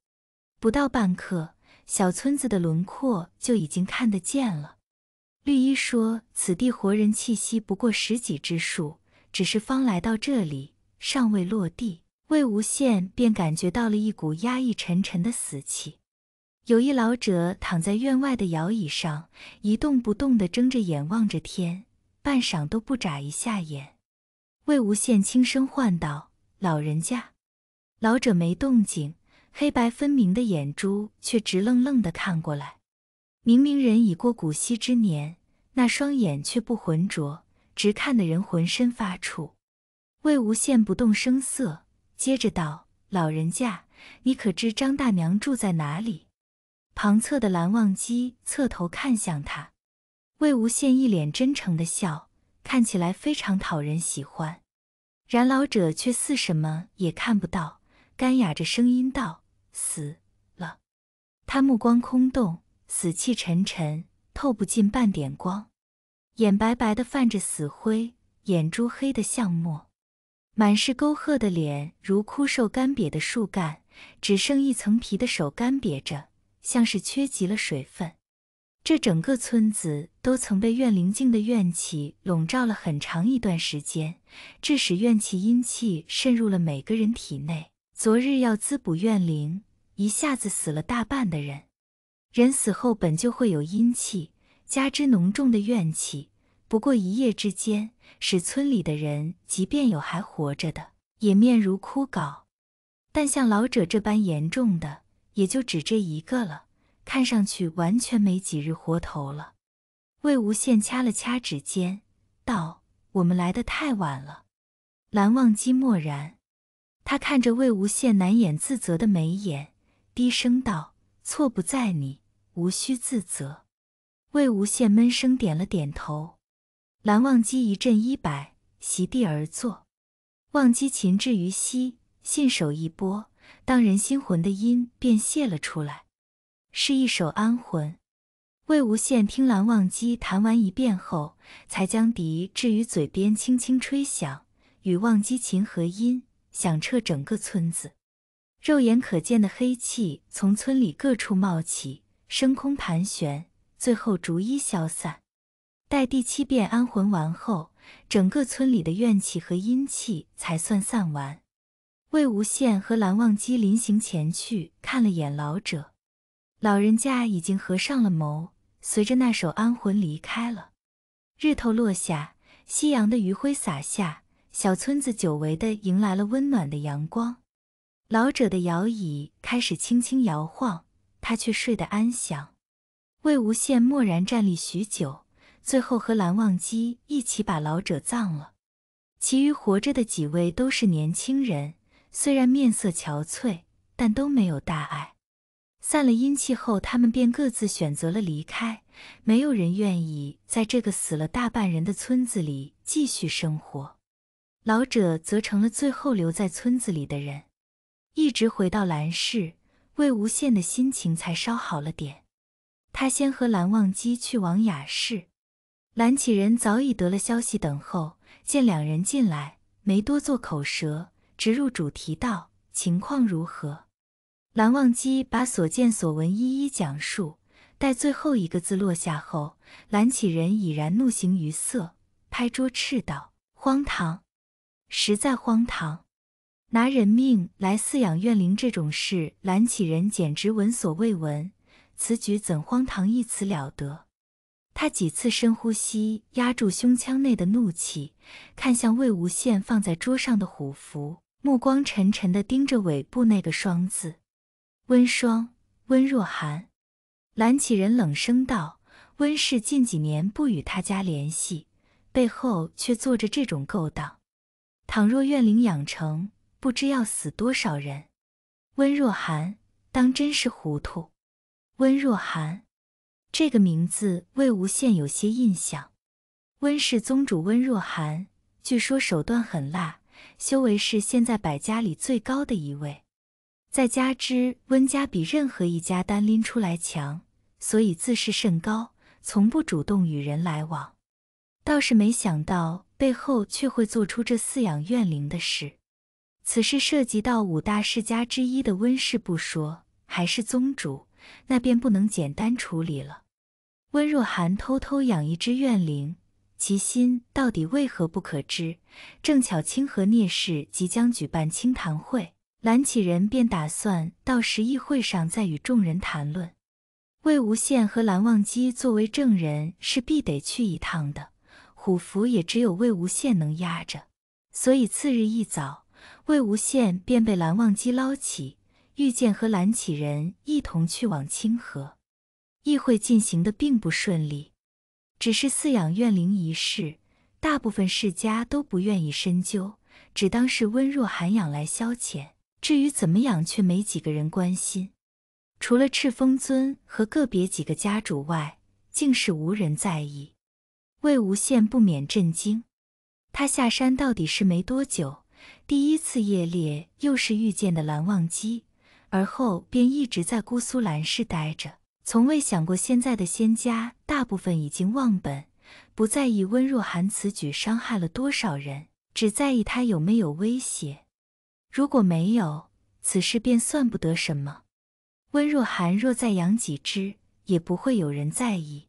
不到半刻。小村子的轮廓就已经看得见了。绿衣说：“此地活人气息不过十几之数，只是方来到这里，尚未落地，魏无羡便感觉到了一股压抑沉沉的死气。有一老者躺在院外的摇椅上，一动不动地睁着眼望着天，半晌都不眨一下眼。魏无羡轻声唤道：‘老人家。’老者没动静。”黑白分明的眼珠却直愣愣地看过来，明明人已过古稀之年，那双眼却不浑浊，直看的人浑身发怵。魏无羡不动声色，接着道：“老人家，你可知张大娘住在哪里？”旁侧的蓝忘机侧头看向他，魏无羡一脸真诚的笑，看起来非常讨人喜欢，然老者却似什么也看不到。干哑着声音道：“死了。”他目光空洞，死气沉沉，透不进半点光。眼白白的泛着死灰，眼珠黑得像墨，满是沟壑的脸如枯瘦干瘪的树干，只剩一层皮的手干瘪着，像是缺极了水分。这整个村子都曾被怨灵境的怨气笼罩了很长一段时间，致使怨气阴气渗入了每个人体内。昨日要滋补怨灵，一下子死了大半的人。人死后本就会有阴气，加之浓重的怨气，不过一夜之间，使村里的人，即便有还活着的，也面如枯槁。但像老者这般严重的，也就只这一个了，看上去完全没几日活头了。魏无羡掐了掐指尖，道：“我们来的太晚了。”蓝忘机默然。他看着魏无羡难掩自责的眉眼，低声道：“错不在你，无需自责。”魏无羡闷声点了点头。蓝忘机一阵衣摆，席地而坐。忘机琴置于膝，信手一拨，荡人心魂的音便泄了出来，是一首安魂。魏无羡听蓝忘机弹完一遍后，才将笛置于嘴边，轻轻吹响，与忘机琴合音。响彻整个村子，肉眼可见的黑气从村里各处冒起，升空盘旋，最后逐一消散。待第七遍安魂完后，整个村里的怨气和阴气才算散完。魏无羡和蓝忘机临行前去看了眼老者，老人家已经合上了眸，随着那首安魂离开了。日头落下，夕阳的余晖洒下。小村子久违的迎来了温暖的阳光，老者的摇椅开始轻轻摇晃，他却睡得安详。魏无羡默然站立许久，最后和蓝忘机一起把老者葬了。其余活着的几位都是年轻人，虽然面色憔悴，但都没有大碍。散了阴气后，他们便各自选择了离开，没有人愿意在这个死了大半人的村子里继续生活。老者则成了最后留在村子里的人，一直回到兰氏，魏无羡的心情才稍好了点。他先和蓝忘机去往雅室，蓝启仁早已得了消息等候，见两人进来，没多做口舌，直入主题道：“情况如何？”蓝忘机把所见所闻一一讲述，待最后一个字落下后，蓝启仁已然怒形于色，拍桌斥道：“荒唐！”实在荒唐，拿人命来饲养怨灵这种事，蓝启仁简直闻所未闻。此举怎荒唐一词了得？他几次深呼吸，压住胸腔内的怒气，看向魏无羡放在桌上的虎符，目光沉沉的盯着尾部那个双字“温霜”。温若寒，蓝启仁冷声道：“温氏近几年不与他家联系，背后却做着这种勾当。”倘若怨灵养成，不知要死多少人。温若寒当真是糊涂。温若寒这个名字，魏无羡有些印象。温氏宗主温若寒，据说手段狠辣，修为是现在百家里最高的一位。再加之温家比任何一家单拎出来强，所以自视甚高，从不主动与人来往。倒是没想到。背后却会做出这饲养怨灵的事，此事涉及到五大世家之一的温氏不说，还是宗主，那便不能简单处理了。温若寒偷偷养一只怨灵，其心到底为何不可知。正巧清河聂氏即将举办清谈会，蓝启人便打算到时议会上再与众人谈论。魏无羡和蓝忘机作为证人，是必得去一趟的。古符也只有魏无羡能压着，所以次日一早，魏无羡便被蓝忘机捞起，遇见和蓝起人一同去往清河。议会进行的并不顺利，只是饲养怨灵一事，大部分世家都不愿意深究，只当是温若寒养来消遣，至于怎么养，却没几个人关心。除了赤峰尊和个别几个家主外，竟是无人在意。魏无羡不免震惊，他下山到底是没多久，第一次夜猎又是遇见的蓝忘机，而后便一直在姑苏蓝氏待着，从未想过现在的仙家大部分已经忘本，不在意温若寒此举伤害了多少人，只在意他有没有威胁。如果没有此事，便算不得什么。温若寒若再养几只，也不会有人在意。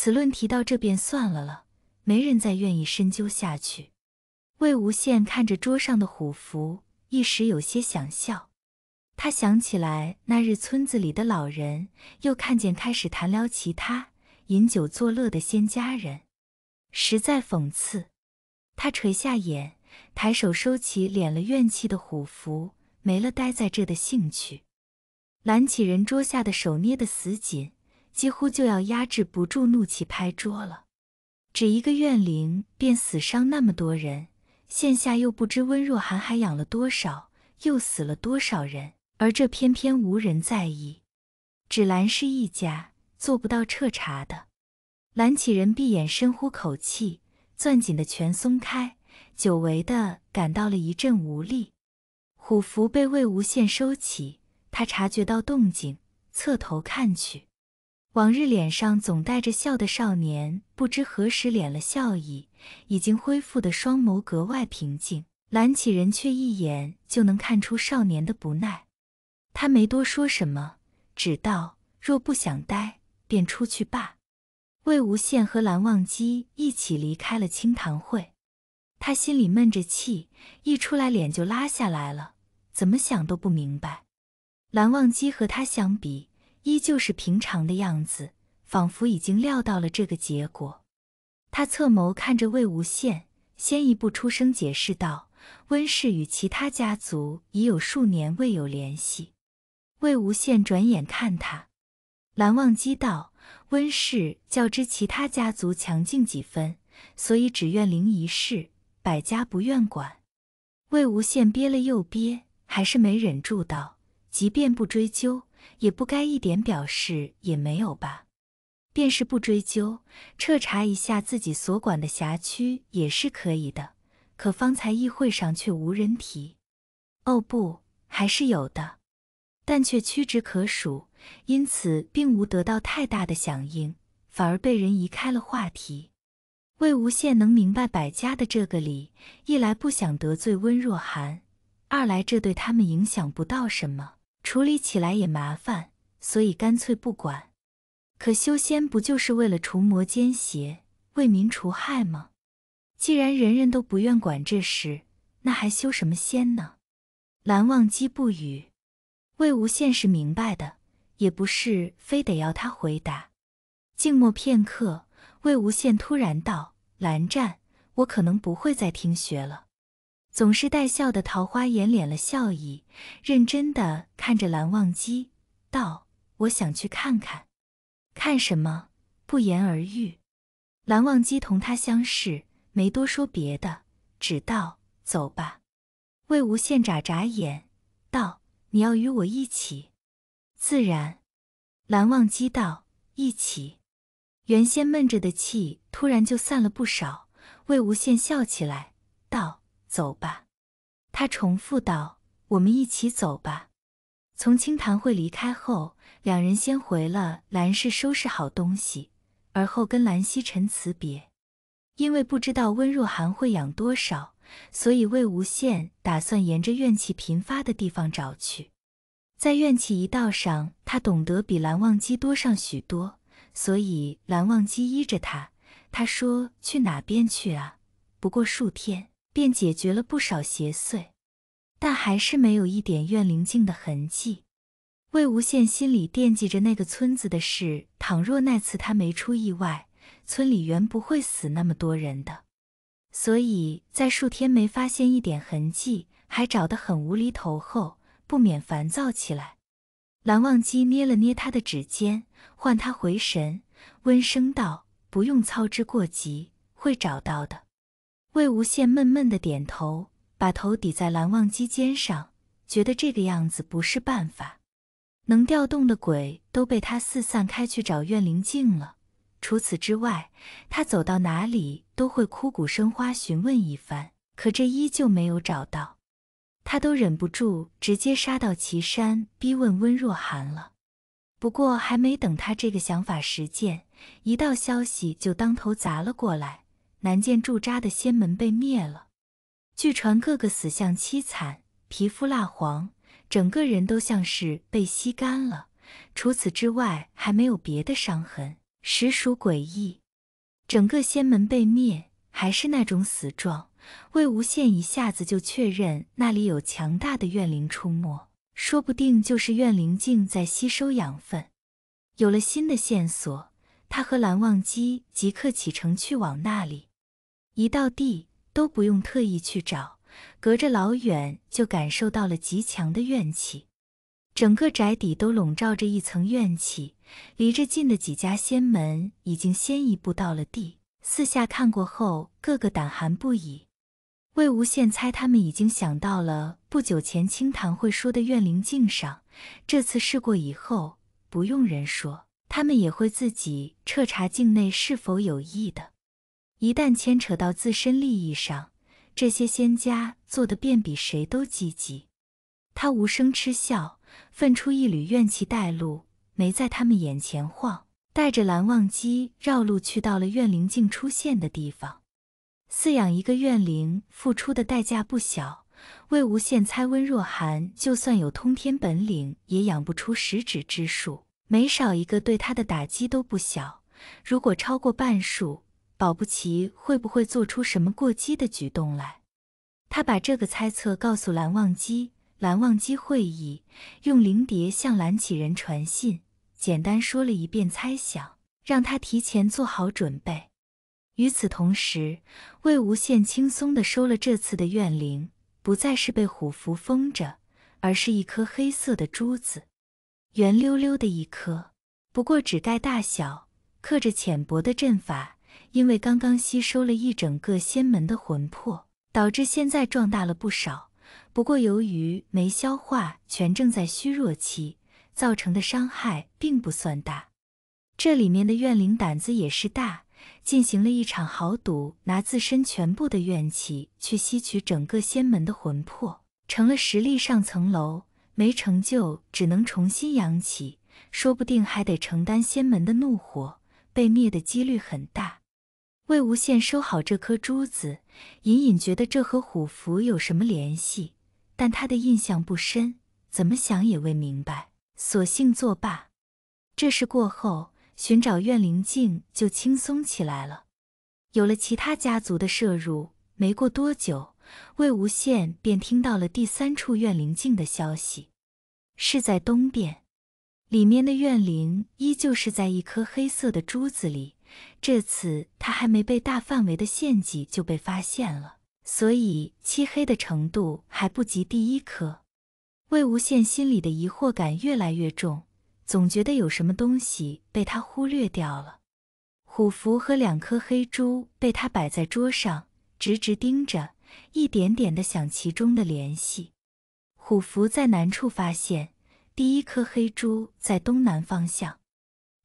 此论提到这便算了了，没人再愿意深究下去。魏无羡看着桌上的虎符，一时有些想笑。他想起来那日村子里的老人，又看见开始谈聊其他、饮酒作乐的仙家人，实在讽刺。他垂下眼，抬手收起敛了怨气的虎符，没了待在这的兴趣，揽起人桌下的手捏得死紧。几乎就要压制不住怒气拍桌了，只一个怨灵便死伤那么多人，现下又不知温若寒还养了多少，又死了多少人，而这偏偏无人在意。芷兰是一家做不到彻查的。蓝启仁闭眼深呼口气，攥紧的拳松开，久违的感到了一阵无力。虎符被魏无羡收起，他察觉到动静，侧头看去。往日脸上总带着笑的少年，不知何时敛了笑意，已经恢复的双眸格外平静。蓝启仁却一眼就能看出少年的不耐，他没多说什么，只道：“若不想待，便出去罢。”魏无羡和蓝忘机一起离开了清谈会，他心里闷着气，一出来脸就拉下来了，怎么想都不明白，蓝忘机和他相比。依旧是平常的样子，仿佛已经料到了这个结果。他侧眸看着魏无羡，先一步出声解释道：“温氏与其他家族已有数年未有联系。”魏无羡转眼看他，蓝忘机道：“温氏较之其他家族强劲几分，所以只愿灵一事，百家不愿管。”魏无羡憋了又憋，还是没忍住道：“即便不追究。”也不该一点表示也没有吧？便是不追究，彻查一下自己所管的辖区也是可以的。可方才议会上却无人提。哦，不，还是有的，但却屈指可数，因此并无得到太大的响应，反而被人移开了话题。魏无羡能明白百家的这个理，一来不想得罪温若寒，二来这对他们影响不到什么。处理起来也麻烦，所以干脆不管。可修仙不就是为了除魔奸邪、为民除害吗？既然人人都不愿管这事，那还修什么仙呢？蓝忘机不语，魏无羡是明白的，也不是非得要他回答。静默片刻，魏无羡突然道：“蓝湛，我可能不会再听学了。”总是带笑的桃花眼敛了笑意，认真的看着蓝忘机道：“我想去看看，看什么不言而喻。”蓝忘机同他相视，没多说别的，只道：“走吧。”魏无羡眨眨眼道：“你要与我一起？”自然。蓝忘机道：“一起。”原先闷着的气突然就散了不少。魏无羡笑起来道。走吧，他重复道：“我们一起走吧。”从清谈会离开后，两人先回了兰氏，收拾好东西，而后跟蓝曦臣辞别。因为不知道温若寒会养多少，所以魏无羡打算沿着怨气频发的地方找去。在怨气一道上，他懂得比蓝忘机多上许多，所以蓝忘机依着他。他说：“去哪边去啊？”不过数天。便解决了不少邪祟，但还是没有一点怨灵境的痕迹。魏无羡心里惦记着那个村子的事，倘若那次他没出意外，村里原不会死那么多人的。所以在数天没发现一点痕迹，还找得很无厘头后，不免烦躁起来。蓝忘机捏了捏他的指尖，唤他回神，温声道：“不用操之过急，会找到的。”魏无羡闷闷的点头，把头抵在蓝忘机肩上，觉得这个样子不是办法。能调动的鬼都被他四散开去找怨灵镜了。除此之外，他走到哪里都会枯骨生花询问一番，可这依旧没有找到。他都忍不住直接杀到岐山逼问温若寒了。不过还没等他这个想法实践，一道消息就当头砸了过来。南剑驻扎的仙门被灭了，据传个个死相凄惨，皮肤蜡黄，整个人都像是被吸干了。除此之外，还没有别的伤痕，实属诡异。整个仙门被灭，还是那种死状，魏无羡一下子就确认那里有强大的怨灵出没，说不定就是怨灵境在吸收养分。有了新的线索，他和蓝忘机即刻启程去往那里。一到地都不用特意去找，隔着老远就感受到了极强的怨气，整个宅邸都笼罩着一层怨气。离着近的几家仙门已经先一步到了地，四下看过后，个个胆寒不已。魏无羡猜他们已经想到了不久前清谈会说的怨灵境上，这次试过以后，不用人说，他们也会自己彻查境内是否有异的。一旦牵扯到自身利益上，这些仙家做的便比谁都积极。他无声嗤笑，愤出一缕怨气带路，没在他们眼前晃，带着蓝忘机绕路去到了怨灵镜出现的地方。饲养一个怨灵付出的代价不小。魏无羡猜温若寒就算有通天本领，也养不出十指之数，每少一个对他的打击都不小。如果超过半数，保不齐会不会做出什么过激的举动来？他把这个猜测告诉蓝忘机，蓝忘机会议用灵蝶向蓝启人传信，简单说了一遍猜想，让他提前做好准备。与此同时，魏无羡轻松的收了这次的怨灵，不再是被虎符封着，而是一颗黑色的珠子，圆溜溜的一颗，不过指盖大小，刻着浅薄的阵法。因为刚刚吸收了一整个仙门的魂魄，导致现在壮大了不少。不过由于没消化，全正在虚弱期，造成的伤害并不算大。这里面的怨灵胆子也是大，进行了一场豪赌，拿自身全部的怨气去吸取整个仙门的魂魄，成了实力上层楼。没成就，只能重新养起，说不定还得承担仙门的怒火，被灭的几率很大。魏无羡收好这颗珠子，隐隐觉得这和虎符有什么联系，但他的印象不深，怎么想也未明白，索性作罢。这事过后，寻找怨灵镜就轻松起来了。有了其他家族的摄入，没过多久，魏无羡便听到了第三处怨灵镜的消息，是在东边，里面的怨灵依旧是在一颗黑色的珠子里。这次他还没被大范围的献祭就被发现了，所以漆黑的程度还不及第一颗。魏无羡心里的疑惑感越来越重，总觉得有什么东西被他忽略掉了。虎符和两颗黑珠被他摆在桌上，直直盯着，一点点的想其中的联系。虎符在南处发现，第一颗黑珠在东南方向，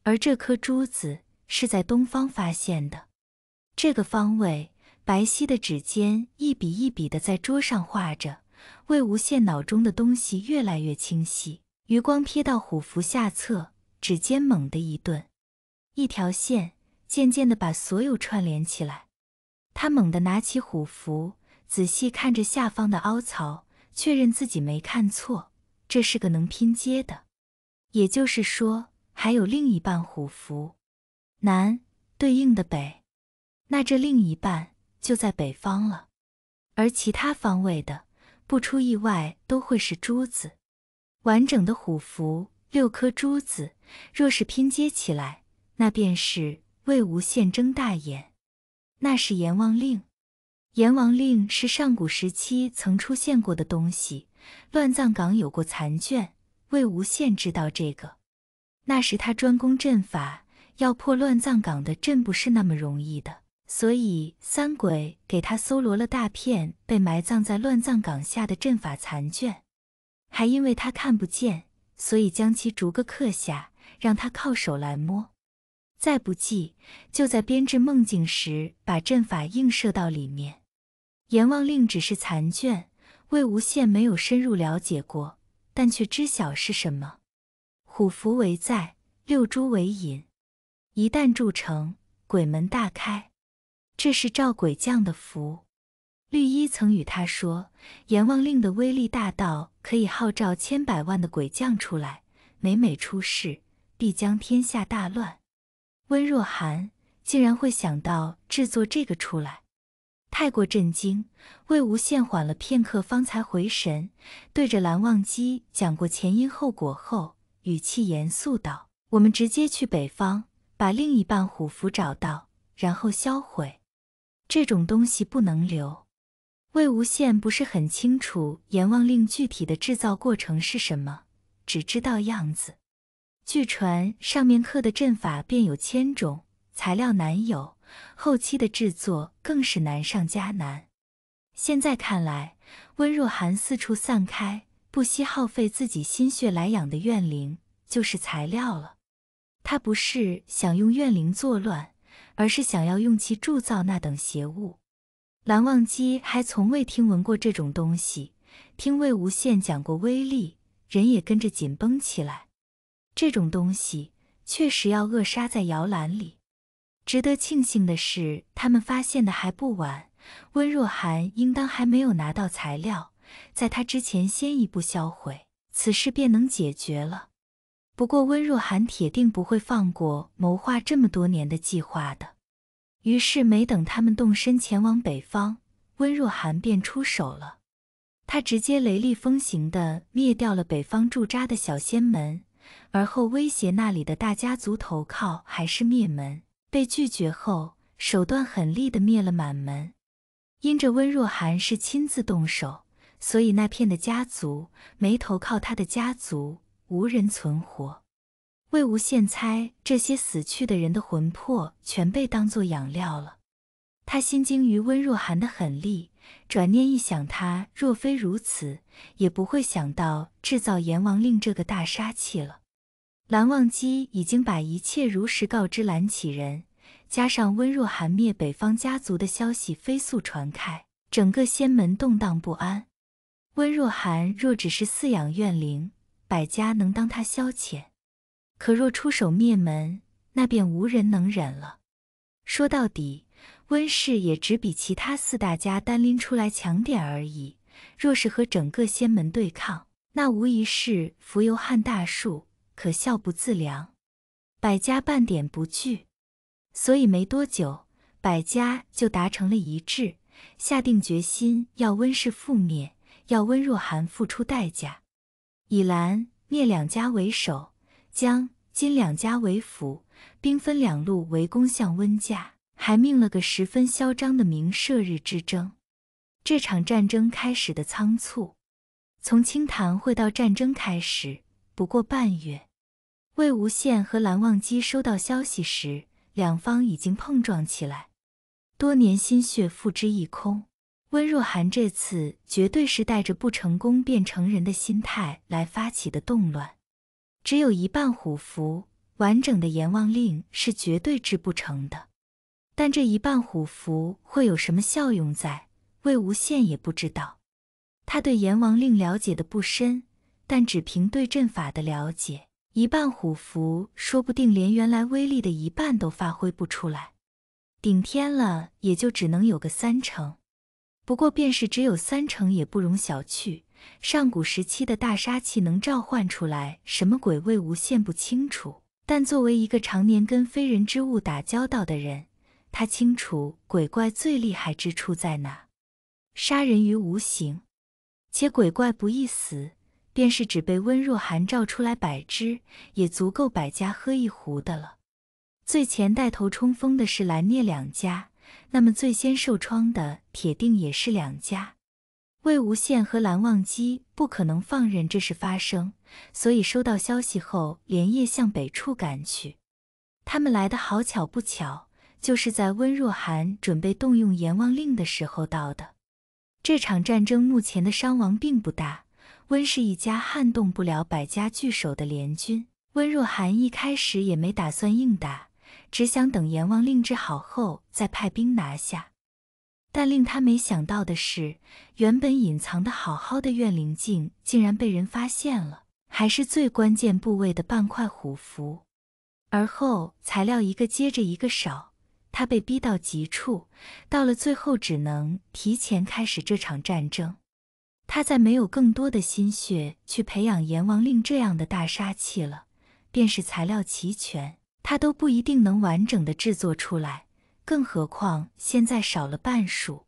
而这颗珠子。是在东方发现的，这个方位。白皙的指尖一笔一笔的在桌上画着，魏无羡脑中的东西越来越清晰。余光瞥到虎符下侧，指尖猛地一顿，一条线渐渐的把所有串联起来。他猛地拿起虎符，仔细看着下方的凹槽，确认自己没看错，这是个能拼接的，也就是说，还有另一半虎符。南对应的北，那这另一半就在北方了。而其他方位的，不出意外都会是珠子。完整的虎符六颗珠子，若是拼接起来，那便是魏无羡睁大眼。那是阎王令。阎王令是上古时期曾出现过的东西，乱葬岗有过残卷。魏无羡知道这个，那时他专攻阵法。要破乱葬岗的阵不是那么容易的，所以三鬼给他搜罗了大片被埋葬在乱葬岗下的阵法残卷，还因为他看不见，所以将其逐个刻下，让他靠手来摸。再不济，就在编制梦境时把阵法映射到里面。阎王令只是残卷，魏无羡没有深入了解过，但却知晓是什么。虎符为在，六珠为引。一旦铸成，鬼门大开。这是召鬼将的符。绿衣曾与他说，阎王令的威力大到可以号召千百万的鬼将出来。每每出事，必将天下大乱。温若寒竟然会想到制作这个出来，太过震惊。魏无羡缓了片刻，方才回神，对着蓝忘机讲过前因后果后，语气严肃道：“我们直接去北方。”把另一半虎符找到，然后销毁。这种东西不能留。魏无羡不是很清楚阎王令具体的制造过程是什么，只知道样子。据传上面刻的阵法便有千种，材料难有，后期的制作更是难上加难。现在看来，温若寒四处散开，不惜耗费自己心血来养的怨灵，就是材料了。他不是想用怨灵作乱，而是想要用其铸造那等邪物。蓝忘机还从未听闻过这种东西，听魏无羡讲过威力，人也跟着紧绷起来。这种东西确实要扼杀在摇篮里。值得庆幸的是，他们发现的还不晚。温若寒应当还没有拿到材料，在他之前先一步销毁，此事便能解决了。不过温若寒铁定不会放过谋划这么多年的计划的，于是没等他们动身前往北方，温若寒便出手了。他直接雷厉风行的灭掉了北方驻扎的小仙门，而后威胁那里的大家族投靠还是灭门。被拒绝后，手段狠厉的灭了满门。因着温若寒是亲自动手，所以那片的家族没投靠他的家族。无人存活。魏无羡猜，这些死去的人的魂魄全被当作养料了。他心惊于温若寒的狠戾，转念一想，他若非如此，也不会想到制造阎王令这个大杀器了。蓝忘机已经把一切如实告知蓝启人，加上温若寒灭北方家族的消息飞速传开，整个仙门动荡不安。温若寒若只是饲养怨灵。百家能当他消遣，可若出手灭门，那便无人能忍了。说到底，温氏也只比其他四大家单拎出来强点而已。若是和整个仙门对抗，那无疑是蜉蝣撼大树，可笑不自量。百家半点不惧，所以没多久，百家就达成了一致，下定决心要温氏覆灭，要温若寒付出代价。以蓝聂两家为首，将金两家为辅，兵分两路围攻向温家，还命了个十分嚣张的名“射日之争”。这场战争开始的仓促，从清谈会到战争开始不过半月。魏无羡和蓝忘机收到消息时，两方已经碰撞起来，多年心血付之一空。温若寒这次绝对是带着不成功便成人的心态来发起的动乱，只有一半虎符，完整的阎王令是绝对制不成的。但这一半虎符会有什么效用，在魏无羡也不知道。他对阎王令了解的不深，但只凭对阵法的了解，一半虎符说不定连原来威力的一半都发挥不出来，顶天了也就只能有个三成。不过便是只有三成，也不容小觑。上古时期的大杀器能召唤出来什么鬼？魏无羡不清楚。但作为一个常年跟非人之物打交道的人，他清楚鬼怪最厉害之处在哪：杀人于无形，且鬼怪不易死。便是只被温若寒召出来百只，也足够百家喝一壶的了。最前带头冲锋的是蓝聂两家。那么最先受创的铁定也是两家，魏无羡和蓝忘机不可能放任这事发生，所以收到消息后连夜向北处赶去。他们来的好巧不巧，就是在温若寒准备动用阎王令的时候到的。这场战争目前的伤亡并不大，温氏一家撼动不了百家聚首的联军。温若寒一开始也没打算硬打。只想等阎王令治好后再派兵拿下，但令他没想到的是，原本隐藏的好好的怨灵镜竟然被人发现了，还是最关键部位的半块虎符。而后材料一个接着一个少，他被逼到极处，到了最后只能提前开始这场战争。他再没有更多的心血去培养阎王令这样的大杀器了，便是材料齐全。他都不一定能完整的制作出来，更何况现在少了半数。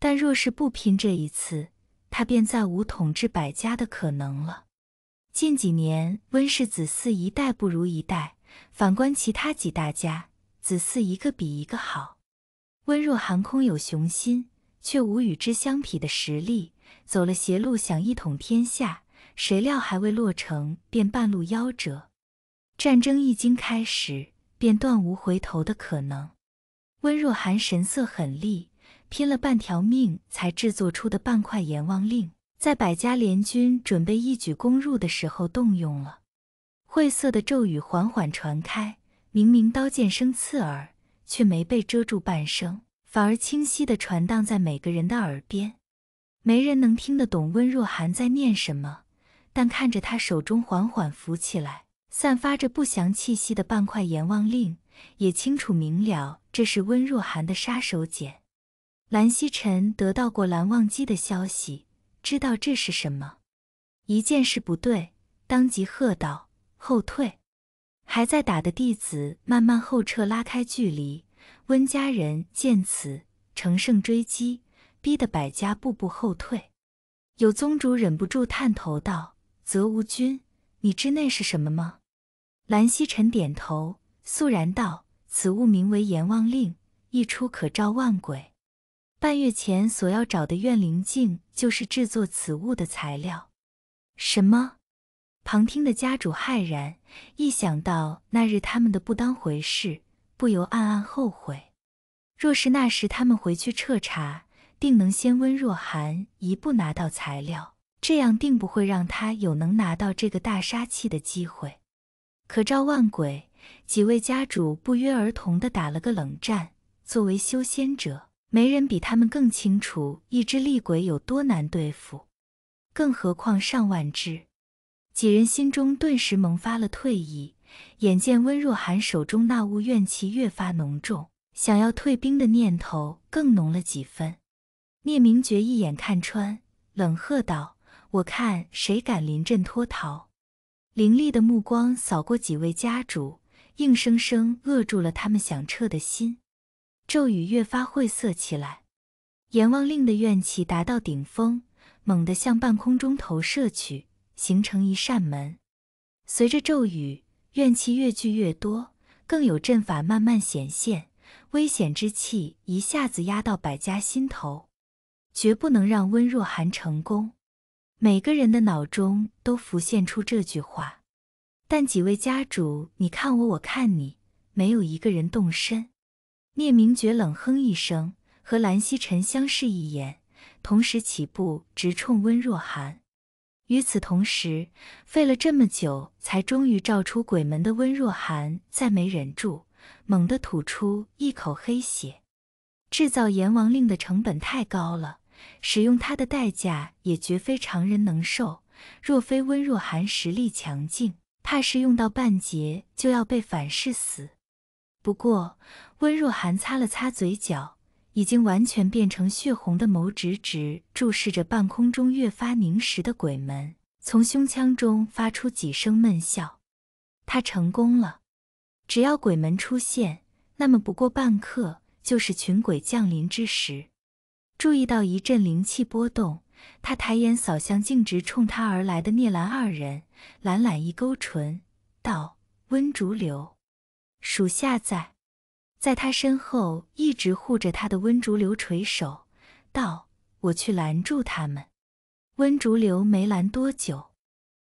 但若是不拼这一次，他便再无统治百家的可能了。近几年，温氏子嗣一代不如一代，反观其他几大家，子嗣一个比一个好。温若寒空有雄心，却无与之相匹的实力，走了邪路，想一统天下，谁料还未落成，便半路夭折。战争一经开始，便断无回头的可能。温若寒神色狠厉，拼了半条命才制作出的半块阎王令，在百家联军准备一举攻入的时候动用了。晦涩的咒语缓缓传开，明明刀剑声刺耳，却没被遮住半声，反而清晰地传荡在每个人的耳边。没人能听得懂温若寒在念什么，但看着他手中缓缓浮起来。散发着不祥气息的半块阎王令，也清楚明了这是温若寒的杀手锏。蓝曦臣得到过蓝忘机的消息，知道这是什么。一见事不对，当即喝道：“后退！”还在打的弟子慢慢后撤，拉开距离。温家人见此，乘胜追击，逼得百家步步后退。有宗主忍不住探头道：“泽无君，你知那是什么吗？”蓝曦臣点头，肃然道：“此物名为阎王令，一出可召万鬼。半月前所要找的怨灵镜，就是制作此物的材料。”什么？旁听的家主骇然，一想到那日他们的不当回事，不由暗暗后悔。若是那时他们回去彻查，定能先温若寒一步拿到材料，这样定不会让他有能拿到这个大杀器的机会。可召万鬼几位家主不约而同地打了个冷战。作为修仙者，没人比他们更清楚一只厉鬼有多难对付，更何况上万只。几人心中顿时萌发了退意，眼见温若寒手中那物怨气越发浓重，想要退兵的念头更浓了几分。聂明觉一眼看穿，冷喝道：“我看谁敢临阵脱逃！”凌厉的目光扫过几位家主，硬生生扼住了他们想撤的心。咒语越发晦涩起来，阎王令的怨气达到顶峰，猛地向半空中投射去，形成一扇门。随着咒语，怨气越聚越多，更有阵法慢慢显现，危险之气一下子压到百家心头。绝不能让温若寒成功！每个人的脑中都浮现出这句话，但几位家主，你看我，我看你，没有一个人动身。聂明觉冷哼一声，和蓝曦臣相视一眼，同时起步直冲温若寒。与此同时，费了这么久才终于照出鬼门的温若寒，再没忍住，猛地吐出一口黑血。制造阎王令的成本太高了。使用它的代价也绝非常人能受，若非温若寒实力强劲，怕是用到半截就要被反噬死。不过，温若寒擦了擦嘴角，已经完全变成血红的眸，直直注视着半空中越发凝实的鬼门，从胸腔中发出几声闷笑。他成功了，只要鬼门出现，那么不过半刻，就是群鬼降临之时。注意到一阵灵气波动，他抬眼扫向径直冲他而来的聂兰二人，懒懒一勾唇，道：“温竹流，属下在。”在他身后一直护着他的温竹流垂手道：“我去拦住他们。”温竹流没拦多久，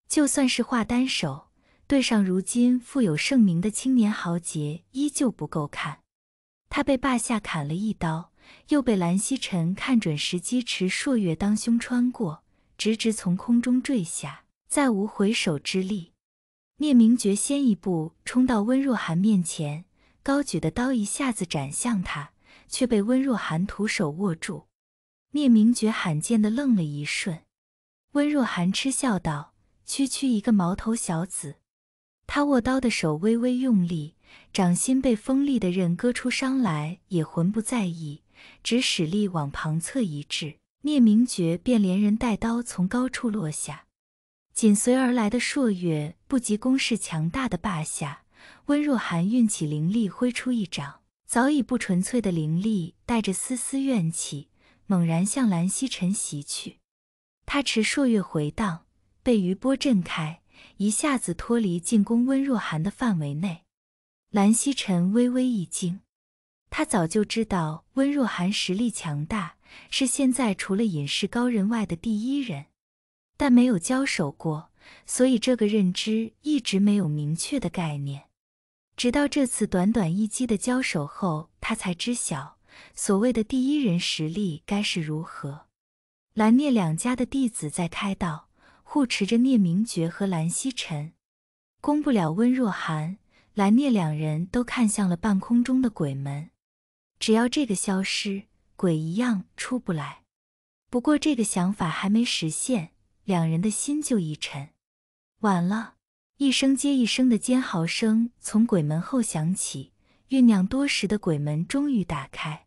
就算是化丹手，对上如今富有盛名的青年豪杰依旧不够看，他被霸下砍了一刀。又被蓝曦臣看准时机，持朔月当胸穿过，直直从空中坠下，再无回首之力。聂明珏先一步冲到温若寒面前，高举的刀一下子斩向他，却被温若寒徒手握住。聂明珏罕见的愣了一瞬，温若寒嗤笑道：“区区一个毛头小子。”他握刀的手微微用力，掌心被锋利的刃割出伤来，也浑不在意。只使力往旁侧一掷，聂明觉便连人带刀从高处落下。紧随而来的朔月不及攻势强大的霸下，温若寒运起灵力挥出一掌，早已不纯粹的灵力带着丝丝怨气，猛然向蓝曦臣袭去。他持朔月回荡，被余波震开，一下子脱离进攻温若寒的范围内。蓝曦臣微微一惊。他早就知道温若寒实力强大，是现在除了隐世高人外的第一人，但没有交手过，所以这个认知一直没有明确的概念。直到这次短短一击的交手后，他才知晓所谓的第一人实力该是如何。蓝聂两家的弟子在开道护持着聂明觉和蓝曦臣，攻不了温若寒。蓝聂两人都看向了半空中的鬼门。只要这个消失，鬼一样出不来。不过这个想法还没实现，两人的心就一沉。晚了！一声接一声的尖嚎声从鬼门后响起，酝酿多时的鬼门终于打开。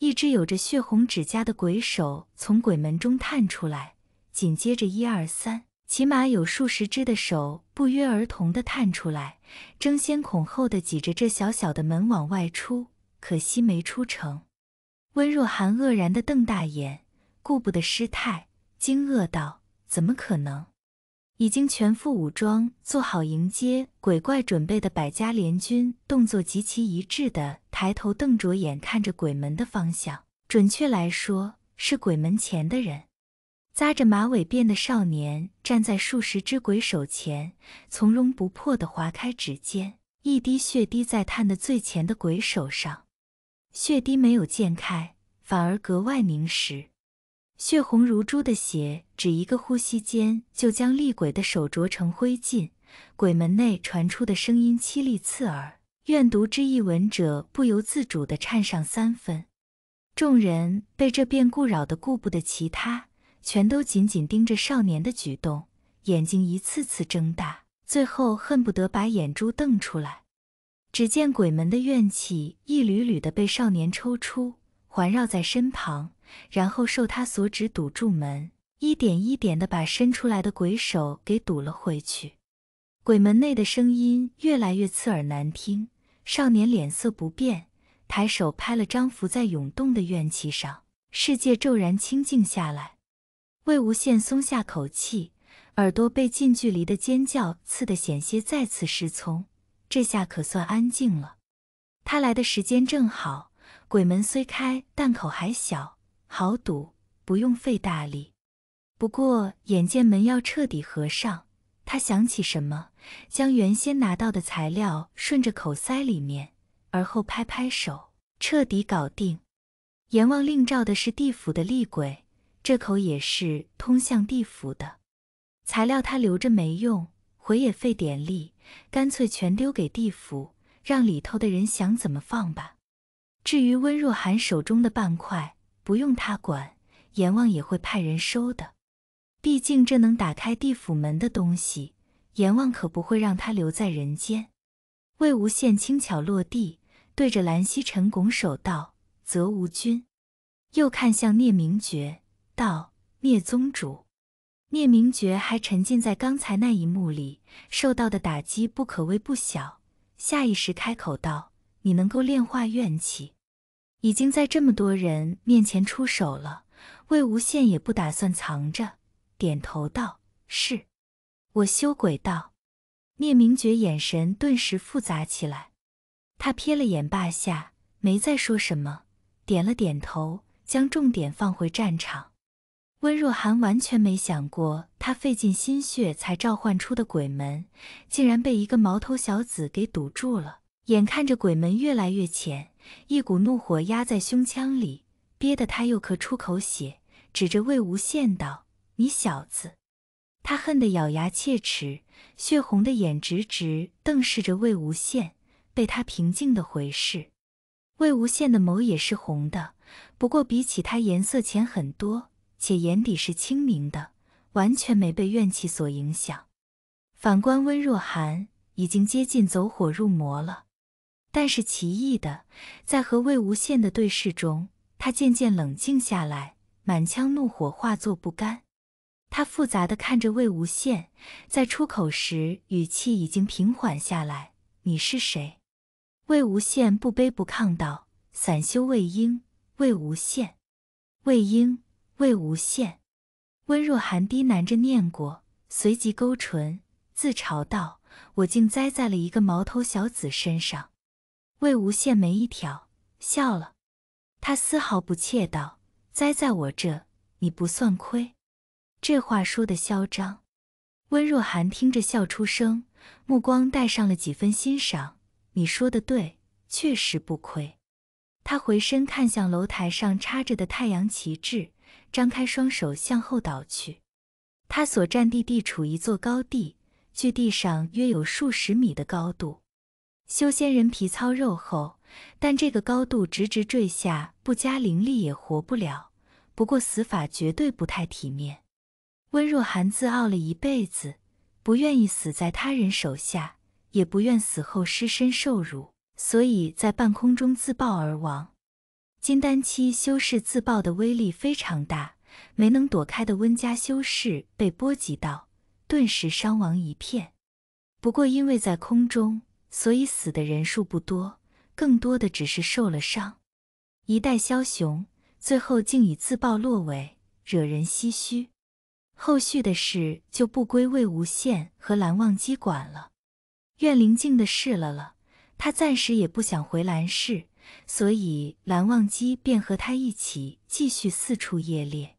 一只有着血红指甲的鬼手从鬼门中探出来，紧接着一二三，起码有数十只的手不约而同的探出来，争先恐后的挤着这小小的门往外出。可惜没出城。温若寒愕然地瞪大眼，顾不得失态，惊愕道：“怎么可能？”已经全副武装、做好迎接鬼怪准备的百家联军，动作极其一致的抬头瞪着眼，看着鬼门的方向。准确来说，是鬼门前的人。扎着马尾辫的少年站在数十只鬼手前，从容不迫地划开指尖，一滴血滴在探的最前的鬼手上。血滴没有溅开，反而格外凝实，血红如珠的血，只一个呼吸间就将厉鬼的手灼成灰烬。鬼门内传出的声音凄厉刺耳，怨毒之意闻者不由自主地颤上三分。众人被这变故扰得顾不得其他，全都紧紧盯着少年的举动，眼睛一次次睁大，最后恨不得把眼珠瞪出来。只见鬼门的怨气一缕缕的被少年抽出，环绕在身旁，然后受他所指堵住门，一点一点的把伸出来的鬼手给堵了回去。鬼门内的声音越来越刺耳难听，少年脸色不变，抬手拍了张浮在涌动的怨气上，世界骤然清静下来。魏无羡松下口气，耳朵被近距离的尖叫刺得险些再次失聪。这下可算安静了。他来的时间正好，鬼门虽开，但口还小，好堵，不用费大力。不过眼见门要彻底合上，他想起什么，将原先拿到的材料顺着口塞里面，而后拍拍手，彻底搞定。阎王令召的是地府的厉鬼，这口也是通向地府的，材料他留着没用。回也费点力，干脆全丢给地府，让里头的人想怎么放吧。至于温若寒手中的半块，不用他管，阎王也会派人收的。毕竟这能打开地府门的东西，阎王可不会让他留在人间。魏无羡轻巧落地，对着蓝曦臣拱手道：“则无君。”又看向聂明珏，道：“聂宗主。”聂明觉还沉浸在刚才那一幕里，受到的打击不可谓不小。下意识开口道：“你能够炼化怨气，已经在这么多人面前出手了。”魏无羡也不打算藏着，点头道：“是。”我修鬼道。聂明觉眼神顿时复杂起来，他瞥了眼霸下，没再说什么，点了点头，将重点放回战场。温若寒完全没想过，他费尽心血才召唤出的鬼门，竟然被一个毛头小子给堵住了。眼看着鬼门越来越浅，一股怒火压在胸腔里，憋得他又咳出口血，指着魏无羡道：“你小子！”他恨得咬牙切齿，血红的眼直直瞪视着魏无羡。被他平静的回视，魏无羡的眸也是红的，不过比起他颜色浅很多。且眼底是清明的，完全没被怨气所影响。反观温若寒，已经接近走火入魔了。但是奇异的，在和魏无羡的对视中，他渐渐冷静下来，满腔怒火化作不甘。他复杂的看着魏无羡，在出口时语气已经平缓下来：“你是谁？”魏无羡不卑不亢道：“散修魏婴，魏无羡。”魏婴。魏无羡，温若寒低喃着念过，随即勾唇自嘲道：“我竟栽在了一个毛头小子身上。”魏无羡眉一挑，笑了。他丝毫不怯道：“栽在我这，你不算亏。”这话说的嚣张。温若寒听着笑出声，目光带上了几分欣赏：“你说的对，确实不亏。”他回身看向楼台上插着的太阳旗帜。张开双手向后倒去，他所占地地处一座高地，距地上约有数十米的高度。修仙人皮糙肉厚，但这个高度直直坠下，不加灵力也活不了。不过死法绝对不太体面。温若寒自傲了一辈子，不愿意死在他人手下，也不愿死后尸身受辱，所以在半空中自爆而亡。金丹期修士自爆的威力非常大，没能躲开的温家修士被波及到，顿时伤亡一片。不过因为在空中，所以死的人数不多，更多的只是受了伤。一代枭雄最后竟以自爆落尾，惹人唏嘘。后续的事就不归魏无羡和蓝忘机管了，怨灵境的事了了，他暂时也不想回蓝氏。所以，蓝忘机便和他一起继续四处夜猎。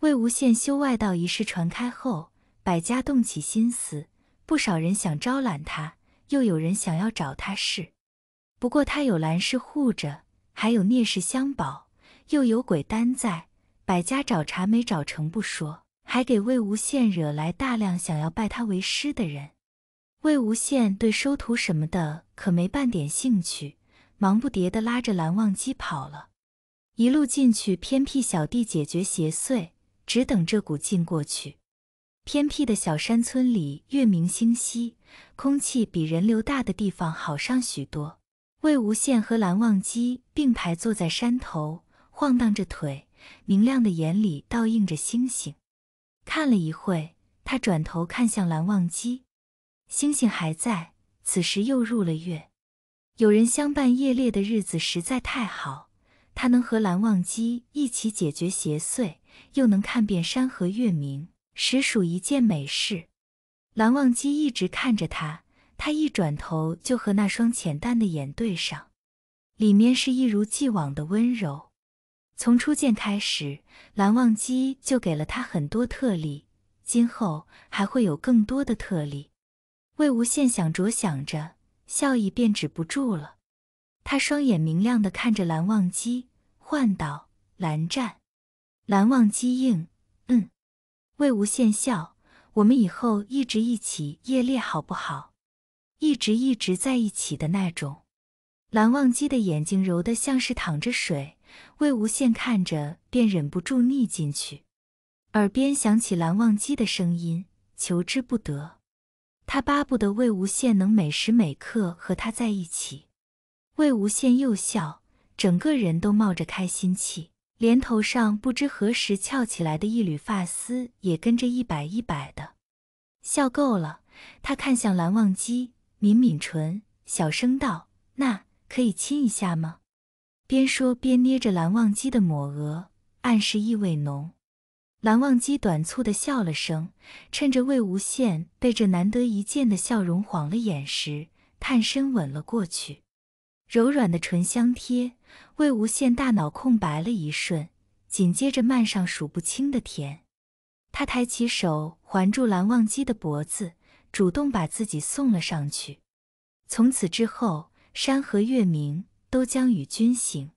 魏无羡修外道一事传开后，百家动起心思，不少人想招揽他，又有人想要找他事。不过他有蓝氏护着，还有聂氏相保，又有鬼丹在，百家找茬没找成不说，还给魏无羡惹来大量想要拜他为师的人。魏无羡对收徒什么的可没半点兴趣。忙不迭地拉着蓝忘机跑了，一路进去偏僻小地解决邪祟，只等这股劲过去。偏僻的小山村里，月明星稀，空气比人流大的地方好上许多。魏无羡和蓝忘机并排坐在山头，晃荡着腿，明亮的眼里倒映着星星。看了一会，他转头看向蓝忘机，星星还在，此时又入了月。有人相伴夜猎的日子实在太好，他能和蓝忘机一起解决邪祟，又能看遍山河月明，实属一件美事。蓝忘机一直看着他，他一转头就和那双浅淡的眼对上，里面是一如既往的温柔。从初见开始，蓝忘机就给了他很多特例，今后还会有更多的特例。魏无羡想着想着。笑意便止不住了，他双眼明亮地看着蓝忘机，唤道：“蓝湛。”蓝忘机应：“嗯。”魏无羡笑：“我们以后一直一起夜猎好不好？一直一直在一起的那种。”蓝忘机的眼睛揉得像是淌着水，魏无羡看着便忍不住溺进去，耳边响起蓝忘机的声音：“求之不得。”他巴不得魏无羡能每时每刻和他在一起。魏无羡又笑，整个人都冒着开心气，连头上不知何时翘起来的一缕发丝也跟着一摆一摆的。笑够了，他看向蓝忘机，抿抿唇，小声道：“那可以亲一下吗？”边说边捏着蓝忘机的抹额，暗示意味浓。蓝忘机短促地笑了声，趁着魏无羡被这难得一见的笑容晃了眼时，探身吻了过去。柔软的唇相贴，魏无羡大脑空白了一瞬，紧接着漫上数不清的甜。他抬起手环住蓝忘机的脖子，主动把自己送了上去。从此之后，山河月明都将与君行。